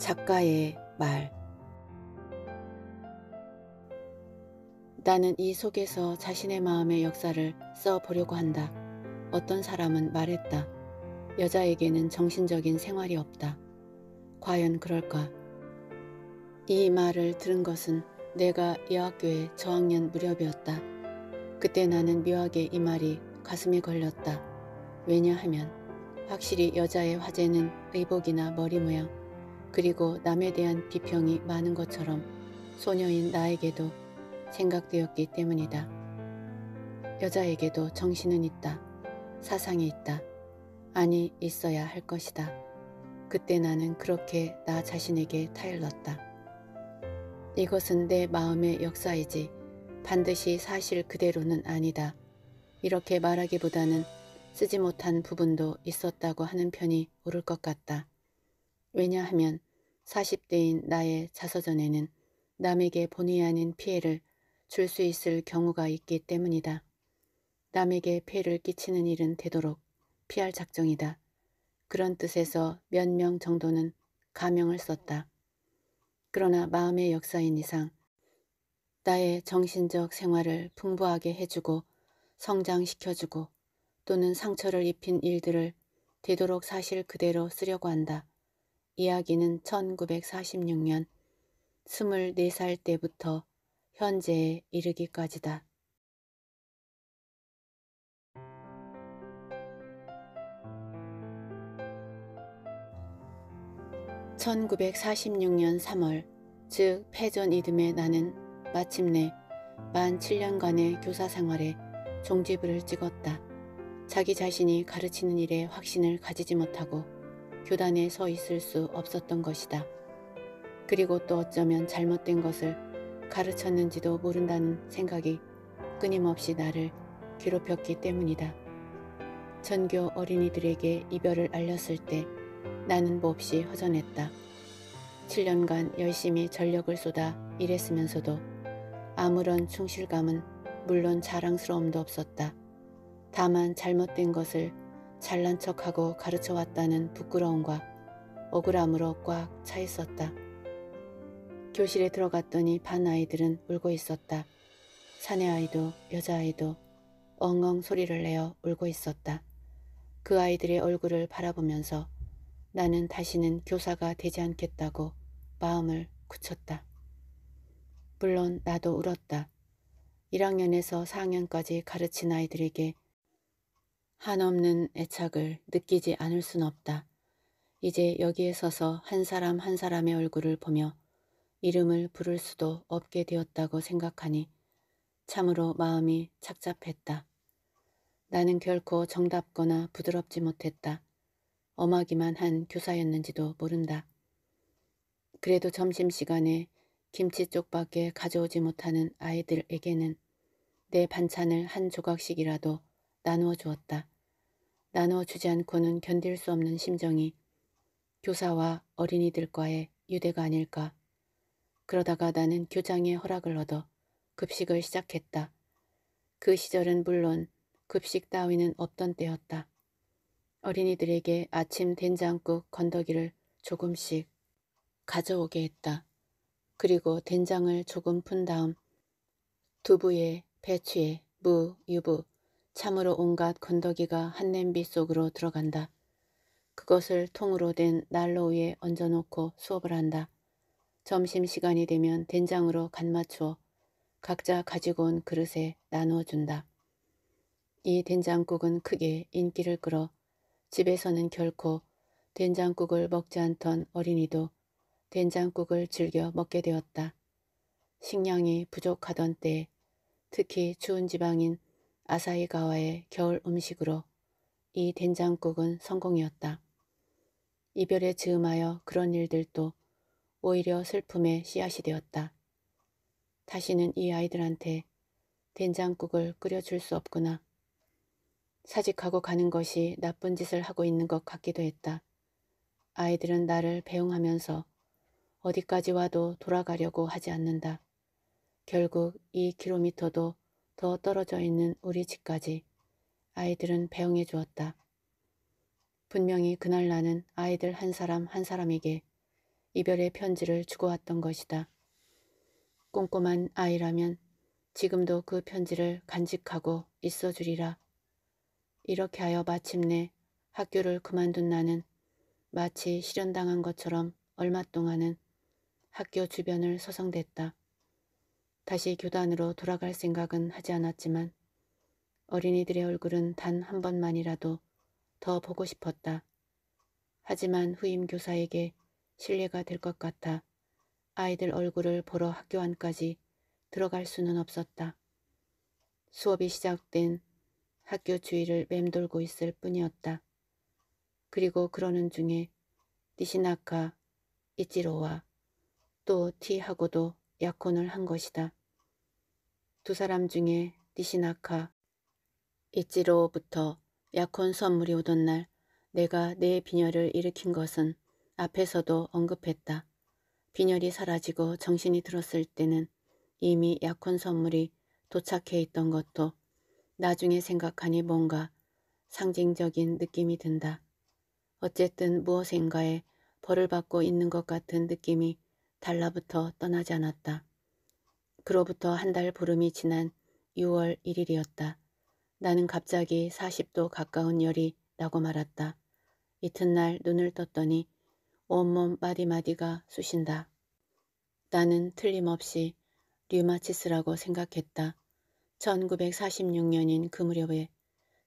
작가의 말 나는 이 속에서 자신의 마음의 역사를 써보려고 한다. 어떤 사람은 말했다. 여자에게는 정신적인 생활이 없다. 과연 그럴까? 이 말을 들은 것은 내가 여학교의 저학년 무렵이었다. 그때 나는 묘하게 이 말이 가슴에 걸렸다. 왜냐하면 확실히 여자의 화제는 의복이나 머리 모양, 그리고 남에 대한 비평이 많은 것처럼 소녀인 나에게도 생각되었기 때문이다. 여자에게도 정신은 있다. 사상이 있다. 아니 있어야 할 것이다. 그때 나는 그렇게 나 자신에게 타일렀다. 이것은 내 마음의 역사이지 반드시 사실 그대로는 아니다. 이렇게 말하기보다는 쓰지 못한 부분도 있었다고 하는 편이 옳을 것 같다. 왜냐하면 40대인 나의 자서전에는 남에게 본의 아닌 피해를 줄 수 있을 경우가 있기 때문이다. 남에게 피해를 끼치는 일은 되도록 피할 작정이다. 그런 뜻에서 몇 명 정도는 가명을 썼다. 그러나 마음의 역사인 이상 나의 정신적 생활을 풍부하게 해주고 성장시켜주고 또는 상처를 입힌 일들을 되도록 사실 그대로 쓰려고 한다. 이야기는 1946년 24살 때부터 현재에 이르기까지다. (1946년 3월) 즉 패전 이듬해 나는 마침내 만 7년간의 교사 생활에 종지부를 찍었다. 자기 자신이 가르치는 일에 확신을 가지지 못하고 교단에 서 있을 수 없었던 것이다. 그리고 또 어쩌면 잘못된 것을 가르쳤는지도 모른다는 생각이 끊임없이 나를 괴롭혔기 때문이다. 전교 어린이들에게 이별을 알렸을 때 나는 몹시 허전했다. 7년간 열심히 전력을 쏟아 일했으면서도 아무런 충실감은 물론 자랑스러움도 없었다. 다만 잘못된 것을 잘난 척하고 가르쳐 왔다는 부끄러움과 억울함으로 꽉 차 있었다. 교실에 들어갔더니 반 아이들은 울고 있었다. 사내 아이도 여자 아이도 엉엉 소리를 내어 울고 있었다. 그 아이들의 얼굴을 바라보면서 나는 다시는 교사가 되지 않겠다고 마음을 굳혔다. 물론 나도 울었다. 1학년에서 4학년까지 가르친 아이들에게 한없는 애착을 느끼지 않을 순 없다. 이제 여기에 서서 한 사람 한 사람의 얼굴을 보며 이름을 부를 수도 없게 되었다고 생각하니 참으로 마음이 착잡했다. 나는 결코 정답거나 부드럽지 못했다. 엄하기만 한 교사였는지도 모른다. 그래도 점심시간에 김치 쪽밖에 가져오지 못하는 아이들에게는 내 반찬을 한 조각씩이라도 나누어 주었다. 나누어주지 않고는 견딜 수 없는 심정이 교사와 어린이들과의 유대가 아닐까. 그러다가 나는 교장의 허락을 얻어 급식을 시작했다. 그 시절은 물론 급식 따위는 없던 때였다. 어린이들에게 아침 된장국 건더기를 조금씩 가져오게 했다. 그리고 된장을 조금 푼 다음 두부에 배추에 무, 유부, 참으로 온갖 건더기가 한 냄비 속으로 들어간다. 그것을 통으로 된 난로 위에 얹어놓고 수업을 한다. 점심시간이 되면 된장으로 간 맞추어 각자 가지고 온 그릇에 나누어준다. 이 된장국은 크게 인기를 끌어 집에서는 결코 된장국을 먹지 않던 어린이도 된장국을 즐겨 먹게 되었다. 식량이 부족하던 때 특히 추운 지방인 아사히가와의 겨울 음식으로 이 된장국은 성공이었다. 이별에 즈음하여 그런 일들도 오히려 슬픔의 씨앗이 되었다. 다시는 이 아이들한테 된장국을 끓여줄 수 없구나. 사직하고 가는 것이 나쁜 짓을 하고 있는 것 같기도 했다. 아이들은 나를 배웅하면서 어디까지 와도 돌아가려고 하지 않는다. 결국 이 킬로미터도 더 떨어져 있는 우리 집까지 아이들은 배웅해 주었다. 분명히 그날 나는 아이들 한 사람 한 사람에게 이별의 편지를 주고왔던 것이다. 꼼꼼한 아이라면 지금도 그 편지를 간직하고 있어주리라. 이렇게 하여 마침내 학교를 그만둔 나는 마치 실현당한 것처럼 얼마 동안은 학교 주변을 서성댔다. 다시 교단으로 돌아갈 생각은 하지 않았지만 어린이들의 얼굴은 단 한 번만이라도 더 보고 싶었다. 하지만 후임 교사에게 신뢰가 될 것 같아 아이들 얼굴을 보러 학교 안까지 들어갈 수는 없었다. 수업이 시작된 학교 주위를 맴돌고 있을 뿐이었다. 그리고 그러는 중에 니시나카, 이치로와 또 티하고도 약혼을 한 것이다. 두 사람 중에 니시나카 이지로부터 약혼 선물이 오던 날 내가 내 빈혈을 일으킨 것은 앞에서도 언급했다. 빈혈이 사라지고 정신이 들었을 때는 이미 약혼 선물이 도착해 있던 것도 나중에 생각하니 뭔가 상징적인 느낌이 든다. 어쨌든 무엇인가에 벌을 받고 있는 것 같은 느낌이 달라붙어 떠나지 않았다. 그로부터 한 달 보름이 지난 6월 1일이었다. 나는 갑자기 40도 가까운 열이 나고 말았다. 이튿날 눈을 떴더니 온몸 마디마디가 쑤신다. 나는 틀림없이 류마치스라고 생각했다. 1946년인 그 무렵에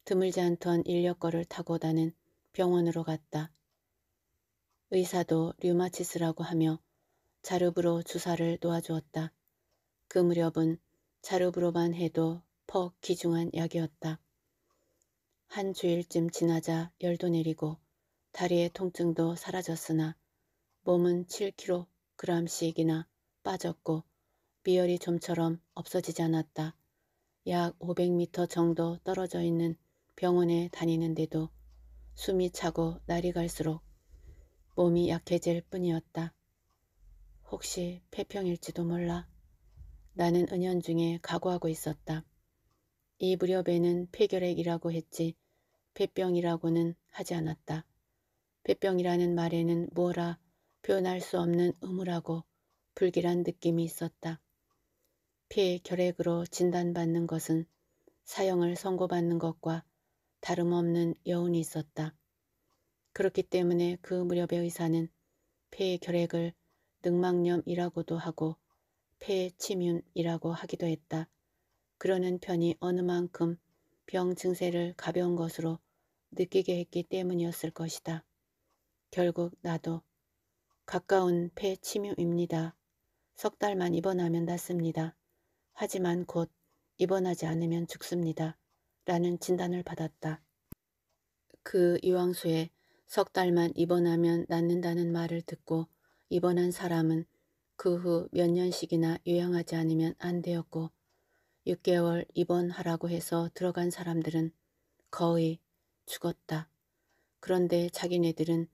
드물지 않던 인력거를 타고 나는 병원으로 갔다. 의사도 류마치스라고 하며 자릅으로 주사를 놓아주었다. 그 무렵은 자릅으로만 해도 퍽 기중한 약이었다. 한 주일쯤 지나자 열도 내리고 다리의 통증도 사라졌으나 몸은 7kg씩이나 빠졌고 미열이 좀처럼 없어지지 않았다. 약 500m 정도 떨어져 있는 병원에 다니는데도 숨이 차고 날이 갈수록 몸이 약해질 뿐이었다. 혹시 폐평일지도 몰라. 나는 은연중에 각오하고 있었다. 이 무렵에는 폐결핵이라고 했지 폐병이라고는 하지 않았다. 폐병이라는 말에는 뭐라 표현할 수 없는 의울하고 불길한 느낌이 있었다. 폐결핵으로 진단받는 것은 사형을 선고받는 것과 다름없는 여운이 있었다. 그렇기 때문에 그 무렵의 의사는 폐결핵을 늑망염이라고도 하고 폐침윤이라고 하기도 했다. 그러는 편이 어느 만큼 병 증세를 가벼운 것으로 느끼게 했기 때문이었을 것이다. 결국 나도 가까운 폐침유입니다. 석 달만 입원하면 낫습니다. 하지만 곧 입원하지 않으면 죽습니다. 라는 진단을 받았다. 그 이왕수의 석 달만 입원하면 낫는다는 말을 듣고 입원한 사람은 그 후 몇 년씩이나 요양하지 않으면 안 되었고 6개월 입원하라고 해서 들어간 사람들은 거의 죽었다. 그런데 자기네들은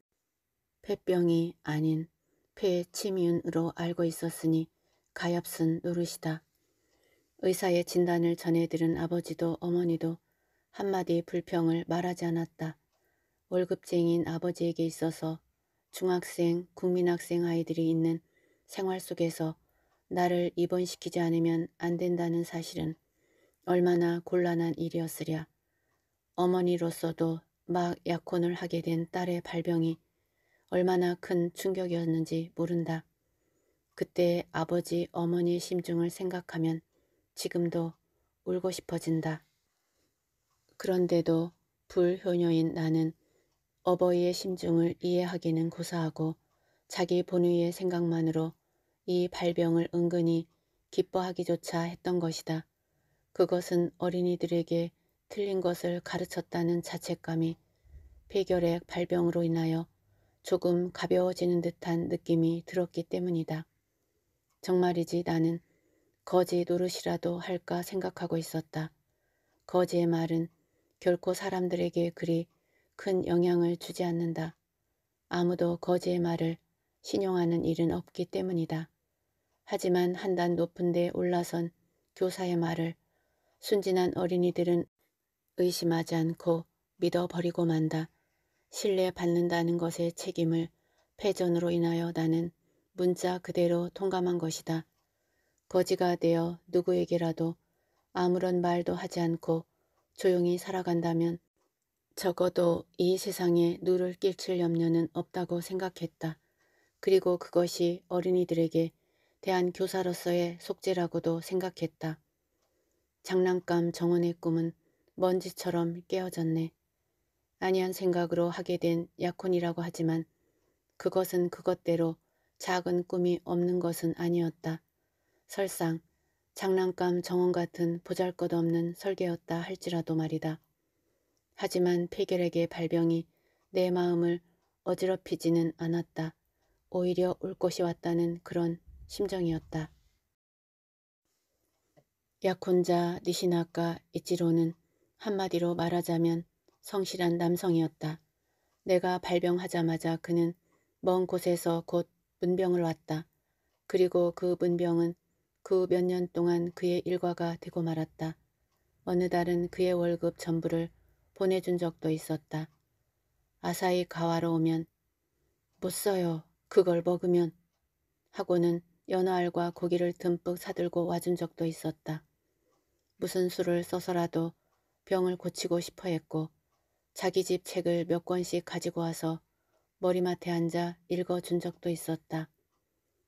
폐병이 아닌 폐침윤으로 알고 있었으니 가엾은 노릇이다. 의사의 진단을 전해들은 아버지도 어머니도 한마디 불평을 말하지 않았다. 월급쟁인 아버지에게 있어서 중학생, 국민학생 아이들이 있는 생활 속에서 나를 입원시키지 않으면 안 된다는 사실은 얼마나 곤란한 일이었으랴. 어머니로서도 막 약혼을 하게 된 딸의 발병이 얼마나 큰 충격이었는지 모른다. 그때 아버지 어머니의 심정을 생각하면 지금도 울고 싶어진다. 그런데도 불효녀인 나는 어버이의 심중을 이해하기는 고사하고 자기 본위의 생각만으로 이 발병을 은근히 기뻐하기조차 했던 것이다. 그것은 어린이들에게 틀린 것을 가르쳤다는 자책감이 폐결핵 발병으로 인하여 조금 가벼워지는 듯한 느낌이 들었기 때문이다. 정말이지 나는 거지 노릇이라도 할까 생각하고 있었다. 거지의 말은 결코 사람들에게 그리 큰 영향을 주지 않는다. 아무도 거지의 말을 신용하는 일은 없기 때문이다. 하지만 한 단 높은 데 올라선 교사의 말을 순진한 어린이들은 의심하지 않고 믿어버리고 만다. 신뢰받는다는 것의 책임을 패전으로 인하여 나는 문자 그대로 통감한 것이다. 거지가 되어 누구에게라도 아무런 말도 하지 않고 조용히 살아간다면 적어도 이 세상에 누를 끼칠 염려는 없다고 생각했다. 그리고 그것이 어린이들에게 대한 교사로서의 속죄라고도 생각했다. 장난감 정원의 꿈은 먼지처럼 깨어졌네. 아니한 생각으로 하게 된 약혼이라고 하지만 그것은 그것대로 작은 꿈이 없는 것은 아니었다. 설상 장난감 정원 같은 보잘것없는 설계였다 할지라도 말이다. 하지만 폐결에게 발병이 내 마음을 어지럽히지는 않았다. 오히려 올 것이 왔다는 그런 심정이었다. 약혼자 니시나카 이치로는 한마디로 말하자면 성실한 남성이었다. 내가 발병하자마자 그는 먼 곳에서 곧 문병을 왔다. 그리고 그 문병은 그 몇 년 동안 그의 일과가 되고 말았다. 어느 달은 그의 월급 전부를 보내준 적도 있었다. 아사히 가와로 오면 못 써요. 그걸 먹으면 하고는 연어알과 고기를 듬뿍 사들고 와준 적도 있었다. 무슨 수를 써서라도 병을 고치고 싶어 했고 자기 집 책을 몇 권씩 가지고 와서 머리맡에 앉아 읽어준 적도 있었다.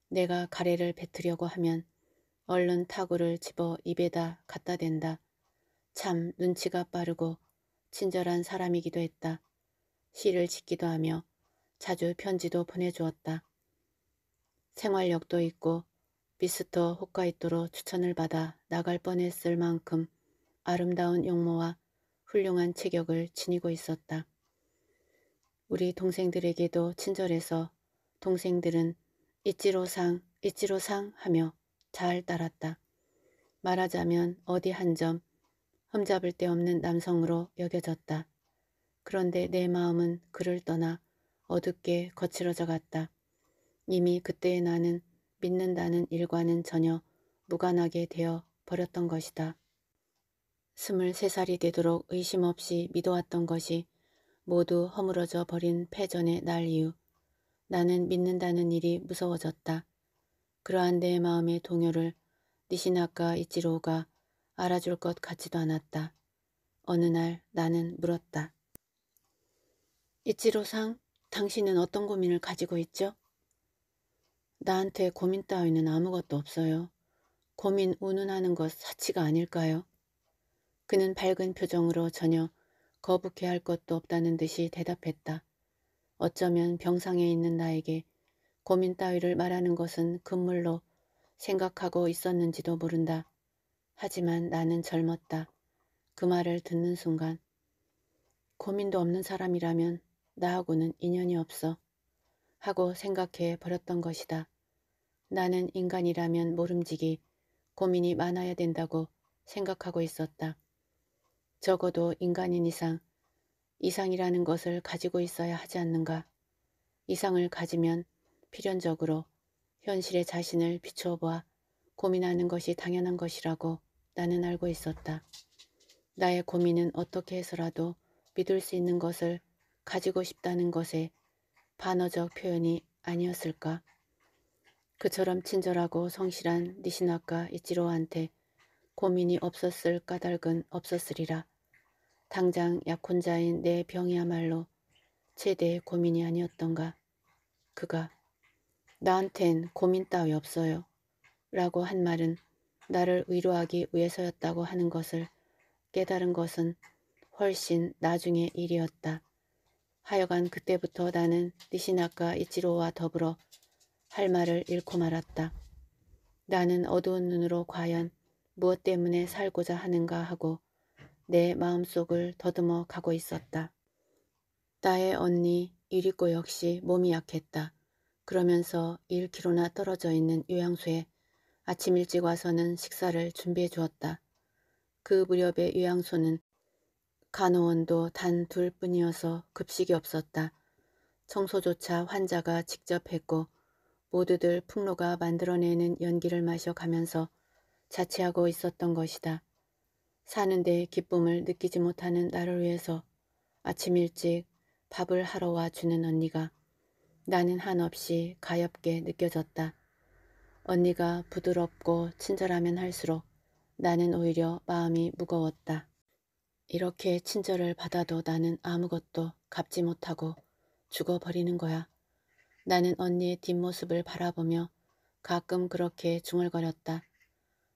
내가 가래를 뱉으려고 하면 얼른 타구를 집어 입에다 갖다 댄다. 참 눈치가 빠르고 친절한 사람이기도 했다. 시를 짓기도 하며 자주 편지도 보내주었다. 생활력도 있고 미스터 호카이토로 추천을 받아 나갈 뻔했을 만큼 아름다운 용모와 훌륭한 체격을 지니고 있었다. 우리 동생들에게도 친절해서 동생들은 이치로상, 이치로상 하며 잘 따랐다. 말하자면 어디 한점 흠잡을 데 없는 남성으로 여겨졌다. 그런데 내 마음은 그를 떠나 어둡게 거칠어져 갔다. 이미 그때의 나는 믿는다는 일과는 전혀 무관하게 되어 버렸던 것이다. 23살이 되도록 의심 없이 믿어왔던 것이 모두 허물어져 버린 패전의 날 이후 나는 믿는다는 일이 무서워졌다. 그러한 내 마음의 동요를 니시나카 이치로가 알아줄 것 같지도 않았다. 어느 날 나는 물었다. 이치로상, 당신은 어떤 고민을 가지고 있죠? 나한테 고민 따위는 아무것도 없어요. 고민 운운하는 것 사치가 아닐까요? 그는 밝은 표정으로 전혀 거북해 할 것도 없다는 듯이 대답했다. 어쩌면 병상에 있는 나에게 고민 따위를 말하는 것은 금물로 생각하고 있었는지도 모른다. 하지만 나는 젊었다. 그 말을 듣는 순간 고민도 없는 사람이라면 나하고는 인연이 없어 하고 생각해 버렸던 것이다. 나는 인간이라면 모름지기 고민이 많아야 된다고 생각하고 있었다. 적어도 인간인 이상 이상이라는 것을 가지고 있어야 하지 않는가. 이상을 가지면 필연적으로 현실의 자신을 비춰보아 고민하는 것이 당연한 것이라고 나는 알고 있었다. 나의 고민은 어떻게 해서라도 믿을 수 있는 것을 가지고 싶다는 것에 반어적 표현이 아니었을까? 그처럼 친절하고 성실한 니시나카 이치로한테 고민이 없었을 까닭은 없었으리라. 당장 약혼자인 내 병이야말로 최대의 고민이 아니었던가. 그가 나한텐 고민 따위 없어요. 라고 한 말은 나를 위로하기 위해서였다고 하는 것을 깨달은 것은 훨씬 나중의 일이었다. 하여간 그때부터 나는 니시나카 이치로와 더불어 할 말을 잃고 말았다. 나는 어두운 눈으로 과연 무엇 때문에 살고자 하는가 하고 내 마음속을 더듬어 가고 있었다. 나의 언니 유리코 역시 몸이 약했다. 그러면서 1km나 떨어져 있는 요양소에 아침 일찍 와서는 식사를 준비해 주었다. 그 무렵의 요양소는 간호원도 단 둘 뿐이어서 급식이 없었다. 청소조차 환자가 직접 했고 모두들 풍로가 만들어내는 연기를 마셔가면서 자취하고 있었던 것이다. 사는 데 기쁨을 느끼지 못하는 나를 위해서 아침 일찍 밥을 하러 와주는 언니가 나는 한없이 가엽게 느껴졌다. 언니가 부드럽고 친절하면 할수록 나는 오히려 마음이 무거웠다. 이렇게 친절을 받아도 나는 아무것도 갚지 못하고 죽어버리는 거야. 나는 언니의 뒷모습을 바라보며 가끔 그렇게 중얼거렸다.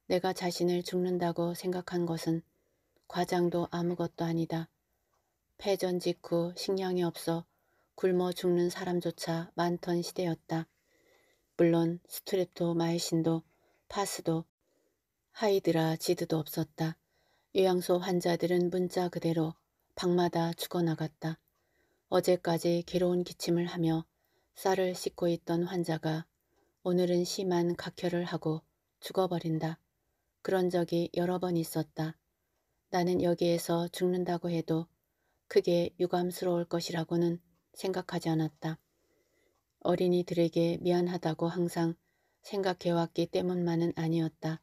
내가 자신을 죽는다고 생각한 것은 과장도 아무것도 아니다. 패전 직후 식량이 없어 굶어 죽는 사람조차 많던 시대였다. 물론 스트랩도마이신도 파스도 하이드라 지드도 없었다. 요양소 환자들은 문자 그대로 방마다 죽어나갔다. 어제까지 괴로운 기침을 하며 쌀을 씻고 있던 환자가 오늘은 심한 각혈을 하고 죽어버린다. 그런 적이 여러 번 있었다. 나는 여기에서 죽는다고 해도 크게 유감스러울 것이라고는 생각하지 않았다. 어린이들에게 미안하다고 항상 생각해왔기 때문만은 아니었다.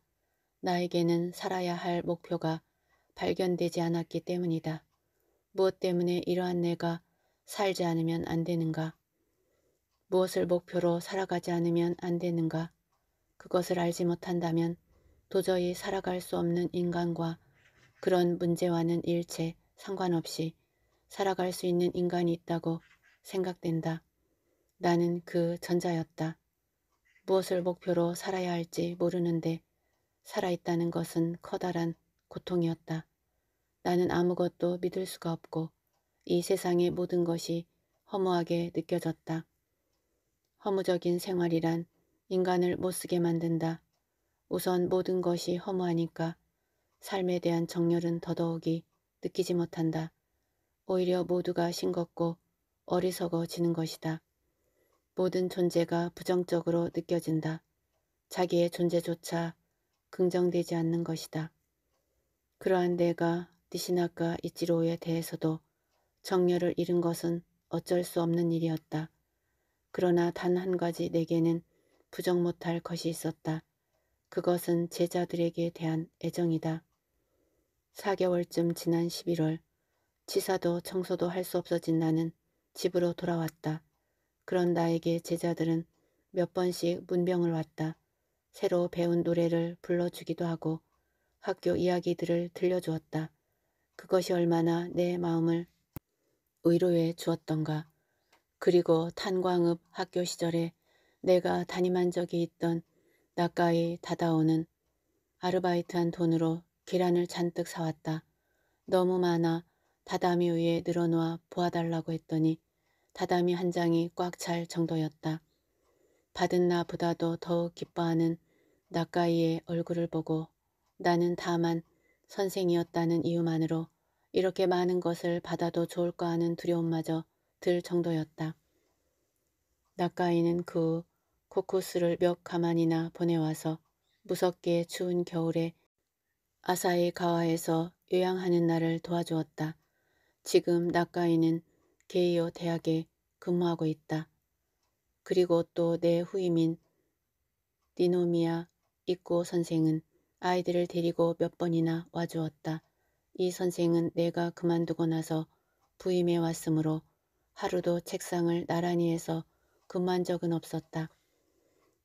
나에게는 살아야 할 목표가 발견되지 않았기 때문이다. 무엇 때문에 이러한 내가 살지 않으면 안 되는가? 무엇을 목표로 살아가지 않으면 안 되는가? 그것을 알지 못한다면 도저히 살아갈 수 없는 인간과 그런 문제와는 일체 상관없이 살아갈 수 있는 인간이 있다고 생각된다. 나는 그 전자였다. 무엇을 목표로 살아야 할지 모르는데 살아있다는 것은 커다란 고통이었다. 나는 아무것도 믿을 수가 없고 이 세상의 모든 것이 허무하게 느껴졌다. 허무적인 생활이란 인간을 못쓰게 만든다. 우선 모든 것이 허무하니까 삶에 대한 정열은 더더욱이 느끼지 못한다. 오히려 모두가 싱겁고 어리석어지는 것이다. 모든 존재가 부정적으로 느껴진다. 자기의 존재조차 긍정되지 않는 것이다. 그러한 내가 니시나카 이치로에 대해서도 정열을 잃은 것은 어쩔 수 없는 일이었다. 그러나 단 한 가지 내게는 부정 못할 것이 있었다. 그것은 제자들에게 대한 애정이다. 4개월쯤 지난 11월, 치사도 청소도 할 수 없어진 나는 집으로 돌아왔다. 그런 나에게 제자들은 몇 번씩 문병을 왔다. 새로 배운 노래를 불러주기도 하고 학교 이야기들을 들려주었다. 그것이 얼마나 내 마음을 의로해 주었던가. 그리고 탄광읍 학교 시절에 내가 담임한 적이 있던 나가이 다다오는 아르바이트한 돈으로 계란을 잔뜩 사왔다. 너무 많아 다다미 위에 늘어놓아 보아달라고 했더니 다다미 한 장이 꽉 찰 정도였다. 받은 나보다도 더욱 기뻐하는 나가이의 얼굴을 보고 나는 다만 선생이었다는 이유만으로 이렇게 많은 것을 받아도 좋을까 하는 두려움마저 들 정도였다. 나가이는그 후 코쿠스를 몇 가만이나 보내와서 무섭게 추운 겨울에 아사히 가와에서 요양하는 날을 도와주었다. 지금 나가이는 게이어 대학에 근무하고 있다. 그리고 또 내 후임인 니노미야 입고 선생은 아이들을 데리고 몇 번이나 와주었다. 이 선생은 내가 그만두고 나서 부임해 왔으므로 하루도 책상을 나란히 해서 근무한 적은 없었다.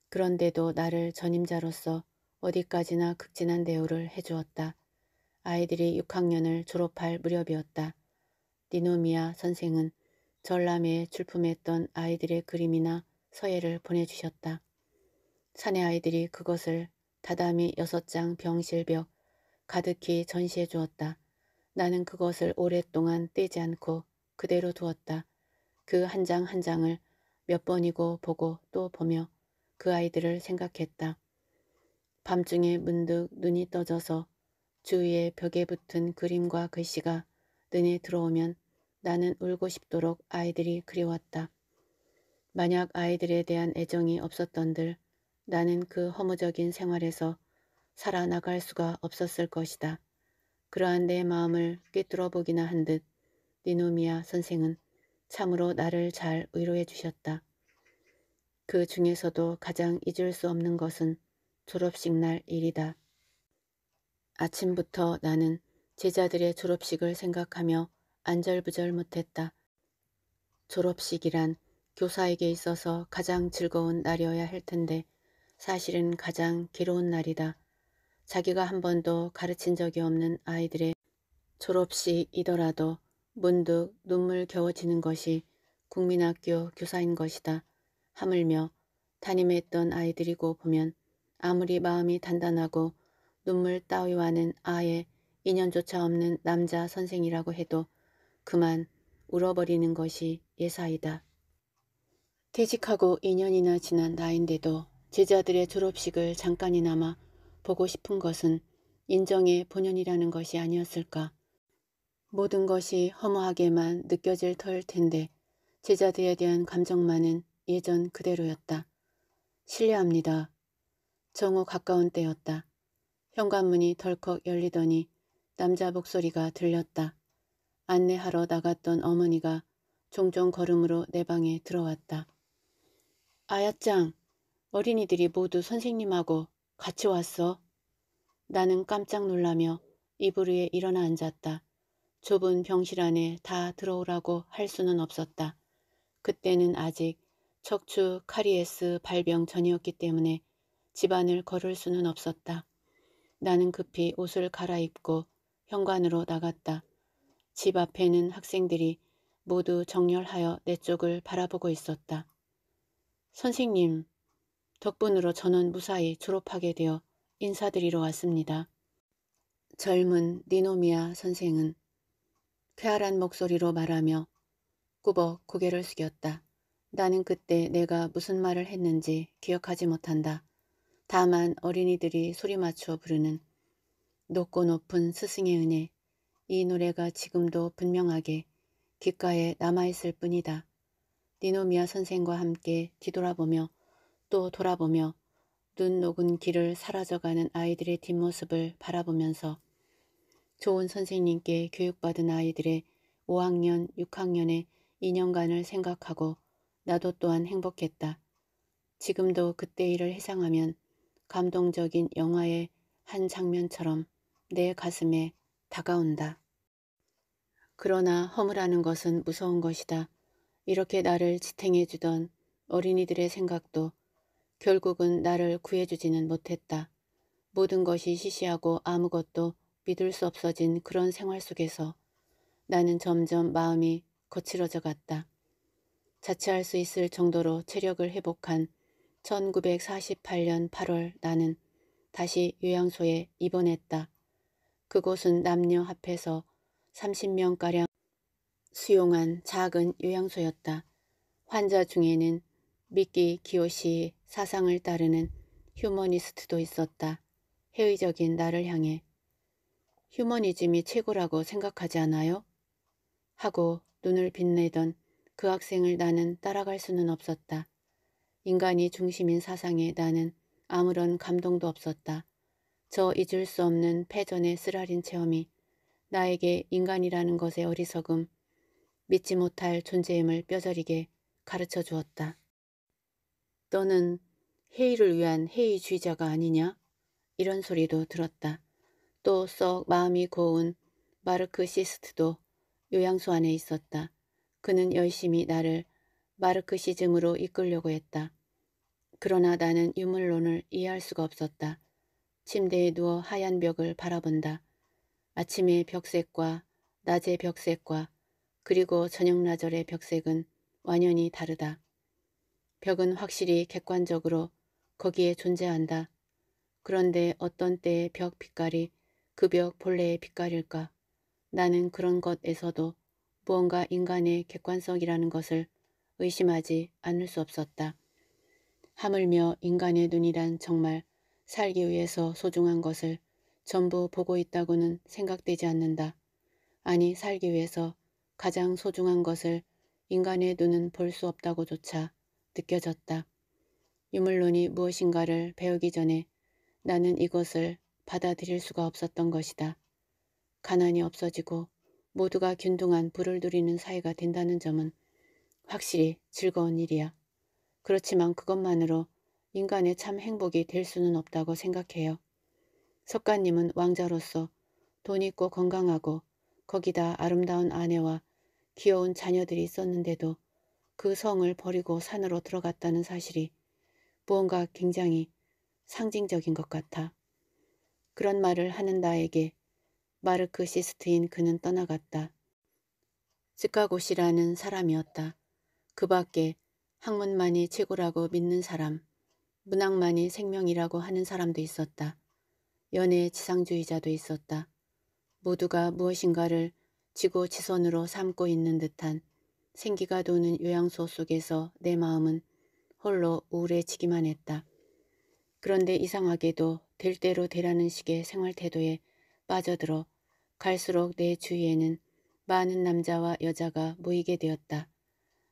그런데도 나를 전임자로서 어디까지나 극진한 대우를 해주었다. 아이들이 6학년을 졸업할 무렵이었다. 니노미야 선생은 전람회에 출품했던 아이들의 그림이나 서예를 보내주셨다. 사내 아이들이 그것을 다다미 여섯 장 병실벽 가득히 전시해 주었다. 나는 그것을 오랫동안 떼지 않고 그대로 두었다. 그 한 장한 한 장을 몇 번이고 보고 또 보며 그 아이들을 생각했다. 밤중에 문득 눈이 떠져서 주위의 벽에 붙은 그림과 글씨가 눈에 들어오면 나는 울고 싶도록 아이들이 그리웠다. 만약 아이들에 대한 애정이 없었던들 나는 그 허무적인 생활에서 살아나갈 수가 없었을 것이다. 그러한 내 마음을 꿰뚫어 보기나 한 듯 니노미아 선생은 참으로 나를 잘 위로해 주셨다. 그 중에서도 가장 잊을 수 없는 것은 졸업식 날 일이다. 아침부터 나는 제자들의 졸업식을 생각하며 안절부절 못했다. 졸업식이란 교사에게 있어서 가장 즐거운 날이어야 할 텐데 사실은 가장 괴로운 날이다. 자기가 한 번도 가르친 적이 없는 아이들의 졸업식이더라도 문득 눈물 겨워지는 것이 국민학교 교사인 것이다. 하물며 담임했던 아이들이고 보면 아무리 마음이 단단하고 눈물 따위와는 아예 인연조차 없는 남자 선생이라고 해도 그만 울어버리는 것이 예사이다. 퇴직하고 2년이나 지난 나인데도 제자들의 졸업식을 잠깐이나마 보고 싶은 것은 인정의 본연이라는 것이 아니었을까. 모든 것이 허무하게만 느껴질 터일 텐데 제자들에 대한 감정만은 예전 그대로였다. 실례합니다. 정오 가까운 때였다. 현관문이 덜컥 열리더니 남자 목소리가 들렸다. 안내하러 나갔던 어머니가 종종 걸음으로 내 방에 들어왔다. 아야짱, 어린이들이 모두 선생님하고 같이 왔어. 나는 깜짝 놀라며 이불 위에 일어나 앉았다. 좁은 병실 안에 다 들어오라고 할 수는 없었다. 그때는 아직 척추 카리에스 발병 전이었기 때문에 집안을 걸을 수는 없었다. 나는 급히 옷을 갈아입고 현관으로 나갔다. 집 앞에는 학생들이 모두 정렬하여 내 쪽을 바라보고 있었다. 선생님, 덕분으로 저는 무사히 졸업하게 되어 인사드리러 왔습니다. 젊은 니노미아 선생은 쾌활한 목소리로 말하며 꾸벅 고개를 숙였다. 나는 그때 내가 무슨 말을 했는지 기억하지 못한다. 다만 어린이들이 소리 맞추어 부르는 높고 높은 스승의 은혜, 이 노래가 지금도 분명하게 귓가에 남아있을 뿐이다. 니노미아 선생과 함께 뒤돌아보며 또 돌아보며 눈 녹은 길을 사라져가는 아이들의 뒷모습을 바라보면서 좋은 선생님께 교육받은 아이들의 5학년, 6학년의 2년간을 생각하고 나도 또한 행복했다. 지금도 그때 일을 회상하면 감동적인 영화의 한 장면처럼 내 가슴에 다가온다. 그러나 허물하는 것은 무서운 것이다. 이렇게 나를 지탱해주던 어린이들의 생각도 결국은 나를 구해주지는 못했다. 모든 것이 시시하고 아무것도 믿을 수 없어진 그런 생활 속에서 나는 점점 마음이 거칠어져 갔다. 자취할 수 있을 정도로 체력을 회복한 1948년 8월 나는 다시 요양소에 입원했다. 그곳은 남녀 합해서 30명가량 수용한 작은 요양소였다. 환자 중에는 미끼 기오시의 사상을 따르는 휴머니스트도 있었다. 해의적인 나를 향해 휴머니즘이 최고라고 생각하지 않아요? 하고 눈을 빛내던 그 학생을 나는 따라갈 수는 없었다. 인간이 중심인 사상에 나는 아무런 감동도 없었다. 저 잊을 수 없는 패전의 쓰라린 체험이 나에게 인간이라는 것의 어리석음, 믿지 못할 존재임을 뼈저리게 가르쳐 주었다. 너는 회의를 위한 회의주의자가 아니냐? 이런 소리도 들었다. 또 썩 마음이 고운 마르크시스트도 요양소 안에 있었다. 그는 열심히 나를 마르크시즘으로 이끌려고 했다. 그러나 나는 유물론을 이해할 수가 없었다. 침대에 누워 하얀 벽을 바라본다. 아침의 벽색과 낮의 벽색과 그리고 저녁 나절의 벽색은 완연히 다르다. 벽은 확실히 객관적으로 거기에 존재한다. 그런데 어떤 때의 벽 빛깔이 그 벽 본래의 빛깔일까? 나는 그런 것에서도 무언가 인간의 객관성이라는 것을 의심하지 않을 수 없었다. 하물며 인간의 눈이란 정말 살기 위해서 소중한 것을 전부 보고 있다고는 생각되지 않는다. 아니 살기 위해서 가장 소중한 것을 인간의 눈은 볼 수 없다고조차 느껴졌다. 유물론이 무엇인가를 배우기 전에 나는 이것을 받아들일 수가 없었던 것이다. 가난이 없어지고 모두가 균등한 불을 누리는 사이가 된다는 점은 확실히 즐거운 일이야. 그렇지만 그것만으로 인간의 참 행복이 될 수는 없다고 생각해요. 석가님은 왕자로서 돈 있고 건강하고 거기다 아름다운 아내와 귀여운 자녀들이 있었는데도 그 성을 버리고 산으로 들어갔다는 사실이 무언가 굉장히 상징적인 것 같아. 그런 말을 하는 나에게 마르크 시스트인 그는 떠나갔다. 스카고시라는 사람이었다. 그 밖에 학문만이 최고라고 믿는 사람. 문학만이 생명이라고 하는 사람도 있었다. 연애 의 지상주의자도 있었다. 모두가 무엇인가를 지고 지선으로 삼고 있는 듯한 생기가 도는 요양소 속에서 내 마음은 홀로 우울해지기만 했다. 그런데 이상하게도 될 대로 되라는 식의 생활 태도에 빠져들어 갈수록 내 주위에는 많은 남자와 여자가 모이게 되었다.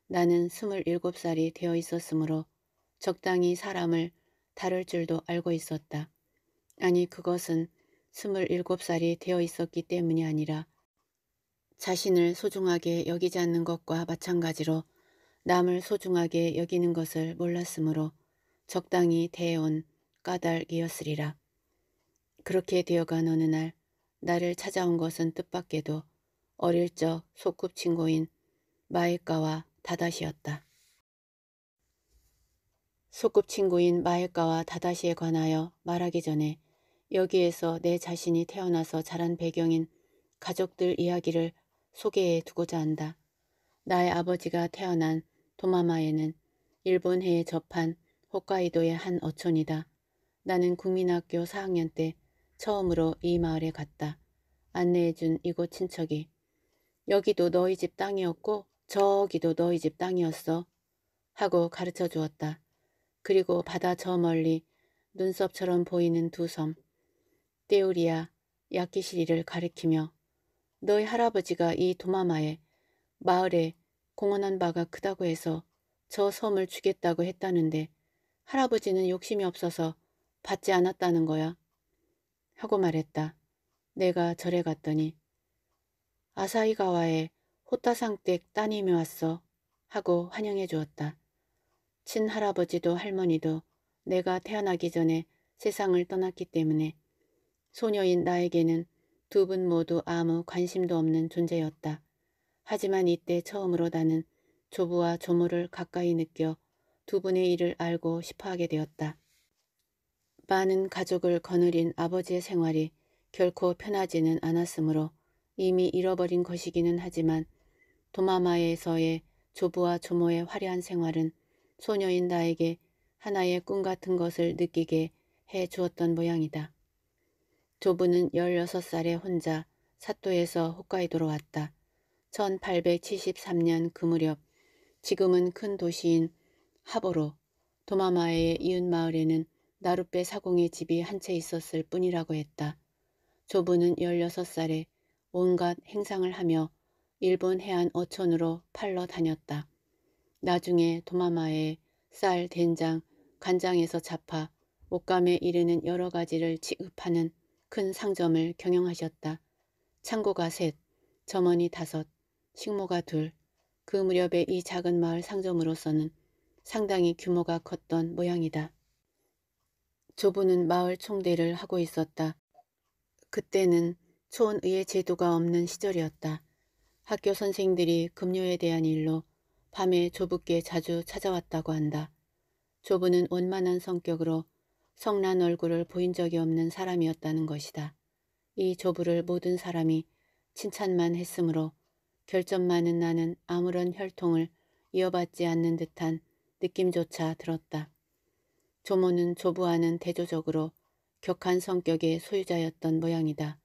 나는 27살이 되어 있었으므로 적당히 사람을 다룰 줄도 알고 있었다. 아니 그것은 스물일곱 살이 되어 있었기 때문이 아니라 자신을 소중하게 여기지 않는 것과 마찬가지로 남을 소중하게 여기는 것을 몰랐으므로 적당히 대해온 까닭이었으리라. 그렇게 되어간 어느 날 나를 찾아온 것은 뜻밖에도 어릴 적 소꿉친구인 마이카와 다다시였다. 소꿉친구인 마엘카와 다다시에 관하여 말하기 전에 여기에서 내 자신이 태어나서 자란 배경인 가족들 이야기를 소개해 두고자 한다. 나의 아버지가 태어난 도마마에는 일본해에 접한 홋카이도의 한 어촌이다. 나는 국민학교 4학년 때 처음으로 이 마을에 갔다. 안내해준 이곳 친척이 여기도 너희 집 땅이었고 저기도 너희 집 땅이었어 하고 가르쳐 주었다. 그리고 바다 저 멀리 눈썹처럼 보이는 두 섬, 떼우리야 야키시리를 가리키며 너희 할아버지가 이 도마마에 마을에 공헌한 바가 크다고 해서 저 섬을 주겠다고 했다는데 할아버지는 욕심이 없어서 받지 않았다는 거야. 하고 말했다. 내가 절에 갔더니 아사이가와의 호타상댁 따님이 왔어 하고 환영해 주었다. 친할아버지도 할머니도 내가 태어나기 전에 세상을 떠났기 때문에 소녀인 나에게는 두 분 모두 아무 관심도 없는 존재였다. 하지만 이때 처음으로 나는 조부와 조모를 가까이 느껴 두 분의 일을 알고 싶어하게 되었다. 많은 가족을 거느린 아버지의 생활이 결코 편하지는 않았으므로 이미 잃어버린 것이기는 하지만 도마마에서의 조부와 조모의 화려한 생활은 소녀인 나에게 하나의 꿈 같은 것을 느끼게 해 주었던 모양이다. 조부는 16살에 혼자 사또에서 홋카이도로 왔다. 1873년 그 무렵 지금은 큰 도시인 하보로 도마마의 이웃 마을에는 나룻배 사공의 집이 한 채 있었을 뿐이라고 했다. 조부는 16살에 온갖 행상을 하며 일본 해안 어촌으로 팔러 다녔다. 나중에 도마마에 쌀, 된장, 간장에서 잡아 옷감에 이르는 여러 가지를 취급하는 큰 상점을 경영하셨다. 창고가 셋, 점원이 다섯, 식모가 둘. 그 무렵에 이 작은 마을 상점으로서는 상당히 규모가 컸던 모양이다. 조부는 마을 총대를 하고 있었다. 그때는 초원의회 제도가 없는 시절이었다. 학교 선생들이 급료에 대한 일로 밤에 조부께 자주 찾아왔다고 한다. 조부는 원만한 성격으로 성난 얼굴을 보인 적이 없는 사람이었다는 것이다. 이 조부를 모든 사람이 칭찬만 했으므로 결점 많은 나는 아무런 혈통을 이어받지 않는 듯한 느낌조차 들었다. 조모는 조부와는 대조적으로 격한 성격의 소유자였던 모양이다.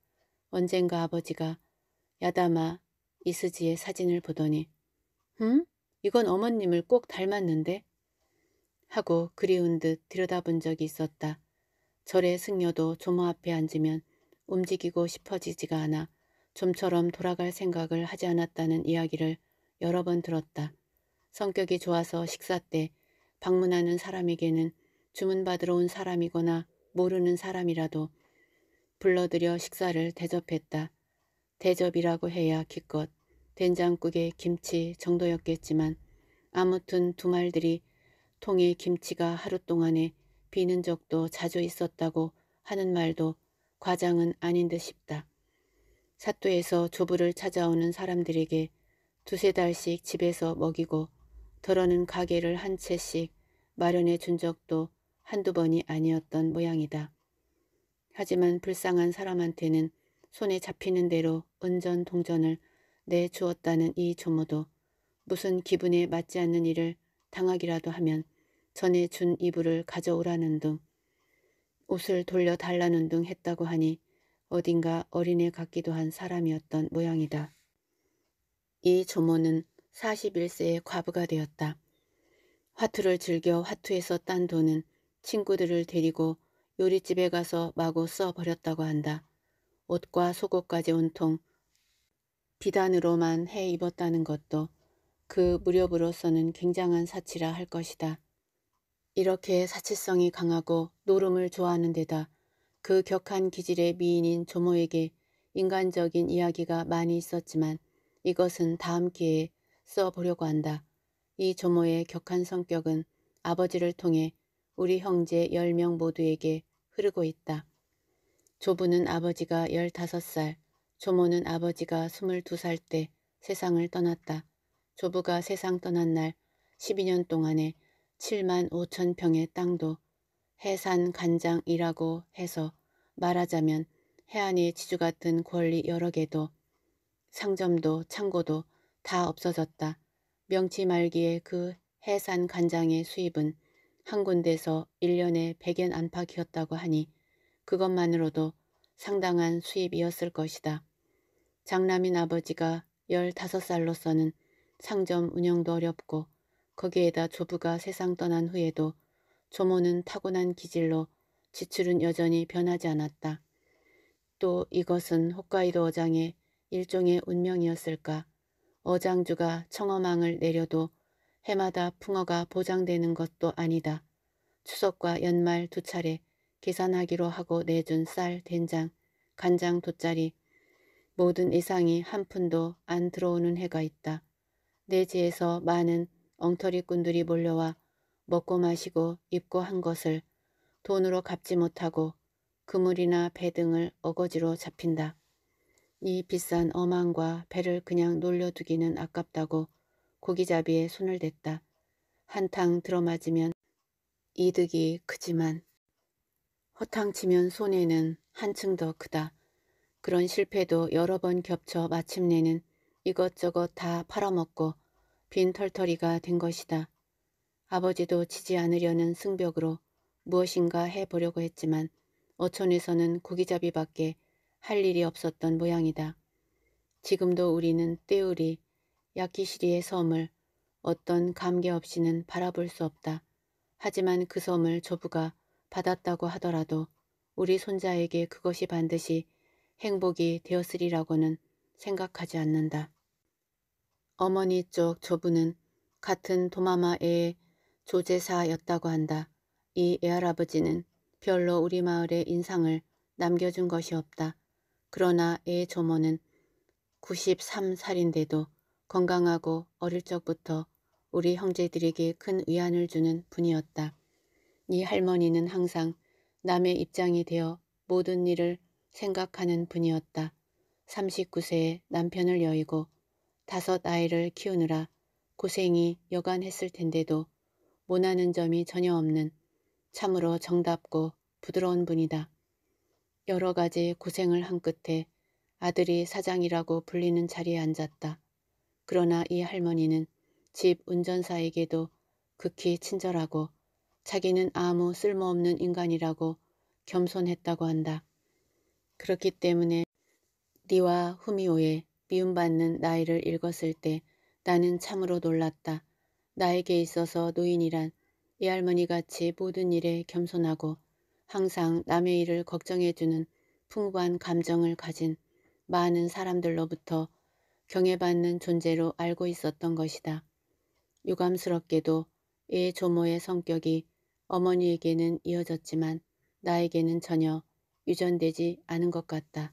언젠가 아버지가 야다마 이스지의 사진을 보더니 응? 이건 어머님을 꼭 닮았는데? 하고 그리운 듯 들여다본 적이 있었다. 절의 승려도 조모 앞에 앉으면 움직이고 싶어지지가 않아 좀처럼 돌아갈 생각을 하지 않았다는 이야기를 여러 번 들었다. 성격이 좋아서 식사 때 방문하는 사람에게는 주문받으러 온 사람이거나 모르는 사람이라도 불러들여 식사를 대접했다. 대접이라고 해야 기껏 된장국에 김치 정도였겠지만 아무튼 두 말들이 통에 김치가 하루 동안에 비는 적도 자주 있었다고 하는 말도 과장은 아닌 듯 싶다. 사또에서 조부를 찾아오는 사람들에게 두세 달씩 집에서 먹이고 덜어는 가게를 한 채씩 마련해 준 적도 한두 번이 아니었던 모양이다. 하지만 불쌍한 사람한테는 손에 잡히는 대로 은전동전을 내주었다는 이 조모도 무슨 기분에 맞지 않는 일을 당하기라도 하면 전에 준 이불을 가져오라는 등 옷을 돌려달라는 등 했다고 하니 어딘가 어린애 같기도 한 사람이었던 모양이다. 이 조모는 41세의 과부가 되었다. 화투를 즐겨 화투에서 딴 돈은 친구들을 데리고 요리집에 가서 마구 써버렸다고 한다. 옷과 속옷까지 온통 비단으로만 해 입었다는 것도 그 무렵으로서는 굉장한 사치라 할 것이다. 이렇게 사치성이 강하고 노름을 좋아하는 데다 그 격한 기질의 미인인 조모에게 인간적인 이야기가 많이 있었지만 이것은 다음 기회에 써보려고 한다. 이 조모의 격한 성격은 아버지를 통해 우리 형제 10명 모두에게 흐르고 있다. 조부는 아버지가 15살, 조모는 아버지가 22살 때 세상을 떠났다. 조부가 세상 떠난 날 12년 동안에 7만 5천 평의 땅도 해산 간장이라고 해서 말하자면 해안의 지주 같은 권리 여러 개도 상점도 창고도 다 없어졌다. 명치 말기에 그 해산 간장의 수입은 한 군데서 1년에 100엔 안팎이었다고 하니 그것만으로도 상당한 수입이었을 것이다. 장남인 아버지가 15살로서는 상점 운영도 어렵고 거기에다 조부가 세상 떠난 후에도 조모는 타고난 기질로 지출은 여전히 변하지 않았다. 또 이것은 홋카이도 어장의 일종의 운명이었을까. 어장주가 청어망을 내려도 해마다 풍어가 보장되는 것도 아니다. 추석과 연말 두 차례 계산하기로 하고 내준 쌀, 된장, 간장 돗자리, 모든 이상이 한 푼도 안 들어오는 해가 있다. 내 지에서 많은 엉터리꾼들이 몰려와 먹고 마시고 입고 한 것을 돈으로 갚지 못하고 그물이나 배 등을 어거지로 잡힌다. 이 비싼 어망과 배를 그냥 놀려두기는 아깝다고 고기잡이에 손을 댔다. 한탕 들어맞으면 이득이 크지만 허탕치면 손해는 한층 더 크다. 그런 실패도 여러 번 겹쳐 마침내는 이것저것 다 팔아먹고 빈털터리가 된 것이다. 아버지도 지지 않으려는 승벽으로 무엇인가 해보려고 했지만 어촌에서는 고기잡이밖에 할 일이 없었던 모양이다. 지금도 우리는 떼우리, 야키시리의 섬을 어떤 감개 없이는 바라볼 수 없다. 하지만 그 섬을 조부가 받았다고 하더라도 우리 손자에게 그것이 반드시 행복이 되었으리라고는 생각하지 않는다. 어머니 쪽 조부는 같은 도마마 애의 조제사였다고 한다. 이 애할아버지는 별로 우리 마을에 인상을 남겨준 것이 없다. 그러나 애의 조모는 93살인데도 건강하고 어릴 적부터 우리 형제들에게 큰 위안을 주는 분이었다. 이 할머니는 항상 남의 입장이 되어 모든 일을 생각하는 분이었다. 39세에 남편을 여의고 다섯 아이를 키우느라 고생이 여간했을 텐데도 모나는 점이 전혀 없는 참으로 정답고 부드러운 분이다. 여러 가지 고생을 한 끝에 아들이 사장이라고 불리는 자리에 앉았다. 그러나 이 할머니는 집 운전사에게도 극히 친절하고 자기는 아무 쓸모없는 인간이라고 겸손했다고 한다. 그렇기 때문에 니와 후미오의 미움받는 나이를 읽었을 때 나는 참으로 놀랐다. 나에게 있어서 노인이란 이 할머니같이 모든 일에 겸손하고 항상 남의 일을 걱정해주는 풍부한 감정을 가진 많은 사람들로부터 경애받는 존재로 알고 있었던 것이다. 유감스럽게도 이 조모의 성격이 어머니에게는 이어졌지만 나에게는 전혀 유전되지 않은 것 같다.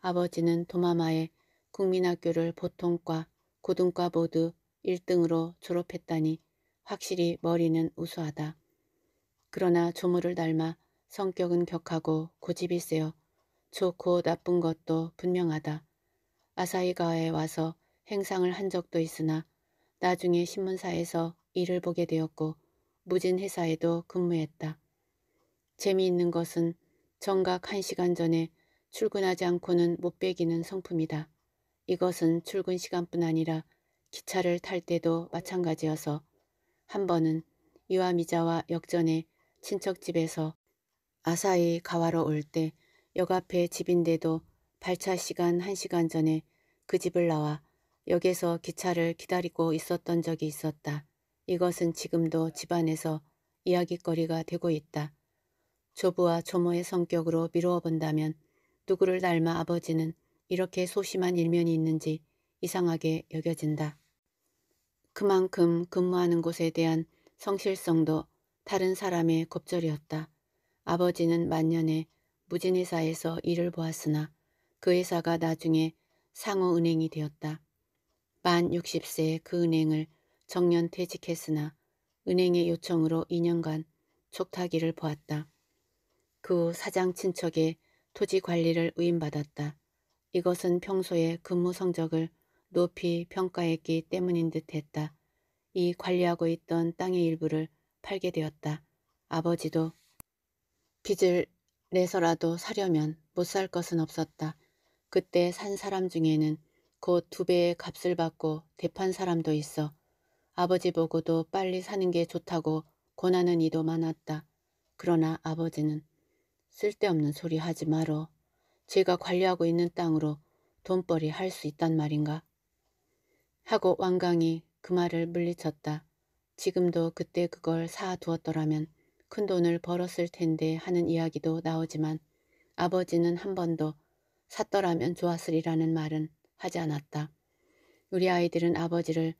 아버지는 도마마에 국민학교를 보통과 고등과 모두 1등으로 졸업했다니 확실히 머리는 우수하다. 그러나 조물을 닮아 성격은 격하고 고집이 세어 좋고 나쁜 것도 분명하다. 아사히가에 와서 행상을 한 적도 있으나 나중에 신문사에서 일을 보게 되었고 무진 회사에도 근무했다. 재미있는 것은 정각 한시간 전에 출근하지 않고는 못빼기는 성품이다. 이것은 출근 시간뿐 아니라 기차를 탈 때도 마찬가지여서 한 번은 이와미자와 역전에 친척집에서 아사히 가와로 올 때 역 앞에 집인데도 발차 시간 한시간 전에 그 집을 나와 역에서 기차를 기다리고 있었던 적이 있었다. 이것은 지금도 집안에서 이야기거리가 되고 있다. 조부와 조모의 성격으로 미루어 본다면 누구를 닮아 아버지는 이렇게 소심한 일면이 있는지 이상하게 여겨진다. 그만큼 근무하는 곳에 대한 성실성도 다른 사람의 곱절이었다. 아버지는 만년에 무진회사에서 일을 보았으나 그 회사가 나중에 상호은행이 되었다. 만 60세에 그 은행을 정년 퇴직했으나 은행의 요청으로 2년간 촉탁기를 보았다. 그 사장 친척의 토지 관리를 의임받았다. 이것은 평소에 근무 성적을 높이 평가했기 때문인 듯 했다. 이 관리하고 있던 땅의 일부를 팔게 되었다. 아버지도 빚을 내서라도 사려면 못 살 것은 없었다. 그때 산 사람 중에는 곧 두 배의 값을 받고 대판 사람도 있어. 아버지 보고도 빨리 사는 게 좋다고 권하는 이도 많았다. 그러나 아버지는 쓸데없는 소리 하지 말어. 제가 관리하고 있는 땅으로 돈벌이 할 수 있단 말인가? 하고 왕강이 그 말을 물리쳤다. 지금도 그때 그걸 사두었더라면 큰 돈을 벌었을 텐데 하는 이야기도 나오지만 아버지는 한 번도 샀더라면 좋았으리라는 말은 하지 않았다. 우리 아이들은 아버지를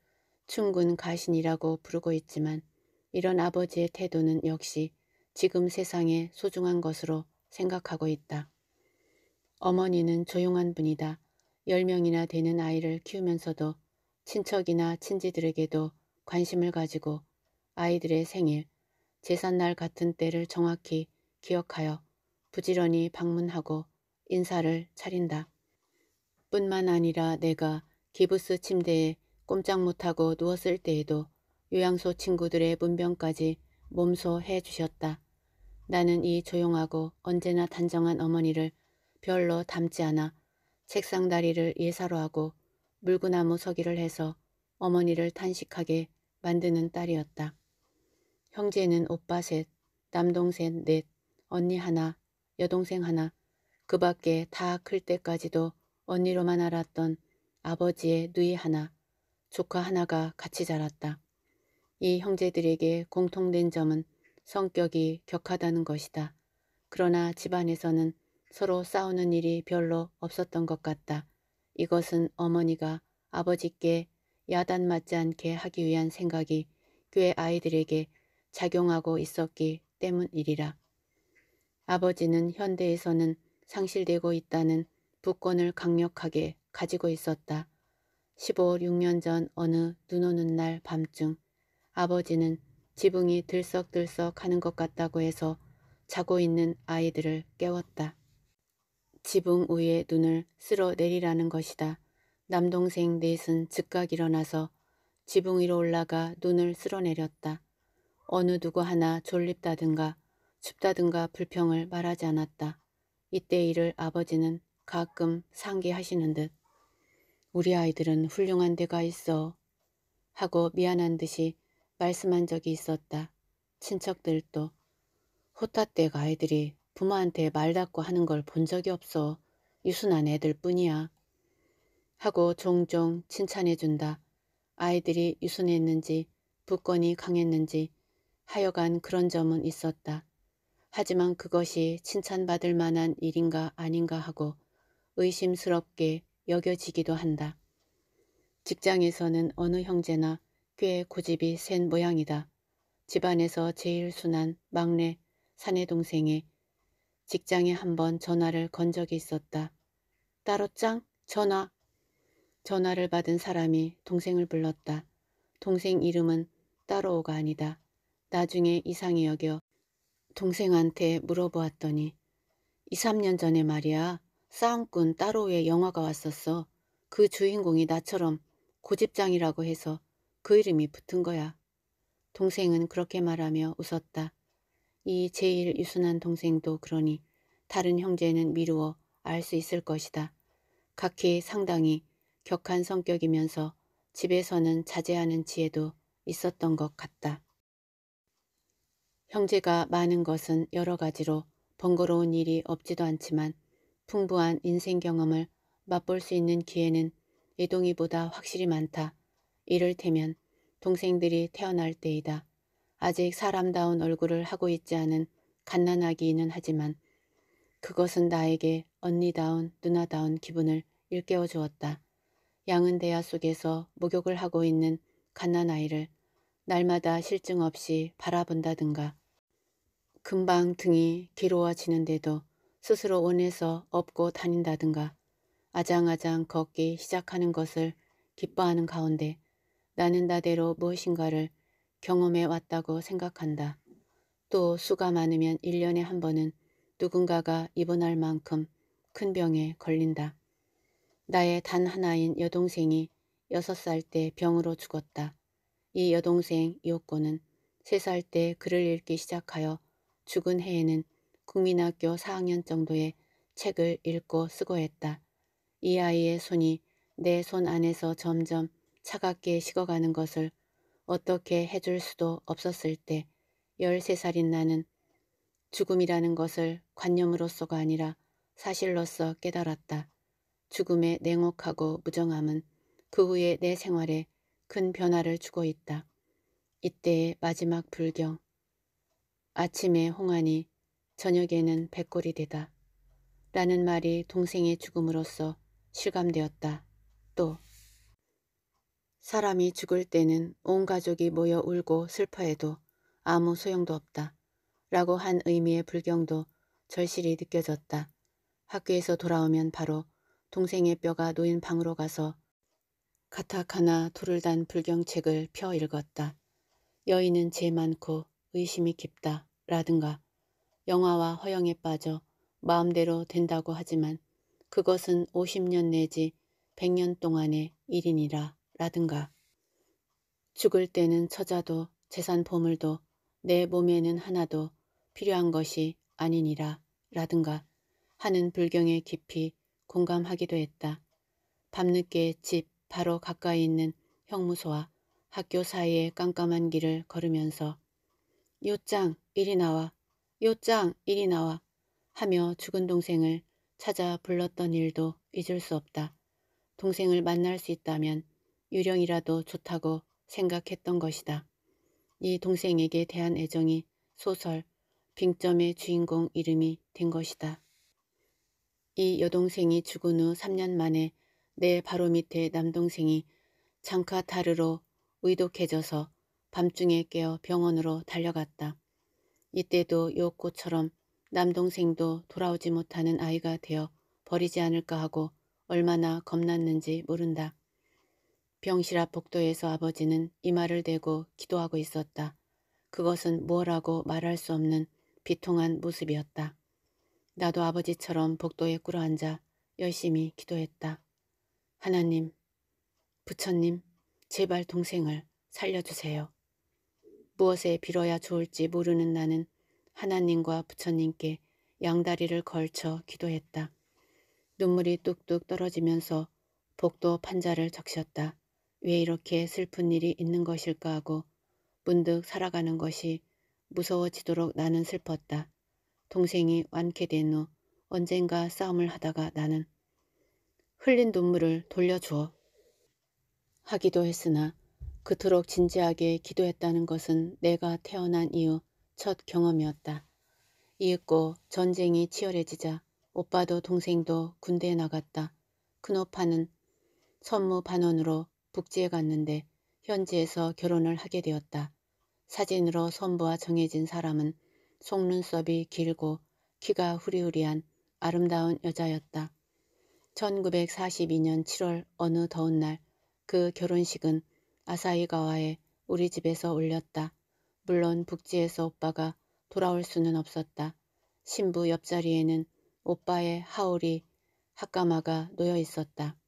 충군 가신이라고 부르고 있지만 이런 아버지의 태도는 역시 지금 세상에 소중한 것으로 생각하고 있다. 어머니는 조용한 분이다. 10명이나 되는 아이를 키우면서도 친척이나 친지들에게도 관심을 가지고 아이들의 생일, 제삿날 같은 때를 정확히 기억하여 부지런히 방문하고 인사를 차린다. 뿐만 아니라 내가 기부스 침대에 꼼짝 못하고 누웠을 때에도 요양소 친구들의 문병까지 몸소 해주셨다. 나는 이 조용하고 언제나 단정한 어머니를 별로 닮지 않아 책상 다리를 예사로 하고 물구나무 서기를 해서 어머니를 탄식하게 만드는 딸이었다. 형제는 오빠 셋, 남동생 넷, 언니 하나, 여동생 하나, 그 밖에 다 클 때까지도 언니로만 알았던 아버지의 누이 하나, 조카 하나가 같이 자랐다. 이 형제들에게 공통된 점은 성격이 격하다는 것이다. 그러나 집안에서는 서로 싸우는 일이 별로 없었던 것 같다. 이것은 어머니가 아버지께 야단 맞지 않게 하기 위한 생각이 꽤 아이들에게 작용하고 있었기 때문이리라. 아버지는 현대에서는 상실되고 있다는 부권을 강력하게 가지고 있었다. 15, 6년 전 어느 눈 오는 날 밤중 아버지는 지붕이 들썩들썩 하는 것 같다고 해서 자고 있는 아이들을 깨웠다. 지붕 위에 눈을 쓸어 내리라는 것이다. 남동생 넷은 즉각 일어나서 지붕 위로 올라가 눈을 쓸어내렸다. 어느 누구 하나 졸립다든가 춥다든가 불평을 말하지 않았다. 이때 일을 아버지는 가끔 상기하시는 듯 우리 아이들은 훌륭한 데가 있어 하고 미안한 듯이 말씀한 적이 있었다. 친척들도 호타 때가 아이들이 부모한테 말 닫고 하는 걸 본 적이 없어. 유순한 애들 뿐이야. 하고 종종 칭찬해준다. 아이들이 유순했는지 부권이 강했는지 하여간 그런 점은 있었다. 하지만 그것이 칭찬받을 만한 일인가 아닌가 하고 의심스럽게 여겨지기도 한다. 직장에서는 어느 형제나 꽤 고집이 센 모양이다. 집안에서 제일 순한 막내 사내 동생이 직장에 한번 전화를 건 적이 있었다. 따로 짱 전화. 전화를 받은 사람이 동생을 불렀다. 동생 이름은 따로오가 아니다. 나중에 이상히 여겨 동생한테 물어보았더니 2, 3년 전에 말이야 싸움꾼 따로오의 영화가 왔었어. 그 주인공이 나처럼 고집장이라고 해서 그 이름이 붙은 거야. 동생은 그렇게 말하며 웃었다. 이 제일 유순한 동생도 그러니 다른 형제는 미루어 알 수 있을 것이다. 각희 상당히 격한 성격이면서 집에서는 자제하는 지혜도 있었던 것 같다. 형제가 많은 것은 여러 가지로 번거로운 일이 없지도 않지만 풍부한 인생 경험을 맛볼 수 있는 기회는 예동이보다 확실히 많다. 이를테면 동생들이 태어날 때이다. 아직 사람다운 얼굴을 하고 있지 않은 갓난아기이는 하지만 그것은 나에게 언니다운 누나다운 기분을 일깨워 주었다. 양은 대야 속에서 목욕을 하고 있는 갓난아이를 날마다 실증 없이 바라본다든가 금방 등이 기로워지는데도 스스로 원해서 업고 다닌다든가 아장아장 걷기 시작하는 것을 기뻐하는 가운데 나는 나대로 무엇인가를 경험해 왔다고 생각한다. 또 수가 많으면 1년에 한 번은 누군가가 입원할 만큼 큰 병에 걸린다. 나의 단 하나인 여동생이 6살 때 병으로 죽었다. 이 여동생 이옥고는 3살 때 글을 읽기 시작하여 죽은 해에는 국민학교 4학년 정도의 책을 읽고 쓰고 했다. 이 아이의 손이 내 손 안에서 점점 차갑게 식어가는 것을 어떻게 해줄 수도 없었을 때 13살인 나는 죽음이라는 것을 관념으로서가 아니라 사실로서 깨달았다. 죽음의 냉혹하고 무정함은 그 후에 내 생활에 큰 변화를 주고 있다. 이때의 마지막 불경. 아침에 홍안이 저녁에는 백골이 되다. 라는 말이 동생의 죽음으로써 실감되었다. 또 사람이 죽을 때는 온 가족이 모여 울고 슬퍼해도 아무 소용도 없다. 라고 한 의미의 불경도 절실히 느껴졌다. 학교에서 돌아오면 바로 동생의 뼈가 놓인 방으로 가서 가타카나 둘을 단 불경책을 펴 읽었다. 여인은 죄 많고 의심이 깊다. 라든가 영화와 허영에 빠져 마음대로 된다고 하지만 그것은 50년 내지 100년 동안의 일인이라 라든가 죽을 때는 처자도 재산 보물도 내 몸에는 하나도 필요한 것이 아니니라 라든가 하는 불경에 깊이 공감하기도 했다. 밤늦게 집 바로 가까이 있는 형무소와 학교 사이의 깜깜한 길을 걸으면서 요짱 이리 나와 요짱 이리 나와 하며 죽은 동생을 찾아 불렀던 일도 잊을 수 없다. 동생을 만날 수 있다면 유령이라도 좋다고 생각했던 것이다. 이 동생에게 대한 애정이 소설 빙점의 주인공 이름이 된 것이다. 이 여동생이 죽은 후 3년 만에 내 바로 밑에 남동생이 장카타르로 의독해져서 밤중에 깨어 병원으로 달려갔다. 이때도 요꼬처럼 남동생도 돌아오지 못하는 아이가 되어 버리지 않을까 하고 얼마나 겁났는지 모른다. 병실 앞 복도에서 아버지는 이마를 대고 기도하고 있었다. 그것은 뭐라고 말할 수 없는 비통한 모습이었다. 나도 아버지처럼 복도에 꿇어앉아 열심히 기도했다. 하나님, 부처님, 제발 동생을 살려주세요. 무엇에 빌어야 좋을지 모르는 나는 하나님과 부처님께 양다리를 걸쳐 기도했다. 눈물이 뚝뚝 떨어지면서 복도 판자를 적셨다. 왜 이렇게 슬픈 일이 있는 것일까 하고 문득 살아가는 것이 무서워지도록 나는 슬펐다. 동생이 완쾌된 후 언젠가 싸움을 하다가 나는 흘린 눈물을 돌려주어 하기도 했으나 그토록 진지하게 기도했다는 것은 내가 태어난 이후 첫 경험이었다. 이윽고 전쟁이 치열해지자 오빠도 동생도 군대에 나갔다. 큰오파는 선무 반원으로 북지에 갔는데 현지에서 결혼을 하게 되었다. 사진으로 선보아 정해진 사람은 속눈썹이 길고 키가 후리후리한 아름다운 여자였다. 1942년 7월 어느 더운 날 그 결혼식은 아사이가와의 우리 집에서 올렸다. 물론 북지에서 오빠가 돌아올 수는 없었다. 신부 옆자리에는 오빠의 하울이 학까마가 놓여 있었다.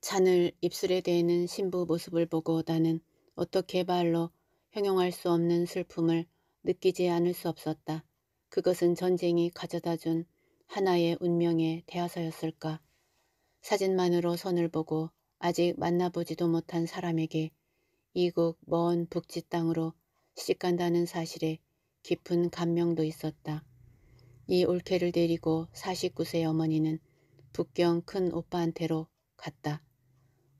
잔을 입술에 대는 신부 모습을 보고 나는 어떻게 말로 형용할 수 없는 슬픔을 느끼지 않을 수 없었다. 그것은 전쟁이 가져다 준 하나의 운명의 대화서였을까. 사진만으로 선을 보고 아직 만나보지도 못한 사람에게 이국 먼 북지 땅으로 시집 간다는 사실에 깊은 감명도 있었다. 이 올케를 데리고 49세 어머니는 북경 큰 오빠한테로 갔다.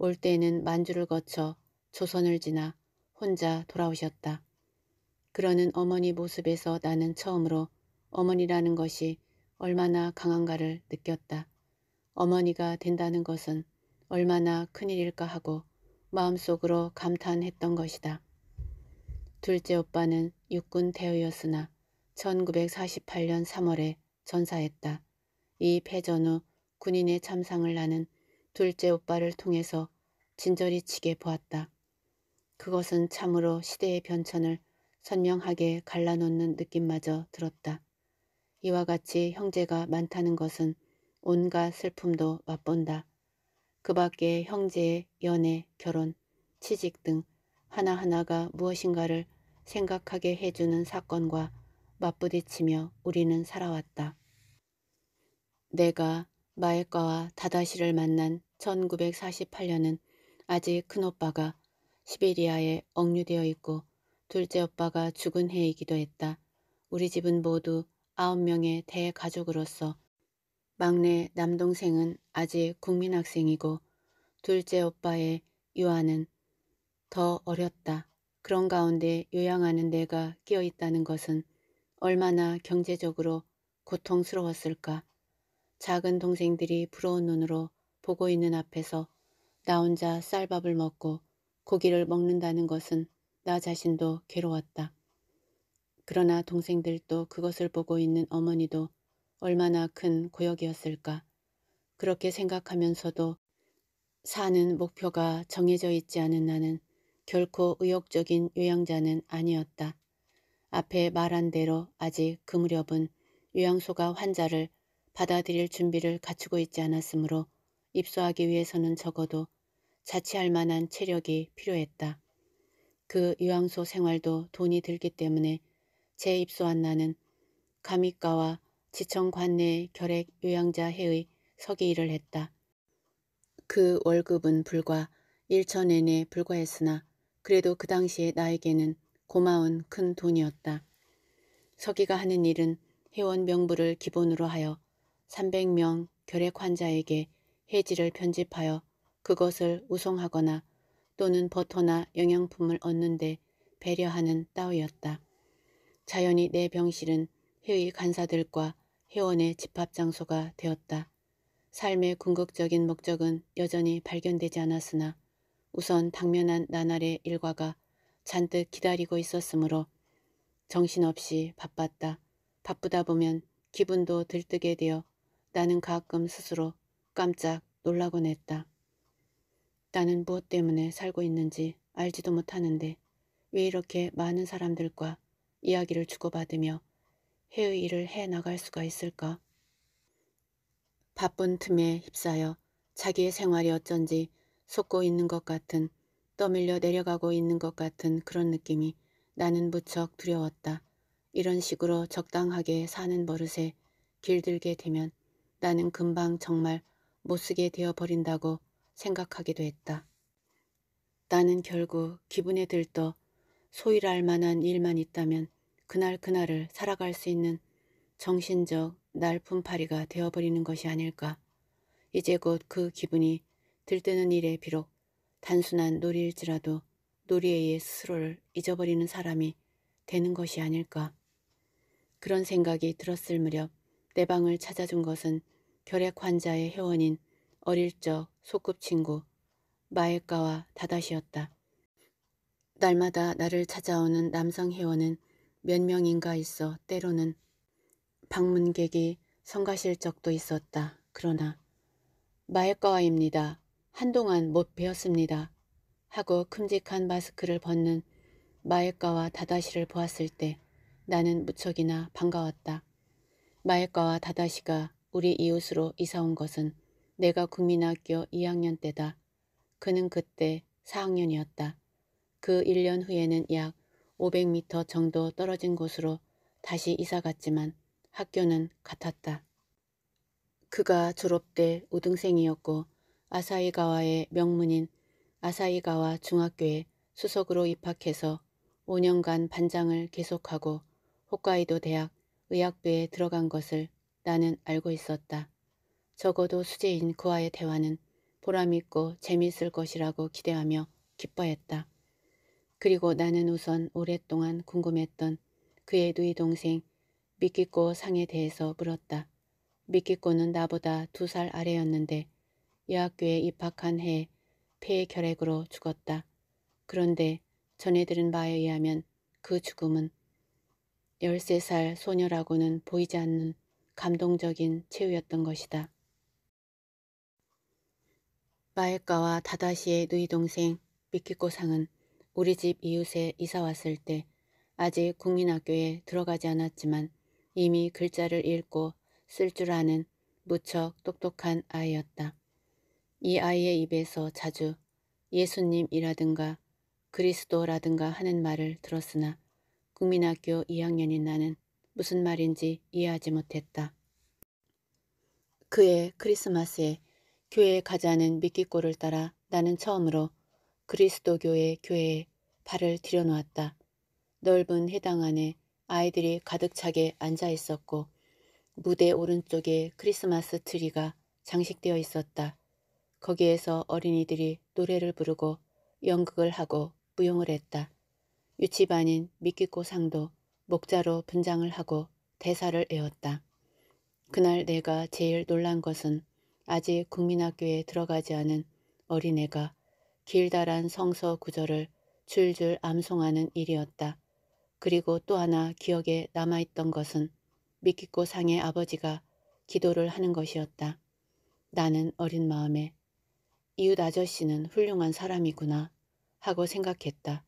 올 때에는 만주를 거쳐 조선을 지나 혼자 돌아오셨다. 그러는 어머니 모습에서 나는 처음으로 어머니라는 것이 얼마나 강한가를 느꼈다. 어머니가 된다는 것은 얼마나 큰일일까 하고 마음속으로 감탄했던 것이다. 둘째 오빠는 육군 대우였으나 1948년 3월에 전사했다. 이 패전 후 군인의 참상을 나는 둘째 오빠를 통해서 진저리 치게 보았다. 그것은 참으로 시대의 변천을 선명하게 갈라놓는 느낌마저 들었다. 이와 같이 형제가 많다는 것은 온갖 슬픔도 맛본다. 그 밖에 형제의 연애, 결혼, 취직 등 하나하나가 무엇인가를 생각하게 해주는 사건과 맞부딪치며 우리는 살아왔다. 내가 마에과와 다다시를 만난 1948년은 아직 큰오빠가 시베리아에 억류되어 있고 둘째 오빠가 죽은 해이기도 했다. 우리 집은 모두 아홉 명의 대가족으로서 막내 남동생은 아직 국민학생이고 둘째 오빠의 유아는 더 어렸다. 그런 가운데 요양하는 내가 끼어 있다는 것은 얼마나 경제적으로 고통스러웠을까. 작은 동생들이 부러운 눈으로 보고 있는 앞에서 나 혼자 쌀밥을 먹고 고기를 먹는다는 것은 나 자신도 괴로웠다. 그러나 동생들도 그것을 보고 있는 어머니도 얼마나 큰 고역이었을까. 그렇게 생각하면서도 사는 목표가 정해져 있지 않은 나는 결코 의욕적인 요양자는 아니었다. 앞에 말한 대로 아직 그 무렵은 요양소가 환자를 받아들일 준비를 갖추고 있지 않았으므로 입소하기 위해서는 적어도 자취할 만한 체력이 필요했다. 그 유황소 생활도 돈이 들기 때문에 재입소한 나는 감입가와 지청 관내 결핵 요양자 회의 서기 일을 했다. 그 월급은 불과 1천 엔에 불과했으나 그래도 그 당시에 나에게는 고마운 큰 돈이었다. 서기가 하는 일은 회원 명부를 기본으로 하여 300명 결핵 환자에게 해지를 편집하여 그것을 우송하거나 또는 버터나 영양품을 얻는데 배려하는 따위였다. 자연히 내 병실은 회의 간사들과 회원의 집합장소가 되었다. 삶의 궁극적인 목적은 여전히 발견되지 않았으나 우선 당면한 나날의 일과가 잔뜩 기다리고 있었으므로 정신없이 바빴다. 바쁘다 보면 기분도 들뜨게 되어 나는 가끔 스스로 깜짝 놀라곤 했다. 나는 무엇 때문에 살고 있는지 알지도 못하는데 왜 이렇게 많은 사람들과 이야기를 주고받으며 해의 일을 해나갈 수가 있을까? 바쁜 틈에 휩싸여 자기의 생활이 어쩐지 속고 있는 것 같은 떠밀려 내려가고 있는 것 같은 그런 느낌이 나는 무척 두려웠다. 이런 식으로 적당하게 사는 버릇에 길들게 되면 나는 금방 정말 못쓰게 되어버린다고 생각하기도 했다. 나는 결국 기분에 들떠 소일할 만한 일만 있다면 그날 그날을 살아갈 수 있는 정신적 날품파리가 되어버리는 것이 아닐까. 이제 곧 그 기분이 들뜨는 일에 비록 단순한 놀이일지라도 놀이에 의해 스스로를 잊어버리는 사람이 되는 것이 아닐까. 그런 생각이 들었을 무렵 내 방을 찾아준 것은 결핵 환자의 회원인 어릴 적 소꿉친구 마에카와 다다시였다. 날마다 나를 찾아오는 남성 회원은 몇 명인가 있어 때로는 방문객이 성가실 적도 있었다. 그러나 마에카와입니다. 한동안 못 배웠습니다. 하고 큼직한 마스크를 벗는 마에카와 다다시를 보았을 때 나는 무척이나 반가웠다. 마엘과와 다다시가 우리 이웃으로 이사온 것은 내가 국민학교 2학년 때다. 그는 그때 4학년이었다. 그 1년 후에는 약 500m 정도 떨어진 곳으로 다시 이사갔지만 학교는 같았다. 그가 졸업 때 우등생이었고 아사이가와의 명문인 아사이가와 중학교에 수석으로 입학해서 5년간 반장을 계속하고 홋카이도 대학 의학부에 들어간 것을 나는 알고 있었다. 적어도 수재인 그와의 대화는 보람있고 재미있을 것이라고 기대하며 기뻐했다. 그리고 나는 우선 오랫동안 궁금했던 그의 누이 동생 미키코 상에 대해서 물었다. 미키코는 나보다 두 살 아래였는데 여학교에 입학한 해에 폐 결핵으로 죽었다. 그런데 전해들은 바에 의하면 그 죽음은 1 3살 소녀라고는 보이지 않는 감동적인 체유였던 것이다. 마엘카와 다다시의 누이 동생 미키코상은 우리 집 이웃에 이사 왔을 때 아직 국민학교에 들어가지 않았지만 이미 글자를 읽고 쓸 줄 아는 무척 똑똑한 아이였다. 이 아이의 입에서 자주 예수님이라든가 그리스도라든가 하는 말을 들었으나 국민학교 2학년인 나는 무슨 말인지 이해하지 못했다. 그해 크리스마스에 교회에 가자는 미끼꼴을 따라 나는 처음으로 그리스도교의 교회에 발을 들여놓았다. 넓은 해당 안에 아이들이 가득 차게 앉아 있었고 무대 오른쪽에 크리스마스 트리가 장식되어 있었다. 거기에서 어린이들이 노래를 부르고 연극을 하고 무용을 했다. 유치반인 미키코 상도 목자로 분장을 하고 대사를 외웠다. 그날 내가 제일 놀란 것은 아직 국민학교에 들어가지 않은 어린애가 길다란 성서 구절을 줄줄 암송하는 일이었다. 그리고 또 하나 기억에 남아있던 것은 미키코 상의 아버지가 기도를 하는 것이었다. 나는 어린 마음에 이웃 아저씨는 훌륭한 사람이구나 하고 생각했다.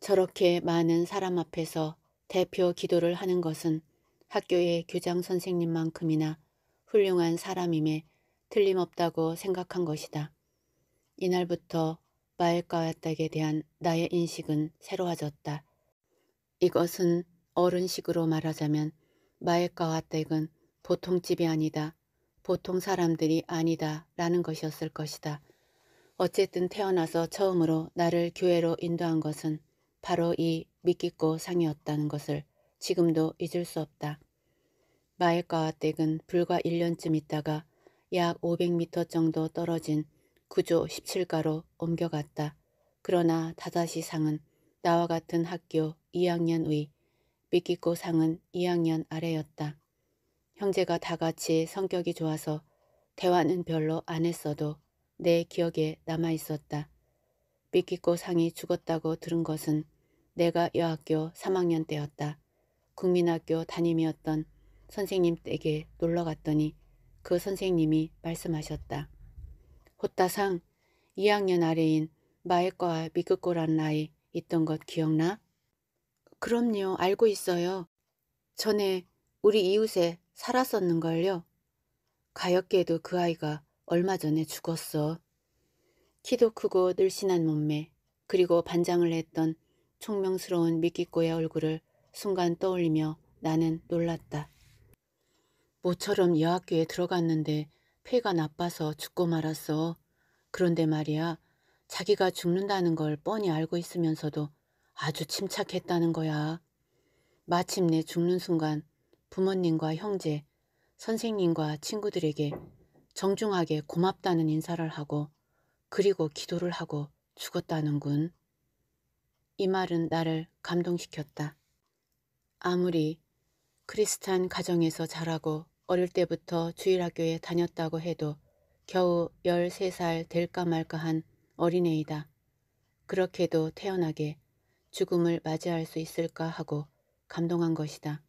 저렇게 많은 사람 앞에서 대표 기도를 하는 것은 학교의 교장 선생님만큼이나 훌륭한 사람임에 틀림없다고 생각한 것이다. 이날부터 마을가야닭에 대한 나의 인식은 새로워졌다. 이것은 어른식으로 말하자면 마을가야닭은 보통 집이 아니다. 보통 사람들이 아니다 라는 것이었을 것이다. 어쨌든 태어나서 처음으로 나를 교회로 인도한 것은 바로 이 미끼꼬 상이었다는 것을 지금도 잊을 수 없다. 마엘과와 댁은 불과 1년쯤 있다가 약 500m 정도 떨어진 구조 17가로 옮겨갔다. 그러나 다다시 상은 나와 같은 학교 2학년 위, 미끼꼬 상은 2학년 아래였다. 형제가 다 같이 성격이 좋아서 대화는 별로 안 했어도 내 기억에 남아 있었다. 미끼꼬 상이 죽었다고 들은 것은 내가 여학교 3학년 때였다. 국민학교 담임이었던 선생님 댁에 놀러 갔더니 그 선생님이 말씀하셨다. 호따상 2학년 아래인 마에과와 미극고란 나이 있던 것 기억나? 그럼요, 알고 있어요. 전에 우리 이웃에 살았었는걸요. 가엾게도 그 아이가 얼마 전에 죽었어. 키도 크고 늘씬한 몸매, 그리고 반장을 했던 총명스러운 미끼꼬의 얼굴을 순간 떠올리며 나는 놀랐다. 모처럼 여학교에 들어갔는데 폐가 나빠서 죽고 말았어. 그런데 말이야 자기가 죽는다는 걸 뻔히 알고 있으면서도 아주 침착했다는 거야. 마침내 죽는 순간 부모님과 형제, 선생님과 친구들에게 정중하게 고맙다는 인사를 하고 그리고 기도를 하고 죽었다는군. 이 말은 나를 감동시켰다. 아무리 크리스탄 가정에서 자라고 어릴 때부터 주일학교에 다녔다고 해도 겨우 13살 될까 말까 한 어린애이다. 그렇게도 태연하게 죽음을 맞이할 수 있을까 하고 감동한 것이다.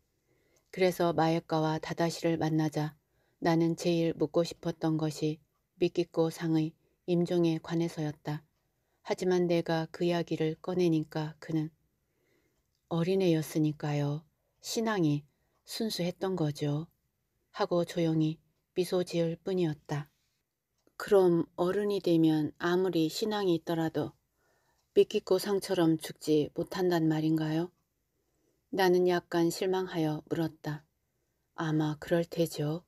그래서 마약과와 다다시를 만나자 나는 제일 묻고 싶었던 것이 미끼코 상의 임종에 관해서였다. 하지만 내가 그 이야기를 꺼내니까 그는 어린애였으니까요. 신앙이 순수했던 거죠. 하고 조용히 미소 지을 뿐이었다. 그럼 어른이 되면 아무리 신앙이 있더라도 미끼고 상처럼 죽지 못한단 말인가요? 나는 약간 실망하여 물었다. 아마 그럴 테죠.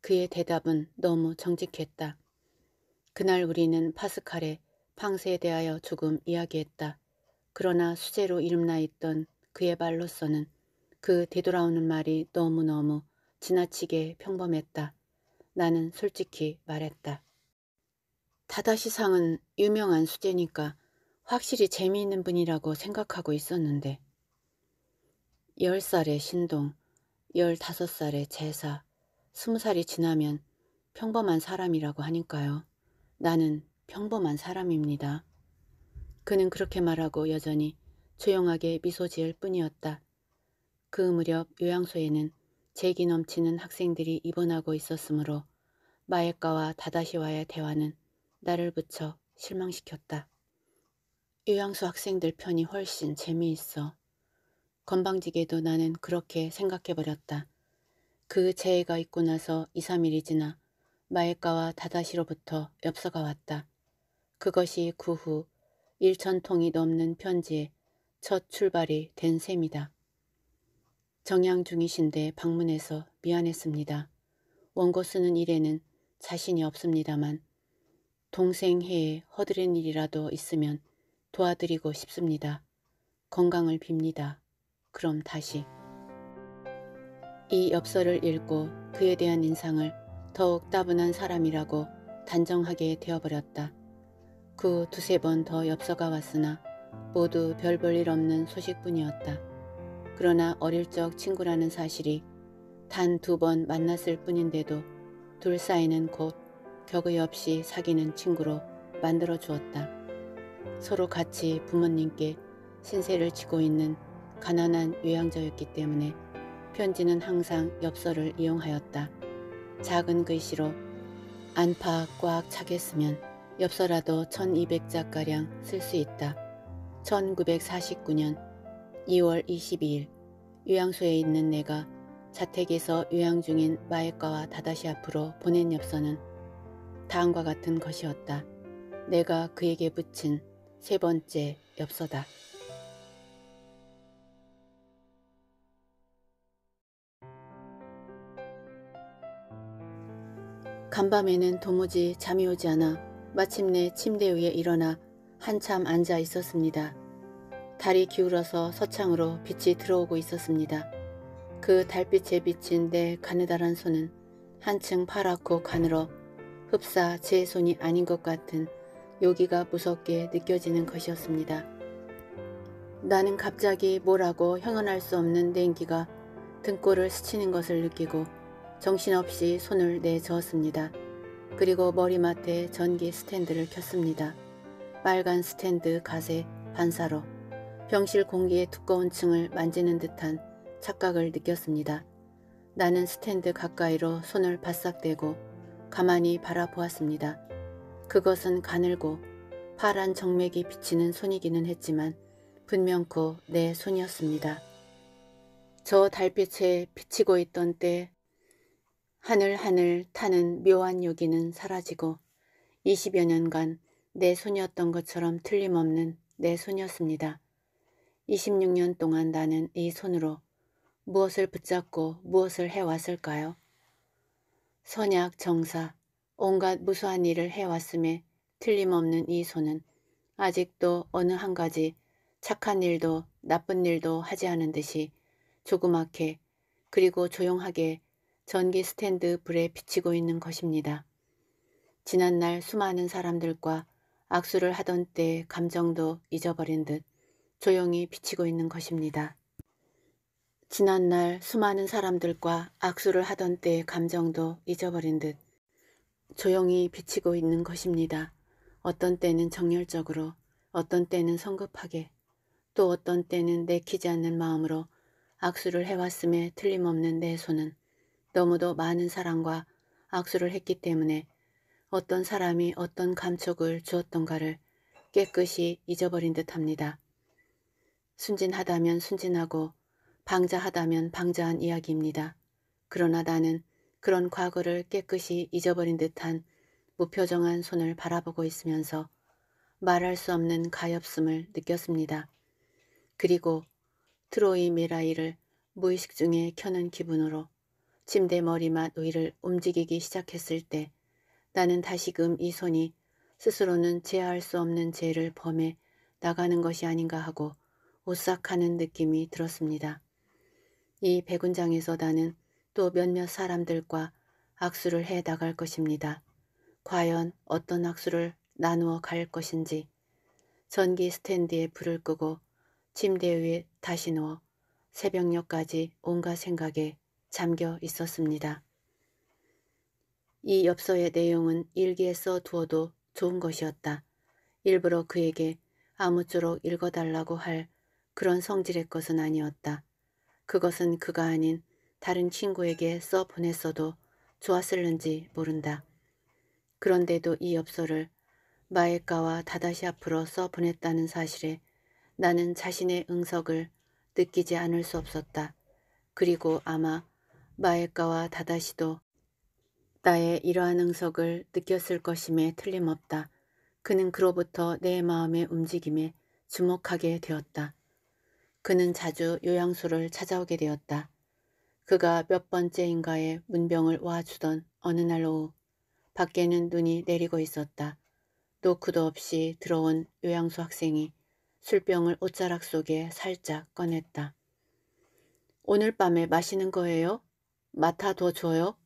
그의 대답은 너무 정직했다. 그날 우리는 파스칼의 황새에 대하여 조금 이야기했다. 그러나 수제로 이름나 있던 그의 말로서는 그 되돌아오는 말이 너무너무 지나치게 평범했다. 나는 솔직히 말했다. 다다시상은 유명한 수제니까 확실히 재미있는 분이라고 생각하고 있었는데 10살의 신동, 15살의 제사, 20살이 지나면 평범한 사람이라고 하니까요. 나는 평범한 사람입니다. 그는 그렇게 말하고 여전히 조용하게 미소 지을 뿐이었다. 그 무렵 요양소에는 재기 넘치는 학생들이 입원하고 있었으므로 마예과와 다다시와의 대화는 나를 붙여 실망시켰다. 요양소 학생들 편이 훨씬 재미있어. 건방지게도 나는 그렇게 생각해버렸다. 그 재해가 있고 나서 2, 3일이 지나 마예과와 다다시로부터 엽서가 왔다. 그것이 그후일천 통이 넘는 편지의 첫 출발이 된 셈이다. 정양 중이신데 방문해서 미안했습니다. 원고 쓰는 일에는 자신이 없습니다만 동생 해에 허드렛 일이라도 있으면 도와드리고 싶습니다. 건강을 빕니다. 그럼 다시. 이 엽서를 읽고 그에 대한 인상을 더욱 따분한 사람이라고 단정하게 되어버렸다. 그 두세 번 더 엽서가 왔으나 모두 별 볼 일 없는 소식뿐이었다. 그러나 어릴 적 친구라는 사실이 단 두 번 만났을 뿐인데도 둘 사이는 곧 격의 없이 사귀는 친구로 만들어 주었다. 서로 같이 부모님께 신세를 지고 있는 가난한 요양자였기 때문에 편지는 항상 엽서를 이용하였다. 작은 글씨로 안파 꽉차겠으면 엽서라도 1200자가량 쓸 수 있다. 1949년 2월 22일 요양소에 있는 내가 자택에서 요양 중인 마에과와 다다시 앞으로 보낸 엽서는 다음과 같은 것이었다. 내가 그에게 붙인 세 번째 엽서다. 간밤에는 도무지 잠이 오지 않아 마침내 침대 위에 일어나 한참 앉아 있었습니다. 달이 기울어서 서창으로 빛이 들어오고 있었습니다. 그 달빛에 비친 내 가느다란 손은 한층 파랗고 가늘어 흡사 제 손이 아닌 것 같은 여기가 무섭게 느껴지는 것이었습니다. 나는 갑자기 뭐라고 형언할 수 없는 냉기가 등골을 스치는 것을 느끼고 정신없이 손을 내저었습니다. 그리고 머리맡에 전기 스탠드를 켰습니다. 빨간 스탠드 가세 반사로 병실 공기의 두꺼운 층을 만지는 듯한 착각을 느꼈습니다. 나는 스탠드 가까이로 손을 바싹 대고 가만히 바라보았습니다. 그것은 가늘고 파란 정맥이 비치는 손이기는 했지만 분명코 내 손이었습니다. 저 달빛에 비치고 있던 때 하늘 하늘 타는 묘한 요기는 사라지고 20여 년간 내 손이었던 것처럼 틀림없는 내 손이었습니다. 26년 동안 나는 이 손으로 무엇을 붙잡고 무엇을 해왔을까요? 선약, 정사, 온갖 무수한 일을 해왔음에 틀림없는 이 손은 아직도 어느 한 가지 착한 일도 나쁜 일도 하지 않은 듯이 조그맣게 그리고 조용하게 전기 스탠드 불에 비치고 있는 것입니다. 지난날 수많은 사람들과 악수를 하던 때 감정도 잊어버린 듯 조용히 비치고 있는 것입니다. 지난날 수많은 사람들과 악수를 하던 때 감정도 잊어버린 듯 조용히 비치고 있는 것입니다. 어떤 때는 정열적으로, 어떤 때는 성급하게, 또 어떤 때는 내키지 않는 마음으로 악수를 해왔음에 틀림없는 내 손은 너무도 많은 사랑과 악수를 했기 때문에 어떤 사람이 어떤 감촉을 주었던가를 깨끗이 잊어버린 듯합니다. 순진하다면 순진하고 방자하다면 방자한 이야기입니다. 그러나 나는 그런 과거를 깨끗이 잊어버린 듯한 무표정한 손을 바라보고 있으면서 말할 수 없는 가엾음을 느꼈습니다. 그리고 트로이 미라이를 무의식 중에 켜는 기분으로 침대 머리맡 위를 움직이기 시작했을 때 나는 다시금 이 손이 스스로는 제할 어수 없는 죄를 범해 나가는 것이 아닌가 하고 오싹하는 느낌이 들었습니다. 이 백운장에서 나는 또 몇몇 사람들과 악수를 해 나갈 것입니다. 과연 어떤 악수를 나누어 갈 것인지 전기 스탠드에 불을 끄고 침대 위에 다시 누워 새벽녘까지 온갖 생각에 잠겨 있었습니다. 이 엽서의 내용은 일기에 써 두어도 좋은 것이었다. 일부러 그에게 아무쪼록 읽어달라고 할 그런 성질의 것은 아니었다. 그것은 그가 아닌 다른 친구에게 써 보냈어도 좋았을는지 모른다. 그런데도 이 엽서를 마에카와 다다시 앞으로 써 보냈다는 사실에 나는 자신의 응석을 느끼지 않을 수 없었다. 그리고 아마 마에카와 다다시도 나의 이러한 응석을 느꼈을 것임에 틀림없다. 그는 그로부터 내 마음의 움직임에 주목하게 되었다. 그는 자주 요양소를 찾아오게 되었다. 그가 몇 번째인가에 문병을 와주던 어느 날 오후 밖에는 눈이 내리고 있었다. 노크도 없이 들어온 요양소 학생이 술병을 옷자락 속에 살짝 꺼냈다. 오늘 밤에 마시는 거예요? 맡아둬 줘요?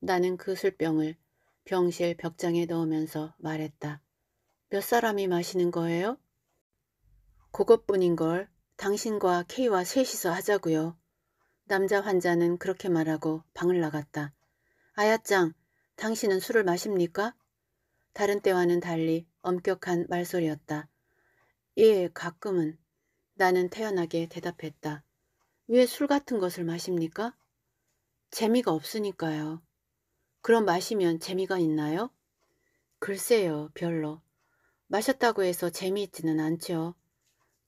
나는 그 술병을 병실 벽장에 넣으면서 말했다. 몇 사람이 마시는 거예요? 그것뿐인 걸 당신과 K와 셋이서 하자고요. 남자 환자는 그렇게 말하고 방을 나갔다. 아야짱, 당신은 술을 마십니까? 다른 때와는 달리 엄격한 말소리였다. 예, 가끔은. 나는 태연하게 대답했다. 왜 술 같은 것을 마십니까? 재미가 없으니까요. 그럼 마시면 재미가 있나요? 글쎄요, 별로. 마셨다고 해서 재미있지는 않죠.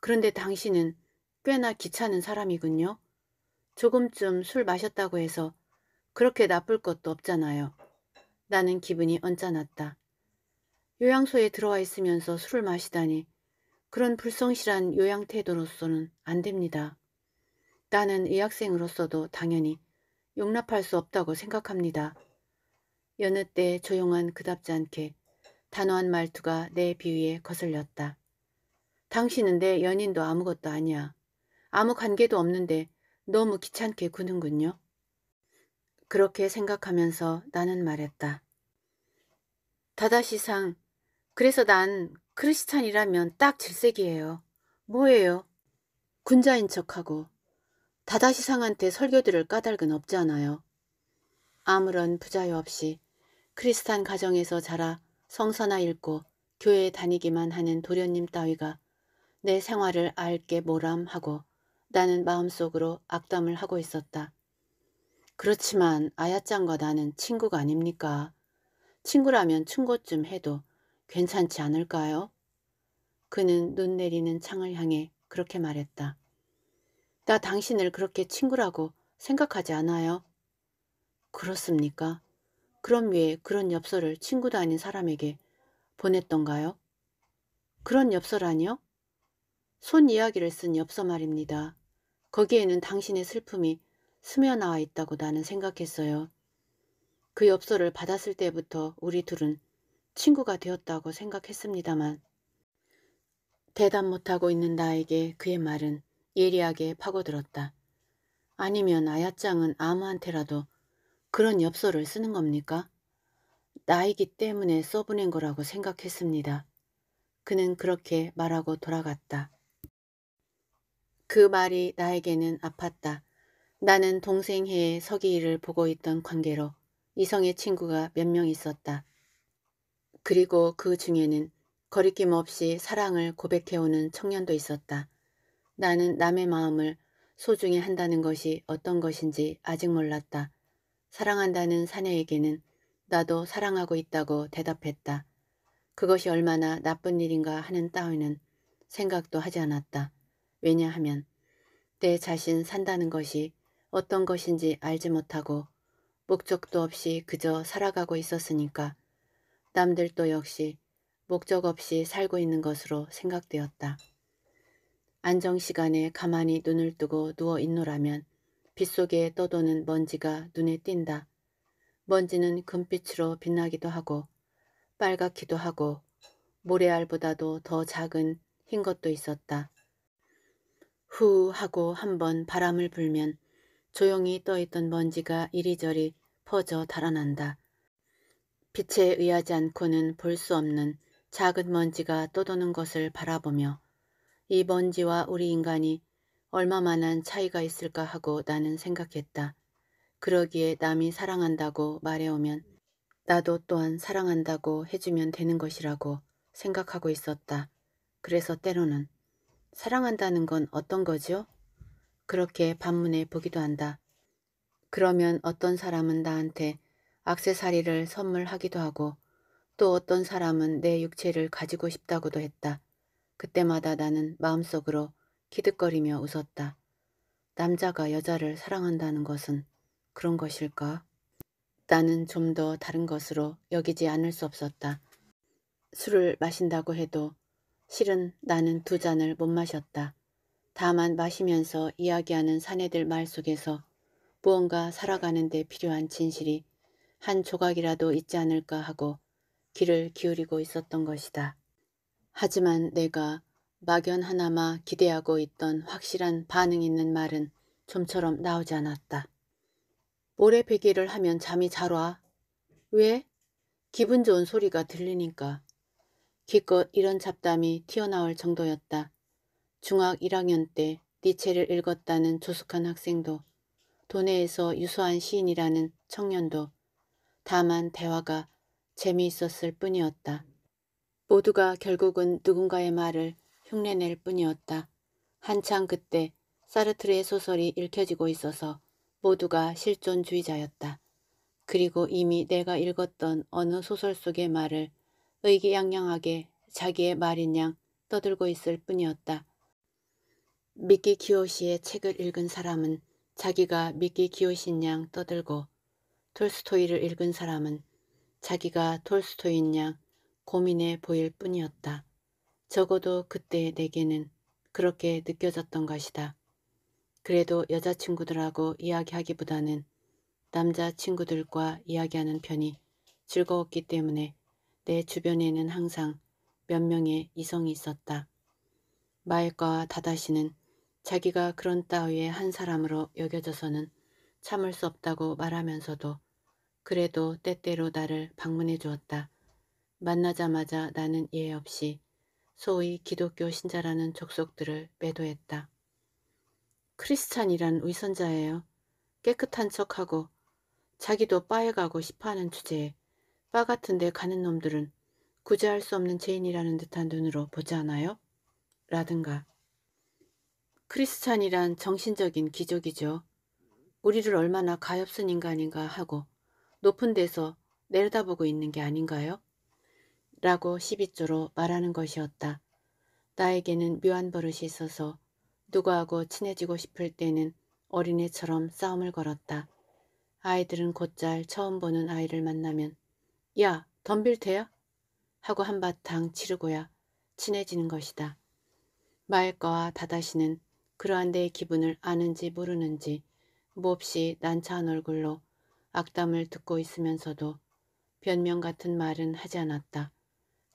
그런데 당신은 꽤나 귀찮은 사람이군요. 조금쯤 술 마셨다고 해서 그렇게 나쁠 것도 없잖아요. 나는 기분이 언짢았다. 요양소에 들어와 있으면서 술을 마시다니 그런 불성실한 요양 태도로서는 안 됩니다. 나는 의학생으로서도 당연히 용납할 수 없다고 생각합니다. 여느 때 조용한 그답지 않게 단호한 말투가 내 비위에 거슬렸다. 당신은 내 연인도 아무것도 아니야. 아무 관계도 없는데 너무 귀찮게 구는군요. 그렇게 생각하면서 나는 말했다. 다다시상 그래서 난 크리스찬이라면 딱 질색이에요. 뭐예요? 군자인 척하고 다다시상한테 설교 들을 까닭은 없잖아요. 아무런 부자유 없이 크리스탄 가정에서 자라 성사나 읽고 교회에 다니기만 하는 도련님 따위가 내 생활을 알게 모람하고 나는 마음속으로 악담을 하고 있었다. 그렇지만 아야짱과 나는 친구가 아닙니까? 친구라면 충고쯤 해도 괜찮지 않을까요? 그는 눈 내리는 창을 향해 그렇게 말했다. 나 당신을 그렇게 친구라고 생각하지 않아요. 그렇습니까? 그럼 왜 그런 엽서를 친구도 아닌 사람에게 보냈던가요? 그런 엽서라니요? 손 이야기를 쓴 엽서 말입니다. 거기에는 당신의 슬픔이 스며나와 있다고 나는 생각했어요. 그 엽서를 받았을 때부터 우리 둘은 친구가 되었다고 생각했습니다만 대답 못하고 있는 나에게 그의 말은 예리하게 파고들었다. 아니면 아야짱은 아무한테라도 그런 엽서를 쓰는 겁니까? 나이기 때문에 써보낸 거라고 생각했습니다. 그는 그렇게 말하고 돌아갔다. 그 말이 나에게는 아팠다. 나는 동생 해의 서기일을 보고 있던 관계로 이성의 친구가 몇 명 있었다. 그리고 그 중에는 거리낌 없이 사랑을 고백해오는 청년도 있었다. 나는 남의 마음을 소중히 한다는 것이 어떤 것인지 아직 몰랐다. 사랑한다는 사내에게는 나도 사랑하고 있다고 대답했다. 그것이 얼마나 나쁜 일인가 하는 따위는 생각도 하지 않았다. 왜냐하면 내 자신 산다는 것이 어떤 것인지 알지 못하고 목적도 없이 그저 살아가고 있었으니까 남들도 역시 목적 없이 살고 있는 것으로 생각되었다. 안정 시간에 가만히 눈을 뜨고 누워 있노라면 빗속에 떠도는 먼지가 눈에 띈다. 먼지는 금빛으로 빛나기도 하고 빨갛기도 하고 모래알보다도 더 작은 흰 것도 있었다. 후 하고 한 번 바람을 불면 조용히 떠있던 먼지가 이리저리 퍼져 달아난다. 빛에 의하지 않고는 볼 수 없는 작은 먼지가 떠도는 것을 바라보며 이 먼지와 우리 인간이 얼마만한 차이가 있을까 하고 나는 생각했다. 그러기에 남이 사랑한다고 말해오면 나도 또한 사랑한다고 해주면 되는 것이라고 생각하고 있었다. 그래서 때로는 사랑한다는 건 어떤 거지요? 그렇게 반문해 보기도 한다. 그러면 어떤 사람은 나한테 악세사리를 선물하기도 하고 또 어떤 사람은 내 육체를 가지고 싶다고도 했다. 그때마다 나는 마음속으로 키득거리며 웃었다. 남자가 여자를 사랑한다는 것은 그런 것일까? 나는 좀 더 다른 것으로 여기지 않을 수 없었다. 술을 마신다고 해도 실은 나는 두 잔을 못 마셨다. 다만 마시면서 이야기하는 사내들 말 속에서 무언가 살아가는 데 필요한 진실이 한 조각이라도 있지 않을까 하고 귀를 기울이고 있었던 것이다. 하지만 내가 막연하나마 기대하고 있던 확실한 반응 있는 말은 좀처럼 나오지 않았다. 모래베개를 하면 잠이 잘 와. 왜? 기분 좋은 소리가 들리니까. 기껏 이런 잡담이 튀어나올 정도였다. 중학 1학년 때 니체를 네 읽었다는 조숙한 학생도 도내에서 유수한 시인이라는 청년도 다만 대화가 재미있었을 뿐이었다. 모두가 결국은 누군가의 말을 흉내낼 뿐이었다. 한창 그때 사르트르의 소설이 읽혀지고 있어서 모두가 실존주의자였다. 그리고 이미 내가 읽었던 어느 소설 속의 말을 의기양양하게 자기의 말인 양 떠들고 있을 뿐이었다. 미키 기오시의 책을 읽은 사람은 자기가 미키 기요신 양 떠들고 톨스토이를 읽은 사람은 자기가 톨스토인 이양 고민해 보일 뿐이었다. 적어도 그때 내게는 그렇게 느껴졌던 것이다. 그래도 여자친구들하고 이야기하기보다는 남자친구들과 이야기하는 편이 즐거웠기 때문에 내 주변에는 항상 몇 명의 이성이 있었다. 마일과 다다시는 자기가 그런 따위의 한 사람으로 여겨져서는 참을 수 없다고 말하면서도 그래도 때때로 나를 방문해 주었다. 만나자마자 나는 예의 없이 소위 기독교 신자라는 족속들을 매도했다. 크리스찬이란 위선자예요. 깨끗한 척하고 자기도 빠에 가고 싶어하는 주제에 빠 같은 데 가는 놈들은 구제할수 없는 죄인이라는 듯한 눈으로 보지 않아요? 라든가 크리스찬이란 정신적인 기적이죠. 우리를 얼마나 가엾은 인간인가 하고 높은 데서 내려다보고 있는 게 아닌가요? 라고 시비조로 말하는 것이었다. 나에게는 묘한 버릇이 있어서 누구하고 친해지고 싶을 때는 어린애처럼 싸움을 걸었다. 아이들은 곧잘 처음 보는 아이를 만나면 야 덤빌 테야? 하고 한바탕 치르고야 친해지는 것이다. 마을과와 다다시는 그러한 내 기분을 아는지 모르는지 몹시 난처한 얼굴로 악담을 듣고 있으면서도 변명 같은 말은 하지 않았다.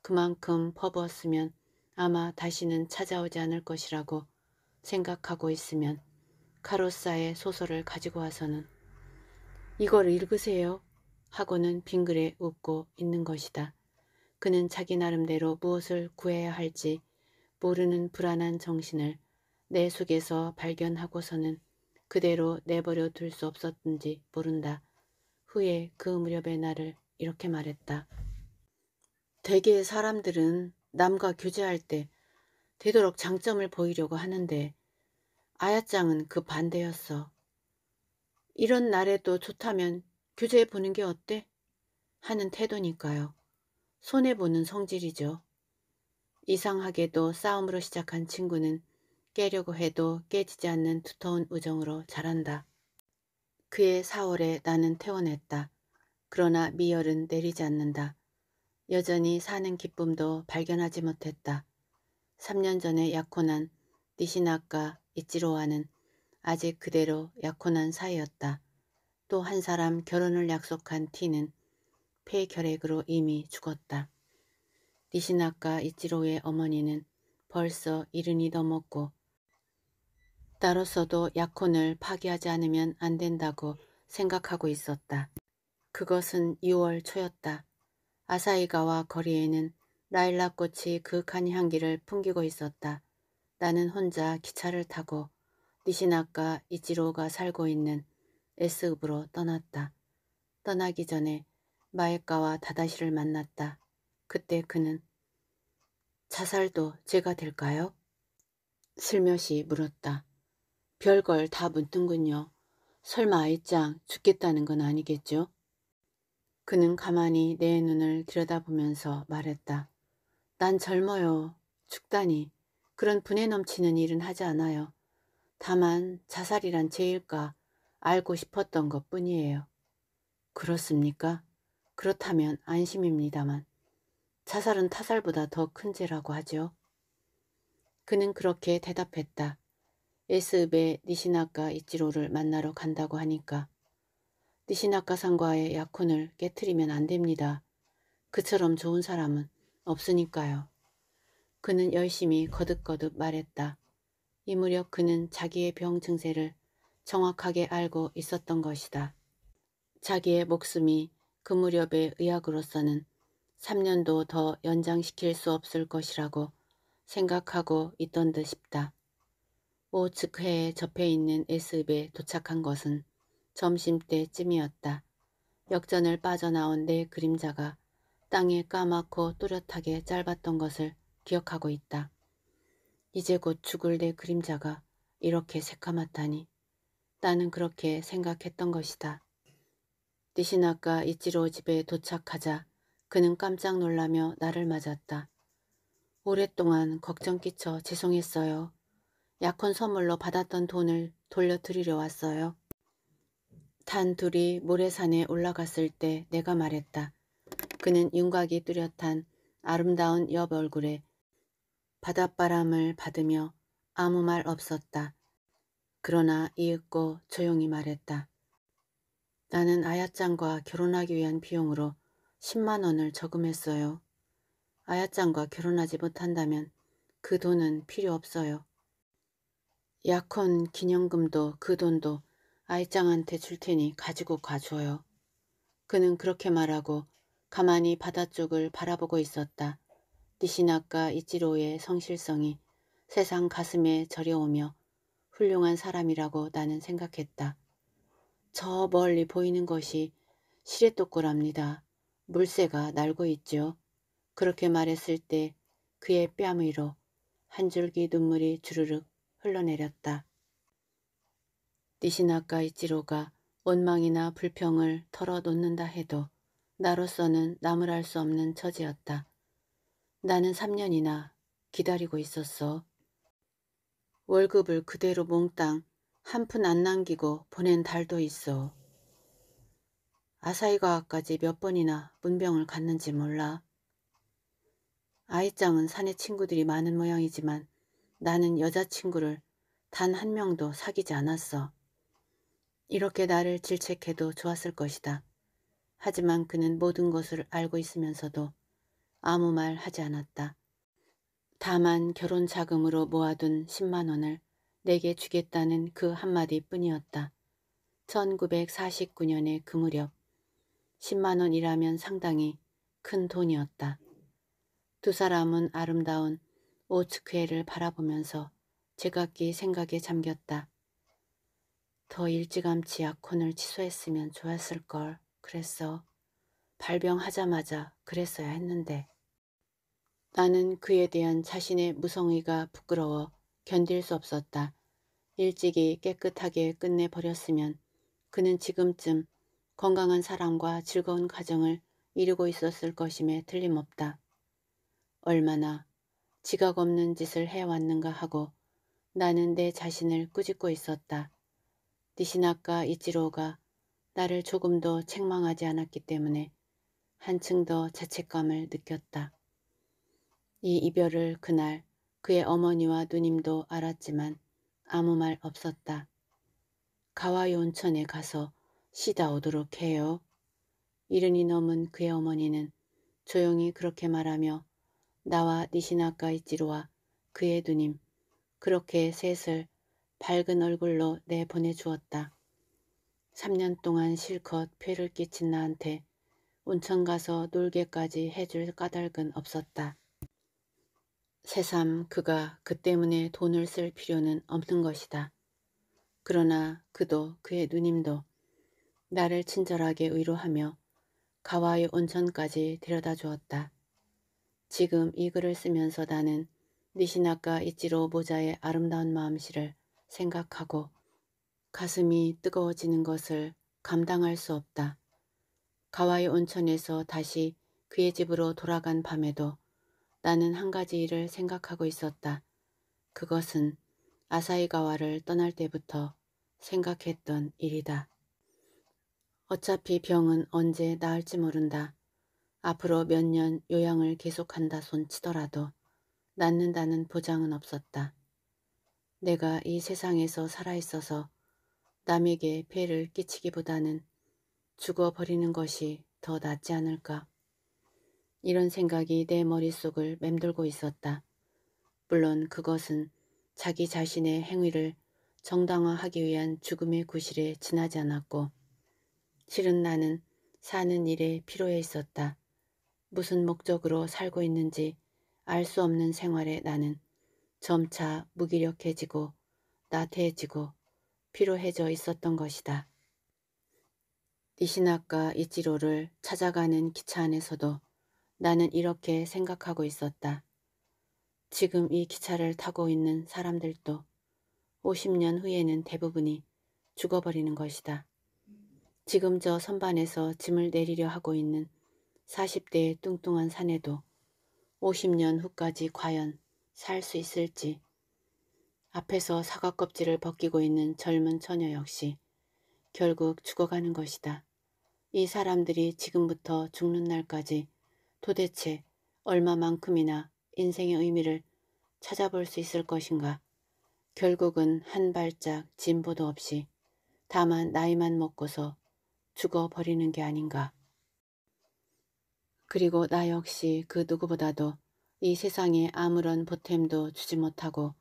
그만큼 퍼부었으면 아마 다시는 찾아오지 않을 것이라고 생각하고 있으면 카로사의 소설을 가지고 와서는 이걸 읽으세요 하고는 빙그레 웃고 있는 것이다. 그는 자기 나름대로 무엇을 구해야 할지 모르는 불안한 정신을 내 속에서 발견하고서는 그대로 내버려 둘 수 없었는지 모른다. 후에 그 무렵의 나를 이렇게 말했다. 대개 사람들은 남과 교제할 때 되도록 장점을 보이려고 하는데 아야짱은 그 반대였어. 이런 날에도 좋다면 교제해보는 게 어때? 하는 태도니까요. 손해보는 성질이죠. 이상하게도 싸움으로 시작한 친구는 깨려고 해도 깨지지 않는 두터운 우정으로 자란다. 그해 4월에 나는 퇴원했다. 그러나 미열은 내리지 않는다. 여전히 사는 기쁨도 발견하지 못했다. 3년 전에 약혼한 니시나카 이치로와는 아직 그대로 약혼한 사이였다. 또 한 사람 결혼을 약속한 티는 폐결핵으로 이미 죽었다. 니시나카 이치로의 어머니는 벌써 이른이 넘었고 따로서도 약혼을 파기하지 않으면 안 된다고 생각하고 있었다. 그것은 6월 초였다. 아사이가와 거리에는 라일락 꽃이 그윽한 향기를 풍기고 있었다. 나는 혼자 기차를 타고 니시나카 이지로가 살고 있는 에스읍으로 떠났다. 떠나기 전에 마에카와 다다시를 만났다. 그때 그는 자살도 죄가 될까요? 슬며시 물었다. 별걸 다 묻는군요. 설마 아이짱 죽겠다는 건 아니겠죠? 그는 가만히 내 눈을 들여다보면서 말했다. 난 젊어요. 죽다니. 그런 분에 넘치는 일은 하지 않아요. 다만 자살이란 죄일까 알고 싶었던 것 뿐이에요. 그렇습니까? 그렇다면 안심입니다만. 자살은 타살보다 더 큰 죄라고 하죠. 그는 그렇게 대답했다. 에스읍의 니시나카 이치로를 만나러 간다고 하니까 니시나카상과의 약혼을 깨뜨리면 안 됩니다. 그처럼 좋은 사람은 없으니까요. 그는 열심히 거듭거듭 말했다. 이 무렵 그는 자기의 병 증세를 정확하게 알고 있었던 것이다. 자기의 목숨이 그 무렵의 의학으로서는 3년도 더 연장시킬 수 없을 것이라고 생각하고 있던 듯 싶다. 오츠크해에 접해 있는 에스읍에 도착한 것은 점심때쯤이었다. 역전을 빠져나온 내 그림자가 땅에 까맣고 또렷하게 짧았던 것을 기억하고 있다. 이제 곧 죽을 내 그림자가 이렇게 새까맣다니 나는 그렇게 생각했던 것이다. 니시 아까 이치로 집에 도착하자 그는 깜짝 놀라며 나를 맞았다. 오랫동안 걱정 끼쳐 죄송했어요. 약혼 선물로 받았던 돈을 돌려드리려 왔어요. 단 둘이 모래산에 올라갔을 때 내가 말했다. 그는 윤곽이 뚜렷한 아름다운 옆 얼굴에 바닷바람을 받으며 아무 말 없었다. 그러나 이윽고 조용히 말했다. 나는 아야짱과 결혼하기 위한 비용으로 10만 원을 저금했어요. 아야짱과 결혼하지 못한다면 그 돈은 필요 없어요. 약혼 기념금도 그 돈도 아이짱한테 줄 테니 가지고 가줘요. 그는 그렇게 말하고 가만히 바다 쪽을 바라보고 있었다. 니시나카 이치로의 성실성이 세상 가슴에 저려오며 훌륭한 사람이라고 나는 생각했다. 저 멀리 보이는 것이 시레토꾸랍니다. 물새가 날고 있죠 그렇게 말했을 때 그의 뺨 위로 한 줄기 눈물이 주르륵 흘러내렸다. 니시나카 이치로가 원망이나 불평을 털어놓는다 해도 나로서는 나무랄 수 없는 처지였다. 나는 3년이나 기다리고 있었어. 월급을 그대로 몽땅 한 푼 안 남기고 보낸 달도 있어. 아사히가와까지 몇 번이나 문병을 갔는지 몰라. 아이짱은 사내 친구들이 많은 모양이지만 나는 여자친구를 단 한 명도 사귀지 않았어. 이렇게 나를 질책해도 좋았을 것이다. 하지만 그는 모든 것을 알고 있으면서도 아무 말 하지 않았다. 다만 결혼 자금으로 모아둔 10만 원을 내게 주겠다는 그 한마디 뿐이었다. 1949년의 그 무렵 10만 원이라면 상당히 큰 돈이었다. 두 사람은 아름다운 오츠크해를 바라보면서 제각기 생각에 잠겼다. 더 일찌감치 약혼을 취소했으면 좋았을 걸 그랬어. 발병하자마자 그랬어야 했는데. 나는 그에 대한 자신의 무성의가 부끄러워 견딜 수 없었다. 일찍이 깨끗하게 끝내버렸으면 그는 지금쯤 건강한 사랑과 즐거운 가정을 이루고 있었을 것임에 틀림없다. 얼마나 지각 없는 짓을 해왔는가 하고 나는 내 자신을 꾸짖고 있었다. 니시나카 이치로가 나를 조금 도 책망하지 않았기 때문에 한층 더 자책감을 느꼈다. 이 이별을 그날 그의 어머니와 누님도 알았지만 아무 말 없었다. 가와요 온천에 가서 쉬다 오도록 해요. 이른이 넘은 그의 어머니는 조용히 그렇게 말하며 나와 니시나카이지로와 그의 누님 그렇게 셋을 밝은 얼굴로 내보내 주었다. 3년 동안 실컷 폐를 끼친 나한테 온천 가서 놀게까지 해줄 까닭은 없었다. 새삼 그가 그 때문에 돈을 쓸 필요는 없는 것이다. 그러나 그도 그의 누님도 나를 친절하게 위로하며 가와의 온천까지 데려다 주었다. 지금 이 글을 쓰면서 나는 니시나카 이치로 모자의 아름다운 마음씨를 생각하고 가슴이 뜨거워지는 것을 감당할 수 없다. 가와의 온천에서 다시 그의 집으로 돌아간 밤에도 나는 한 가지 일을 생각하고 있었다. 그것은 아사이가와를 떠날 때부터 생각했던 일이다. 어차피 병은 언제 나을지 모른다. 앞으로 몇 년 요양을 계속한다 손치더라도 낫는다는 보장은 없었다. 내가 이 세상에서 살아있어서 남에게 폐를 끼치기보다는 죽어버리는 것이 더 낫지 않을까. 이런 생각이 내 머릿속을 맴돌고 있었다. 물론 그것은 자기 자신의 행위를 정당화하기 위한 죽음의 구실에 지나지 않았고 실은 나는 사는 일에 피로해 있었다. 무슨 목적으로 살고 있는지 알 수 없는 생활에 나는 점차 무기력해지고 나태해지고 피로해져 있었던 것이다. 니시나카 이치로를 찾아가는 기차 안에서도 나는 이렇게 생각하고 있었다. 지금 이 기차를 타고 있는 사람들도 50년 후에는 대부분이 죽어버리는 것이다. 지금 저 선반에서 짐을 내리려 하고 있는 40대의 뚱뚱한 사내도 50년 후까지 과연 살수 있을지. 앞에서 사과 껍질을 벗기고 있는 젊은 처녀 역시 결국 죽어가는 것이다. 이 사람들이 지금부터 죽는 날까지 도대체 얼마만큼이나 인생의 의미를 찾아볼 수 있을 것인가. 결국은 한 발짝 진보도 없이 다만 나이만 먹고서 죽어버리는 게 아닌가. 그리고 나 역시 그 누구보다도 이 세상에 아무런 보탬도 주지 못하고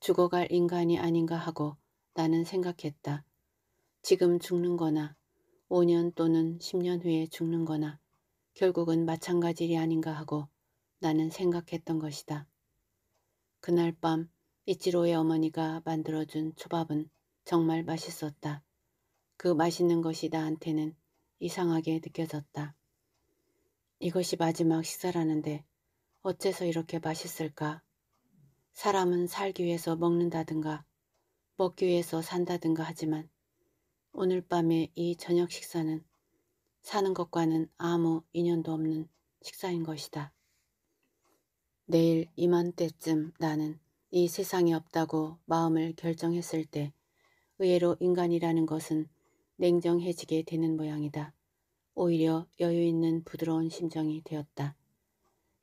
죽어갈 인간이 아닌가 하고 나는 생각했다. 지금 죽는 거나 5년 또는 10년 후에 죽는 거나 결국은 마찬가지이 아닌가 하고 나는 생각했던 것이다. 그날 밤 이치로의 어머니가 만들어준 초밥은 정말 맛있었다. 그 맛있는 것이 나한테는 이상하게 느껴졌다. 이것이 마지막 식사라는데 어째서 이렇게 맛있을까? 사람은 살기 위해서 먹는다든가 먹기 위해서 산다든가 하지만 오늘 밤의 이 저녁 식사는 사는 것과는 아무 인연도 없는 식사인 것이다. 내일 이맘때쯤 나는 이 세상에 없다고 마음을 결정했을 때 의외로 인간이라는 것은 냉정해지게 되는 모양이다. 오히려 여유 있는 부드러운 심정이 되었다.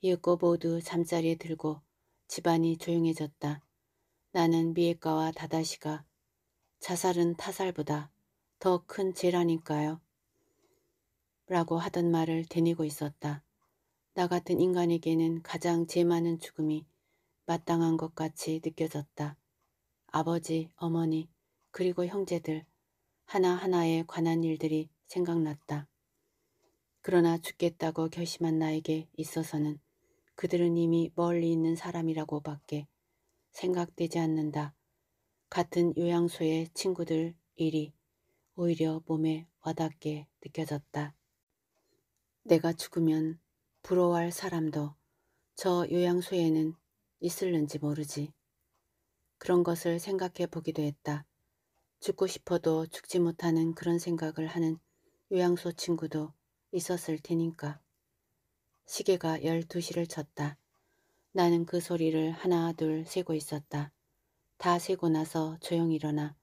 이윽고 모두 잠자리에 들고 집안이 조용해졌다. 나는 미에과와 다다시가 자살은 타살보다 더 큰 죄라니까요. 라고 하던 말을 되뇌고 있었다. 나 같은 인간에게는 가장 죄 많은 죽음이 마땅한 것 같이 느껴졌다. 아버지, 어머니, 그리고 형제들 하나하나에 관한 일들이 생각났다. 그러나 죽겠다고 결심한 나에게 있어서는 그들은 이미 멀리 있는 사람이라고밖에 생각되지 않는다. 같은 요양소의 친구들 일이 오히려 몸에 와닿게 느껴졌다. 내가 죽으면 부러워할 사람도 저 요양소에는 있을는지 모르지. 그런 것을 생각해 보기도 했다. 죽고 싶어도 죽지 못하는 그런 생각을 하는 요양소 친구도 있었을 테니까. 시계가 1 2 시를 쳤다. 나는 그 소리를 하나 둘 세고 있었다. 다 세고 나서 조용히 일어나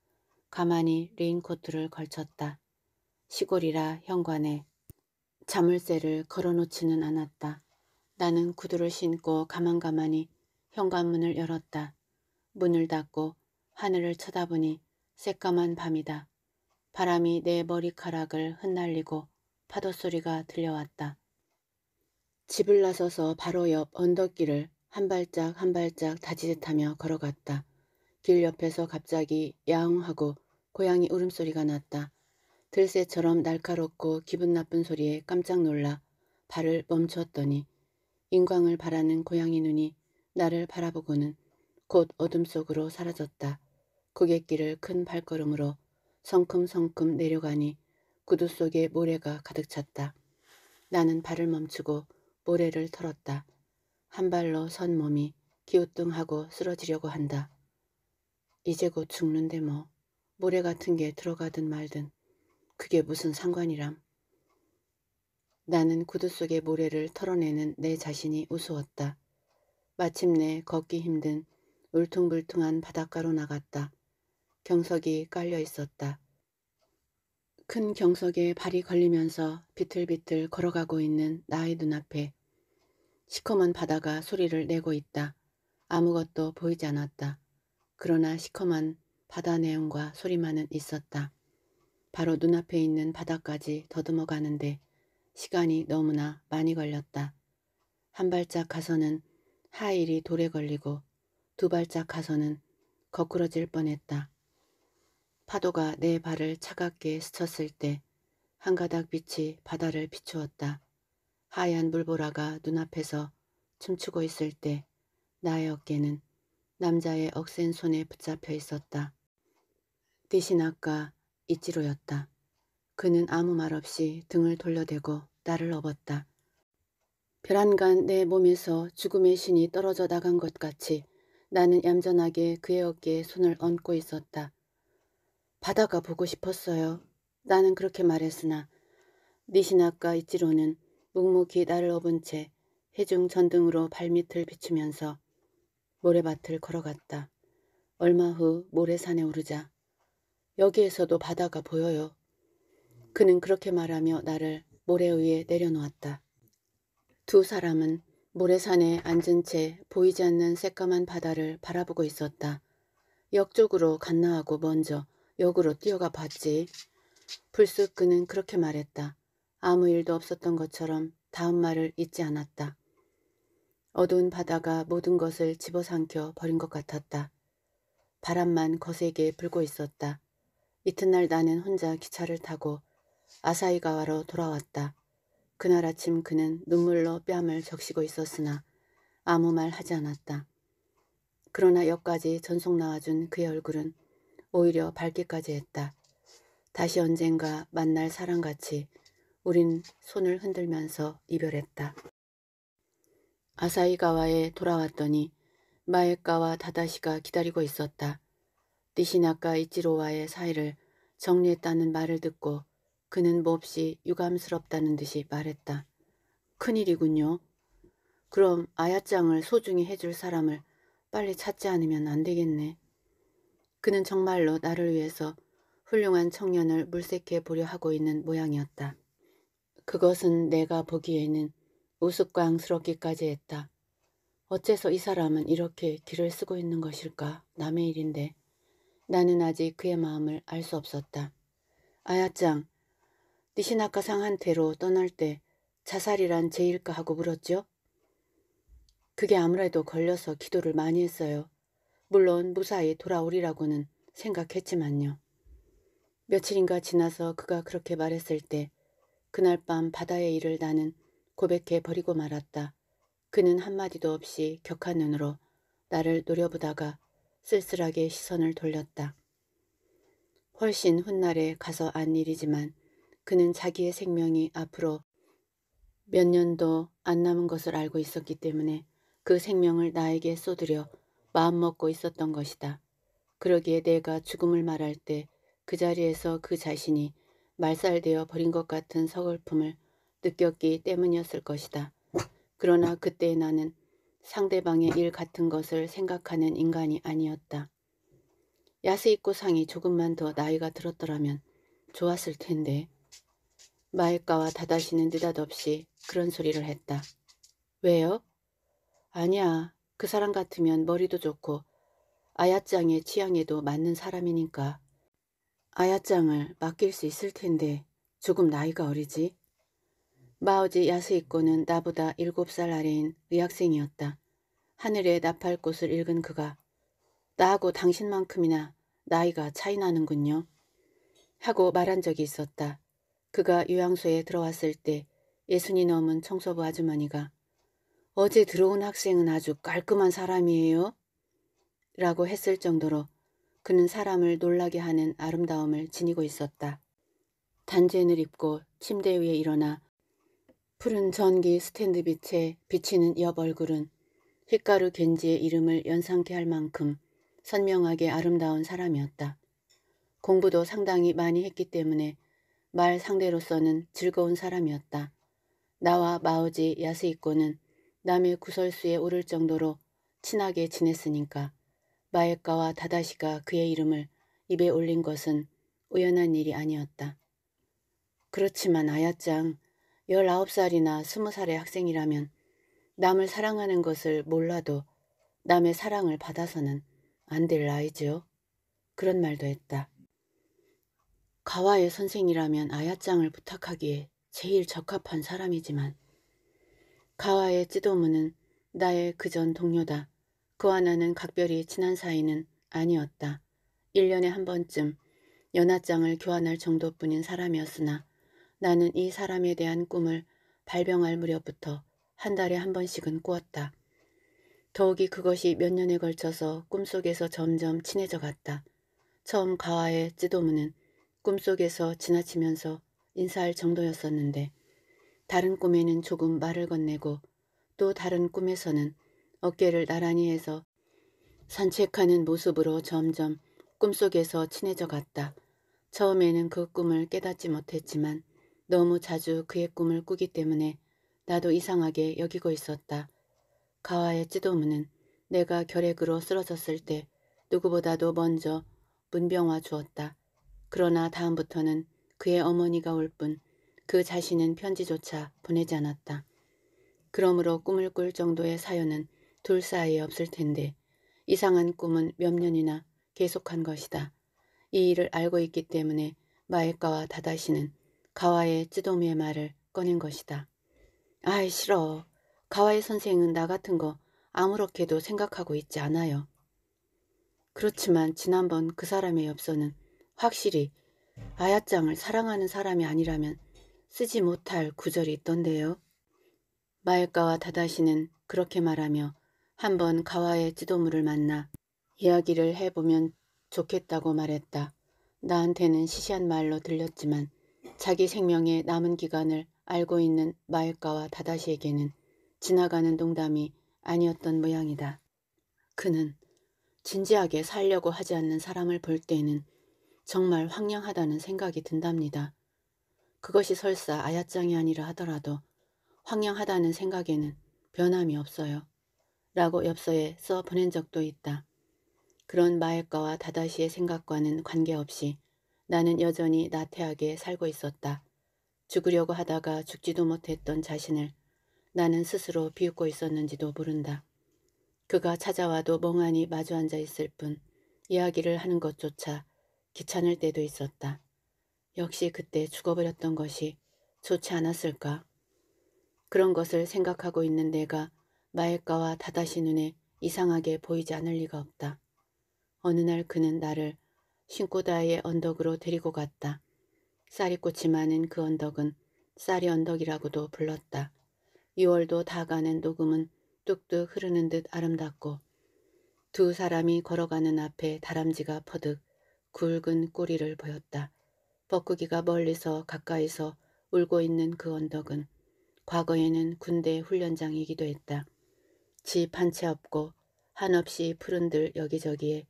가만히 레인코트를 걸쳤다. 시골이라 현관에 자물쇠를 걸어놓지는 않았다. 나는 구두를 신고 가만가만히 현관문을 열었다. 문을 닫고 하늘을 쳐다보니 새까만 밤이다. 바람이 내 머리카락을 흩날리고 파도 소리가 들려왔다. 집을 나서서 바로 옆 언덕길을 한 발짝 한 발짝 다지듯하며 걸어갔다. 길 옆에서 갑자기 야옹하고 고양이 울음소리가 났다. 들새처럼 날카롭고 기분 나쁜 소리에 깜짝 놀라 발을 멈췄더니 인광을 바라는 고양이 눈이 나를 바라보고는 곧 어둠 속으로 사라졌다. 고갯길을 큰 발걸음으로 성큼성큼 내려가니 구두 속에 모래가 가득 찼다. 나는 발을 멈추고 모래를 털었다. 한 발로 선 몸이 기우뚱하고 쓰러지려고 한다. 이제 곧 죽는데 뭐 모래 같은 게 들어가든 말든 그게 무슨 상관이람. 나는 구두 속에 모래를 털어내는 내 자신이 우스웠다. 마침내 걷기 힘든 울퉁불퉁한 바닷가로 나갔다. 경석이 깔려 있었다. 큰 경석에 발이 걸리면서 비틀비틀 걸어가고 있는 나의 눈앞에 시커먼 바다가 소리를 내고 있다. 아무것도 보이지 않았다. 그러나 시커먼 바다 내용과 소리만은 있었다. 바로 눈앞에 있는 바다까지 더듬어 가는데 시간이 너무나 많이 걸렸다. 한 발짝 가서는 하일이 돌에 걸리고 두 발짝 가서는 거꾸러질 뻔했다. 파도가 내 발을 차갑게 스쳤을 때 한 가닥 빛이 바다를 비추었다. 하얀 물보라가 눈앞에서 춤추고 있을 때 나의 어깨는 남자의 억센 손에 붙잡혀 있었다. 디시나가 이치로였다. 그는 아무 말 없이 등을 돌려대고 나를 업었다. 별안간내 몸에서 죽음의 신이 떨어져 나간 것 같이 나는 얌전하게 그의 어깨에 손을 얹고 있었다. 바다가 보고 싶었어요. 나는 그렇게 말했으나 니신 아까 이치로는 묵묵히 나를 업은 채 해중 전등으로 발밑을 비추면서 모래밭을 걸어갔다. 얼마 후 모래산에 오르자 여기에서도 바다가 보여요. 그는 그렇게 말하며 나를 모래 위에 내려놓았다. 두 사람은 모래산에 앉은 채 보이지 않는 새까만 바다를 바라보고 있었다. 역쪽으로 건나하고 먼저 역으로 뛰어가 봤지. 불쑥 그는 그렇게 말했다. 아무 일도 없었던 것처럼 다음 말을 잊지 않았다. 어두운 바다가 모든 것을 집어삼켜 버린 것 같았다. 바람만 거세게 불고 있었다. 이튿날 나는 혼자 기차를 타고 아사이가와로 돌아왔다. 그날 아침 그는 눈물로 뺨을 적시고 있었으나 아무 말 하지 않았다. 그러나 역까지 전속 나와준 그의 얼굴은 오히려 밝기까지 했다. 다시 언젠가 만날 사람같이 우린 손을 흔들면서 이별했다. 아사히가와에 돌아왔더니 마에카와 다다시가 기다리고 있었다. 니시나카 이치로와의 사이를 정리했다는 말을 듣고 그는 몹시 유감스럽다는 듯이 말했다. 큰일이군요. 그럼 아야짱을 소중히 해줄 사람을 빨리 찾지 않으면 안 되겠네. 그는 정말로 나를 위해서 훌륭한 청년을 물색해 보려 하고 있는 모양이었다. 그것은 내가 보기에는 우스꽝스럽기까지 했다. 어째서 이 사람은 이렇게 길을 쓰고 있는 것일까 남의 일인데 나는 아직 그의 마음을 알 수 없었다. 아야짱, 니시나카 상한테로 떠날 때 자살이란 죄일까 하고 물었죠 그게 아무래도 걸려서 기도를 많이 했어요. 물론 무사히 돌아오리라고는 생각했지만요. 며칠인가 지나서 그가 그렇게 말했을 때 그날 밤 바다의 일을 나는 고백해 버리고 말았다. 그는 한마디도 없이 격한 눈으로 나를 노려보다가 쓸쓸하게 시선을 돌렸다. 훨씬 훗날에 가서 안 일이지만 그는 자기의 생명이 앞으로 몇 년도 안 남은 것을 알고 있었기 때문에 그 생명을 나에게 쏟으려 마음먹고 있었던 것이다. 그러기에 내가 죽음을 말할 때 그 자리에서 그 자신이 말살되어 버린 것 같은 서글픔을 느꼈기 때문이었을 것이다. 그러나 그때 나는 상대방의 일 같은 것을 생각하는 인간이 아니었다. 야스 입고 상이 조금만 더 나이가 들었더라면 좋았을 텐데 마일가와 다다시는 느닷없이 그런 소리를 했다. 왜요? 아니야. 그 사람 같으면 머리도 좋고 아야짱의 취향에도 맞는 사람이니까 아야짱을 맡길 수 있을 텐데 조금 나이가 어리지. 마오지 야스이코는 나보다 7살 아래인 의학생이었다. 하늘의 나팔꽃을 읽은 그가 나하고 당신만큼이나 나이가 차이 나는군요. 하고 말한 적이 있었다. 그가 요양소에 들어왔을 때 예순이 넘은 청소부 아주머니가 어제 들어온 학생은 아주 깔끔한 사람이에요. 라고 했을 정도로 그는 사람을 놀라게 하는 아름다움을 지니고 있었다. 단젠을 입고 침대 위에 일어나 푸른 전기 스탠드 빛에 비치는 옆 얼굴은 히가루 겐지의 이름을 연상케 할 만큼 선명하게 아름다운 사람이었다. 공부도 상당히 많이 했기 때문에 말 상대로서는 즐거운 사람이었다. 나와 마오지 야스이코는 남의 구설수에 오를 정도로 친하게 지냈으니까 마에카와 다다시가 그의 이름을 입에 올린 것은 우연한 일이 아니었다. 그렇지만 아야짱 19살이나 20살의 학생이라면 남을 사랑하는 것을 몰라도 남의 사랑을 받아서는 안 될 나이지요. 그런 말도 했다. 가와의 선생이라면 아야짱을 부탁하기에 제일 적합한 사람이지만 가와의 찌도무는 나의 그전 동료다. 그와 나는 각별히 친한 사이는 아니었다. 1년에 한 번쯤 연하장을 교환할 정도뿐인 사람이었으나 나는 이 사람에 대한 꿈을 발병할 무렵부터 한 달에 한 번씩은 꾸었다. 더욱이 그것이 몇 년에 걸쳐서 꿈속에서 점점 친해져 갔다. 처음 가와의 찌도무는 꿈속에서 지나치면서 인사할 정도였었는데 다른 꿈에는 조금 말을 건네고 또 다른 꿈에서는 어깨를 나란히 해서 산책하는 모습으로 점점 꿈속에서 친해져 갔다. 처음에는 그 꿈을 깨닫지 못했지만 너무 자주 그의 꿈을 꾸기 때문에 나도 이상하게 여기고 있었다. 가와의 찌도문은 내가 결핵으로 쓰러졌을 때 누구보다도 먼저 문병화 주었다. 그러나 다음부터는 그의 어머니가 올뿐 그 자신은 편지조차 보내지 않았다. 그러므로 꿈을 꿀 정도의 사연은 둘 사이에 없을 텐데 이상한 꿈은 몇 년이나 계속한 것이다. 이 일을 알고 있기 때문에 마에카와 다다시는 가와의 쯔도미의 말을 꺼낸 것이다. 아이 싫어. 가와의 선생은 나 같은 거 아무렇게도 생각하고 있지 않아요. 그렇지만 지난번 그 사람의 엽서는 확실히 아야짱을 사랑하는 사람이 아니라면 쓰지 못할 구절이 있던데요. 마을가와 다다시는 그렇게 말하며 한 번 가와의 지도물을 만나 이야기를 해보면 좋겠다고 말했다. 나한테는 시시한 말로 들렸지만 자기 생명의 남은 기간을 알고 있는 마을가와 다다시에게는 지나가는 농담이 아니었던 모양이다. 그는 진지하게 살려고 하지 않는 사람을 볼 때에는 정말 황량하다는 생각이 든답니다. 그것이 설사 아야짱이 아니라 하더라도 황량하다는 생각에는 변함이 없어요. 라고 엽서에 써 보낸 적도 있다. 그런 마엘과와 다다시의 생각과는 관계없이 나는 여전히 나태하게 살고 있었다. 죽으려고 하다가 죽지도 못했던 자신을 나는 스스로 비웃고 있었는지도 모른다. 그가 찾아와도 멍하니 마주 앉아 있을 뿐 이야기를 하는 것조차 귀찮을 때도 있었다. 역시 그때 죽어버렸던 것이 좋지 않았을까. 그런 것을 생각하고 있는 내가 마엘가와 다다시 눈에 이상하게 보이지 않을 리가 없다. 어느 날 그는 나를 신고다의 언덕으로 데리고 갔다. 쌀이꽃이 많은 그 언덕은 쌀이 언덕이라고도 불렀다. 6월도 다 가는 녹음은 뚝뚝 흐르는 듯 아름답고 두 사람이 걸어가는 앞에 다람쥐가 퍼득 굵은 꼬리를 보였다. 뻐꾸기가 멀리서 가까이서 울고 있는 그 언덕은 과거에는 군대 훈련장이기도 했다. 집 한 채 없고 한없이 푸른들 여기저기에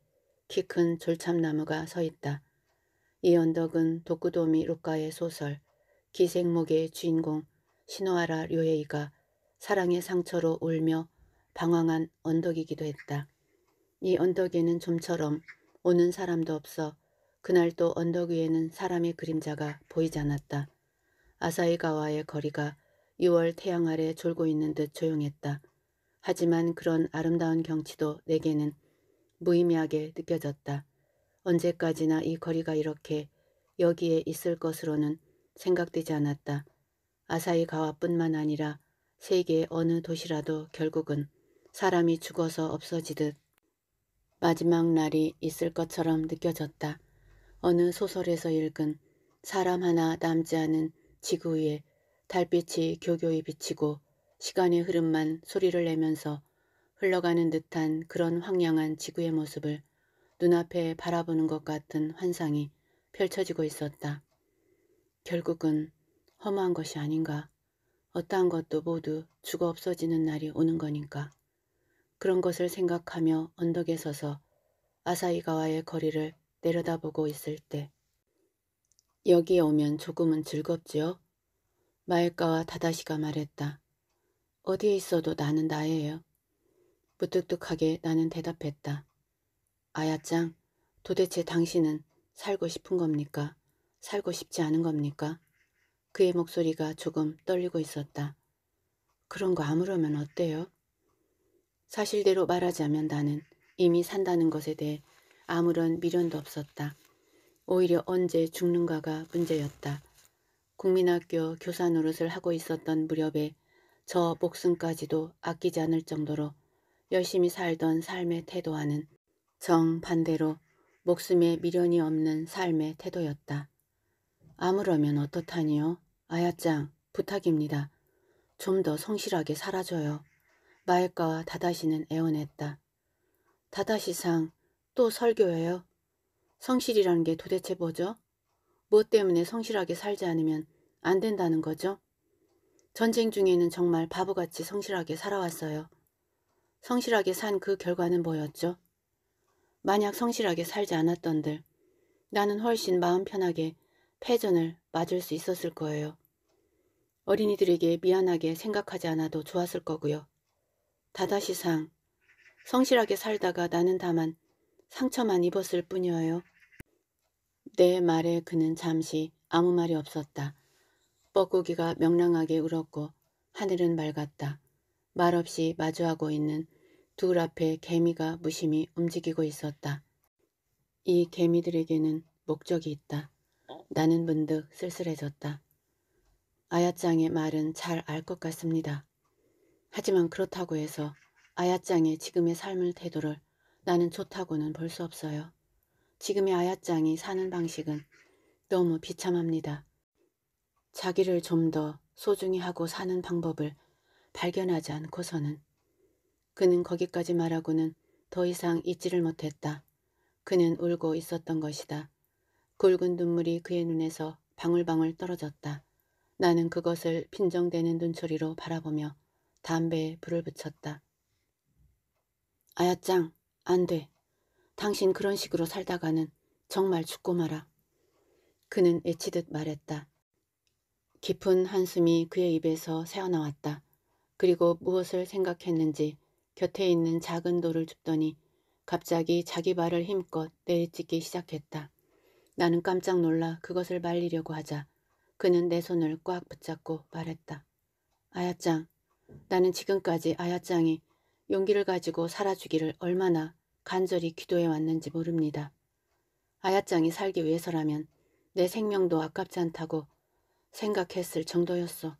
키 큰 졸참나무가 서 있다. 이 언덕은 도쿠도미 루카의 소설 기생목의 주인공 시노아라 료에이가 사랑의 상처로 울며 방황한 언덕이기도 했다. 이 언덕에는 좀처럼 오는 사람도 없어 그날도 언덕 위에는 사람의 그림자가 보이지 않았다. 아사히가와의 거리가 6월 태양 아래 졸고 있는 듯 조용했다. 하지만 그런 아름다운 경치도 내게는 무의미하게 느껴졌다. 언제까지나 이 거리가 이렇게 여기에 있을 것으로는 생각되지 않았다. 아사히가와뿐만 아니라 세계 어느 도시라도 결국은 사람이 죽어서 없어지듯 마지막 날이 있을 것처럼 느껴졌다. 어느 소설에서 읽은 사람 하나 남지 않은 지구 위에 달빛이 교교히 비치고 시간의 흐름만 소리를 내면서 흘러가는 듯한 그런 황량한 지구의 모습을 눈앞에 바라보는 것 같은 환상이 펼쳐지고 있었다. 결국은 허무한 것이 아닌가. 어떠한 것도 모두 죽어 없어지는 날이 오는 거니까. 그런 것을 생각하며 언덕에 서서 아사이가와의 거리를 내려다보고 있을 때 여기 오면 조금은 즐겁지요? 마일가와 다다시가 말했다. 어디에 있어도 나는 나예요. 무뚝뚝하게 나는 대답했다. 아야짱, 도대체 당신은 살고 싶은 겁니까? 살고 싶지 않은 겁니까? 그의 목소리가 조금 떨리고 있었다. 그런 거 아무러면 어때요? 사실대로 말하자면 나는 이미 산다는 것에 대해 아무런 미련도 없었다. 오히려 언제 죽는가가 문제였다. 국민학교 교사 노릇을 하고 있었던 무렵에 저 목숨까지도 아끼지 않을 정도로 열심히 살던 삶의 태도와는 정반대로 목숨에 미련이 없는 삶의 태도였다. 아무러면 어떻하니요? 아야짱 부탁입니다. 좀 더 성실하게 살아줘요. 마을가와 다다시는 애원했다. 다다시상 또 설교예요. 성실이라는 게 도대체 뭐죠? 무엇 때문에 성실하게 살지 않으면 안 된다는 거죠? 전쟁 중에는 정말 바보같이 성실하게 살아왔어요. 성실하게 산 그 결과는 뭐였죠? 만약 성실하게 살지 않았던들 나는 훨씬 마음 편하게 패전을 맞을 수 있었을 거예요. 어린이들에게 미안하게 생각하지 않아도 좋았을 거고요. 다다시상 성실하게 살다가 나는 다만 상처만 입었을 뿐이에요. 내 말에 그는 잠시 아무 말이 없었다. 뻐꾸기가 명랑하게 울었고 하늘은 맑았다. 말없이 마주하고 있는 둘 앞에 개미가 무심히 움직이고 있었다. 이 개미들에게는 목적이 있다. 나는 문득 쓸쓸해졌다. 아야짱의 말은 잘 알 것 같습니다. 하지만 그렇다고 해서 아야짱의 지금의 삶을 되돌을 나는 좋다고는 볼 수 없어요. 지금의 아야짱이 사는 방식은 너무 비참합니다. 자기를 좀 더 소중히 하고 사는 방법을 발견하지 않고서는 그는 거기까지 말하고는 더 이상 잊지를 못했다. 그는 울고 있었던 것이다. 굵은 눈물이 그의 눈에서 방울방울 떨어졌다. 나는 그것을 핀정대는 눈초리로 바라보며 담배에 불을 붙였다. 아야짱, 안 돼. 당신 그런 식으로 살다가는 정말 죽고 말아. 그는 애치듯 말했다. 깊은 한숨이 그의 입에서 새어나왔다. 그리고 무엇을 생각했는지 곁에 있는 작은 돌을 줍더니 갑자기 자기 발을 힘껏 내리찍기 시작했다. 나는 깜짝 놀라 그것을 말리려고 하자 그는 내 손을 꽉 붙잡고 말했다. 아야짱, 나는 지금까지 아야짱이 용기를 가지고 살아주기를 얼마나 간절히 기도해 왔는지 모릅니다. 아야짱이 살기 위해서라면 내 생명도 아깝지 않다고 생각했을 정도였어.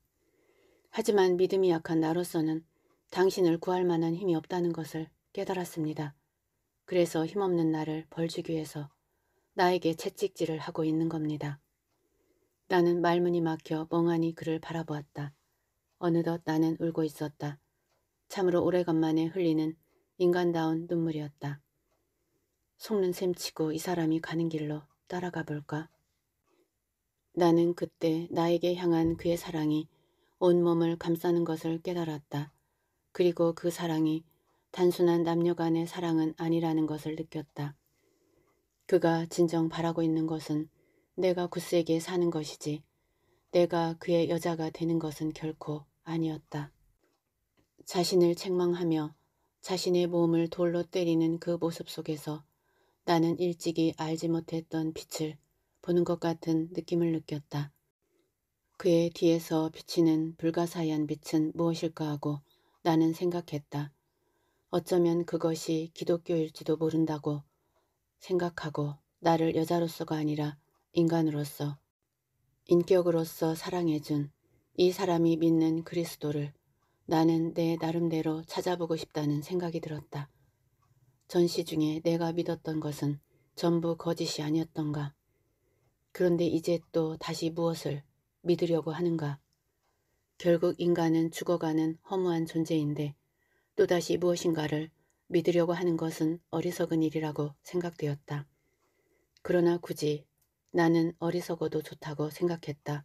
하지만 믿음이 약한 나로서는 당신을 구할 만한 힘이 없다는 것을 깨달았습니다. 그래서 힘없는 나를 벌주기 위해서 나에게 채찍질을 하고 있는 겁니다. 나는 말문이 막혀 멍하니 그를 바라보았다. 어느덧 나는 울고 있었다. 참으로 오래간만에 흘리는 인간다운 눈물이었다. 속는 셈치고 이 사람이 가는 길로 따라가 볼까? 나는 그때 나에게 향한 그의 사랑이 온몸을 감싸는 것을 깨달았다. 그리고 그 사랑이 단순한 남녀간의 사랑은 아니라는 것을 느꼈다. 그가 진정 바라고 있는 것은 내가 구스에게 사는 것이지 내가 그의 여자가 되는 것은 결코 아니었다. 자신을 책망하며 자신의 몸을 돌로 때리는 그 모습 속에서 나는 일찍이 알지 못했던 빛을 보는 것 같은 느낌을 느꼈다. 그의 뒤에서 비치는 불가사의한 빛은 무엇일까 하고 나는 생각했다. 어쩌면 그것이 기독교일지도 모른다고 생각하고 나를 여자로서가 아니라 인간으로서 인격으로서 사랑해준 이 사람이 믿는 그리스도를 나는 내 나름대로 찾아보고 싶다는 생각이 들었다. 전시 중에 내가 믿었던 것은 전부 거짓이 아니었던가. 그런데 이제 또 다시 무엇을 믿으려고 하는가. 결국 인간은 죽어가는 허무한 존재인데 또다시 무엇인가를 믿으려고 하는 것은 어리석은 일이라고 생각되었다. 그러나 굳이 나는 어리석어도 좋다고 생각했다.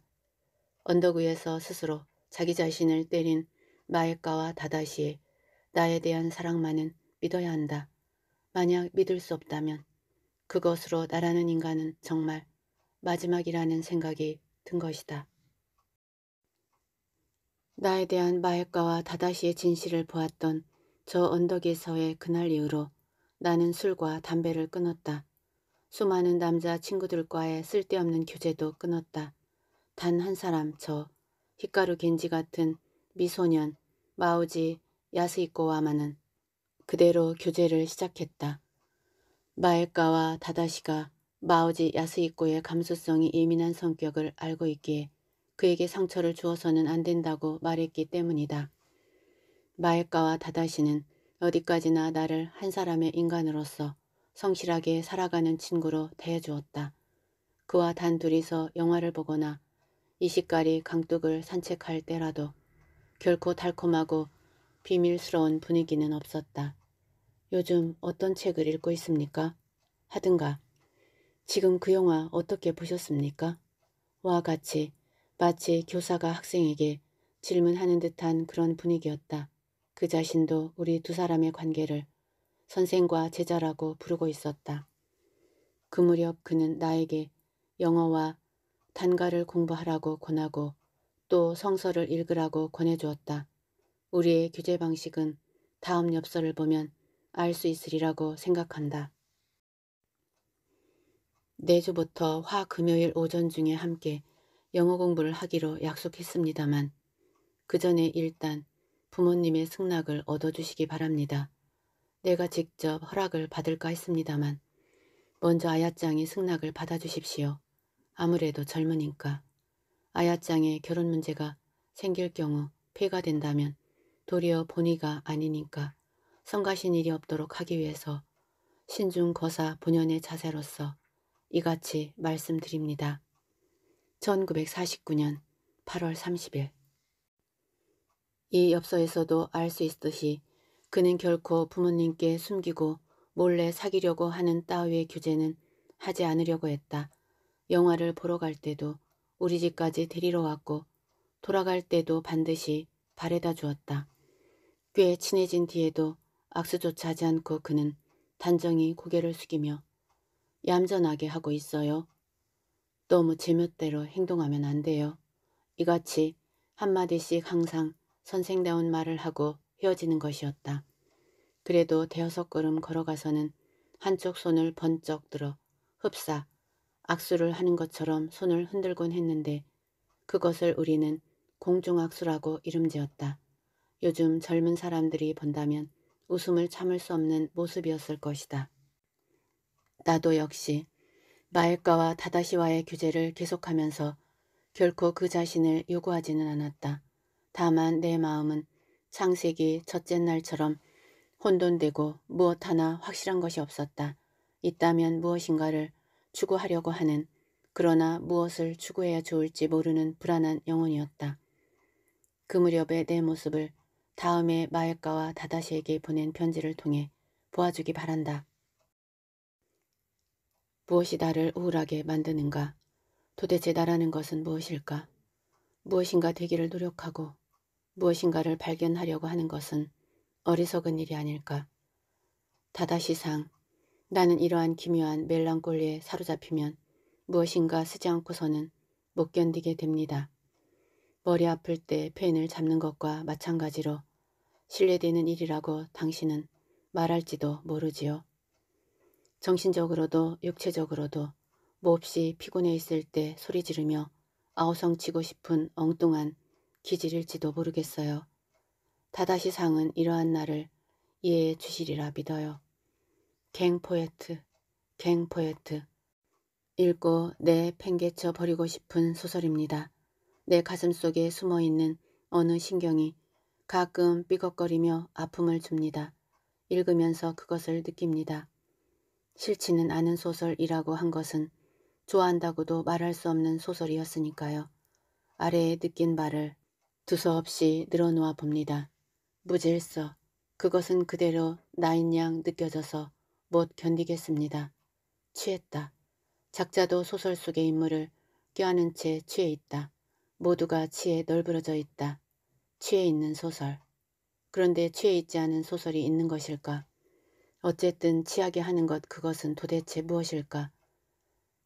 언덕 위에서 스스로 자기 자신을 때린 마에카와 다다시의 나에 대한 사랑만은 믿어야 한다. 만약 믿을 수 없다면 그것으로 나라는 인간은 정말 마지막이라는 생각이 든 것이다. 나에 대한 마에카와 다다시의 진실을 보았던 저 언덕에서의 그날 이후로 나는 술과 담배를 끊었다. 수많은 남자 친구들과의 쓸데없는 교제도 끊었다. 단 한 사람 저 히카루 겐지 같은 미소년 마우지 야스이코와마는 그대로 교제를 시작했다. 마엘카와 다다시가 마우지 야스이코의 감수성이 예민한 성격을 알고 있기에 그에게 상처를 주어서는 안 된다고 말했기 때문이다. 마엘카와 다다시는 어디까지나 나를 한 사람의 인간으로서 성실하게 살아가는 친구로 대해주었다. 그와 단둘이서 영화를 보거나 이시까리 강둑을 산책할 때라도 결코 달콤하고 비밀스러운 분위기는 없었다. 요즘 어떤 책을 읽고 있습니까? 하든가 지금 그 영화 어떻게 보셨습니까? 와 같이 마치 교사가 학생에게 질문하는 듯한 그런 분위기였다. 그 자신도 우리 두 사람의 관계를 선생과 제자라고 부르고 있었다. 그 무렵 그는 나에게 영어와 단가를 공부하라고 권하고 또 성서를 읽으라고 권해주었다. 우리의 규제 방식은 다음 엽서를 보면 알 수 있으리라고 생각한다. 내주부터 네 화 금요일 오전 중에 함께 영어 공부를 하기로 약속했습니다만 그 전에 일단 부모님의 승낙을 얻어주시기 바랍니다. 내가 직접 허락을 받을까 했습니다만 먼저 아야짱이 승낙을 받아주십시오. 아무래도 젊으니까. 아야짱의 결혼 문제가 생길 경우 폐가 된다면 도리어 본의가 아니니까 성가신 일이 없도록 하기 위해서 신중 거사 본연의 자세로서 이같이 말씀드립니다. 1949년 8월 30일 이 엽서에서도 알 수 있듯이 그는 결코 부모님께 숨기고 몰래 사귀려고 하는 따위의 규제는 하지 않으려고 했다. 영화를 보러 갈 때도 우리 집까지 데리러 왔고 돌아갈 때도 반드시 발에다 주었다. 꽤 친해진 뒤에도 악수조차 하지 않고 그는 단정히 고개를 숙이며 얌전하게 하고 있어요. 너무 제멋대로 행동하면 안 돼요. 이같이 한마디씩 항상 선생다운 말을 하고 헤어지는 것이었다. 그래도 대여섯 걸음 걸어가서는 한쪽 손을 번쩍 들어 흡사 악수를 하는 것처럼 손을 흔들곤 했는데 그것을 우리는 공중악수라고 이름지었다. 요즘 젊은 사람들이 본다면 웃음을 참을 수 없는 모습이었을 것이다. 나도 역시 마일가와 다다시와의 규제를 계속하면서 결코 그 자신을 요구하지는 않았다. 다만 내 마음은 창세기 첫째 날처럼 혼돈되고 무엇 하나 확실한 것이 없었다. 있다면 무엇인가를 추구하려고 하는 그러나 무엇을 추구해야 좋을지 모르는 불안한 영혼이었다. 그무렵에내 모습을 다음에 마엘가와 다다시에게 보낸 편지를 통해 보아주기 바란다. 무엇이 나를 우울하게 만드는가? 도대체 나라는 것은 무엇일까? 무엇인가 되기를 노력하고 무엇인가를 발견하려고 하는 것은 어리석은 일이 아닐까? 다다시상 나는 이러한 기묘한 멜랑꼴리에 사로잡히면 무엇인가 쓰지 않고서는 못 견디게 됩니다. 머리 아플 때 펜을 잡는 것과 마찬가지로 신뢰되는 일이라고 당신은 말할지도 모르지요. 정신적으로도 육체적으로도 몹시 뭐 피곤해 있을 때 소리 지르며 아우성치고 싶은 엉뚱한 기질일지도 모르겠어요. 다다시 상은 이러한 나를 이해해 주시리라 믿어요. 갱포에트, 갱포에트. 읽고 내 팽개쳐 버리고 싶은 소설입니다. 내 가슴 속에 숨어 있는 어느 신경이 가끔 삐걱거리며 아픔을 줍니다. 읽으면서 그것을 느낍니다. 싫지는 않은 소설이라고 한 것은 좋아한다고도 말할 수 없는 소설이었으니까요. 아래에 느낀 말을 두서없이 늘어놓아 봅니다. 무질서, 그것은 그대로 나인 양 느껴져서 못 견디겠습니다. 취했다. 작자도 소설 속의 인물을 껴안은 채 취해 있다. 모두가 취해 널브러져 있다. 취해 있는 소설. 그런데 취해 있지 않은 소설이 있는 것일까? 어쨌든 취하게 하는 것 그것은 도대체 무엇일까?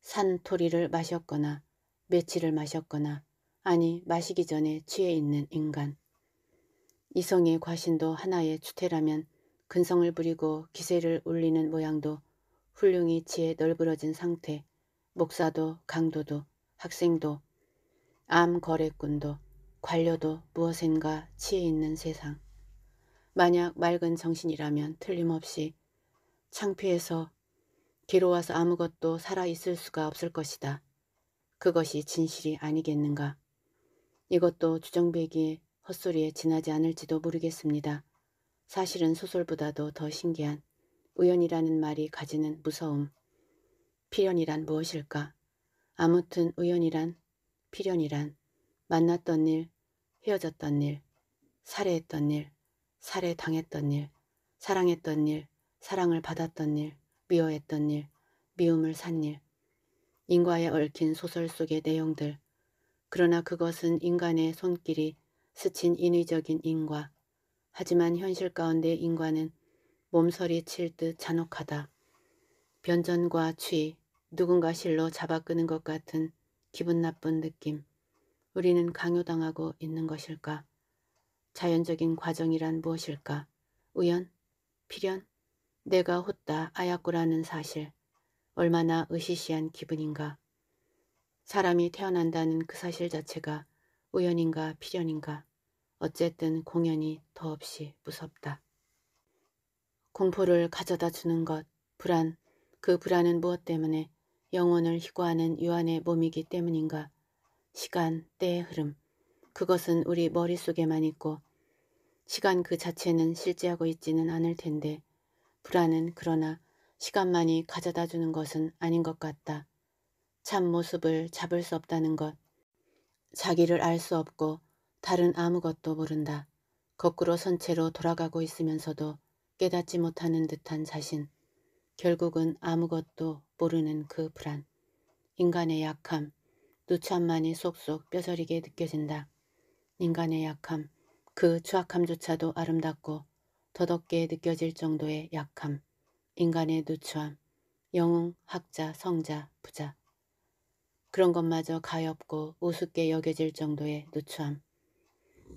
산토리를 마셨거나 매치를 마셨거나 아니 마시기 전에 취해 있는 인간. 이성의 과신도 하나의 주태라면 근성을 부리고 기세를 울리는 모양도 훌륭히 지에 널브러진 상태 목사도 강도도 학생도 암 거래꾼도 관료도 무엇인가 치에 있는 세상 만약 맑은 정신이라면 틀림없이 창피해서 괴로워서 아무것도 살아있을 수가 없을 것이다. 그것이 진실이 아니겠는가. 이것도 주정배기의 헛소리에 지나지 않을지도 모르겠습니다. 사실은 소설보다도 더 신기한 우연이라는 말이 가지는 무서움. 필연이란 무엇일까? 아무튼 우연이란, 필연이란, 만났던 일, 헤어졌던 일, 살해했던 일, 살해당했던 일, 사랑했던 일, 사랑을 받았던 일, 미워했던 일, 미움을 산 일, 인과에 얽힌 소설 속의 내용들. 그러나 그것은 인간의 손길이 스친 인위적인 인과, 하지만 현실 가운데 인간은 몸서리 칠듯 잔혹하다. 변전과 취, 누군가 실로 잡아끄는 것 같은 기분 나쁜 느낌. 우리는 강요당하고 있는 것일까? 자연적인 과정이란 무엇일까? 우연? 필연? 내가 헛다 아야꾸라는 사실. 얼마나 으시시한 기분인가. 사람이 태어난다는 그 사실 자체가 우연인가 필연인가. 어쨌든 공연이 더없이 무섭다. 공포를 가져다 주는 것, 불안, 그 불안은 무엇 때문에 영혼을 희구하는 유한의 몸이기 때문인가? 시간, 때의 흐름, 그것은 우리 머릿속에만 있고 시간 그 자체는 실제하고 있지는 않을 텐데 불안은 그러나 시간만이 가져다 주는 것은 아닌 것 같다. 참 모습을 잡을 수 없다는 것, 자기를 알 수 없고 다른 아무것도 모른다. 거꾸로 선체로 돌아가고 있으면서도 깨닫지 못하는 듯한 자신. 결국은 아무것도 모르는 그 불안. 인간의 약함. 누참만이 쏙쏙 뼈저리게 느껴진다. 인간의 약함. 그 추악함조차도 아름답고 더덥게 느껴질 정도의 약함. 인간의 누추함. 영웅, 학자, 성자, 부자. 그런 것마저 가엾고 우습게 여겨질 정도의 누추함.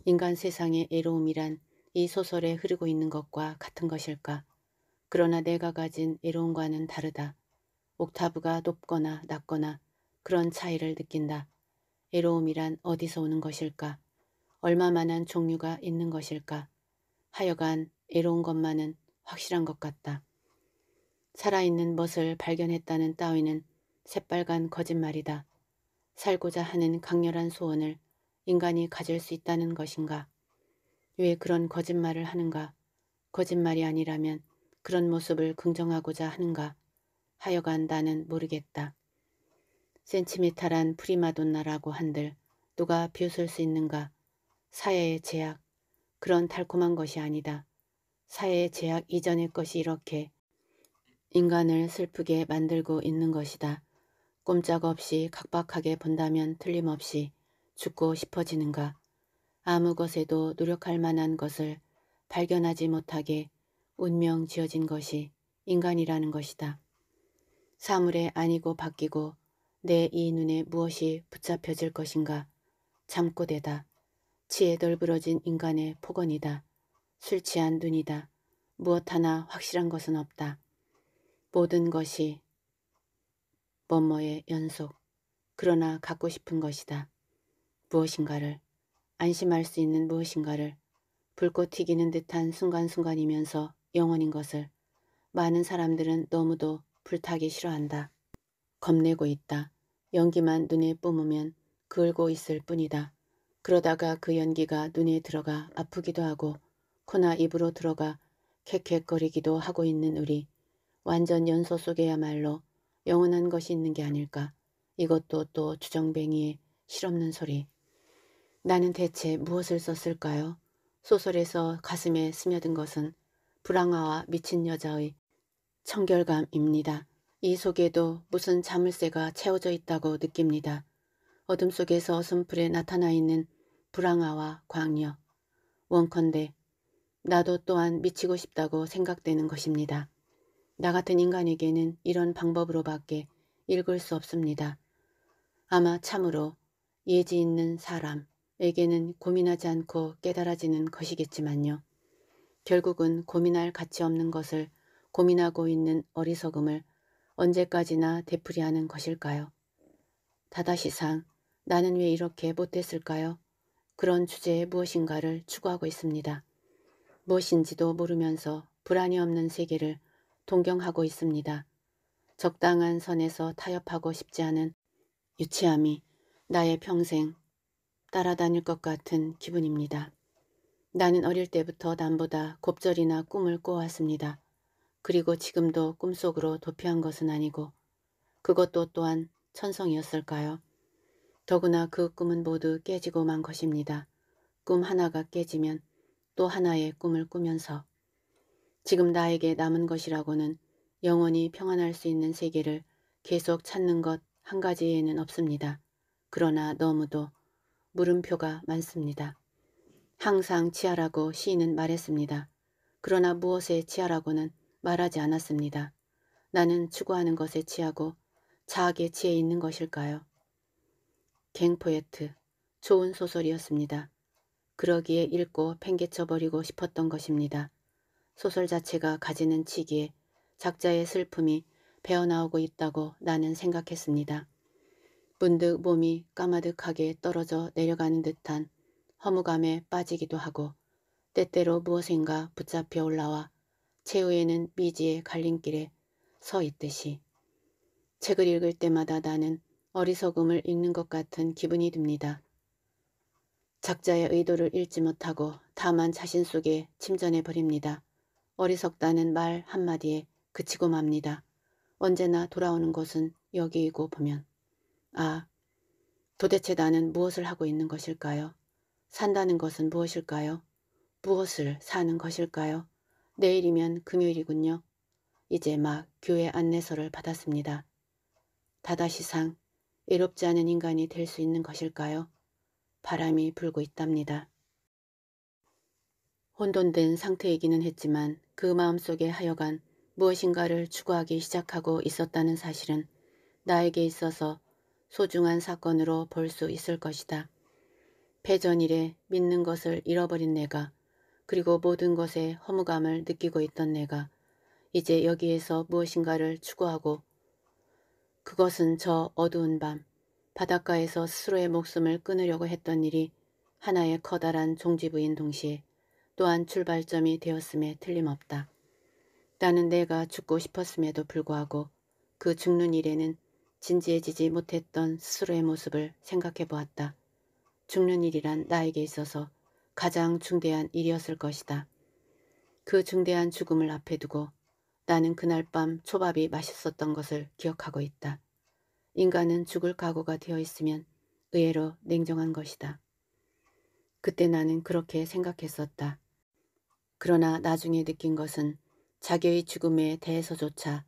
인간 세상의 애로움이란 이 소설에 흐르고 있는 것과 같은 것일까? 그러나 내가 가진 애로움과는 다르다. 옥타브가 높거나 낮거나 그런 차이를 느낀다. 애로움이란 어디서 오는 것일까? 얼마만한 종류가 있는 것일까? 하여간 애로운 것만은 확실한 것 같다. 살아있는 멋을 발견했다는 따위는 새빨간 거짓말이다. 살고자 하는 강렬한 소원을 인간이 가질 수 있다는 것인가? 왜 그런 거짓말을 하는가? 거짓말이 아니라면 그런 모습을 긍정하고자 하는가? 하여간 나는 모르겠다. 센치미탈한 프리마돈나라고 한들 누가 비웃을 수 있는가? 사회의 제약, 그런 달콤한 것이 아니다. 사회의 제약 이전의 것이 이렇게 인간을 슬프게 만들고 있는 것이다. 꼼짝없이 각박하게 본다면 틀림없이 죽고 싶어지는가. 아무 것에도 노력할 만한 것을 발견하지 못하게 운명 지어진 것이 인간이라는 것이다. 사물에 아니고 바뀌고 내 이 눈에 무엇이 붙잡혀질 것인가. 잠꼬대다. 치에 널부러진 인간의 폭언이다. 술 취한 눈이다. 무엇 하나 확실한 것은 없다. 모든 것이 뭐뭐의 연속. 그러나 갖고 싶은 것이다. 무엇인가를 안심할 수 있는 무엇인가를 불꽃 튀기는 듯한 순간순간이면서 영원인 것을 많은 사람들은 너무도 불타기 싫어한다. 겁내고 있다. 연기만 눈에 뿜으면 그을고 있을 뿐이다. 그러다가 그 연기가 눈에 들어가 아프기도 하고 코나 입으로 들어가 캑캑거리기도 하고 있는 우리. 완전 연소 속에야말로 영원한 것이 있는 게 아닐까. 이것도 또 주정뱅이의 실없는 소리. 나는 대체 무엇을 썼을까요? 소설에서 가슴에 스며든 것은 불황화와 미친 여자의 청결감입니다. 이 속에도 무슨 자물쇠가 채워져 있다고 느낍니다. 어둠 속에서 어슴풀에 나타나 있는 불황화와 광녀, 원컨대 나도 또한 미치고 싶다고 생각되는 것입니다. 나 같은 인간에게는 이런 방법으로밖에 읽을 수 없습니다. 아마 참으로 예지 있는 사람, 에게는 고민하지 않고 깨달아지는 것이겠지만요. 결국은 고민할 가치 없는 것을 고민하고 있는 어리석음을 언제까지나 되풀이하는 것일까요? 다다시상 나는 왜 이렇게 못했을까요 그런 주제의 무엇인가를 추구하고 있습니다. 무엇인지도 모르면서 불안이 없는 세계를 동경하고 있습니다. 적당한 선에서 타협하고 싶지 않은 유치함이 나의 평생 따라다닐 것 같은 기분입니다. 나는 어릴 때부터 남보다 곱절이나 꿈을 꾸어왔습니다. 그리고 지금도 꿈속으로 도피한 것은 아니고 그것도 또한 천성이었을까요? 더구나 그 꿈은 모두 깨지고 만 것입니다. 꿈 하나가 깨지면 또 하나의 꿈을 꾸면서 지금 나에게 남은 것이라고는 영원히 평안할 수 있는 세계를 계속 찾는 것 한 가지에는 없습니다. 그러나 너무도 물음표가 많습니다. 항상 치아라고 시인은 말했습니다. 그러나 무엇에 치아라고는 말하지 않았습니다. 나는 추구하는 것에 치하고 자학에 치해 있는 것일까요? 갱포에트, 좋은 소설이었습니다. 그러기에 읽고 팽개쳐버리고 싶었던 것입니다. 소설 자체가 가지는 치기에 작자의 슬픔이 배어나오고 있다고 나는 생각했습니다. 문득 몸이 까마득하게 떨어져 내려가는 듯한 허무감에 빠지기도 하고 때때로 무엇인가 붙잡혀 올라와 최후에는 미지의 갈림길에 서 있듯이 책을 읽을 때마다 나는 어리석음을 읽는 것 같은 기분이 듭니다. 작자의 의도를 읽지 못하고 다만 자신 속에 침전해 버립니다. 어리석다는 말 한마디에 그치고 맙니다. 언제나 돌아오는 곳은 여기이고 보면 아, 도대체 나는 무엇을 하고 있는 것일까요? 산다는 것은 무엇일까요? 무엇을 사는 것일까요? 내일이면 금요일이군요. 이제 막 교회 안내서를 받았습니다. 다다시상 외롭지 않은 인간이 될 수 있는 것일까요? 바람이 불고 있답니다. 혼돈된 상태이기는 했지만 그 마음속에 하여간 무엇인가를 추구하기 시작하고 있었다는 사실은 나에게 있어서 소중한 사건으로 볼 수 있을 것이다. 패전일에 믿는 것을 잃어버린 내가 그리고 모든 것에 허무감을 느끼고 있던 내가 이제 여기에서 무엇인가를 추구하고 그것은 저 어두운 밤 바닷가에서 스스로의 목숨을 끊으려고 했던 일이 하나의 커다란 종지부인 동시에 또한 출발점이 되었음에 틀림없다. 나는 내가 죽고 싶었음에도 불구하고 그 죽는 일에는 진지해지지 못했던 스스로의 모습을 생각해 보았다. 죽는 일이란 나에게 있어서 가장 중대한 일이었을 것이다. 그 중대한 죽음을 앞에 두고 나는 그날 밤 초밥이 맛있었던 것을 기억하고 있다. 인간은 죽을 각오가 되어 있으면 의외로 냉정한 것이다. 그때 나는 그렇게 생각했었다. 그러나 나중에 느낀 것은 자기의 죽음에 대해서조차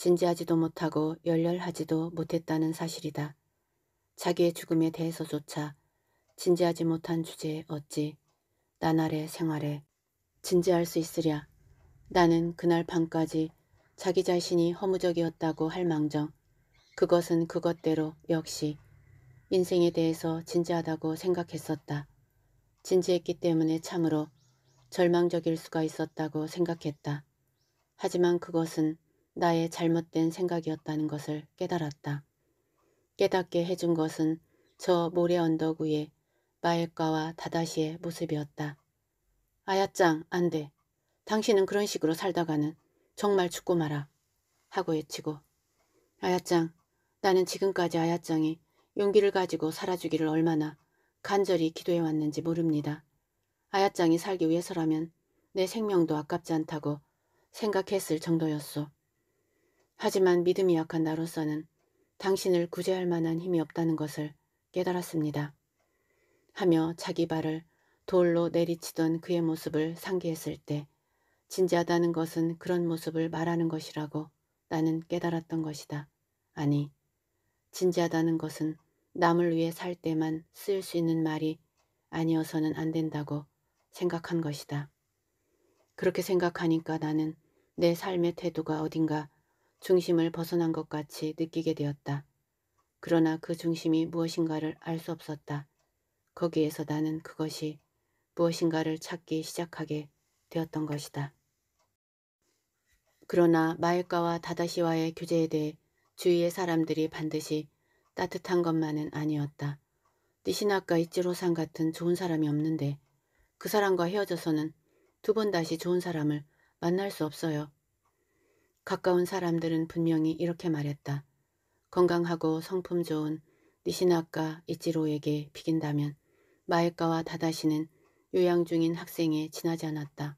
진지하지도 못하고 열렬하지도 못했다는 사실이다. 자기의 죽음에 대해서조차 진지하지 못한 주제에 어찌 나날의 생활에 진지할 수 있으랴. 나는 그날 밤까지 자기 자신이 허무적이었다고 할 망정. 그것은 그것대로 역시 인생에 대해서 진지하다고 생각했었다. 진지했기 때문에 참으로 절망적일 수가 있었다고 생각했다. 하지만 그것은 나의 잘못된 생각이었다는 것을 깨달았다. 깨닫게 해준 것은 저 모래 언덕 위에 마엘과와 다다시의 모습이었다. 아야짱 안 돼. 당신은 그런 식으로 살다가는 정말 죽고 마라. 하고 외치고 아야짱 나는 지금까지 아야짱이 용기를 가지고 살아주기를 얼마나 간절히 기도해왔는지 모릅니다. 아야짱이 살기 위해서라면 내 생명도 아깝지 않다고 생각했을 정도였소. 하지만 믿음이 약한 나로서는 당신을 구제할 만한 힘이 없다는 것을 깨달았습니다. 하며 자기 발을 돌로 내리치던 그의 모습을 상기했을 때 진지하다는 것은 그런 모습을 말하는 것이라고 나는 깨달았던 것이다. 아니, 진지하다는 것은 남을 위해 살 때만 쓰일 수 있는 말이 아니어서는 안 된다고 생각한 것이다. 그렇게 생각하니까 나는 내 삶의 태도가 어딘가 중심을 벗어난 것 같이 느끼게 되었다. 그러나 그 중심이 무엇인가를 알 수 없었다. 거기에서 나는 그것이 무엇인가를 찾기 시작하게 되었던 것이다. 그러나 마일가와 다다시와의 교제에 대해 주위의 사람들이 반드시 따뜻한 것만은 아니었다. 니시나카 이치로산 같은 좋은 사람이 없는데 그 사람과 헤어져서는 두 번 다시 좋은 사람을 만날 수 없어요. 가까운 사람들은 분명히 이렇게 말했다. 건강하고 성품 좋은 니시나카 이치로에게 비긴다면 마에카와 다다시는 요양 중인 학생에 지나지 않았다.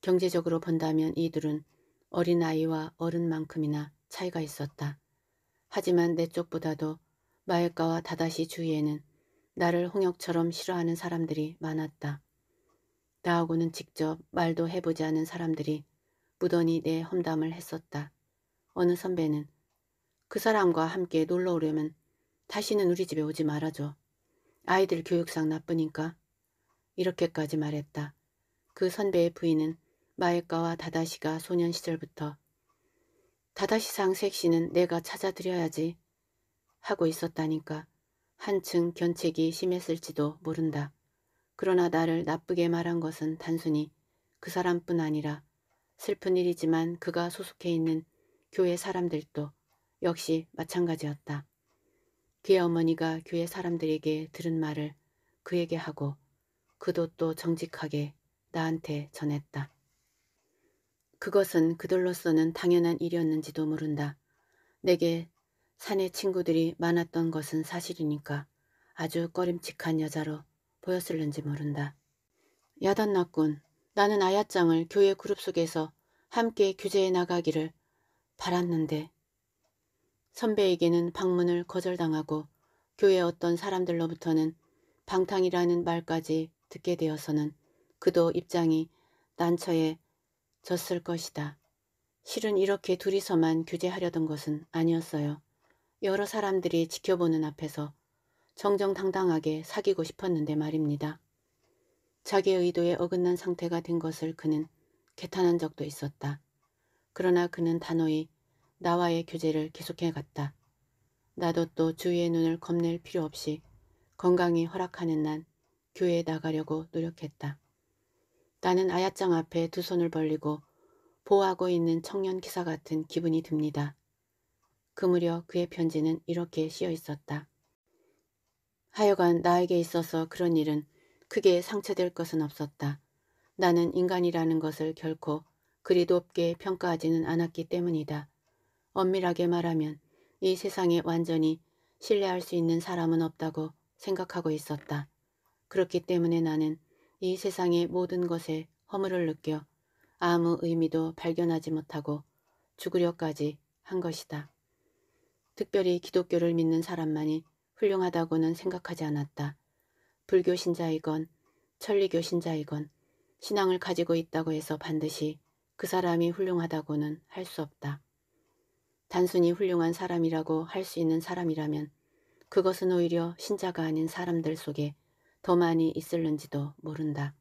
경제적으로 본다면 이 둘은 어린아이와 어른만큼이나 차이가 있었다. 하지만 내 쪽보다도 마에카와 다다시 주위에는 나를 홍역처럼 싫어하는 사람들이 많았다. 나하고는 직접 말도 해보지 않은 사람들이 무던히 내 험담을 했었다. 어느 선배는 그 사람과 함께 놀러 오려면 다시는 우리 집에 오지 말아줘. 아이들 교육상 나쁘니까. 이렇게까지 말했다. 그 선배의 부인은 마에카와 다다시가 소년 시절부터 다다시상 색시는 내가 찾아드려야지 하고 있었다니까 한층 견책이 심했을지도 모른다. 그러나 나를 나쁘게 말한 것은 단순히 그 사람뿐 아니라 슬픈 일이지만 그가 소속해 있는 교회 사람들도 역시 마찬가지였다. 그의 어머니가 교회 사람들에게 들은 말을 그에게 하고 그도 또 정직하게 나한테 전했다. 그것은 그들로서는 당연한 일이었는지도 모른다. 내게 사내 친구들이 많았던 것은 사실이니까 아주 꺼림칙한 여자로 보였을는지 모른다. 야단났군. 나는 아야짱을 교회 그룹 속에서 함께 규제해 나가기를 바랐는데 선배에게는 방문을 거절당하고 교회 어떤 사람들로부터는 방탕이라는 말까지 듣게 되어서는 그도 입장이 난처해 졌을 것이다. 실은 이렇게 둘이서만 규제하려던 것은 아니었어요. 여러 사람들이 지켜보는 앞에서 정정당당하게 사귀고 싶었는데 말입니다. 자기 의도에 어긋난 상태가 된 것을 그는 개탄한 적도 있었다. 그러나 그는 단호히 나와의 교제를 계속해 갔다. 나도 또 주위의 눈을 겁낼 필요 없이 건강이 허락하는 난 교회에 나가려고 노력했다. 나는 아야짱 앞에 두 손을 벌리고 보호하고 있는 청년 기사 같은 기분이 듭니다. 그 무렵 그의 편지는 이렇게 씌어 있었다. 하여간 나에게 있어서 그런 일은 크게 상처될 것은 없었다. 나는 인간이라는 것을 결코 그리 높게 평가하지는 않았기 때문이다. 엄밀하게 말하면 이 세상에 완전히 신뢰할 수 있는 사람은 없다고 생각하고 있었다. 그렇기 때문에 나는 이 세상의 모든 것에 허물을 느껴 아무 의미도 발견하지 못하고 죽으려까지 한 것이다. 특별히 기독교를 믿는 사람만이 훌륭하다고는 생각하지 않았다. 불교 신자이건 천리교 신자이건 신앙을 가지고 있다고 해서 반드시 그 사람이 훌륭하다고는 할 수 없다. 단순히 훌륭한 사람이라고 할 수 있는 사람이라면 그것은 오히려 신자가 아닌 사람들 속에 더 많이 있을는지도 모른다.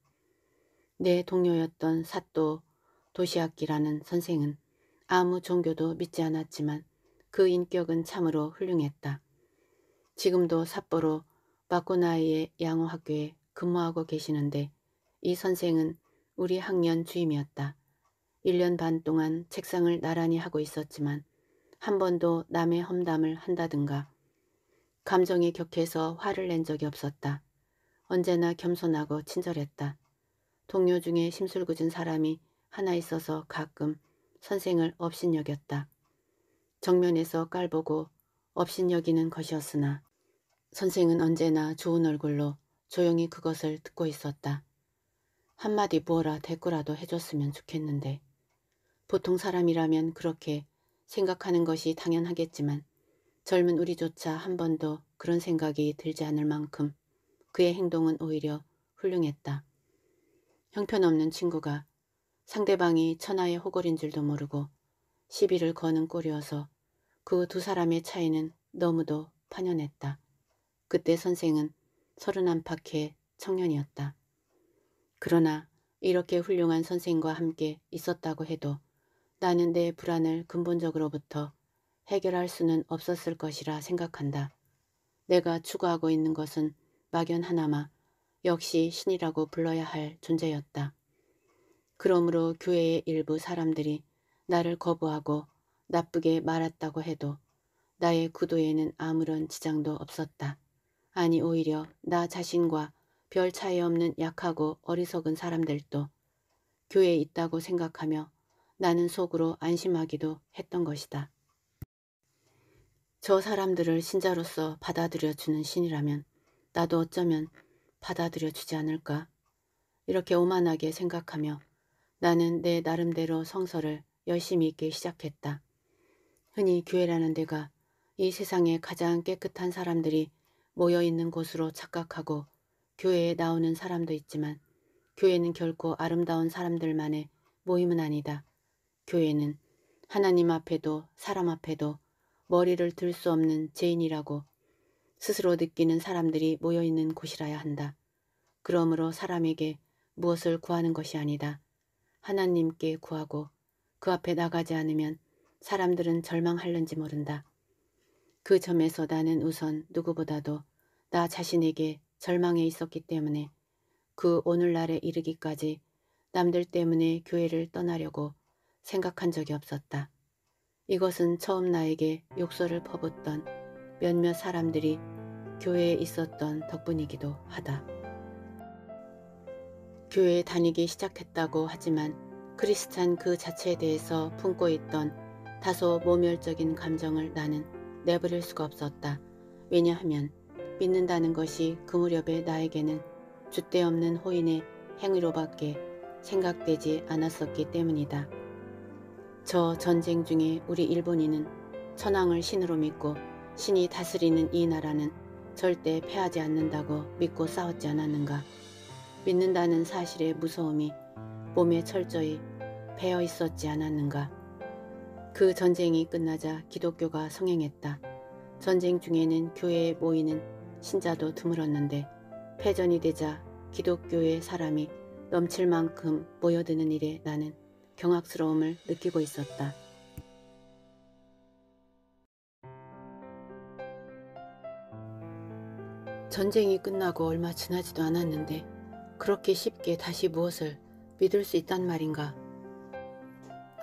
내 동료였던 사또 도시학기라는 선생은 아무 종교도 믿지 않았지만 그 인격은 참으로 훌륭했다. 지금도 삿포로 바코나이의 양호 학교에 근무하고 계시는데 이 선생은 우리 학년 주임이었다. 1년 반 동안 책상을 나란히 하고 있었지만 한 번도 남의 험담을 한다든가 감정에 격해서 화를 낸 적이 없었다. 언제나 겸손하고 친절했다. 동료 중에 심술궂은 사람이 하나 있어서 가끔 선생을 업신여겼다. 정면에서 깔보고 업신여기는 것이었으나 선생은 언제나 좋은 얼굴로 조용히 그것을 듣고 있었다. 한마디 뭐라 대꾸라도 해줬으면 좋겠는데 보통 사람이라면 그렇게 생각하는 것이 당연하겠지만 젊은 우리조차 한 번도 그런 생각이 들지 않을 만큼 그의 행동은 오히려 훌륭했다. 형편없는 친구가 상대방이 천하의 호걸인 줄도 모르고 시비를 거는 꼴이어서 그 두 사람의 차이는 너무도 판연했다. 그때 선생은 서른 안팎의 청년이었다. 그러나 이렇게 훌륭한 선생과 함께 있었다고 해도 나는 내 불안을 근본적으로부터 해결할 수는 없었을 것이라 생각한다. 내가 추구하고 있는 것은 막연하나마 역시 신이라고 불러야 할 존재였다. 그러므로 교회의 일부 사람들이 나를 거부하고 나쁘게 말았다고 해도 나의 구도에는 아무런 지장도 없었다. 아니 오히려 나 자신과 별 차이 없는 약하고 어리석은 사람들도 교회에 있다고 생각하며 나는 속으로 안심하기도 했던 것이다. 저 사람들을 신자로서 받아들여주는 신이라면 나도 어쩌면 받아들여주지 않을까? 이렇게 오만하게 생각하며 나는 내 나름대로 성서를 열심히 읽기 시작했다. 흔히 교회라는 데가 이 세상에 가장 깨끗한 사람들이 모여 있는 곳으로 착각하고 교회에 나오는 사람도 있지만 교회는 결코 아름다운 사람들만의 모임은 아니다. 교회는 하나님 앞에도 사람 앞에도 머리를 들 수 없는 죄인이라고 스스로 느끼는 사람들이 모여 있는 곳이라야 한다. 그러므로 사람에게 무엇을 구하는 것이 아니다. 하나님께 구하고 그 앞에 나가지 않으면 사람들은 절망할는지 모른다. 그 점에서 나는 우선 누구보다도 나 자신에게 절망에 있었기 때문에 그 오늘날에 이르기까지 남들 때문에 교회를 떠나려고 생각한 적이 없었다. 이것은 처음 나에게 욕설을 퍼붓던 몇몇 사람들이 교회에 있었던 덕분이기도 하다. 교회에 다니기 시작했다고 하지만 크리스찬 그 자체에 대해서 품고 있던 다소 모멸적인 감정을 나는 내버릴 수가 없었다. 왜냐하면 믿는다는 것이 그 무렵에 나에게는 주대 없는 호인의 행위로밖에 생각되지 않았었기 때문이다. 저 전쟁 중에 우리 일본인은 천황을 신으로 믿고 신이 다스리는 이 나라는 절대 패하지 않는다고 믿고 싸웠지 않았는가. 믿는다는 사실의 무서움이 몸에 철저히 배어 있었지 않았는가. 그 전쟁이 끝나자 기독교가 성행했다. 전쟁 중에는 교회에 모이는 신자도 드물었는데 패전이 되자 기독교의 사람이 넘칠 만큼 모여드는 일에 나는 경악스러움을 느끼고 있었다. 전쟁이 끝나고 얼마 지나지도 않았는데 그렇게 쉽게 다시 무엇을 믿을 수 있단 말인가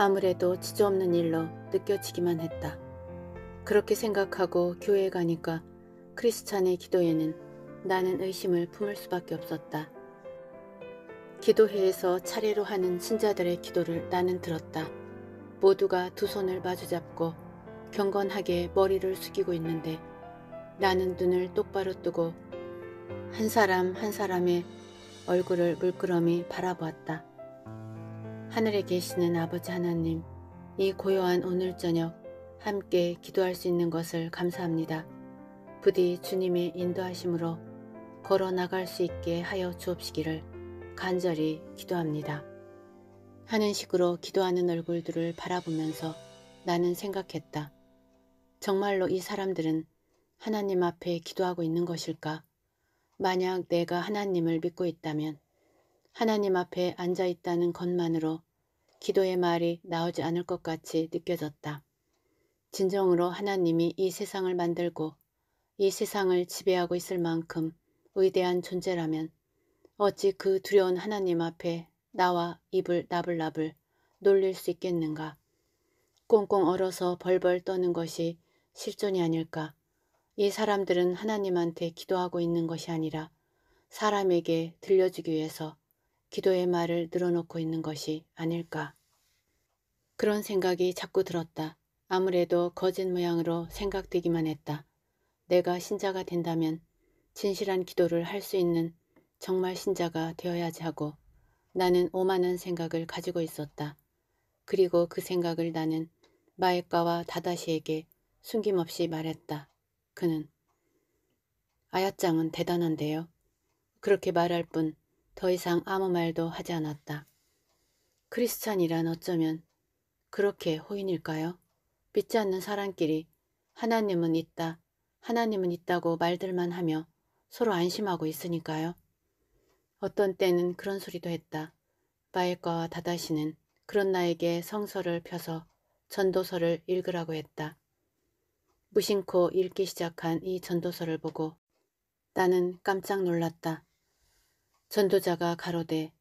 아무래도 지저없는 일로 느껴지기만 했다. 그렇게 생각하고 교회에 가니까 크리스찬의 기도에는 나는 의심을 품을 수밖에 없었다. 기도회에서 차례로 하는 신자들의 기도를 나는 들었다. 모두가 두 손을 마주잡고 경건하게 머리를 숙이고 있는데 나는 눈을 똑바로 뜨고 한 사람 한 사람의 얼굴을 물끄러미 바라보았다. 하늘에 계시는 아버지 하나님, 이 고요한 오늘 저녁 함께 기도할 수 있는 것을 감사합니다. 부디 주님의 인도하심으로 걸어 나갈 수 있게 하여 주옵시기를 간절히 기도합니다. 하는 식으로 기도하는 얼굴들을 바라보면서 나는 생각했다. 정말로 이 사람들은 하나님 앞에 기도하고 있는 것일까? 만약 내가 하나님을 믿고 있다면 하나님 앞에 앉아 있다는 것만으로 기도의 말이 나오지 않을 것 같이 느껴졌다. 진정으로 하나님이 이 세상을 만들고 이 세상을 지배하고 있을 만큼 위대한 존재라면 어찌 그 두려운 하나님 앞에 나와 입을 나불나불 놀릴 수 있겠는가. 꽁꽁 얼어서 벌벌 떠는 것이 실존이 아닐까. 이 사람들은 하나님한테 기도하고 있는 것이 아니라 사람에게 들려주기 위해서 기도의 말을 늘어놓고 있는 것이 아닐까. 그런 생각이 자꾸 들었다. 아무래도 거짓 모양으로 생각되기만 했다. 내가 신자가 된다면 진실한 기도를 할 수 있는 정말 신자가 되어야지 하고 나는 오만한 생각을 가지고 있었다. 그리고 그 생각을 나는 마에과와 다다시에게 숨김없이 말했다. 그는 아야짱은 대단한데요. 그렇게 말할 뿐더 이상 아무 말도 하지 않았다. 크리스찬이란 어쩌면 그렇게 호인일까요? 믿지 않는 사람끼리 하나님은 있다, 하나님은 있다고 말들만 하며 서로 안심하고 있으니까요. 어떤 때는 그런 소리도 했다. 바일과와 다다시는 그런 나에게 성서를 펴서 전도서를 읽으라고 했다. 무심코 읽기 시작한 이 전도서를 보고 나는 깜짝 놀랐다. 전도자가 가로되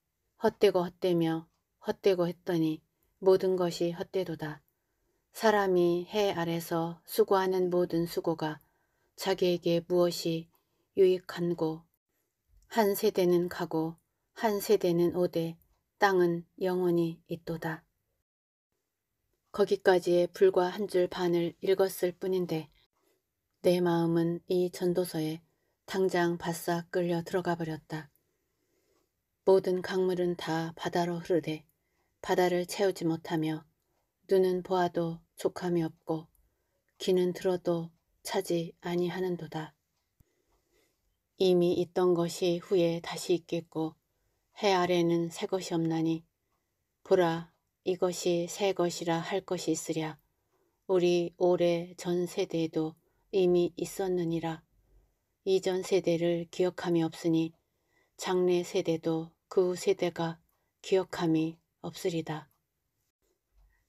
헛되고 헛되며 헛되고 했더니 모든 것이 헛되도다. 사람이 해 아래서 수고하는 모든 수고가 자기에게 무엇이 유익한고 한 세대는 가고 한 세대는 오되 땅은 영원히 있도다. 거기까지의 불과 한 줄 반을 읽었을 뿐인데 내 마음은 이 전도서에 당장 바싹 끌려 들어가 버렸다. 모든 강물은 다 바다로 흐르되 바다를 채우지 못하며 눈은 보아도 족함이 없고 귀는 들어도 차지 아니하는도다. 이미 있던 것이 후에 다시 있겠고 해 아래는 새 것이 없나니 보라 이것이 새 것이라 할 것이 있으랴 우리 오래 전 세대에도 이미 있었느니라 이전 세대를 기억함이 없으니 장래 세대도 그 세대가 기억함이 없으리다.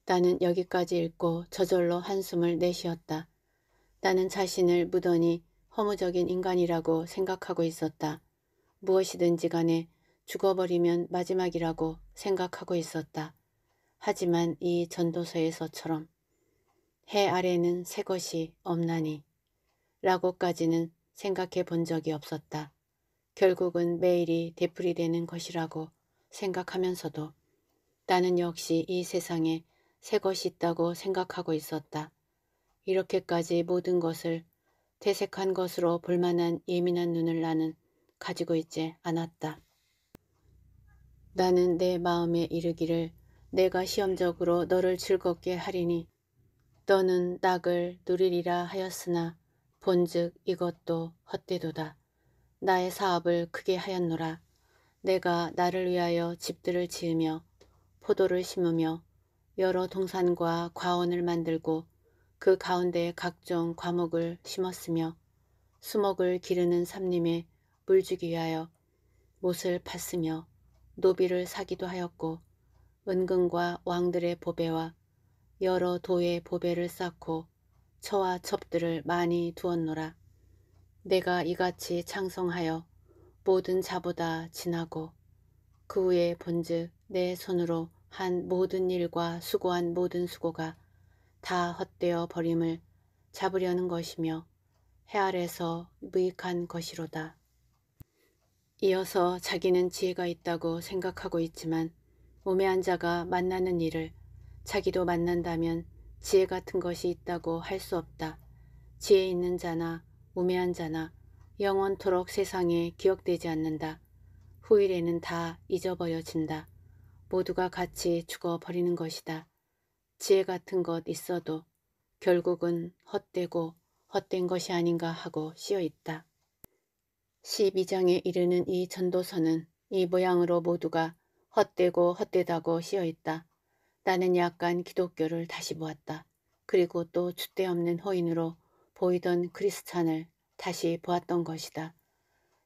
나는 여기까지 읽고 저절로 한숨을 내쉬었다. 나는 자신을 무던히 허무적인 인간이라고 생각하고 있었다. 무엇이든지 간에 죽어버리면 마지막이라고 생각하고 있었다. 하지만 이 전도서에서처럼 해 아래는 새 것이 없나니 라고까지는 생각해 본 적이 없었다. 결국은 매일이 되풀이되는 것이라고 생각하면서도 나는 역시 이 세상에 새 것이 있다고 생각하고 있었다. 이렇게까지 모든 것을 퇴색한 것으로 볼만한 예민한 눈을 나는 가지고 있지 않았다. 나는 내 마음에 이르기를 내가 시험적으로 너를 즐겁게 하리니 너는 낙을 누리리라 하였으나 본즉 이것도 헛되도다. 나의 사업을 크게 하였노라. 내가 나를 위하여 집들을 지으며 포도를 심으며 여러 동산과 과원을 만들고 그 가운데 각종 과목을 심었으며 수목을 기르는 삼림에 물 주기 위하여 못을 팠으며 노비를 사기도 하였고 은근과 왕들의 보배와 여러 도의 보배를 쌓고 처와 첩들을 많이 두었노라. 내가 이같이 창성하여 모든 자보다 지나고 그 후에 본즉 내 손으로 한 모든 일과 수고한 모든 수고가 다 헛되어 버림을 잡으려는 것이며 해 아래서 무익한 것이로다. 이어서 자기는 지혜가 있다고 생각하고 있지만 몸에 앉아가 만나는 일을 자기도 만난다면 지혜 같은 것이 있다고 할 수 없다. 지혜 있는 자나 우매한 자나 영원토록 세상에 기억되지 않는다. 후일에는 다 잊어버려진다. 모두가 같이 죽어버리는 것이다. 지혜 같은 것 있어도 결국은 헛되고 헛된 것이 아닌가 하고 씌어있다. 12장에 이르는 이 전도서는 이 모양으로 모두가 헛되고 헛되다고 씌어있다. 나는 약간 기독교를 다시 보았다. 그리고 또 주대없는 호인으로 보이던 크리스찬을 다시 보았던 것이다.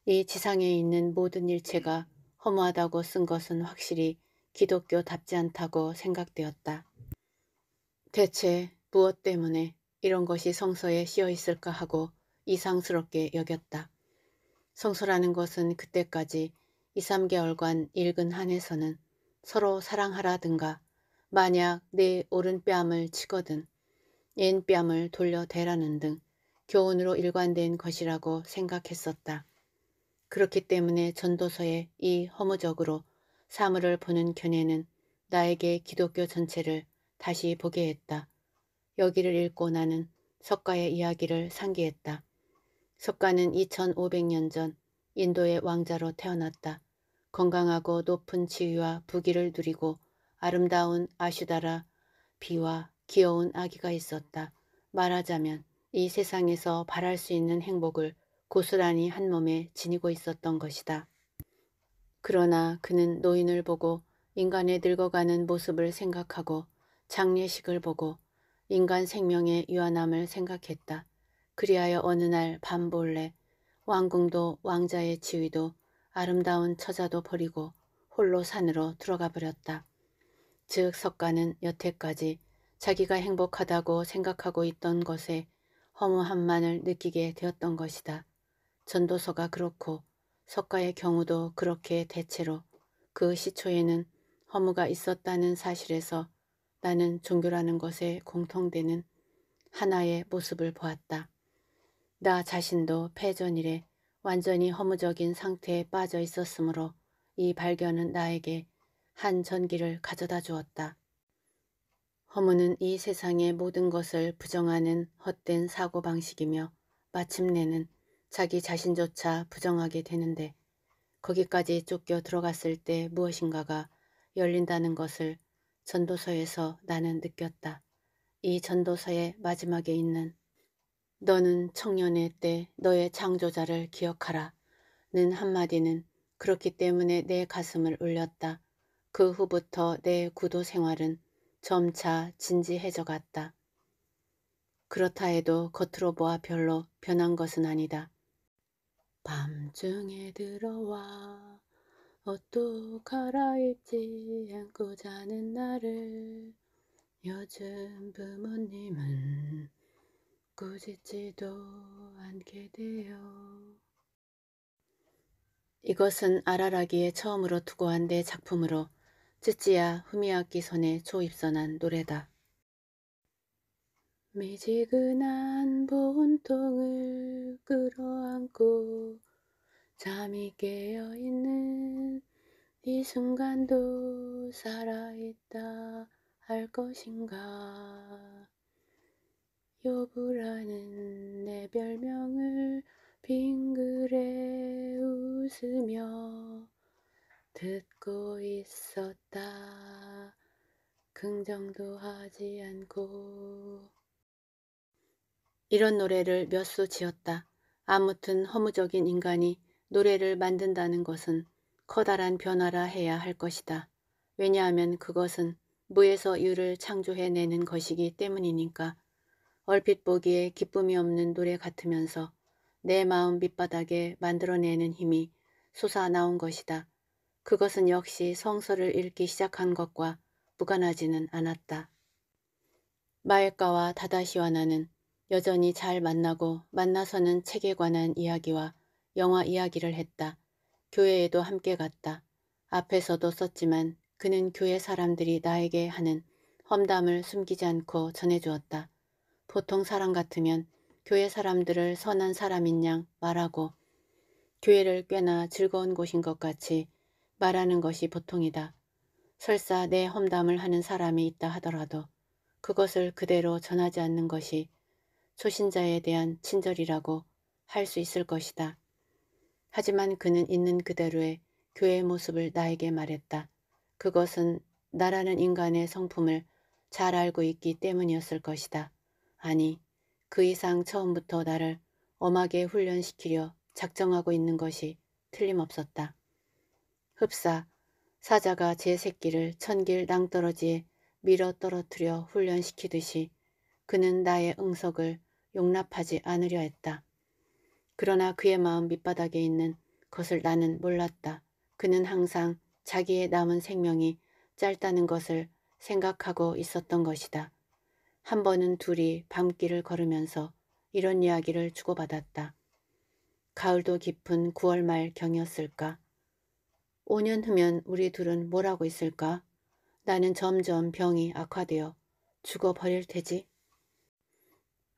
이 지상에 있는 모든 일체가 허무하다고 쓴 것은 확실히 기독교답지 않다고 생각되었다. 대체 무엇 때문에 이런 것이 성서에 씌어 있을까 하고 이상스럽게 여겼다. 성서라는 것은 그때까지 2, 3개월간 읽은 한에서는 서로 사랑하라든가 만약 내 오른뺨을 치거든 왼뺨을 돌려대라는 등 교훈으로 일관된 것이라고 생각했었다. 그렇기 때문에 전도서의 이 허무적으로 사물을 보는 견해는 나에게 기독교 전체를 다시 보게 했다. 여기를 읽고 나는 석가의 이야기를 상기했다. 석가는 2500년 전 인도의 왕자로 태어났다. 건강하고 높은 지위와 부귀를 누리고 아름다운 아슈다라 비와 귀여운 아기가 있었다. 말하자면 이 세상에서 바랄 수 있는 행복을 고스란히 한 몸에 지니고 있었던 것이다. 그러나 그는 노인을 보고 인간의 늙어가는 모습을 생각하고 장례식을 보고 인간 생명의 유한함을 생각했다. 그리하여 어느 날 밤볼래 왕궁도 왕자의 지위도 아름다운 처자도 버리고 홀로 산으로 들어가 버렸다. 즉 석가는 여태까지 자기가 행복하다고 생각하고 있던 것에 허무함만을 느끼게 되었던 것이다. 전도서가 그렇고 석가의 경우도 그렇게 대체로 그 시초에는 허무가 있었다는 사실에서 나는 종교라는 것에 공통되는 하나의 모습을 보았다. 나 자신도 패전일에 완전히 허무적인 상태에 빠져 있었으므로 이 발견은 나에게 한 전기를 가져다 주었다. 허무는 이 세상의 모든 것을 부정하는 헛된 사고방식이며 마침내는 자기 자신조차 부정하게 되는데 거기까지 쫓겨 들어갔을 때 무엇인가가 열린다는 것을 전도서에서 나는 느꼈다. 이 전도서의 마지막에 있는 너는 청년의 때 너의 창조자를 기억하라 는 한마디는 그렇기 때문에 내 가슴을 울렸다. 그 후부터 내 구도 생활은 점차 진지해져 갔다. 그렇다 해도 겉으로 보아 별로 변한 것은 아니다. 밤중에 들어와 옷도 갈아입지 않고 자는 나를 요즘 부모님은 꾸짖지도 않게 돼요. 이것은 아라라기에 처음으로 투고한 내 작품으로 츠치야 후미야키 선에 초입선한 노래다. 미지근한 본통을 끌어안고 잠이 깨어있는 이 순간도 살아있다 할 것인가 요부라는 내 별명을 빙그레 웃으며 듣고 있었다. 긍정도 하지 않고. 이런 노래를 몇 수 지었다. 아무튼 허무적인 인간이 노래를 만든다는 것은 커다란 변화라 해야 할 것이다. 왜냐하면 그것은 무에서 유를 창조해내는 것이기 때문이니까. 얼핏 보기에 기쁨이 없는 노래 같으면서 내 마음 밑바닥에 만들어내는 힘이 솟아나온 것이다. 그것은 역시 성서를 읽기 시작한 것과 무관하지는 않았다. 마엘카와 다다시와 나는 여전히 잘 만나고 만나서는 책에 관한 이야기와 영화 이야기를 했다. 교회에도 함께 갔다. 앞에서도 썼지만 그는 교회 사람들이 나에게 하는 험담을 숨기지 않고 전해주었다. 보통 사람 같으면 교회 사람들을 선한 사람인 양 말하고 교회를 꽤나 즐거운 곳인 것 같이 말하는 것이 보통이다. 설사 내 험담을 하는 사람이 있다 하더라도 그것을 그대로 전하지 않는 것이 초신자에 대한 친절이라고 할 수 있을 것이다. 하지만 그는 있는 그대로의 교회의 모습을 나에게 말했다. 그것은 나라는 인간의 성품을 잘 알고 있기 때문이었을 것이다. 아니, 그 이상 처음부터 나를 엄하게 훈련시키려 작정하고 있는 것이 틀림없었다. 흡사 사자가 제 새끼를 천길 낭떠러지에 밀어 떨어뜨려 훈련시키듯이 그는 나의 응석을 용납하지 않으려 했다. 그러나 그의 마음 밑바닥에 있는 것을 나는 몰랐다. 그는 항상 자기의 남은 생명이 짧다는 것을 생각하고 있었던 것이다. 한 번은 둘이 밤길을 걸으면서 이런 이야기를 주고받았다. 가을도 깊은 9월 말 경이었을까. 5년 후면 우리 둘은 뭘 하고 있을까? 나는 점점 병이 악화되어 죽어버릴 테지.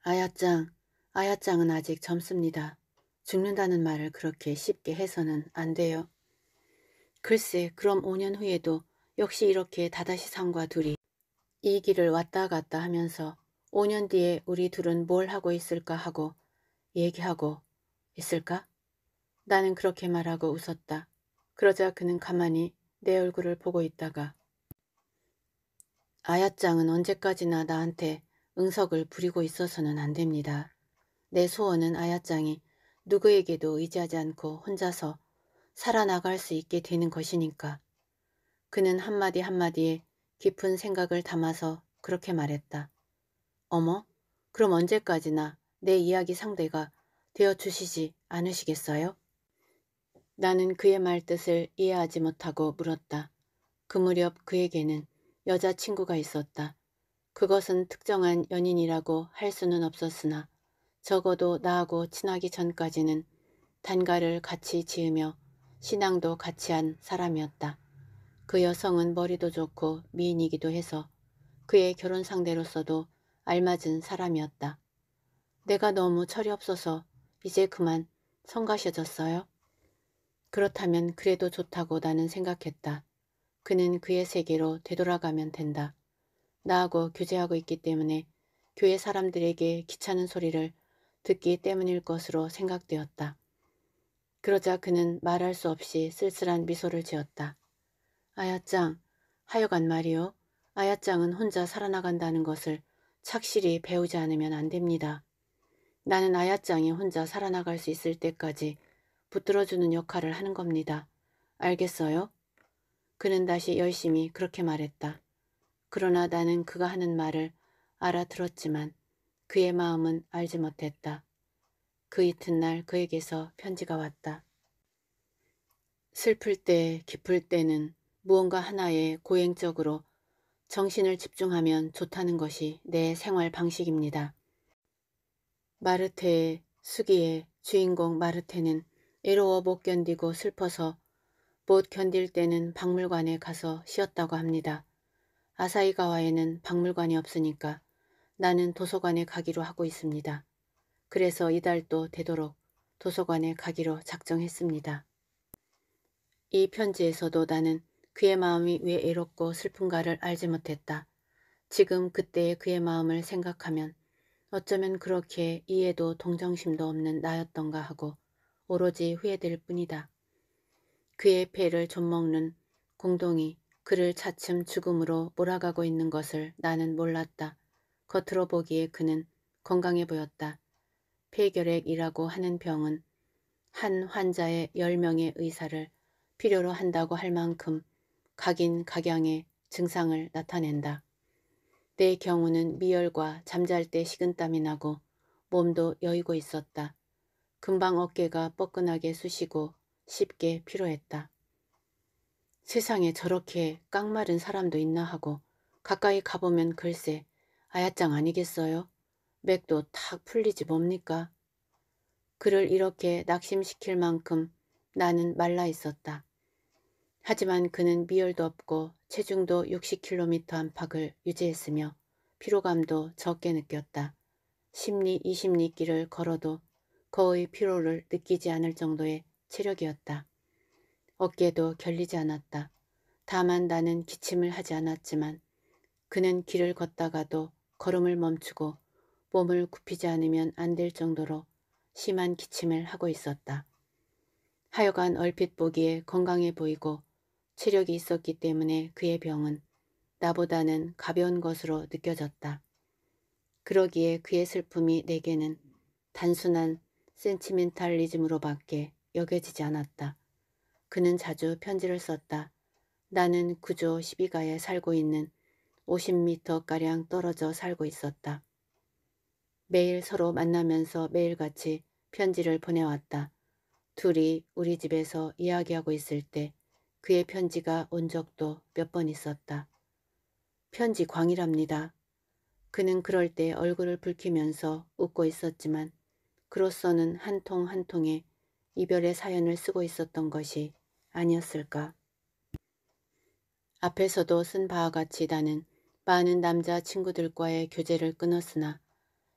아야짱, 아야짱은 아직 젊습니다. 죽는다는 말을 그렇게 쉽게 해서는 안 돼요. 글쎄 그럼 5년 후에도 역시 이렇게 다다시 상과 둘이 이 길을 왔다 갔다 하면서 5년 뒤에 우리 둘은 뭘 하고 있을까 하고 얘기하고 있을까? 나는 그렇게 말하고 웃었다. 그러자 그는 가만히 내 얼굴을 보고 있다가 아야짱은 언제까지나 나한테 응석을 부리고 있어서는 안 됩니다. 내 소원은 아야짱이 누구에게도 의지하지 않고 혼자서 살아나갈 수 있게 되는 것이니까. 그는 한마디 한마디에 깊은 생각을 담아서 그렇게 말했다. 어머, 그럼 언제까지나 내 이야기 상대가 되어 주시지 않으시겠어요? 나는 그의 말뜻을 이해하지 못하고 물었다. 그 무렵 그에게는 여자친구가 있었다. 그것은 특정한 연인이라고 할 수는 없었으나 적어도 나하고 친하기 전까지는 단가를 같이 지으며 신앙도 같이 한 사람이었다. 그 여성은 머리도 좋고 미인이기도 해서 그의 결혼 상대로서도 알맞은 사람이었다. 내가 너무 철이 없어서 이제 그만 성가셔졌어요? 그렇다면 그래도 좋다고 나는 생각했다. 그는 그의 세계로 되돌아가면 된다. 나하고 교제하고 있기 때문에 교회 사람들에게 귀찮은 소리를 듣기 때문일 것으로 생각되었다. 그러자 그는 말할 수 없이 쓸쓸한 미소를 지었다. 아야짱, 하여간 말이요. 아야짱은 혼자 살아나간다는 것을 착실히 배우지 않으면 안 됩니다. 나는 아야짱이 혼자 살아나갈 수 있을 때까지 붙들어주는 역할을 하는 겁니다. 알겠어요? 그는 다시 열심히 그렇게 말했다. 그러나 나는 그가 하는 말을 알아들었지만 그의 마음은 알지 못했다. 그 이튿날 그에게서 편지가 왔다. 슬플 때, 기쁠 때는 무언가 하나에 고행적으로 정신을 집중하면 좋다는 것이 내 생활 방식입니다. 마르테의 수기의 주인공 마르테는 이로워 못 견디고 슬퍼서 못 견딜 때는 박물관에 가서 쉬었다고 합니다. 아사이가와에는 박물관이 없으니까 나는 도서관에 가기로 하고 있습니다. 그래서 이달도 되도록 도서관에 가기로 작정했습니다. 이 편지에서도 나는 그의 마음이 왜 애롭고 슬픈가를 알지 못했다. 지금 그때의 그의 마음을 생각하면 어쩌면 그렇게 이해도 동정심도 없는 나였던가 하고 오로지 후회될 뿐이다. 그의 폐를 좀먹는 공동이 그를 차츰 죽음으로 몰아가고 있는 것을 나는 몰랐다. 겉으로 보기에 그는 건강해 보였다. 폐결핵이라고 하는 병은 한 환자의 10명의 의사를 필요로 한다고 할 만큼 각인각양의 증상을 나타낸다. 내 경우는 미열과 잠잘 때 식은땀이 나고 몸도 여의고 있었다. 금방 어깨가 뻐근하게 쑤시고 쉽게 피로했다. 세상에 저렇게 깡마른 사람도 있나 하고 가까이 가보면 글쎄 아야짱 아니겠어요? 맥도 탁 풀리지 뭡니까? 그를 이렇게 낙심시킬 만큼 나는 말라 있었다. 하지만 그는 미열도 없고 체중도 60km 안팎을 유지했으며 피로감도 적게 느꼈다. 10리 20리 길을 걸어도 거의 피로를 느끼지 않을 정도의 체력이었다. 어깨도 결리지 않았다. 다만 나는 기침을 하지 않았지만 그는 길을 걷다가도 걸음을 멈추고 몸을 굽히지 않으면 안 될 정도로 심한 기침을 하고 있었다. 하여간 얼핏 보기에 건강해 보이고 체력이 있었기 때문에 그의 병은 나보다는 가벼운 것으로 느껴졌다. 그러기에 그의 슬픔이 내게는 단순한 센치멘탈리즘으로밖에 여겨지지 않았다. 그는 자주 편지를 썼다. 나는 구조 12가에 살고 있는 5 0미터가량 떨어져 살고 있었다. 매일 서로 만나면서 매일같이 편지를 보내왔다. 둘이 우리 집에서 이야기하고 있을 때 그의 편지가 온 적도 몇 번 있었다. 편지 광이랍니다. 그는 그럴 때 얼굴을 붉히면서 웃고 있었지만 그로서는 한 통 한 통의 이별의 사연을 쓰고 있었던 것이 아니었을까. 앞에서도 쓴 바와 같이 나는 많은 남자 친구들과의 교제를 끊었으나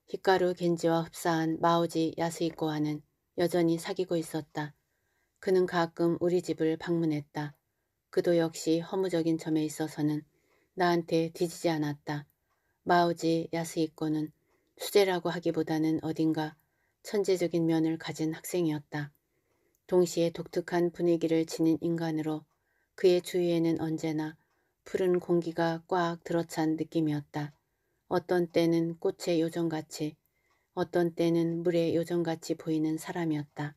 히카루 겐지와 흡사한 마오지 야스이코와는 여전히 사귀고 있었다. 그는 가끔 우리 집을 방문했다. 그도 역시 허무적인 점에 있어서는 나한테 뒤지지 않았다. 마오지 야스이코는 수제라고 하기보다는 어딘가 천재적인 면을 가진 학생이었다. 동시에 독특한 분위기를 지닌 인간으로 그의 주위에는 언제나 푸른 공기가 꽉 들어찬 느낌이었다. 어떤 때는 꽃의 요정같이 어떤 때는 물의 요정같이 보이는 사람이었다.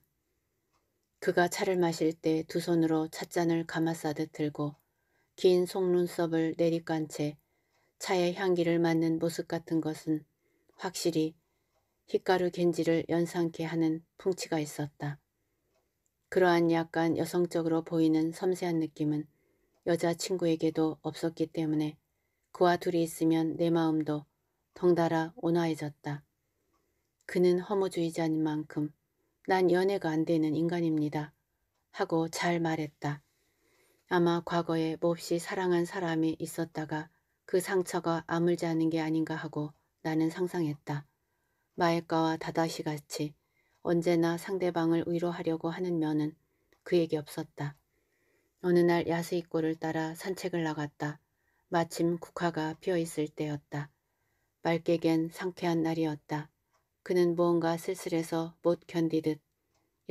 그가 차를 마실 때 두 손으로 찻잔을 감아싸듯 들고 긴 속눈썹을 내리깐 채 차의 향기를 맡는 모습 같은 것은 확실히 히카루 겐지를 연상케 하는 풍치가 있었다. 그러한 약간 여성적으로 보이는 섬세한 느낌은 여자친구에게도 없었기 때문에 그와 둘이 있으면 내 마음도 덩달아 온화해졌다. 그는 허무주의자인 만큼 난 연애가 안 되는 인간입니다. 하고 잘 말했다. 아마 과거에 몹시 사랑한 사람이 있었다가 그 상처가 아물지 않은 게 아닌가 하고 나는 상상했다. 마에카와 다다시 같이 언제나 상대방을 위로하려고 하는 면은 그에게 없었다. 어느 날 야스이꼬를 따라 산책을 나갔다. 마침 국화가 피어있을 때였다. 맑게 갠 상쾌한 날이었다. 그는 무언가 쓸쓸해서 못 견디듯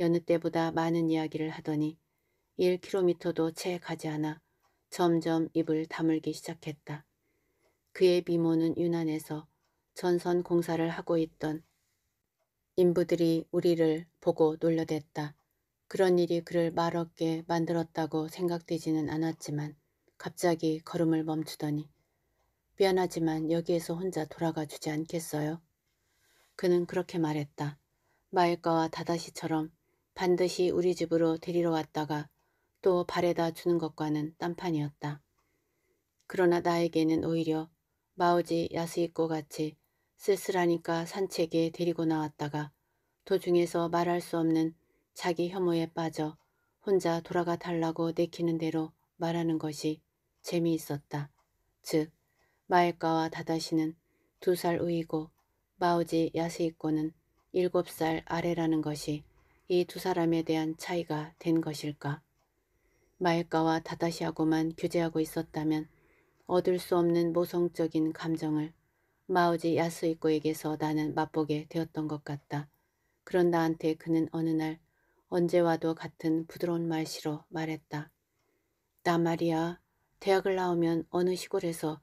여느 때보다 많은 이야기를 하더니 1km도 채 가지 않아 점점 입을 다물기 시작했다. 그의 미모는 유난해서 전선 공사를 하고 있던 인부들이 우리를 보고 놀려댔다. 그런 일이 그를 말없게 만들었다고 생각되지는 않았지만 갑자기 걸음을 멈추더니 미안하지만 여기에서 혼자 돌아가 주지 않겠어요? 그는 그렇게 말했다. 마일가와 다다시처럼 반드시 우리 집으로 데리러 왔다가 또 발에다 주는 것과는 딴판이었다. 그러나 나에게는 오히려 마오지 야스이코 같이 쓸쓸하니까 산책에 데리고 나왔다가 도중에서 말할 수 없는 자기 혐오에 빠져 혼자 돌아가 달라고 내키는 대로 말하는 것이 재미있었다. 즉 마엘가와 다다시는 두 살 우이고 마우지 야스이코는 일곱 살 아래라는 것이 이 두 사람에 대한 차이가 된 것일까. 마엘가와 다다시하고만 교제하고 있었다면 얻을 수 없는 모성적인 감정을 마우지 야스이코에게서 나는 맛보게 되었던 것 같다. 그런 나한테 그는 어느 날 언제와도 같은 부드러운 말씨로 말했다. 나 말이야 대학을 나오면 어느 시골에서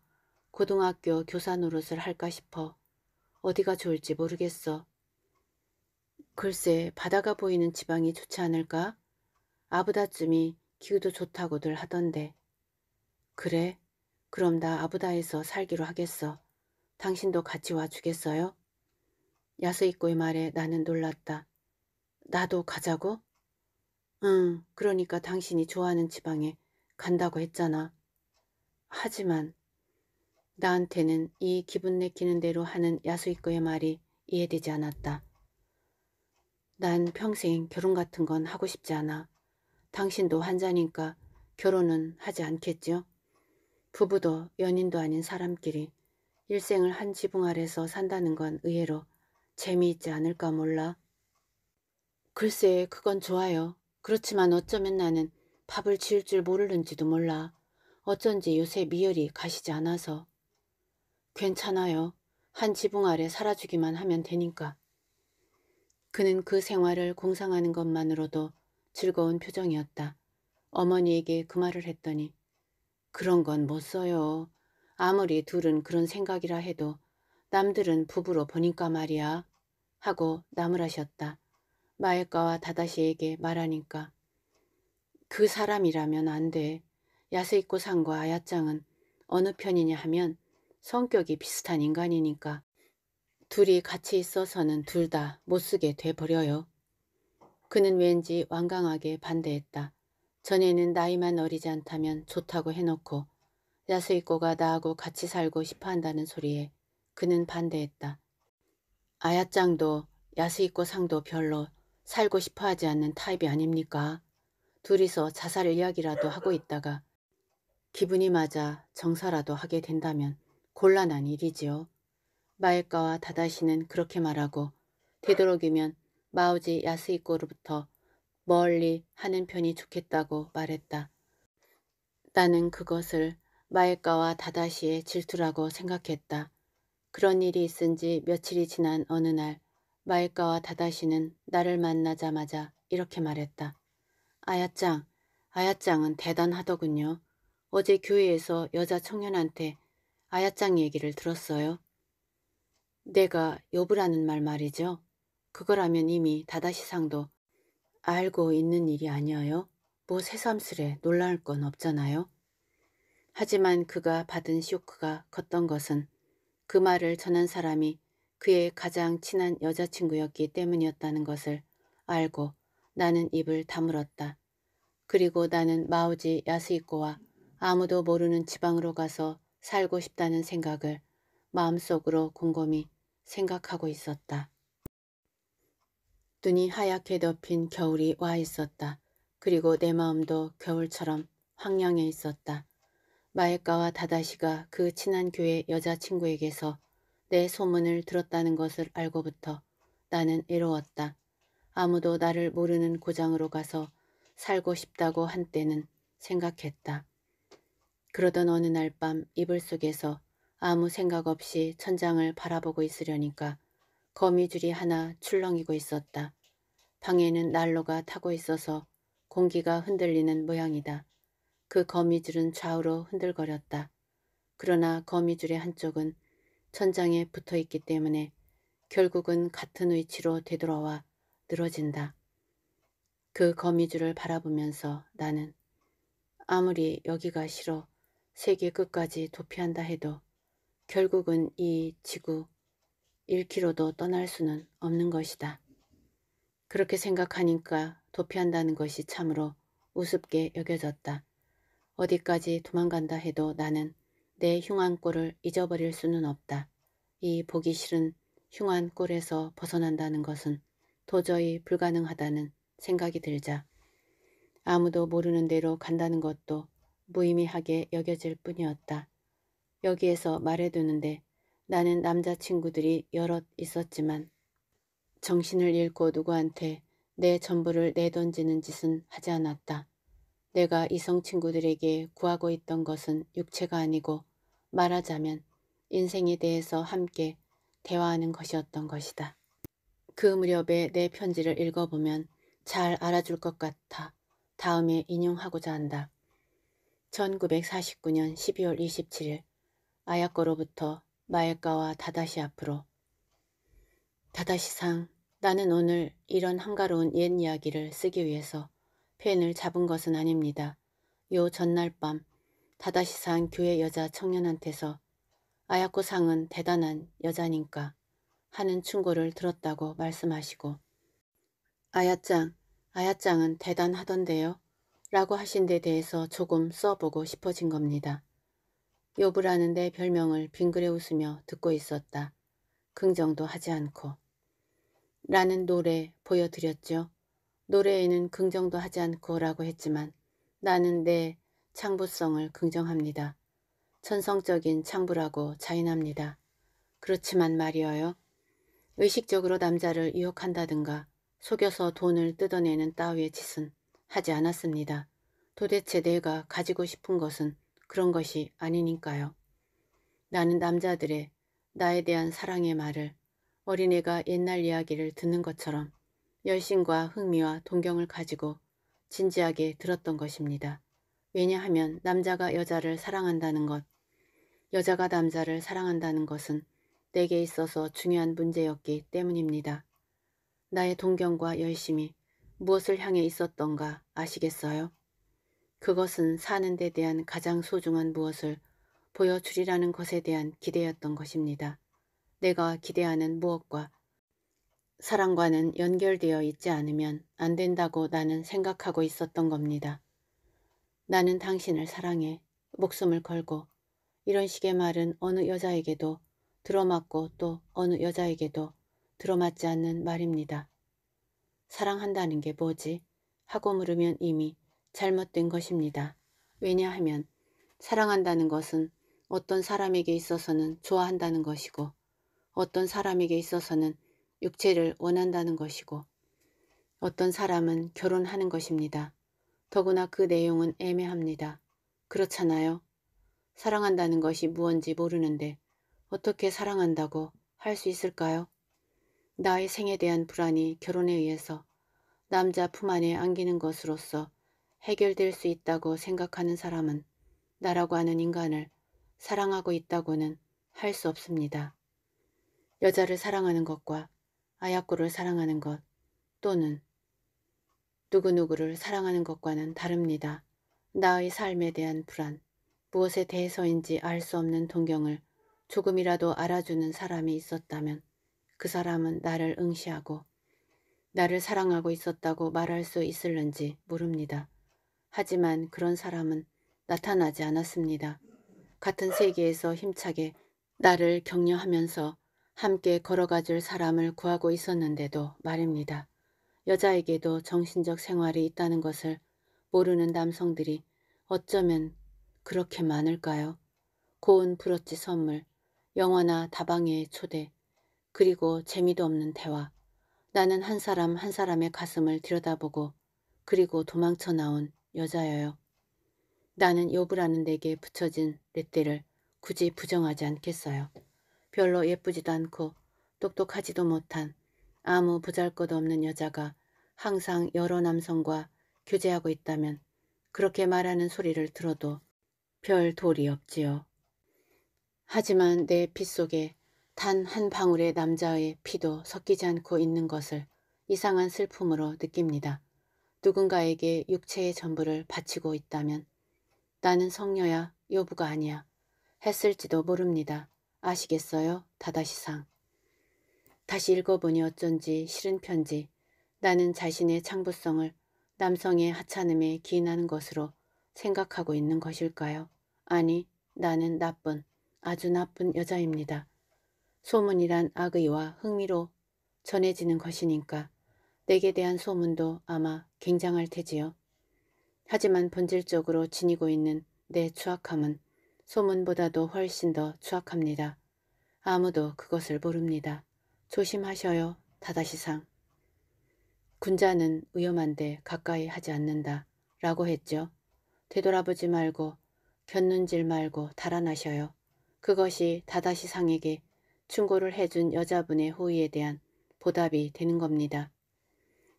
고등학교 교사 노릇을 할까 싶어. 어디가 좋을지 모르겠어. 글쎄 바다가 보이는 지방이 좋지 않을까? 아부다쯤이 기후도 좋다고들 하던데. 그래? 그럼 나 아부다에서 살기로 하겠어. 당신도 같이 와주겠어요? 야스이코의 말에 나는 놀랐다. 나도 가자고? 응, 그러니까 당신이 좋아하는 지방에 간다고 했잖아. 하지만 나한테는 이 기분 내키는 대로 하는 야스이코의 말이 이해되지 않았다. 난 평생 결혼 같은 건 하고 싶지 않아. 당신도 환자니까 결혼은 하지 않겠죠? 부부도 연인도 아닌 사람끼리 일생을 한 지붕 아래서 산다는 건 의외로 재미있지 않을까 몰라. 글쎄 그건 좋아요. 그렇지만 어쩌면 나는 밥을 지을 줄 모르는지도 몰라. 어쩐지 요새 미열이 가시지 않아서. 괜찮아요. 한 지붕 아래 살아주기만 하면 되니까. 그는 그 생활을 공상하는 것만으로도 즐거운 표정이었다. 어머니에게 그 말을 했더니 그런 건 못 써요. 아무리 둘은 그런 생각이라 해도 남들은 부부로 보니까 말이야 하고 나무라셨다. 마에과와 다다시에게 말하니까 그 사람이라면 안 돼. 야스이코 상과 아야짱은 어느 편이냐 하면 성격이 비슷한 인간이니까 둘이 같이 있어서는 둘 다 못쓰게 돼버려요. 그는 왠지 완강하게 반대했다. 전에는 나이만 어리지 않다면 좋다고 해놓고 야스이꼬가 나하고 같이 살고 싶어 한다는 소리에 그는 반대했다. 아야짱도 야스이꼬 상도 별로 살고 싶어 하지 않는 타입이 아닙니까? 둘이서 자살 이야기라도 하고 있다가 기분이 맞아 정사라도 하게 된다면 곤란한 일이지요. 마에카와 다다시는 그렇게 말하고 되도록이면 마우지 야스이코로부터 멀리 하는 편이 좋겠다고 말했다. 나는 그것을 마에카와 다다시의 질투라고 생각했다. 그런 일이 있은 지 며칠이 지난 어느 날 마에카와 다다시는 나를 만나자마자 이렇게 말했다. 아야짱, 아야짱은 대단하더군요. 어제 교회에서 여자 청년한테 아야짱 얘기를 들었어요. 내가 여부라는 말 말이죠. 그거라면 이미 다다시상도 알고 있는 일이 아니어요. 뭐 새삼스레 놀랄 건 없잖아요. 하지만 그가 받은 쇼크가 컸던 것은 그 말을 전한 사람이 그의 가장 친한 여자친구였기 때문이었다는 것을 알고 나는 입을 다물었다. 그리고 나는 마우지 야스이코와 아무도 모르는 지방으로 가서 살고 싶다는 생각을 마음속으로 곰곰이 생각하고 있었다. 눈이 하얗게 덮인 겨울이 와 있었다. 그리고 내 마음도 겨울처럼 황량해 있었다. 마에카와 다다시가 그 친한 교회 여자친구에게서 내 소문을 들었다는 것을 알고부터 나는 외로웠다 아무도 나를 모르는 고장으로 가서 살고 싶다고 한때는 생각했다. 그러던 어느 날 밤 이불 속에서 아무 생각 없이 천장을 바라보고 있으려니까 거미줄이 하나 출렁이고 있었다. 방에는 난로가 타고 있어서 공기가 흔들리는 모양이다. 그 거미줄은 좌우로 흔들거렸다. 그러나 거미줄의 한쪽은 천장에 붙어있기 때문에 결국은 같은 위치로 되돌아와 늘어진다. 그 거미줄을 바라보면서 나는 아무리 여기가 싫어 세계 끝까지 도피한다 해도 결국은 이 지구 1km도 떠날 수는 없는 것이다. 그렇게 생각하니까 도피한다는 것이 참으로 우습게 여겨졌다. 어디까지 도망간다 해도 나는 내 흉한 꼴을 잊어버릴 수는 없다. 이 보기 싫은 흉한 꼴에서 벗어난다는 것은 도저히 불가능하다는 생각이 들자 아무도 모르는 대로 간다는 것도 무의미하게 여겨질 뿐이었다. 여기에서 말해두는데 나는 남자친구들이 여럿 있었지만 정신을 잃고 누구한테 내 전부를 내던지는 짓은 하지 않았다. 내가 이성 친구들에게 구하고 있던 것은 육체가 아니고 말하자면 인생에 대해서 함께 대화하는 것이었던 것이다. 그 무렵에 내 편지를 읽어보면 잘 알아줄 것 같아 다음에 인용하고자 한다. 1949년 12월 27일 아야코로부터 마엘가와 다다시 앞으로 다다시상 나는 오늘 이런 한가로운 옛 이야기를 쓰기 위해서 펜을 잡은 것은 아닙니다. 요 전날 밤다다시상 교회 여자 청년한테서 아야코 상은 대단한 여자니까 하는 충고를 들었다고 말씀하시고 아야짱, 아야짱은 대단하던데요. 라고 하신 데 대해서 조금 써보고 싶어진 겁니다. 요을 하는데 별명을 빙그레 웃으며 듣고 있었다. 긍정도 하지 않고. 라는 노래 보여드렸죠. 노래에는 긍정도 하지 않고 라고 했지만 나는 내 창부성을 긍정합니다. 천성적인 창부라고 자인합니다. 그렇지만 말이어요. 의식적으로 남자를 유혹한다든가 속여서 돈을 뜯어내는 따위의 짓은 하지 않았습니다. 도대체 내가 가지고 싶은 것은 그런 것이 아니니까요. 나는 남자들의 나에 대한 사랑의 말을 어린애가 옛날 이야기를 듣는 것처럼 열심과 흥미와 동경을 가지고 진지하게 들었던 것입니다. 왜냐하면 남자가 여자를 사랑한다는 것, 여자가 남자를 사랑한다는 것은 내게 있어서 중요한 문제였기 때문입니다. 나의 동경과 열심이 무엇을 향해 있었던가 아시겠어요? 그것은 사는 데 대한 가장 소중한 무엇을 보여주리라는 것에 대한 기대였던 것입니다. 내가 기대하는 무엇과 사랑과는 연결되어 있지 않으면 안 된다고 나는 생각하고 있었던 겁니다. 나는 당신을 사랑해 목숨을 걸고 이런 식의 말은 어느 여자에게도 들어맞고 또 어느 여자에게도 들어맞지 않는 말입니다. 사랑한다는 게 뭐지? 하고 물으면 이미 잘못된 것입니다. 왜냐하면 사랑한다는 것은 어떤 사람에게 있어서는 좋아한다는 것이고 어떤 사람에게 있어서는 육체를 원한다는 것이고 어떤 사람은 결혼하는 것입니다. 더구나 그 내용은 애매합니다. 그렇잖아요. 사랑한다는 것이 무언지 모르는데 어떻게 사랑한다고 할 수 있을까요? 나의 생에 대한 불안이 결혼에 의해서 남자 품 안에 안기는 것으로서 해결될 수 있다고 생각하는 사람은 나라고 하는 인간을 사랑하고 있다고는 할 수 없습니다. 여자를 사랑하는 것과 아야꾸를 사랑하는 것 또는 누구누구를 사랑하는 것과는 다릅니다. 나의 삶에 대한 불안, 무엇에 대해서인지 알 수 없는 동경을 조금이라도 알아주는 사람이 있었다면 그 사람은 나를 응시하고 나를 사랑하고 있었다고 말할 수 있을는지 모릅니다. 하지만 그런 사람은 나타나지 않았습니다. 같은 세계에서 힘차게 나를 격려하면서 함께 걸어가줄 사람을 구하고 있었는데도 말입니다. 여자에게도 정신적 생활이 있다는 것을 모르는 남성들이 어쩌면 그렇게 많을까요? 고운 브로치 선물, 영화나 다방의 초대, 그리고 재미도 없는 대화. 나는 한 사람 한 사람의 가슴을 들여다보고 그리고 도망쳐 나온 여자여요. 나는 요부라는 내게 붙여진 레띠를 굳이 부정하지 않겠어요. 별로 예쁘지도 않고 똑똑하지도 못한 아무 보잘것 없는 여자가 항상 여러 남성과 교제하고 있다면 그렇게 말하는 소리를 들어도 별 도리 없지요. 하지만 내빗속에단 한 방울의 남자의 피도 섞이지 않고 있는 것을 이상한 슬픔으로 느낍니다. 누군가에게 육체의 전부를 바치고 있다면 나는 성녀야 여부가 아니야 했을지도 모릅니다. 아시겠어요? 다다시상. 다시 읽어보니 어쩐지 싫은 편지 나는 자신의 창부성을 남성의 하찮음에 기인하는 것으로 생각하고 있는 것일까요? 아니 나는 나쁜 아주 나쁜 여자입니다. 소문이란 악의와 흥미로 전해지는 것이니까 내게 대한 소문도 아마 굉장할 테지요. 하지만 본질적으로 지니고 있는 내 추악함은 소문보다도 훨씬 더 추악합니다. 아무도 그것을 모릅니다. 조심하셔요. 다다시상. 군자는 위험한데 가까이 하지 않는다. 라고 했죠. 되돌아보지 말고 견눈질 말고 달아나셔요. 그것이 다다시상에게 충고를 해준 여자분의 호의에 대한 보답이 되는 겁니다.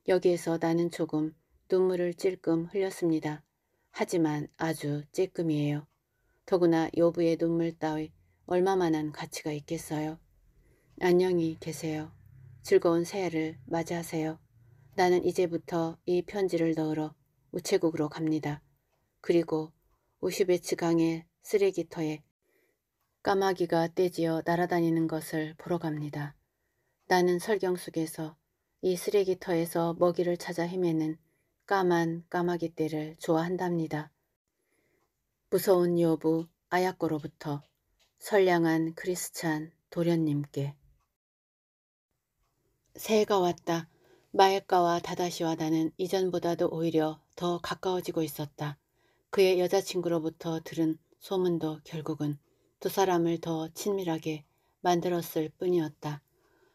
여기에서 나는 조금 눈물을 찔끔 흘렸습니다. 하지만 아주 찔끔이에요. 더구나 여부의 눈물 따위 얼마만한 가치가 있겠어요. 안녕히 계세요. 즐거운 새해를 맞이하세요. 나는 이제부터 이 편지를 넣으러 우체국으로 갑니다. 그리고 50일치 강의 쓰레기터에 까마귀가 떼지어 날아다니는 것을 보러 갑니다. 나는 설경 속에서 이 쓰레기터에서 먹이를 찾아 헤매는 까만 까마귀 떼를 좋아한답니다. 무서운 여부 아야꼬로부터 선량한 크리스찬 도련님께 새해가 왔다. 마엘카와 다다시와 나는 이전보다도 오히려 더 가까워지고 있었다. 그의 여자친구로부터 들은 소문도 결국은 두 사람을 더 친밀하게 만들었을 뿐이었다.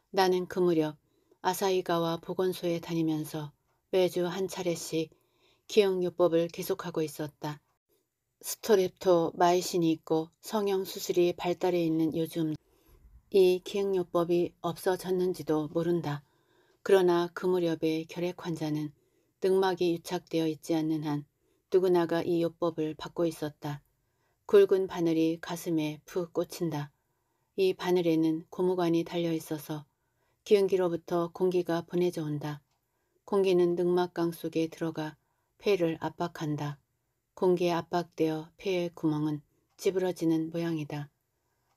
나는 그 무렵 아사히가와 보건소에 다니면서 매주 한 차례씩 기억요법을 계속하고 있었다. 스토렙토마이신이 있고 성형수술이 발달해 있는 요즘 이 기행요법이 없어졌는지도 모른다. 그러나 그 무렵의 결핵 환자는 늑막이 유착되어 있지 않는 한 누구나가 이 요법을 받고 있었다. 굵은 바늘이 가슴에 푹 꽂힌다. 이 바늘에는 고무관이 달려 있어서 기운기로부터 공기가 보내져 온다. 공기는 늑막강 속에 들어가 폐를 압박한다. 공기에 압박되어 폐의 구멍은 찌부러지는 모양이다.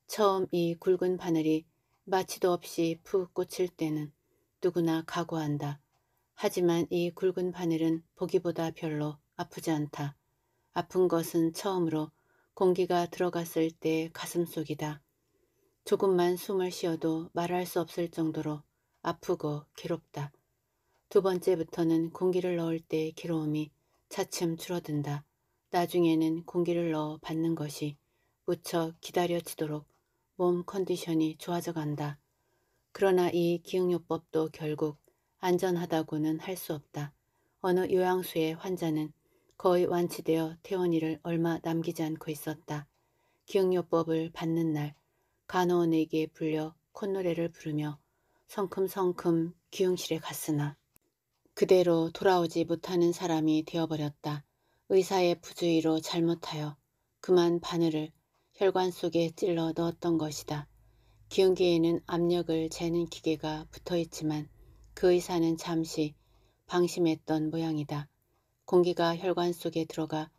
처음 이 굵은 바늘이 마취도 없이 푹 꽂힐 때는 누구나 각오한다. 하지만 이 굵은 바늘은 보기보다 별로 아프지 않다. 아픈 것은 처음으로 공기가 들어갔을 때 가슴속이다. 조금만 숨을 쉬어도 말할 수 없을 정도로 아프고 괴롭다. 두 번째부터는 공기를 넣을 때 괴로움이 차츰 줄어든다. 나중에는 공기를 넣어 받는 것이 무척 기다려지도록 몸 컨디션이 좋아져 간다. 그러나 이 기흥요법도 결국 안전하다고는 할 수 없다. 어느 요양소의 환자는 거의 완치되어 퇴원일을 얼마 남기지 않고 있었다. 기흥요법을 받는 날 간호원에게 불려 콧노래를 부르며 성큼성큼 기흥실에 갔으나 그대로 돌아오지 못하는 사람이 되어버렸다. 의사의 부주의로 잘못하여 그만 바늘을 혈관 속에 찔러 넣었던 것이다. 기흉기에는 압력을 재는 기계가 붙어 있지만 그 의사는 잠시 방심했던 모양이다. 공기가 혈관 속에 들어가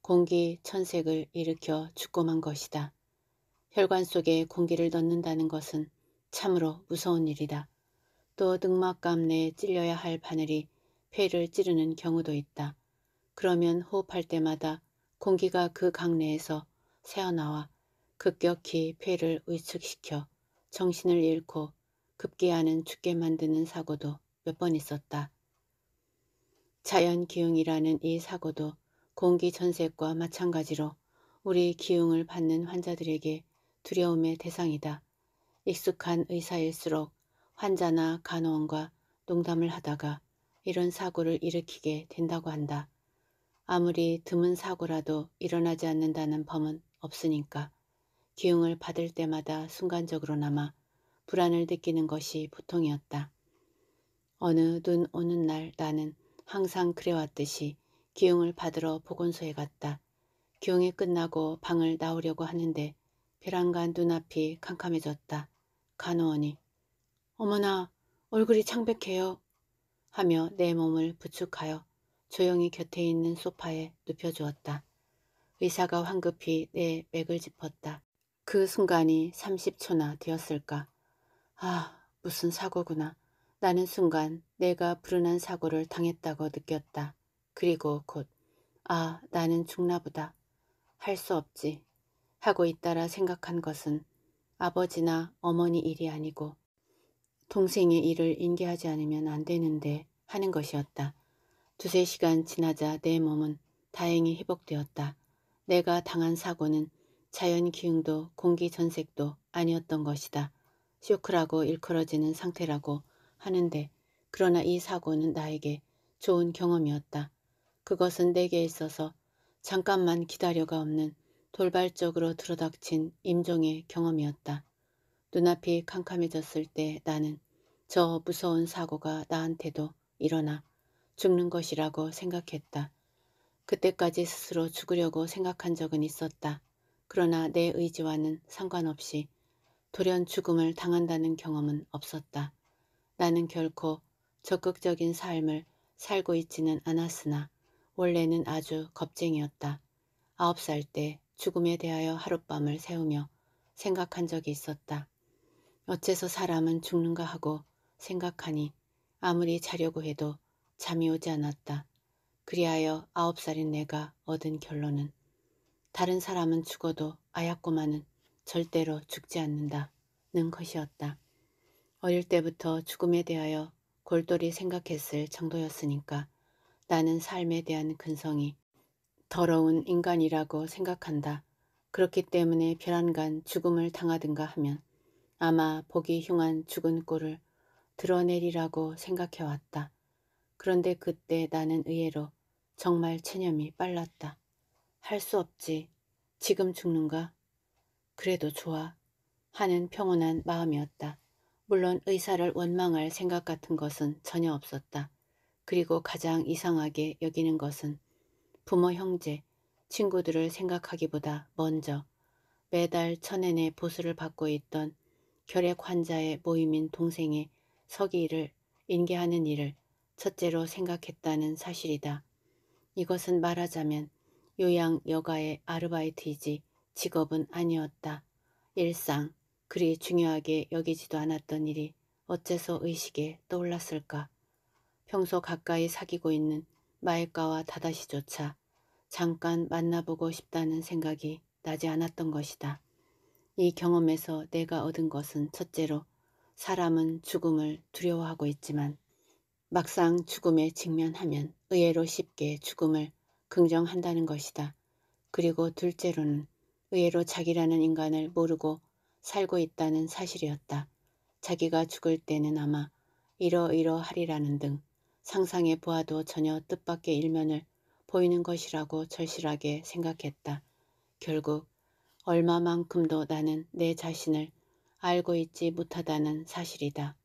공기 천색을 일으켜 죽고만 것이다. 혈관 속에 공기를 넣는다는 것은 참으로 무서운 일이다. 또등막감내에 찔려야 할 바늘이 폐를 찌르는 경우도 있다. 그러면 호흡할 때마다 공기가 그 강내에서 새어나와 급격히 폐를 위축시켜 정신을 잃고 급기야는 죽게 만드는 사고도 몇 번 있었다. 자연기흉이라는 이 사고도 공기전색과 마찬가지로 우리 기흉을 받는 환자들에게 두려움의 대상이다. 익숙한 의사일수록 환자나 간호원과 농담을 하다가 이런 사고를 일으키게 된다고 한다. 아무리 드문 사고라도 일어나지 않는다는 범은 없으니까 기운을 받을 때마다 순간적으로 나마 불안을 느끼는 것이 보통이었다. 어느 눈 오는 날 나는 항상 그래왔듯이 기웅을 받으러 보건소에 갔다. 기웅이 끝나고 방을 나오려고 하는데 베란간 눈앞이 캄캄해졌다. 간호원이 어머나 얼굴이 창백해요 하며 내 몸을 부축하여 조용히 곁에 있는 소파에 눕혀주었다. 의사가 황급히 내 맥을 짚었다. 그 순간이 30초나 되었을까. 아, 무슨 사고구나. 나는 순간 내가 불운한 사고를 당했다고 느꼈다. 그리고 곧 아, 나는 죽나보다. 할 수 없지. 하고 있다라 생각한 것은 아버지나 어머니 일이 아니고 동생의 일을 인계하지 않으면 안 되는데 하는 것이었다. 두세 시간 지나자 내 몸은 다행히 회복되었다. 내가 당한 사고는 자연 기흥도 공기 전색도 아니었던 것이다. 쇼크라고 일컬어지는 상태라고 하는데 그러나 이 사고는 나에게 좋은 경험이었다. 그것은 내게 있어서 잠깐만 기다려가 없는 돌발적으로 들어닥친 임종의 경험이었다. 눈앞이 캄캄해졌을 때 나는 저 무서운 사고가 나한테도 일어나 죽는 것이라고 생각했다. 그때까지 스스로 죽으려고 생각한 적은 있었다. 그러나 내 의지와는 상관없이 돌연 죽음을 당한다는 경험은 없었다. 나는 결코 적극적인 삶을 살고 있지는 않았으나 원래는 아주 겁쟁이였다. 아홉 살 때 죽음에 대하여 하룻밤을 세우며 생각한 적이 있었다. 어째서 사람은 죽는가 하고 생각하니 아무리 자려고 해도 잠이 오지 않았다. 그리하여 아홉 살인 내가 얻은 결론은 다른 사람은 죽어도 아야꼬마는 절대로 죽지 않는다. 는 것이었다. 어릴 때부터 죽음에 대하여 골똘히 생각했을 정도였으니까 나는 삶에 대한 근성이 더러운 인간이라고 생각한다. 그렇기 때문에 별안간 죽음을 당하든가 하면 아마 보기 흉한 죽은 꼴을 드러내리라고 생각해왔다. 그런데 그때 나는 의외로 정말 체념이 빨랐다. 할 수 없지. 지금 죽는가? 그래도 좋아. 하는 평온한 마음이었다. 물론 의사를 원망할 생각 같은 것은 전혀 없었다. 그리고 가장 이상하게 여기는 것은 부모 형제, 친구들을 생각하기보다 먼저 매달 천엔의 보수를 받고 있던 결핵 환자의 모임인 동생의 서기를 인계하는 일을 첫째로 생각했다는 사실이다. 이것은 말하자면 요양 여가의 아르바이트이지 직업은 아니었다. 일상, 그리 중요하게 여기지도 않았던 일이 어째서 의식에 떠올랐을까. 평소 가까이 사귀고 있는 마일가와 다다시조차 잠깐 만나보고 싶다는 생각이 나지 않았던 것이다. 이 경험에서 내가 얻은 것은 첫째로 사람은 죽음을 두려워하고 있지만 막상 죽음에 직면하면 의외로 쉽게 죽음을 긍정한다는 것이다. 그리고 둘째로는 의외로 자기라는 인간을 모르고 살고 있다는 사실이었다. 자기가 죽을 때는 아마 이러이러하리라는 등 상상해 보아도 전혀 뜻밖의 일면을 보이는 것이라고 절실하게 생각했다. 결국 얼마만큼도 나는 내 자신을 알고 있지 못하다는 사실이다.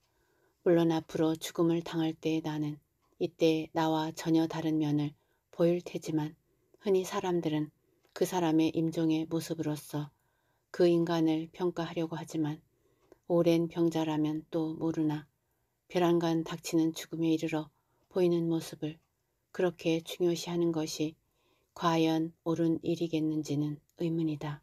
물론 앞으로 죽음을 당할 때 나는 이때 나와 전혀 다른 면을 보일 테지만 흔히 사람들은 그 사람의 임종의 모습으로서 그 인간을 평가하려고 하지만 오랜 병자라면 또 모르나 벼랑간 닥치는 죽음에 이르러 보이는 모습을 그렇게 중요시하는 것이 과연 옳은 일이겠는지는 의문이다.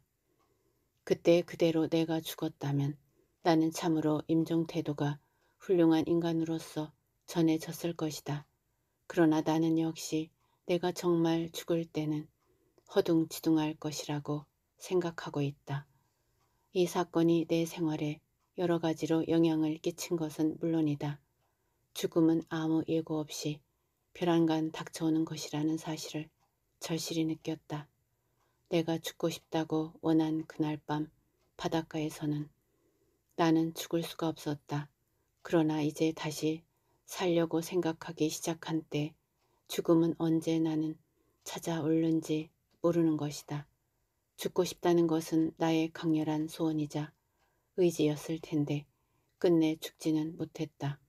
그때 그대로 내가 죽었다면 나는 참으로 임종 태도가 훌륭한 인간으로서 전해졌을 것이다. 그러나 나는 역시 내가 정말 죽을 때는 허둥지둥할 것이라고 생각하고 있다. 이 사건이 내 생활에 여러 가지로 영향을 끼친 것은 물론이다. 죽음은 아무 예고 없이 벼랑간 닥쳐오는 것이라는 사실을 절실히 느꼈다. 내가 죽고 싶다고 원한 그날 밤 바닷가에서는 나는 죽을 수가 없었다. 그러나 이제 다시 살려고 생각하기 시작한 때 죽음은 언제 나는 찾아올는지 모르는 것이다. 죽고 싶다는 것은 나의 강렬한 소원이자 의지였을 텐데 끝내 죽지는 못했다.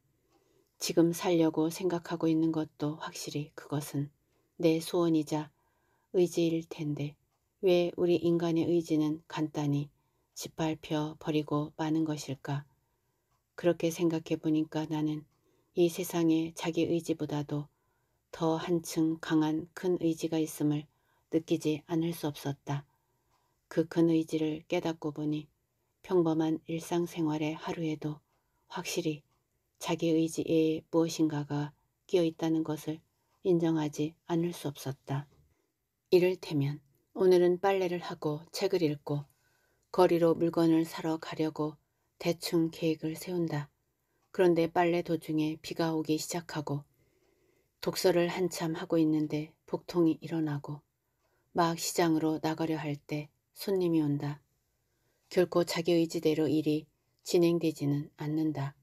지금 살려고 생각하고 있는 것도 확실히 그것은 내 소원이자 의지일 텐데 왜 우리 인간의 의지는 간단히 짓밟혀 버리고 마는 것일까? 그렇게 생각해 보니까 나는 이 세상에 자기 의지보다도 더 한층 강한 큰 의지가 있음을 느끼지 않을 수 없었다. 그 큰 의지를 깨닫고 보니 평범한 일상생활의 하루에도 확실히 자기 의지에 무엇인가가 끼어 있다는 것을 인정하지 않을 수 없었다. 이를테면 오늘은 빨래를 하고 책을 읽고 거리로 물건을 사러 가려고 대충 계획을 세운다. 그런데 빨래 도중에 비가 오기 시작하고 독서를 한참 하고 있는데 복통이 일어나고 막 시장으로 나가려 할 때 손님이 온다. 결코 자기 의지대로 일이 진행되지는 않는다.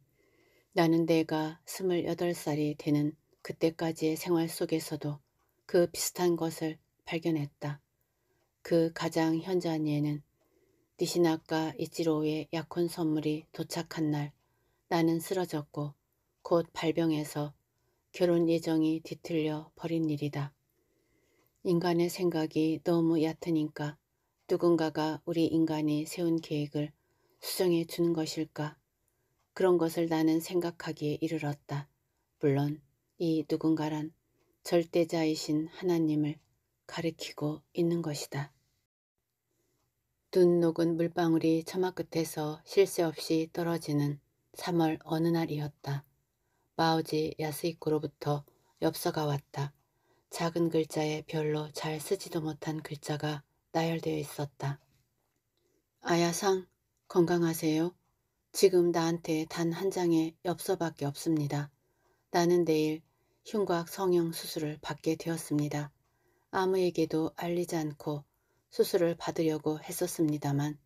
나는 내가 28살이 되는 그때까지의 생활 속에서도 그 비슷한 것을 발견했다. 그 가장 현저한 예는 니시나카 이치로의 약혼 선물이 도착한 날 나는 쓰러졌고 곧 발병해서 결혼 예정이 뒤틀려 버린 일이다. 인간의 생각이 너무 얕으니까 누군가가 우리 인간이 세운 계획을 수정해 주는 것일까? 그런 것을 나는 생각하기에 이르렀다. 물론 이 누군가란 절대자이신 하나님을 가리키고 있는 것이다. 눈 녹은 물방울이 처마 끝에서 쉴새 없이 떨어지는 3월 어느 날이었다. 마오지 야스이코로부터 엽서가 왔다. 작은 글자에 별로 잘 쓰지도 못한 글자가 나열되어 있었다. 아야상, 건강하세요. 지금 나한테 단 한 장의 엽서밖에 없습니다. 나는 내일 흉곽 성형 수술을 받게 되었습니다. 아무에게도 알리지 않고 수술을 받으려고 했었습니다만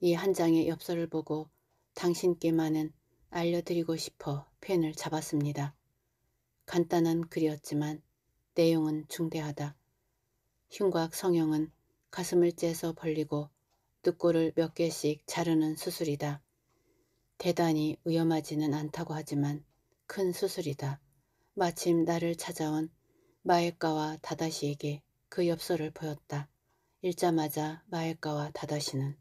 이 한 장의 엽서를 보고 당신께만은 알려드리고 싶어 펜을 잡았습니다. 간단한 글이었지만 내용은 중대하다. 흉곽 성형은 가슴을 째서 벌리고 늑골을 몇 개씩 자르는 수술이다. 대단히 위험하지는 않다고 하지만 큰 수술이다. 마침 나를 찾아온 마에까와 다다시에게 그 엽서를 보였다. 읽자마자 마엘가와 다다시는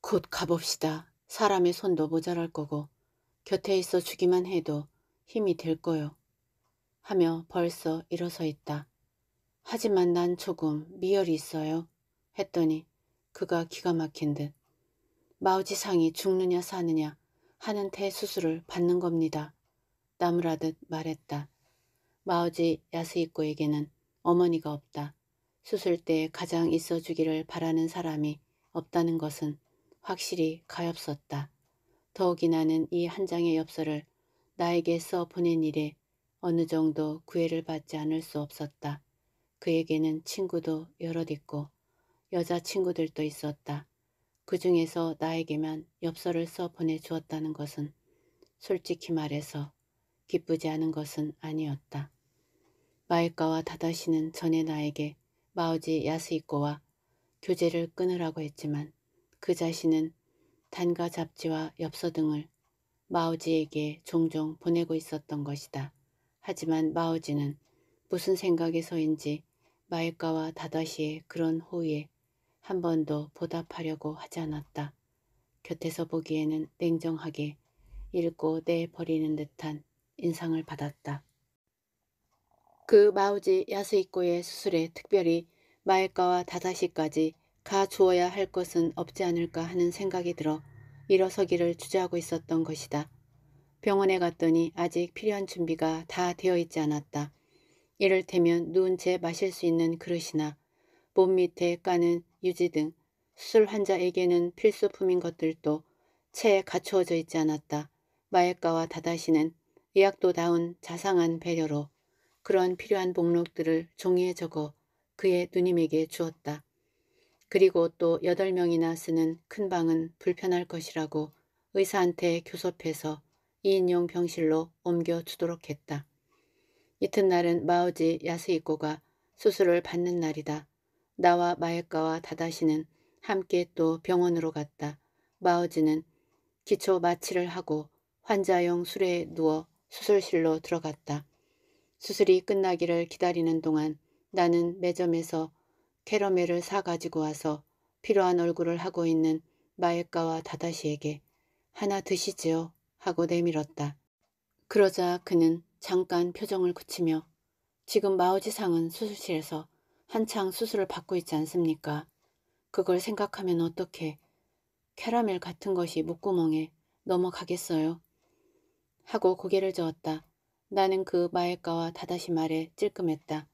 곧 가봅시다. 사람의 손도 모자랄 거고 곁에 있어 주기만 해도 힘이 될 거요. 하며 벌써 일어서 있다. 하지만 난 조금 미열이 있어요. 했더니 그가 기가 막힌 듯마우지상이 죽느냐 사느냐 하는 대수술을 받는 겁니다. 나무라듯 말했다. 마우지 야스이코에게는 어머니가 없다. 수술 때 가장 있어주기를 바라는 사람이 없다는 것은 확실히 가엾었다. 더욱이 나는 이 한 장의 엽서를 나에게 써 보낸 일에 어느 정도 구애를 받지 않을 수 없었다. 그에게는 친구도 여럿 있고 여자친구들도 있었다. 그 중에서 나에게만 엽서를 써 보내주었다는 것은 솔직히 말해서 기쁘지 않은 것은 아니었다. 마에카와 다다시는 전에 나에게 마우지 야스이코와 교제를 끊으라고 했지만 그 자신은 단가 잡지와 엽서 등을 마우지에게 종종 보내고 있었던 것이다. 하지만 마우지는 무슨 생각에서인지 마에카와 다다시의 그런 호의에 한 번도 보답하려고 하지 않았다. 곁에서 보기에는 냉정하게 읽고 내버리는 듯한 인상을 받았다. 그 마우지 야스이코의 수술에 특별히 마에카와 다다시까지 가 주어야 할 것은 없지 않을까 하는 생각이 들어 일어서기를 주저하고 있었던 것이다. 병원에 갔더니 아직 필요한 준비가 다 되어 있지 않았다. 이를테면 누운 채 마실 수 있는 그릇이나 몸 밑에 까는 유지 등 수술 환자에게는 필수품인 것들도 채 갖추어져 있지 않았다. 마약가와 다다시는 의학도다운 자상한 배려로 그런 필요한 목록들을 종이에 적어 그의 누님에게 주었다. 그리고 또 여덟 명이나 쓰는 큰 방은 불편할 것이라고 의사한테 교섭해서 2인용 병실로 옮겨 주도록 했다. 이튿날은 마오지 야스이코가 수술을 받는 날이다. 나와 마에카와 다다시는 함께 또 병원으로 갔다. 마오지는 기초 마취를 하고 환자용 술에 누워 수술실로 들어갔다. 수술이 끝나기를 기다리는 동안 나는 매점에서 캐러멜을 사 가지고 와서 필요한 얼굴을 하고 있는 마에카와 다다시에게 하나 드시지요 하고 내밀었다. 그러자 그는 잠깐 표정을 굳히며 지금 마오지상은 수술실에서 한창 수술을 받고 있지 않습니까? 그걸 생각하면 어떻게 캐러멜 같은 것이 목구멍에 넘어가겠어요? 하고 고개를 저었다. 나는 그 마에카와 다다시 말에 찔끔했다.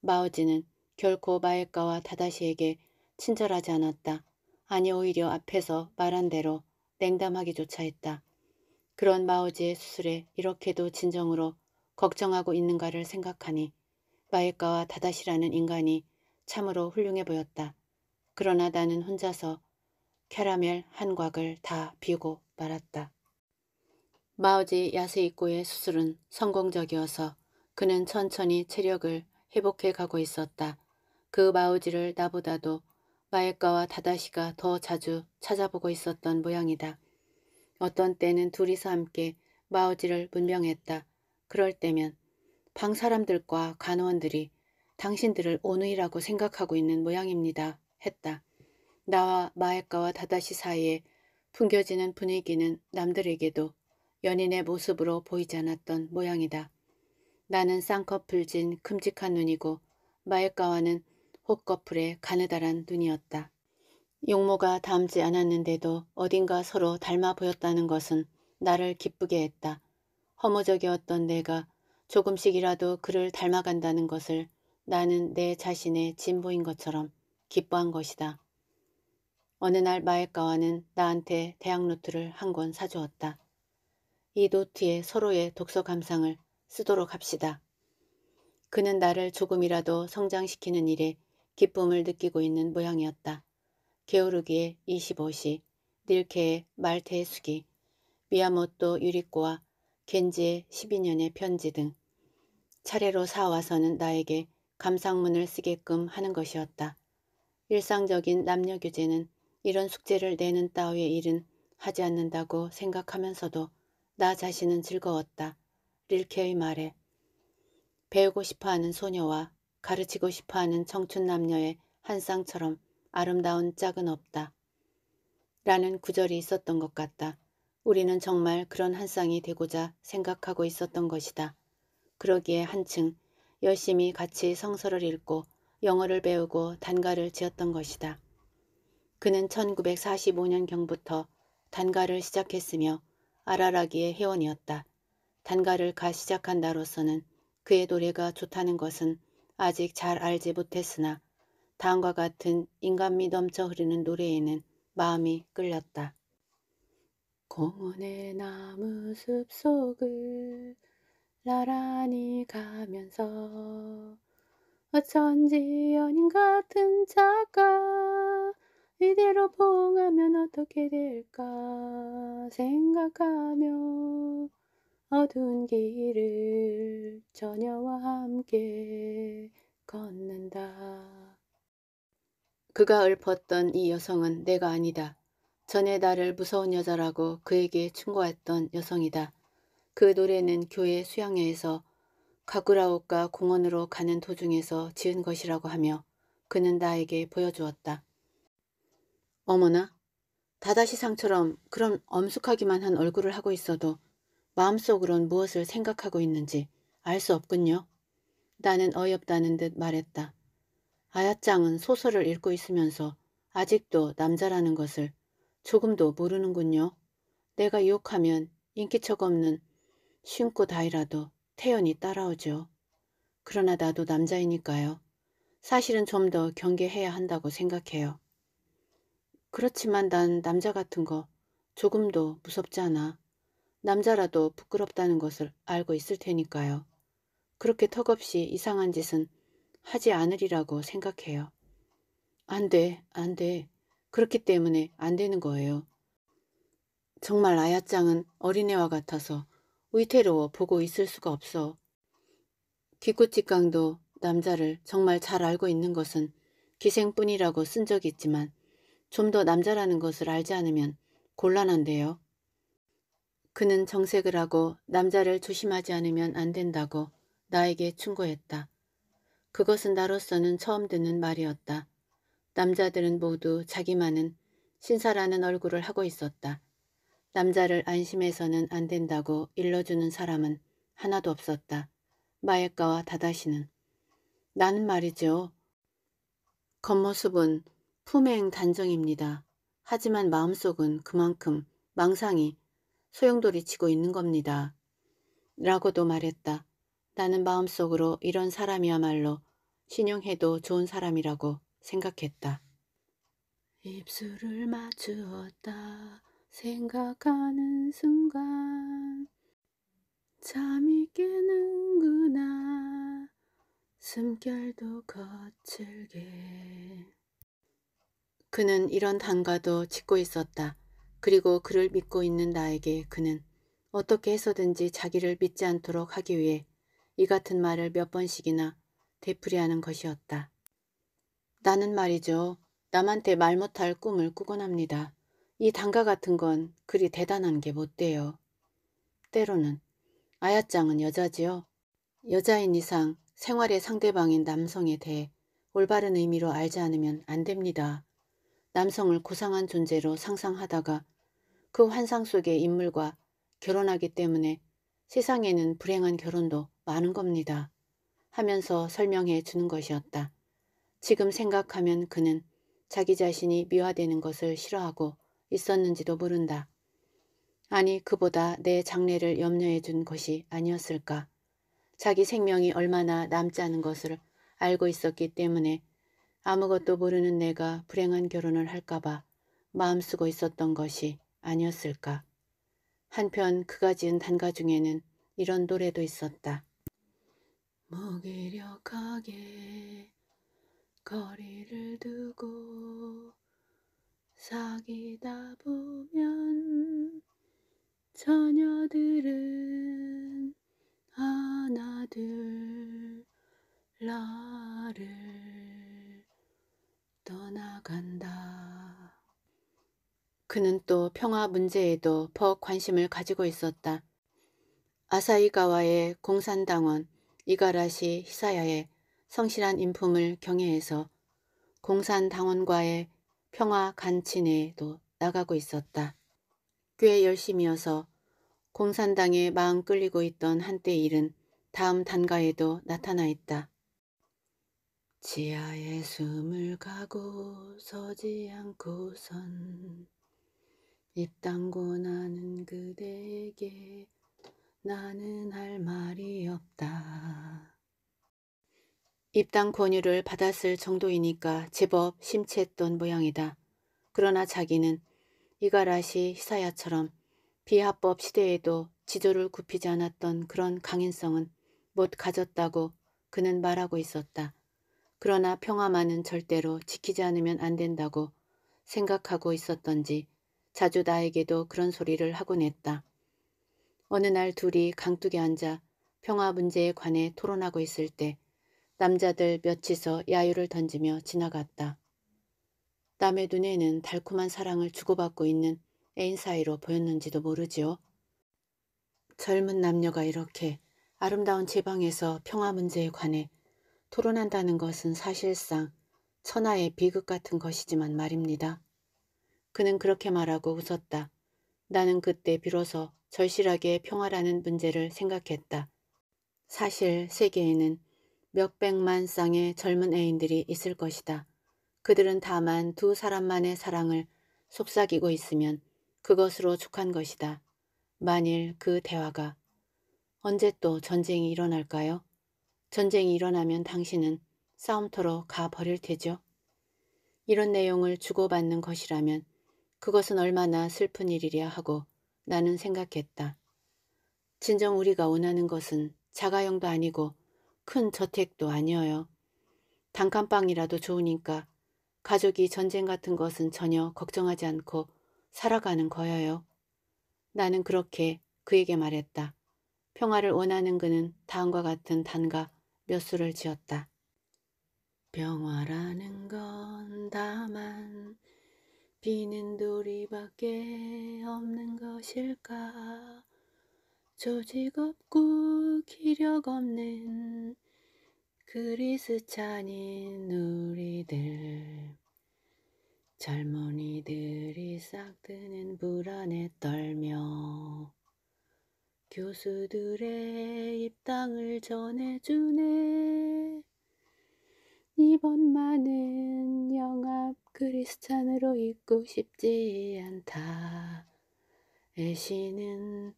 마오지는 결코 마에카와 다다시에게 친절하지 않았다. 아니 오히려 앞에서 말한 대로 냉담하기조차 했다. 그런 마오지의 수술에 이렇게도 진정으로 걱정하고 있는가를 생각하니 마에카와 다다시라는 인간이 참으로 훌륭해 보였다. 그러나 나는 혼자서 캐러멜 한 곽을 다 비우고 말았다. 마오지 야세이코의 수술은 성공적이어서 그는 천천히 체력을 회복해 가고 있었다. 그 마오지를 나보다도 마에카와 다다시가 더 자주 찾아보고 있었던 모양이다. 어떤 때는 둘이서 함께 마오지를 문명했다. 그럴 때면 방 사람들과 간호원들이 당신들을 온누이라고 생각하고 있는 모양입니다. 했다. 나와 마에카와 다다시 사이에 풍겨지는 분위기는 남들에게도 연인의 모습으로 보이지 않았던 모양이다. 나는 쌍꺼풀 진 큼직한 눈이고 마일가와는 호꺼풀의 가느다란 눈이었다. 용모가 닮지 않았는데도 어딘가 서로 닮아 보였다는 것은 나를 기쁘게 했다. 허무적이었던 내가 조금씩이라도 그를 닮아간다는 것을 나는 내 자신의 진보인 것처럼 기뻐한 것이다. 어느 날 마에카와는 나한테 대학 노트를 한 권 사주었다. 이 노트에 서로의 독서 감상을 쓰도록 합시다. 그는 나를 조금이라도 성장시키는 일에 기쁨을 느끼고 있는 모양이었다. 게으르기의 25시, 닐케의 말태의 수기, 미야모토 유리코와 겐지의 12년의 편지 등 차례로 사와서는 나에게 감상문을 쓰게끔 하는 것이었다. 일상적인 남녀 규제는 이런 숙제를 내는 따위의 일은 하지 않는다고 생각하면서도 나 자신은 즐거웠다. 릴케의 말에 배우고 싶어하는 소녀와 가르치고 싶어하는 청춘 남녀의 한 쌍처럼 아름다운 짝은 없다. 라는 구절이 있었던 것 같다. 우리는 정말 그런 한 쌍이 되고자 생각하고 있었던 것이다. 그러기에 한층 열심히 같이 성서를 읽고 영어를 배우고 단가를 지었던 것이다. 그는 1945년경부터 단가를 시작했으며 아라라기의 회원이었다. 단가를 가 시작한 나로서는 그의 노래가 좋다는 것은 아직 잘 알지 못했으나 다음과 같은 인간미 넘쳐 흐르는 노래에는 마음이 끌렸다. 공원의 나무 숲 속을 나란히 가면서 어쩐지 연인 같은 작가 이대로 봉하면 어떻게 될까 생각하며 어두운 길을 저녀와 함께 걷는다. 그가 읊었던 이 여성은 내가 아니다. 전에 나를 무서운 여자라고 그에게 충고했던 여성이다. 그 노래는 교회 수양회에서 가구라옥과 공원으로 가는 도중에서 지은 것이라고 하며 그는 나에게 보여주었다. 어머나 다다시 상처럼 그런 엄숙하기만 한 얼굴을 하고 있어도 마음속으론 무엇을 생각하고 있는지 알 수 없군요. 나는 어이없다는 듯 말했다. 아야짱은 소설을 읽고 있으면서 아직도 남자라는 것을 조금도 모르는군요. 내가 유혹하면 인기척 없는 쉰고 다이라도 태연이 따라오죠. 그러나 나도 남자이니까요. 사실은 좀 더 경계해야 한다고 생각해요. 그렇지만 난 남자 같은 거 조금도 무섭지 않아. 남자라도 부끄럽다는 것을 알고 있을 테니까요. 그렇게 턱없이 이상한 짓은 하지 않으리라고 생각해요. 안 돼, 안 돼. 그렇기 때문에 안 되는 거예요. 정말 아야짱은 어린애와 같아서 위태로워 보고 있을 수가 없어. 기꾸직깡도 남자를 정말 잘 알고 있는 것은 기생뿐이라고 쓴 적이 있지만 좀더 남자라는 것을 알지 않으면 곤란한데요. 그는 정색을 하고 남자를 조심하지 않으면 안 된다고 나에게 충고했다. 그것은 나로서는 처음 듣는 말이었다. 남자들은 모두 자기만은 신사라는 얼굴을 하고 있었다. 남자를 안심해서는 안 된다고 일러주는 사람은 하나도 없었다. 마에카와 다다시는. 나는 말이죠. 겉모습은 품행 단정입니다. 하지만 마음속은 그만큼 망상이 소용돌이 치고 있는 겁니다. 라고도 말했다. 나는 마음속으로 이런 사람이야말로 신용해도 좋은 사람이라고 생각했다. 입술을 맞추었다 생각하는 순간 잠이 깨는구나 숨결도 거칠게 그는 이런 단가도 짓고 있었다. 그리고 그를 믿고 있는 나에게 그는 어떻게 해서든지 자기를 믿지 않도록 하기 위해 이 같은 말을 몇 번씩이나 되풀이하는 것이었다. 나는 말이죠. 남한테 말 못할 꿈을 꾸곤 합니다. 이 단가 같은 건 그리 대단한 게 못 돼요. 때로는 아야짱은 여자지요. 여자인 이상 생활의 상대방인 남성에 대해 올바른 의미로 알지 않으면 안 됩니다. 남성을 고상한 존재로 상상하다가 그 환상 속의 인물과 결혼하기 때문에 세상에는 불행한 결혼도 많은 겁니다. 하면서 설명해 주는 것이었다. 지금 생각하면 그는 자기 자신이 미화되는 것을 싫어하고 있었는지도 모른다. 아니 그보다 내 장래를 염려해 준 것이 아니었을까. 자기 생명이 얼마나 남지 않은 것을 알고 있었기 때문에 아무것도 모르는 내가 불행한 결혼을 할까봐 마음 쓰고 있었던 것이 아니었을까. 한편 그가 지은 단가 중에는 이런 노래도 있었다. 무기력하게 거리를 두고 사귀다 보면 처녀들은 하나둘 나를 떠나간다. 그는 또 평화 문제에도 더욱 관심을 가지고 있었다. 아사이가와의 공산당원 이가라시 히사야의 성실한 인품을 경애해서 공산당원과의 평화 간친에도 나가고 있었다. 꽤 열심이어서 공산당에 마음 끌리고 있던 한때 일은 다음 단가에도 나타나 있다. 지하에 숨을 가고 서지 않고선 입땅 고나는 그대에게 나는 할 말이 없다. 입당 권유를 받았을 정도이니까 제법 심취했던 모양이다. 그러나 자기는 이가라시 히사야처럼 비합법 시대에도 지조를 굽히지 않았던 그런 강인성은 못 가졌다고 그는 말하고 있었다. 그러나 평화만은 절대로 지키지 않으면 안 된다고 생각하고 있었던지 자주 나에게도 그런 소리를 하곤 했다. 어느 날 둘이 강둑에 앉아 평화 문제에 관해 토론하고 있을 때 남자들 몇이서 야유를 던지며 지나갔다. 남의 눈에는 달콤한 사랑을 주고받고 있는 애인 사이로 보였는지도 모르지요. 젊은 남녀가 이렇게 아름다운 지방에서 평화 문제에 관해 토론한다는 것은 사실상 천하의 비극 같은 것이지만 말입니다. 그는 그렇게 말하고 웃었다. 나는 그때 비로소 절실하게 평화라는 문제를 생각했다. 사실 세계에는 몇백만 쌍의 젊은 애인들이 있을 것이다. 그들은 다만 두 사람만의 사랑을 속삭이고 있으면 그것으로 족한 것이다. 만일 그 대화가 언제 또 전쟁이 일어날까요? 전쟁이 일어나면 당신은 싸움터로 가버릴 테죠. 이런 내용을 주고받는 것이라면 그것은 얼마나 슬픈 일이랴 하고 나는 생각했다. 진정 우리가 원하는 것은 자가용도 아니고 큰 저택도 아니어요. 단칸방이라도 좋으니까 가족이 전쟁 같은 것은 전혀 걱정하지 않고 살아가는 거여요 나는 그렇게 그에게 말했다. 평화를 원하는 그는 다음과 같은 단가 몇 수를 지었다. 병화라는 건 다만 비는 도이밖에 없는 것일까 조직 없고 기력 없는 그리스찬인 우리들 젊은이들이 싹 드는 불안에 떨며 교수들의 입당을 전해주네. 이번만은 영합 크리스찬으로 있고 싶지 않다. 애시는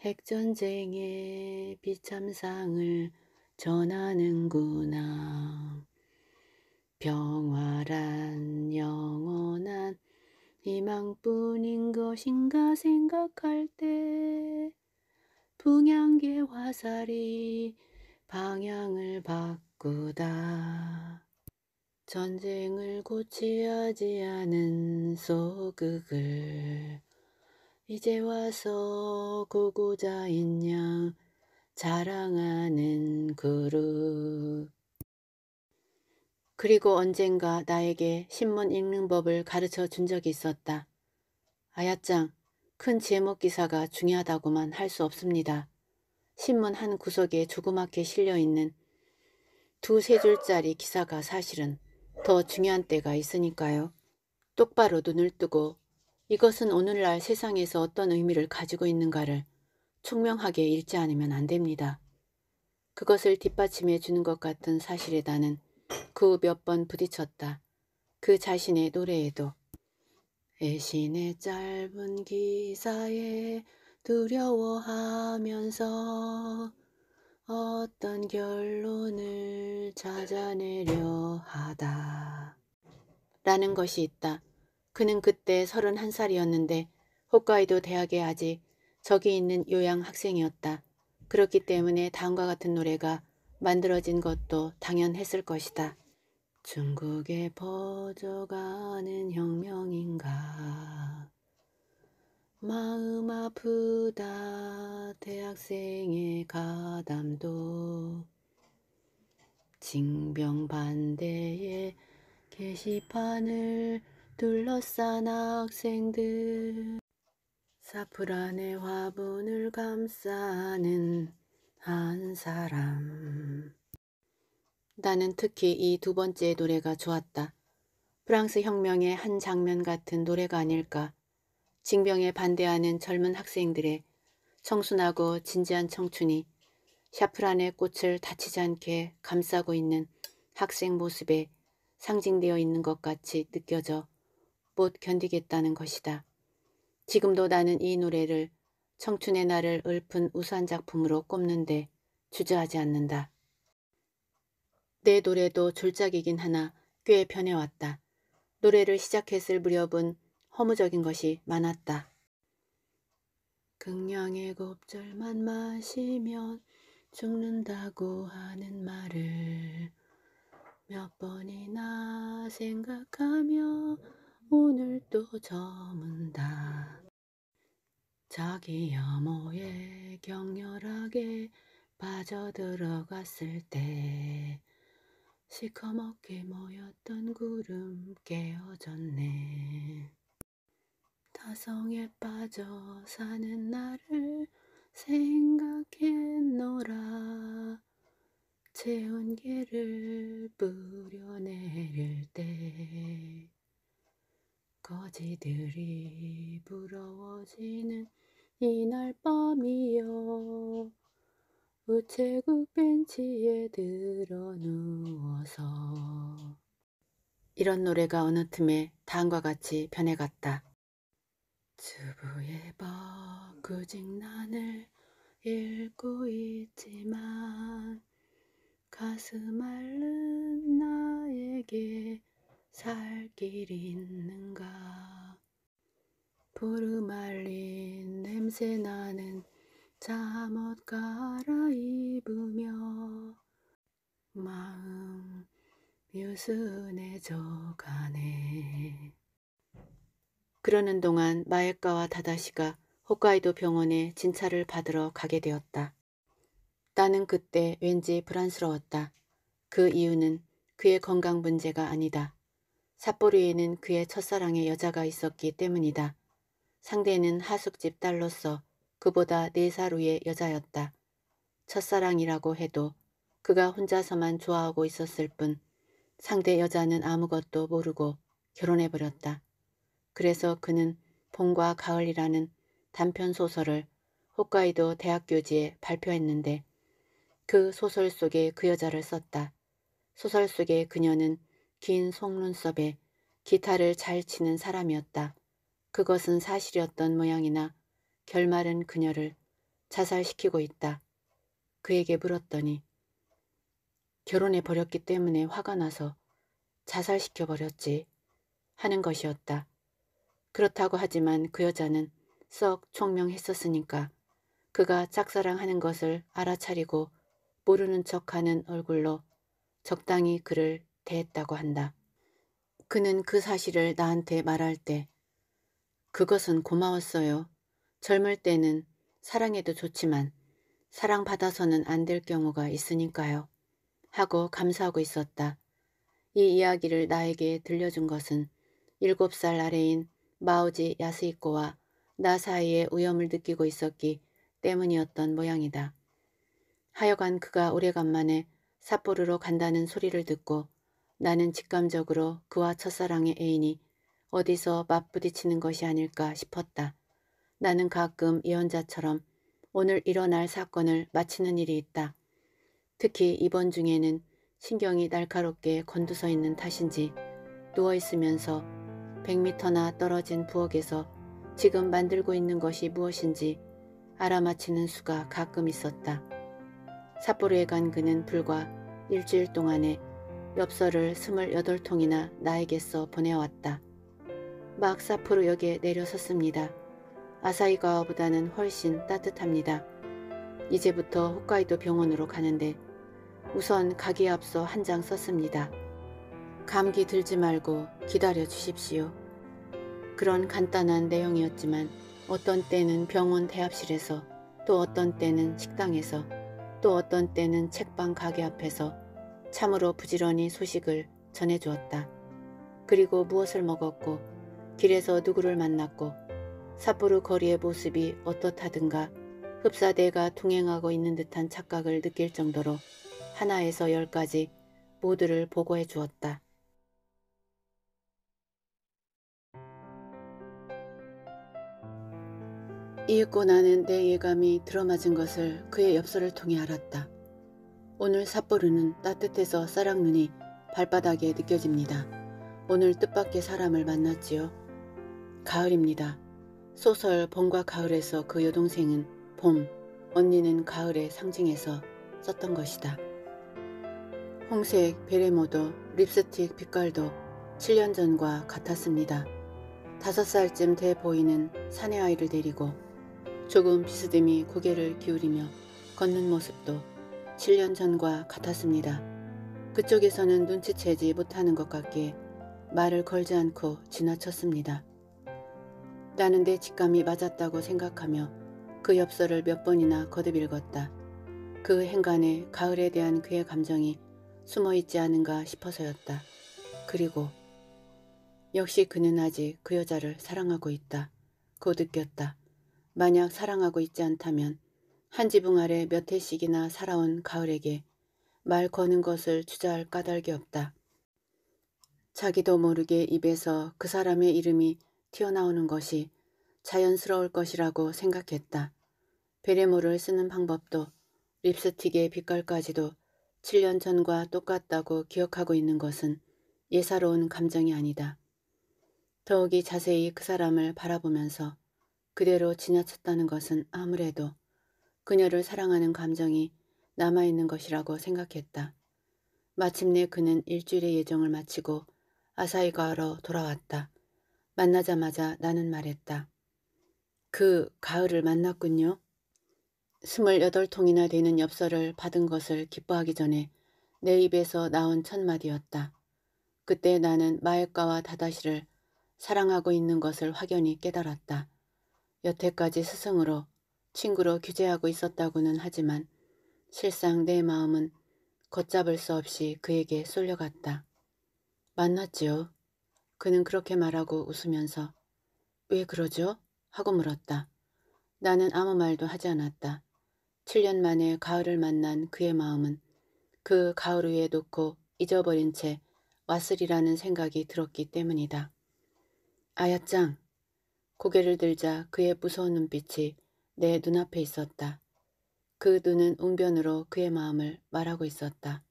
핵전쟁의 비참상을 전하는구나. 평화란 영원한 희망뿐인 것인가 생각할 때 풍향계 화살이 방향을 바꾸다. 전쟁을 고치하지 않은 소극을 이제 와서 고고자인 양 자랑하는 그룹. 그리고 언젠가 나에게 신문 읽는 법을 가르쳐 준 적이 있었다. 아야짱, 큰 제목 기사가 중요하다고만 할 수 없습니다. 신문 한 구석에 조그맣게 실려있는 두 세 줄짜리 기사가 사실은 더 중요한 때가 있으니까요. 똑바로 눈을 뜨고 이것은 오늘날 세상에서 어떤 의미를 가지고 있는가를 총명하게 읽지 않으면 안 됩니다. 그것을 뒷받침해 주는 것 같은 사실에 나는 그 몇 번 부딪혔다. 그 자신의 노래에도 애신의 짧은 기사에 두려워하면서 어떤 결론을 찾아내려 하다. 라는 것이 있다. 그는 그때 31살이었는데 홋카이도 대학에 아직 적이 있는 요양 학생이었다. 그렇기 때문에 다음과 같은 노래가 만들어진 것도 당연했을 것이다. 중국에 퍼져가는 혁명인가 마음 아프다 대학생의 가담도 징병 반대의 게시판을 둘러싼 학생들 사프란의 화분을 감싸는 한 사람 나는 특히 이 두 번째 노래가 좋았다. 프랑스 혁명의 한 장면 같은 노래가 아닐까. 징병에 반대하는 젊은 학생들의 청순하고 진지한 청춘이 샤프란의 꽃을 다치지 않게 감싸고 있는 학생 모습에 상징되어 있는 것 같이 느껴져 못 견디겠다는 것이다. 지금도 나는 이 노래를 청춘의 나를 읊은 우수한 작품으로 꼽는데 주저하지 않는다. 내 노래도 졸작이긴 하나 꽤 변해왔다. 노래를 시작했을 무렵은 허무적인 것이 많았다. 극량의 곱절만 마시면 죽는다고 하는 말을 몇 번이나 생각하며 오늘도 저문다. 자기 혐오에 격렬하게 빠져들어갔을 때 시커멓게 모였던 구름 깨어졌네. 타성에 빠져 사는 나를 생각했노라. 체온계를 뿌려내릴 때 거지들이 부러워지는 이날 밤이여 우체국 벤치에 들어 누워서 이런 노래가 어느 틈에 다음과 같이 변해갔다. 주부의 버그직난을 읽고 있지만 가슴 앓는 나에게 살 길 있는가 부르말린 냄새 나는 잠옷 갈아입으며 마음 유순해져 가네. 그러는 동안 마에카와 다다시가 홋카이도 병원에 진찰을 받으러 가게 되었다. 나는 그때 왠지 불안스러웠다. 그 이유는 그의 건강 문제가 아니다. 삿포로에는 그의 첫사랑의 여자가 있었기 때문이다. 상대는 하숙집 딸로서 그보다 네 살 위의 여자였다. 첫사랑이라고 해도 그가 혼자서만 좋아하고 있었을 뿐 상대 여자는 아무것도 모르고 결혼해버렸다. 그래서 그는 봄과 가을이라는 단편 소설을 홋카이도 대학교지에 발표했는데 그 소설 속에 그 여자를 썼다. 소설 속에 그녀는 긴 속눈썹에 기타를 잘 치는 사람이었다. 그것은 사실이었던 모양이나 결말은 그녀를 자살시키고 있다. 그에게 물었더니 결혼해 버렸기 때문에 화가 나서 자살시켜 버렸지 하는 것이었다. 그렇다고 하지만 그 여자는 썩 총명했었으니까 그가 짝사랑하는 것을 알아차리고 모르는 척하는 얼굴로 적당히 그를 대했다고 한다. 그는 그 사실을 나한테 말할 때 그것은 고마웠어요. 젊을 때는 사랑해도 좋지만 사랑받아서는 안 될 경우가 있으니까요. 하고 감사하고 있었다. 이 이야기를 나에게 들려준 것은 7살 아래인 마오지 야스이코와 나 사이에 위험을 느끼고 있었기 때문이었던 모양이다. 하여간 그가 오래간만에 삿포르로 간다는 소리를 듣고 나는 직감적으로 그와 첫사랑의 애인이 어디서 맞부딪히는 것이 아닐까 싶었다. 나는 가끔 예언자처럼 오늘 일어날 사건을 마치는 일이 있다. 특히 이번 중에는 신경이 날카롭게 건두서 있는 탓인지 누워있으면서 1 0 0미터나 떨어진 부엌에서 지금 만들고 있는 것이 무엇인지 알아맞히는 수가 가끔 있었다. 삿포로에 간 그는 불과 일주일 동안에 엽서를 28통이나 나에게 서 보내왔다. 막 삿포로역에 내려섰습니다. 아사이가와보다는 훨씬 따뜻합니다. 이제부터 홋카이도 병원으로 가는데 우선 가기 앞서 한 장 썼습니다. 감기 들지 말고 기다려 주십시오. 그런 간단한 내용이었지만 어떤 때는 병원 대합실에서 또 어떤 때는 식당에서 또 어떤 때는 책방 가게 앞에서 참으로 부지런히 소식을 전해주었다. 그리고 무엇을 먹었고 길에서 누구를 만났고 삿포로 거리의 모습이 어떻다든가 흡사대가 동행하고 있는 듯한 착각을 느낄 정도로 하나에서 열까지 모두를 보고해 주었다. 이윽고 나는 내 예감이 들어맞은 것을 그의 엽서를 통해 알았다. 오늘 삿포르는 따뜻해서 사랑눈이 발바닥에 느껴집니다. 오늘 뜻밖의 사람을 만났지요. 가을입니다. 소설 봄과 가을에서 그 여동생은 봄, 언니는 가을의 상징에서 썼던 것이다. 홍색, 베레모도, 립스틱 빛깔도 7년 전과 같았습니다. 5살쯤 돼 보이는 사내 아이를 데리고 조금 비스듬히 고개를 기울이며 걷는 모습도 7년 전과 같았습니다. 그쪽에서는 눈치채지 못하는 것 같기에 말을 걸지 않고 지나쳤습니다. 라는 내 직감이 맞았다고 생각하며 그 엽서를 몇 번이나 거듭 읽었다. 그 행간에 가을에 대한 그의 감정이 숨어있지 않은가 싶어서였다. 그리고 역시 그는 아직 그 여자를 사랑하고 있다. 고 느꼈다. 만약 사랑하고 있지 않다면 한 지붕 아래 몇 해씩이나 살아온 가을에게 말 거는 것을 주저할 까닭이 없다. 자기도 모르게 입에서 그 사람의 이름이 튀어나오는 것이 자연스러울 것이라고 생각했다. 베레모를 쓰는 방법도 립스틱의 빛깔까지도 7년 전과 똑같다고 기억하고 있는 것은 예사로운 감정이 아니다. 더욱이 자세히 그 사람을 바라보면서 그대로 지나쳤다는 것은 아무래도 그녀를 사랑하는 감정이 남아있는 것이라고 생각했다. 마침내 그는 일주일의 예정을 마치고 아사히가로 돌아왔다. 만나자마자 나는 말했다. 그 가을을 만났군요. 스물여덟 통이나 되는 엽서를 받은 것을 기뻐하기 전에 내 입에서 나온 첫 마디였다. 그때 나는 마엘가와 다다시를 사랑하고 있는 것을 확연히 깨달았다. 여태까지 스승으로 친구로 규제하고 있었다고는 하지만 실상 내 마음은 걷잡을 수 없이 그에게 쏠려갔다. 만났지요. 그는 그렇게 말하고 웃으면서 왜 그러죠? 하고 물었다. 나는 아무 말도 하지 않았다. 7년 만에 가을을 만난 그의 마음은 그 가을 위에 놓고 잊어버린 채 왔으리라는 생각이 들었기 때문이다. 아야짱! 고개를 들자 그의 무서운 눈빛이 내 눈앞에 있었다. 그 눈은 웅변으로 그의 마음을 말하고 있었다.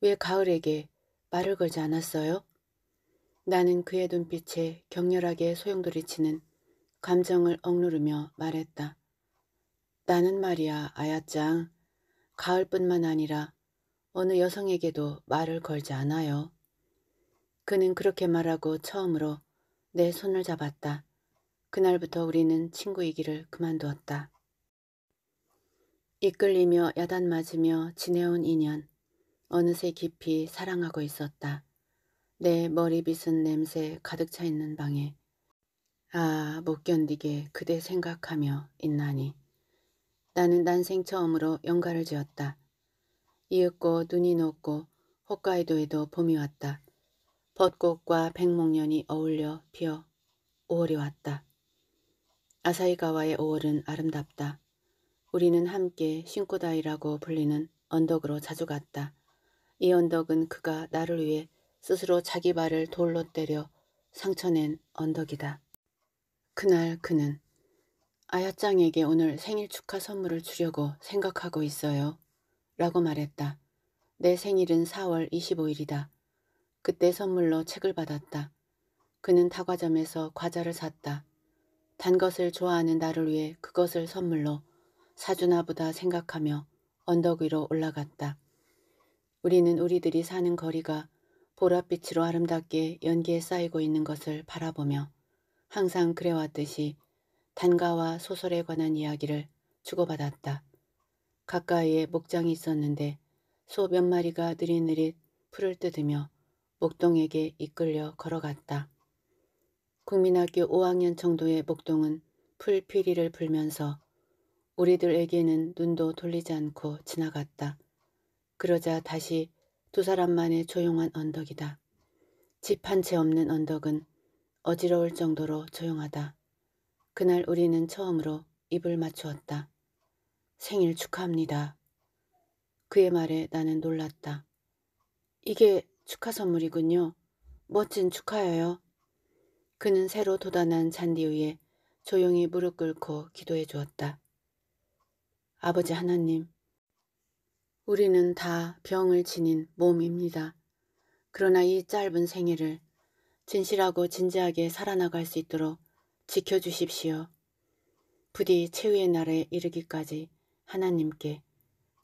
왜 가을에게 말을 걸지 않았어요? 나는 그의 눈빛에 격렬하게 소용돌이치는 감정을 억누르며 말했다. 나는 말이야 아야짱 가을뿐만 아니라 어느 여성에게도 말을 걸지 않아요. 그는 그렇게 말하고 처음으로 내 손을 잡았다. 그날부터 우리는 친구이기를 그만두었다. 이끌리며 야단 맞으며 지내온 인연, 어느새 깊이 사랑하고 있었다. 내 머리빗은 냄새 가득 차 있는 방에 아, 못 견디게 그대 생각하며 있나니. 나는 난생 처음으로 영가를 지었다. 이윽고 눈이 녹고 홋카이도에도 봄이 왔다. 벚꽃과 백목년이 어울려 피어 5월이 왔다. 아사히가와의 5월은 아름답다. 우리는 함께 신코다이라고 불리는 언덕으로 자주 갔다. 이 언덕은 그가 나를 위해 스스로 자기 발을 돌로 때려 상처낸 언덕이다. 그날 그는 아야짱에게 오늘 생일 축하 선물을 주려고 생각하고 있어요. 라고 말했다. 내 생일은 4월 25일이다. 그때 선물로 책을 받았다. 그는 다과점에서 과자를 샀다. 단 것을 좋아하는 나를 위해 그것을 선물로 사주나 보다 생각하며 언덕 위로 올라갔다. 우리는 우리들이 사는 거리가 보랏빛으로 아름답게 연기에 쌓이고 있는 것을 바라보며 항상 그래왔듯이 단가와 소설에 관한 이야기를 주고받았다. 가까이에 목장이 있었는데 소 몇 마리가 느릿느릿 풀을 뜯으며 목동에게 이끌려 걸어갔다. 국민학교 5학년 정도의 목동은 풀피리를 불면서 우리들에게는 눈도 돌리지 않고 지나갔다. 그러자 다시 두 사람만의 조용한 언덕이다. 집 한 채 없는 언덕은 어지러울 정도로 조용하다. 그날 우리는 처음으로 입을 맞추었다. 생일 축하합니다. 그의 말에 나는 놀랐다. 이게 축하 선물이군요. 멋진 축하예요. 그는 새로 돋아난 잔디 위에 조용히 무릎 꿇고 기도해 주었다. 아버지 하나님, 우리는 다 병을 지닌 몸입니다. 그러나 이 짧은 생애를 진실하고 진지하게 살아나갈 수 있도록 지켜주십시오. 부디 최후의 날에 이르기까지 하나님께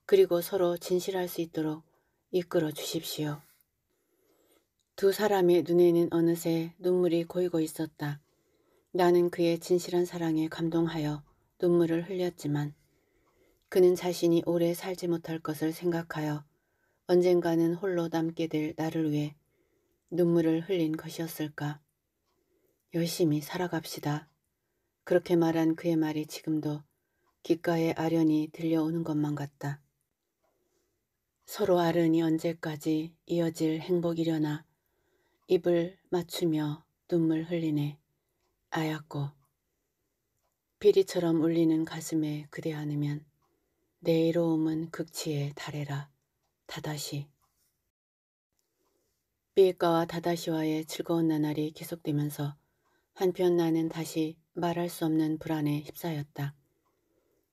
그리고 서로 진실할 수 있도록 이끌어 주십시오. 두 사람의 눈에는 어느새 눈물이 고이고 있었다. 나는 그의 진실한 사랑에 감동하여 눈물을 흘렸지만 그는 자신이 오래 살지 못할 것을 생각하여 언젠가는 홀로 남게 될 나를 위해 눈물을 흘린 것이었을까. 열심히 살아갑시다. 그렇게 말한 그의 말이 지금도 귓가에 아련히 들려오는 것만 같다. 서로 아른이 언제까지 이어질 행복이려나 입을 맞추며 눈물 흘리네. 아야꼬. 비리처럼 울리는 가슴에 그대 않으면 내 이로움은 극치에 달해라. 다다시 삐에까와 다다시와의 즐거운 나날이 계속되면서 한편 나는 다시 말할 수 없는 불안에 휩싸였다.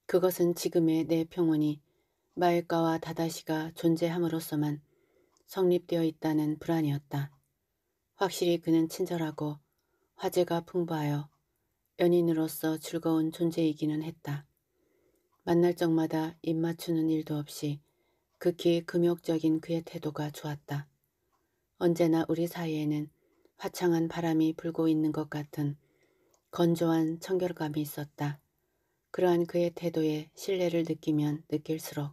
그것은 지금의 내 평온이 마을가와 다다시가 존재함으로써만 성립되어 있다는 불안이었다. 확실히 그는 친절하고 화제가 풍부하여 연인으로서 즐거운 존재이기는 했다. 만날 적마다 입 맞추는 일도 없이 극히 금욕적인 그의 태도가 좋았다. 언제나 우리 사이에는 화창한 바람이 불고 있는 것 같은 건조한 청결감이 있었다. 그러한 그의 태도에 신뢰를 느끼면 느낄수록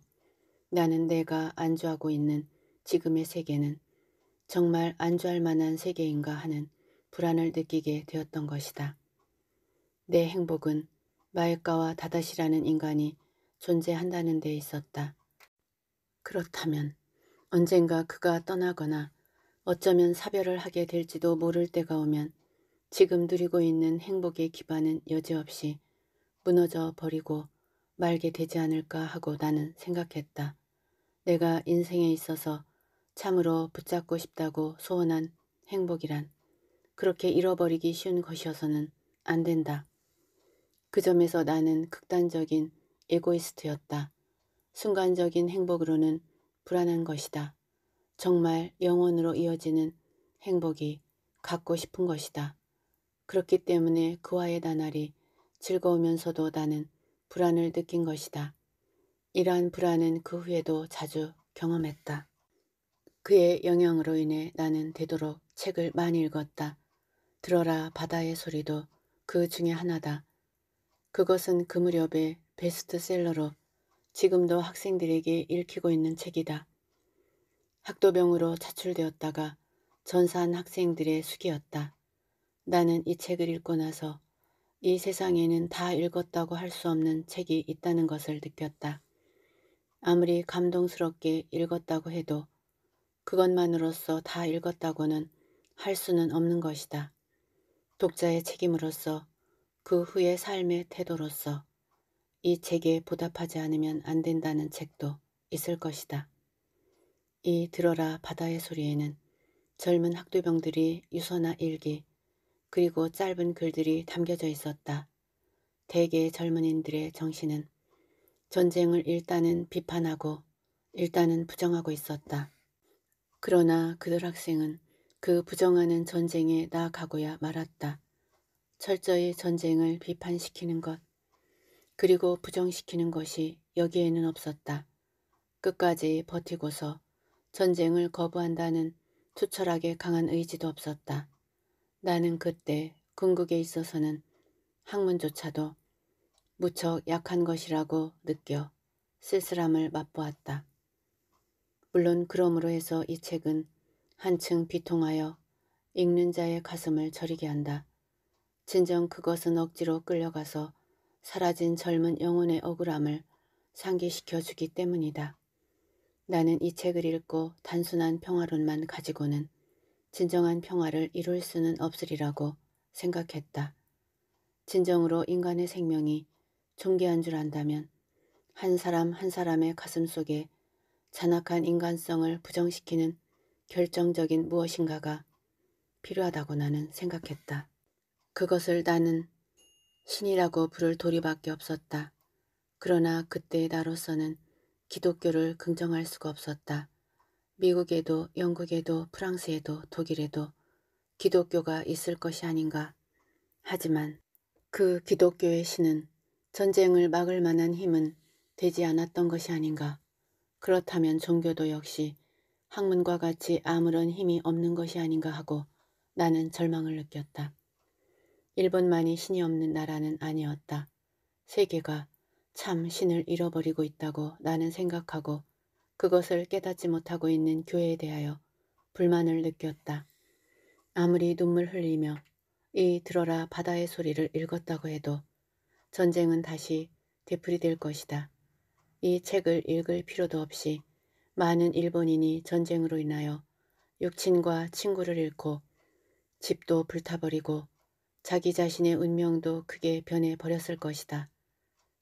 나는 내가 안주하고 있는 지금의 세계는 정말 안주할 만한 세계인가 하는 불안을 느끼게 되었던 것이다. 내 행복은 마일가와 다다시라는 인간이 존재한다는 데 있었다. 그렇다면 언젠가 그가 떠나거나 어쩌면 사별을 하게 될지도 모를 때가 오면 지금 누리고 있는 행복의 기반은 여지없이 무너져 버리고 말게 되지 않을까 하고 나는 생각했다. 내가 인생에 있어서 참으로 붙잡고 싶다고 소원한 행복이란 그렇게 잃어버리기 쉬운 것이어서는 안 된다. 그 점에서 나는 극단적인 에고이스트였다. 순간적인 행복으로는 불안한 것이다. 정말 영원으로 이어지는 행복이 갖고 싶은 것이다. 그렇기 때문에 그와의 나날이 즐거우면서도 나는 불안을 느낀 것이다. 이러한 불안은 그 후에도 자주 경험했다. 그의 영향으로 인해 나는 되도록 책을 많이 읽었다. 들어라 바다의 소리도 그 중에 하나다. 그것은 그 무렵에 베스트셀러로 지금도 학생들에게 읽히고 있는 책이다. 학도병으로 차출되었다가 전사한 학생들의 숙이었다. 나는 이 책을 읽고 나서 이 세상에는 다 읽었다고 할 수 없는 책이 있다는 것을 느꼈다. 아무리 감동스럽게 읽었다고 해도 그것만으로서 다 읽었다고는 할 수는 없는 것이다. 독자의 책임으로서 그 후의 삶의 태도로서 이 책에 보답하지 않으면 안 된다는 책도 있을 것이다. 이 들어라 바다의 소리에는 젊은 학도병들이 유서나 일기 그리고 짧은 글들이 담겨져 있었다. 대개 젊은인들의 정신은 전쟁을 일단은 비판하고 일단은 부정하고 있었다. 그러나 그들 학생은 그 부정하는 전쟁에 나아가고야 말았다. 철저히 전쟁을 비판시키는 것 그리고 부정시키는 것이 여기에는 없었다. 끝까지 버티고서 전쟁을 거부한다는 투철하게 강한 의지도 없었다. 나는 그때 궁극에 있어서는 학문조차도 무척 약한 것이라고 느껴 쓸쓸함을 맛보았다. 물론 그러므로 해서 이 책은 한층 비통하여 읽는 자의 가슴을 저리게 한다. 진정 그것은 억지로 끌려가서 사라진 젊은 영혼의 억울함을 상기시켜 주기 때문이다. 나는 이 책을 읽고 단순한 평화론만 가지고는 진정한 평화를 이룰 수는 없으리라고 생각했다. 진정으로 인간의 생명이 존귀한 줄 안다면 한 사람 한 사람의 가슴 속에 잔악한 인간성을 부정시키는 결정적인 무엇인가가 필요하다고 나는 생각했다. 그것을 나는 신이라고 부를 도리밖에 없었다. 그러나 그때의 나로서는 기독교를 긍정할 수가 없었다. 미국에도 영국에도 프랑스에도 독일에도 기독교가 있을 것이 아닌가. 하지만 그 기독교의 신은 전쟁을 막을 만한 힘은 되지 않았던 것이 아닌가. 그렇다면 종교도 역시 학문과 같이 아무런 힘이 없는 것이 아닌가 하고 나는 절망을 느꼈다. 일본만이 신이 없는 나라는 아니었다. 세계가 참 신을 잃어버리고 있다고 나는 생각하고 그것을 깨닫지 못하고 있는 교회에 대하여 불만을 느꼈다. 아무리 눈물 흘리며 이 들어라 바다의 소리를 읽었다고 해도 전쟁은 다시 되풀이될 것이다. 이 책을 읽을 필요도 없이 많은 일본인이 전쟁으로 인하여 육친과 친구를 잃고 집도 불타버리고 자기 자신의 운명도 크게 변해버렸을 것이다.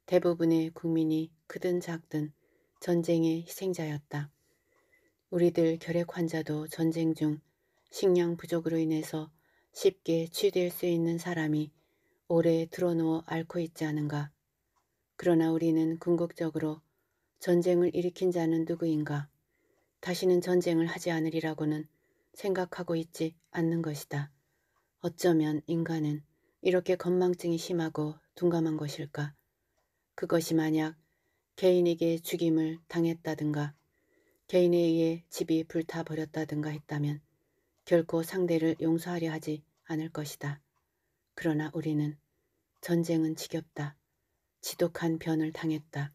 대부분의 국민이 크든 작든 전쟁의 희생자였다. 우리들 결핵 환자도 전쟁 중 식량 부족으로 인해서 쉽게 취될 수 있는 사람이 오래 드러누워 앓고 있지 않은가. 그러나 우리는 궁극적으로 전쟁을 일으킨 자는 누구인가. 다시는 전쟁을 하지 않으리라고는 생각하고 있지 않는 것이다. 어쩌면 인간은 이렇게 건망증이 심하고 둔감한 것일까? 그것이 만약 개인에게 죽임을 당했다든가 개인에 의해 집이 불타버렸다든가 했다면 결코 상대를 용서하려 하지 않을 것이다. 그러나 우리는 전쟁은 지겹다. 지독한 변을 당했다.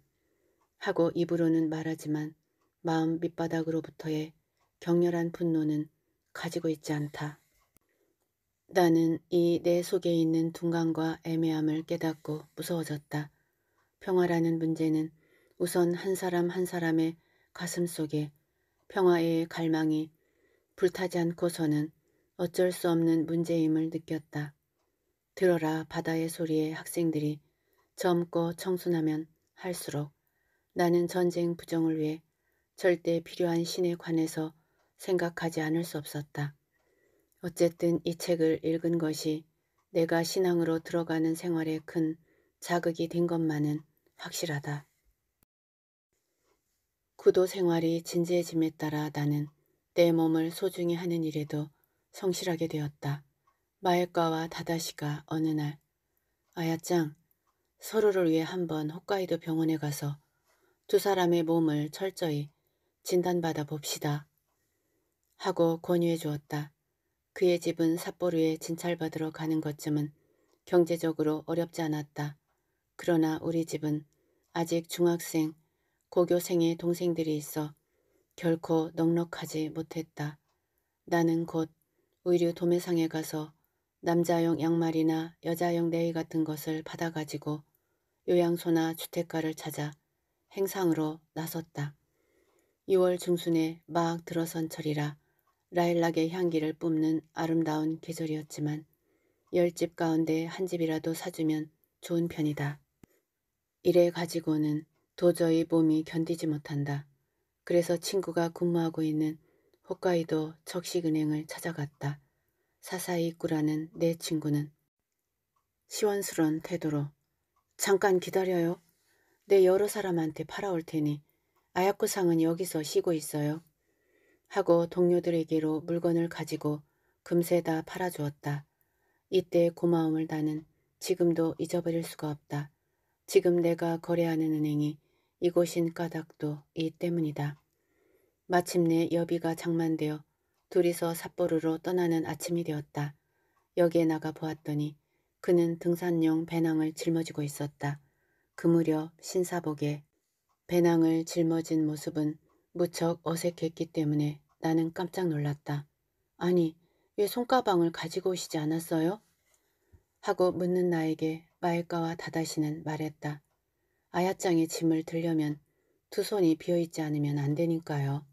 하고 입으로는 말하지만 마음 밑바닥으로부터의 격렬한 분노는 가지고 있지 않다. 나는 이 내 속에 있는 둔감과 애매함을 깨닫고 무서워졌다. 평화라는 문제는 우선 한 사람 한 사람의 가슴 속에 평화의 갈망이 불타지 않고서는 어쩔 수 없는 문제임을 느꼈다. 들어라 바다의 소리에 학생들이 젊고 청순하면 할수록 나는 전쟁 부정을 위해 절대 필요한 신에 관해서 생각하지 않을 수 없었다. 어쨌든 이 책을 읽은 것이 내가 신앙으로 들어가는 생활에 큰 자극이 된 것만은 확실하다. 구도 생활이 진지해짐에 따라 나는 내 몸을 소중히 하는 일에도 성실하게 되었다. 마엘과와 다다시가 어느 날 아야짱 서로를 위해 한번 홋카이도 병원에 가서 두 사람의 몸을 철저히 진단받아 봅시다 하고 권유해 주었다. 그의 집은 삿포로에 진찰받으러 가는 것쯤은 경제적으로 어렵지 않았다. 그러나 우리 집은 아직 중학생, 고교생의 동생들이 있어 결코 넉넉하지 못했다. 나는 곧 의류 도매상에 가서 남자용 양말이나 여자용 내의 같은 것을 받아가지고 요양소나 주택가를 찾아 행상으로 나섰다. 6월 중순에 막 들어선 철이라 라일락의 향기를 뿜는 아름다운 계절이었지만 열 집 가운데 한 집이라도 사주면 좋은 편이다. 이래 가지고는 도저히 몸이 견디지 못한다. 그래서 친구가 근무하고 있는 홋카이도 적식은행을 찾아갔다. 사사이꾸라는 내 친구는 시원스러운 태도로 잠깐 기다려요. 내 여러 사람한테 팔아올 테니 아야쿠상은 여기서 쉬고 있어요. 하고 동료들에게로 물건을 가지고 금세 다 팔아주었다. 이때 고마움을 나는 지금도 잊어버릴 수가 없다. 지금 내가 거래하는 은행이 이곳인 까닭도 이 때문이다. 마침내 여비가 장만되어 둘이서 삿포로로 떠나는 아침이 되었다. 여기에 나가 보았더니 그는 등산용 배낭을 짊어지고 있었다. 그 무렵 신사복에 배낭을 짊어진 모습은 무척 어색했기 때문에 나는 깜짝 놀랐다. 아니, 왜 손가방을 가지고 오시지 않았어요? 하고 묻는 나에게 마일가와 다다시는 말했다. 아야짱의 짐을 들려면 두 손이 비어있지 않으면 안 되니까요.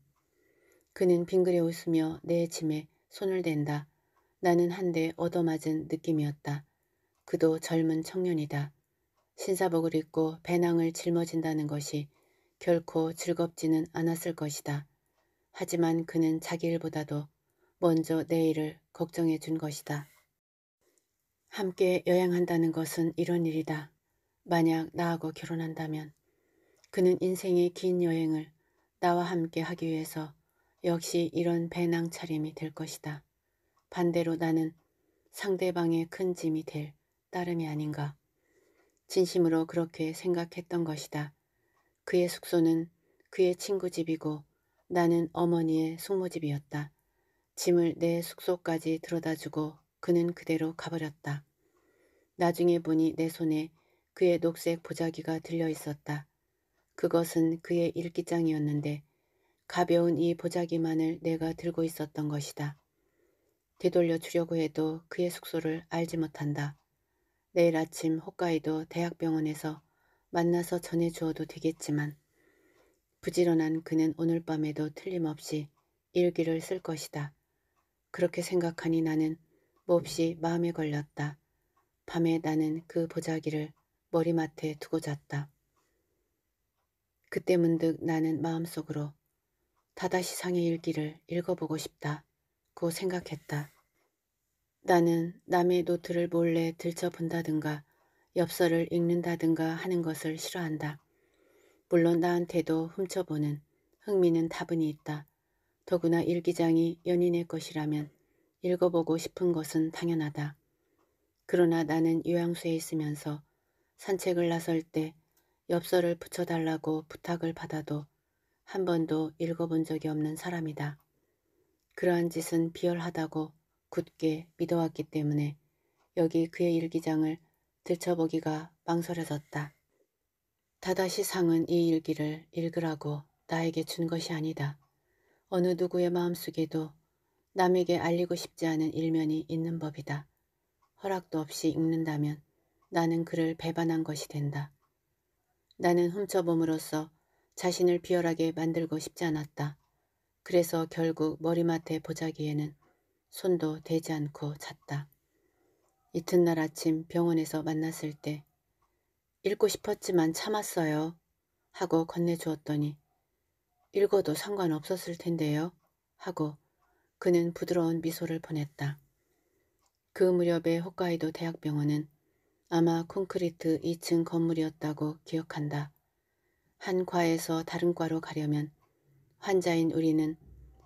그는 빙그레 웃으며 내 짐에 손을 댄다. 나는 한대 얻어맞은 느낌이었다. 그도 젊은 청년이다. 신사복을 입고 배낭을 짊어진다는 것이 결코 즐겁지는 않았을 것이다. 하지만 그는 자기 일보다도 먼저 내일을 걱정해 준 것이다. 함께 여행한다는 것은 이런 일이다. 만약 나하고 결혼한다면 그는 인생의 긴 여행을 나와 함께 하기 위해서 역시 이런 배낭 차림이 될 것이다. 반대로 나는 상대방의 큰 짐이 될 따름이 아닌가. 진심으로 그렇게 생각했던 것이다. 그의 숙소는 그의 친구 집이고 나는 어머니의 숙모집이었다. 짐을 내 숙소까지 들어다주고 그는 그대로 가버렸다. 나중에 보니 내 손에 그의 녹색 보자기가 들려 있었다. 그것은 그의 일기장이었는데 가벼운 이 보자기만을 내가 들고 있었던 것이다. 되돌려 주려고 해도 그의 숙소를 알지 못한다. 내일 아침 호카이도 대학병원에서 만나서 전해주어도 되겠지만 부지런한 그는 오늘 밤에도 틀림없이 일기를 쓸 것이다. 그렇게 생각하니 나는 몹시 마음에 걸렸다. 밤에 나는 그 보자기를 머리맡에 두고 잤다. 그때 문득 나는 마음속으로 다다시상의 일기를 읽어보고 싶다. 고 생각했다. 나는 남의 노트를 몰래 들춰본다든가 엽서를 읽는다든가 하는 것을 싫어한다. 물론 나한테도 훔쳐보는 흥미는 다분히 있다. 더구나 일기장이 연인의 것이라면 읽어보고 싶은 것은 당연하다. 그러나 나는 요양소에 있으면서 산책을 나설 때 엽서를 붙여달라고 부탁을 받아도 한 번도 읽어본 적이 없는 사람이다. 그러한 짓은 비열하다고 굳게 믿어왔기 때문에 여기 그의 일기장을 들춰보기가 망설여졌다. 다다시 상은 이 일기를 읽으라고 나에게 준 것이 아니다. 어느 누구의 마음속에도 남에게 알리고 싶지 않은 일면이 있는 법이다. 허락도 없이 읽는다면 나는 그를 배반한 것이 된다. 나는 훔쳐봄으로써 자신을 비열하게 만들고 싶지 않았다. 그래서 결국 머리맡에 보자기에는 손도 대지 않고 잤다. 이튿날 아침 병원에서 만났을 때 읽고 싶었지만 참았어요 하고 건네주었더니 읽어도 상관없었을 텐데요 하고 그는 부드러운 미소를 보냈다. 그 무렵의 홋카이도 대학병원은 아마 콘크리트 2층 건물이었다고 기억한다. 한 과에서 다른 과로 가려면 환자인 우리는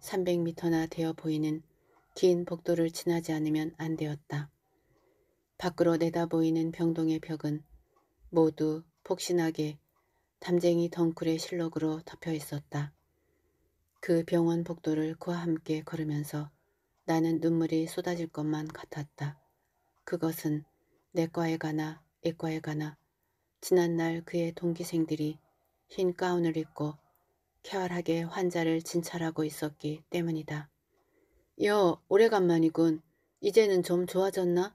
300m나 되어 보이는 긴 복도를 지나지 않으면 안 되었다. 밖으로 내다보이는 병동의 벽은 모두 폭신하게 담쟁이 덩굴의 실록으로 덮여 있었다. 그 병원 복도를 그와 함께 걸으면서 나는 눈물이 쏟아질 것만 같았다. 그것은 내과에 가나 애과에 가나 지난날 그의 동기생들이 흰 가운을 입고 쾌활하게 환자를 진찰하고 있었기 때문이다. 여, 오래간만이군. 이제는 좀 좋아졌나?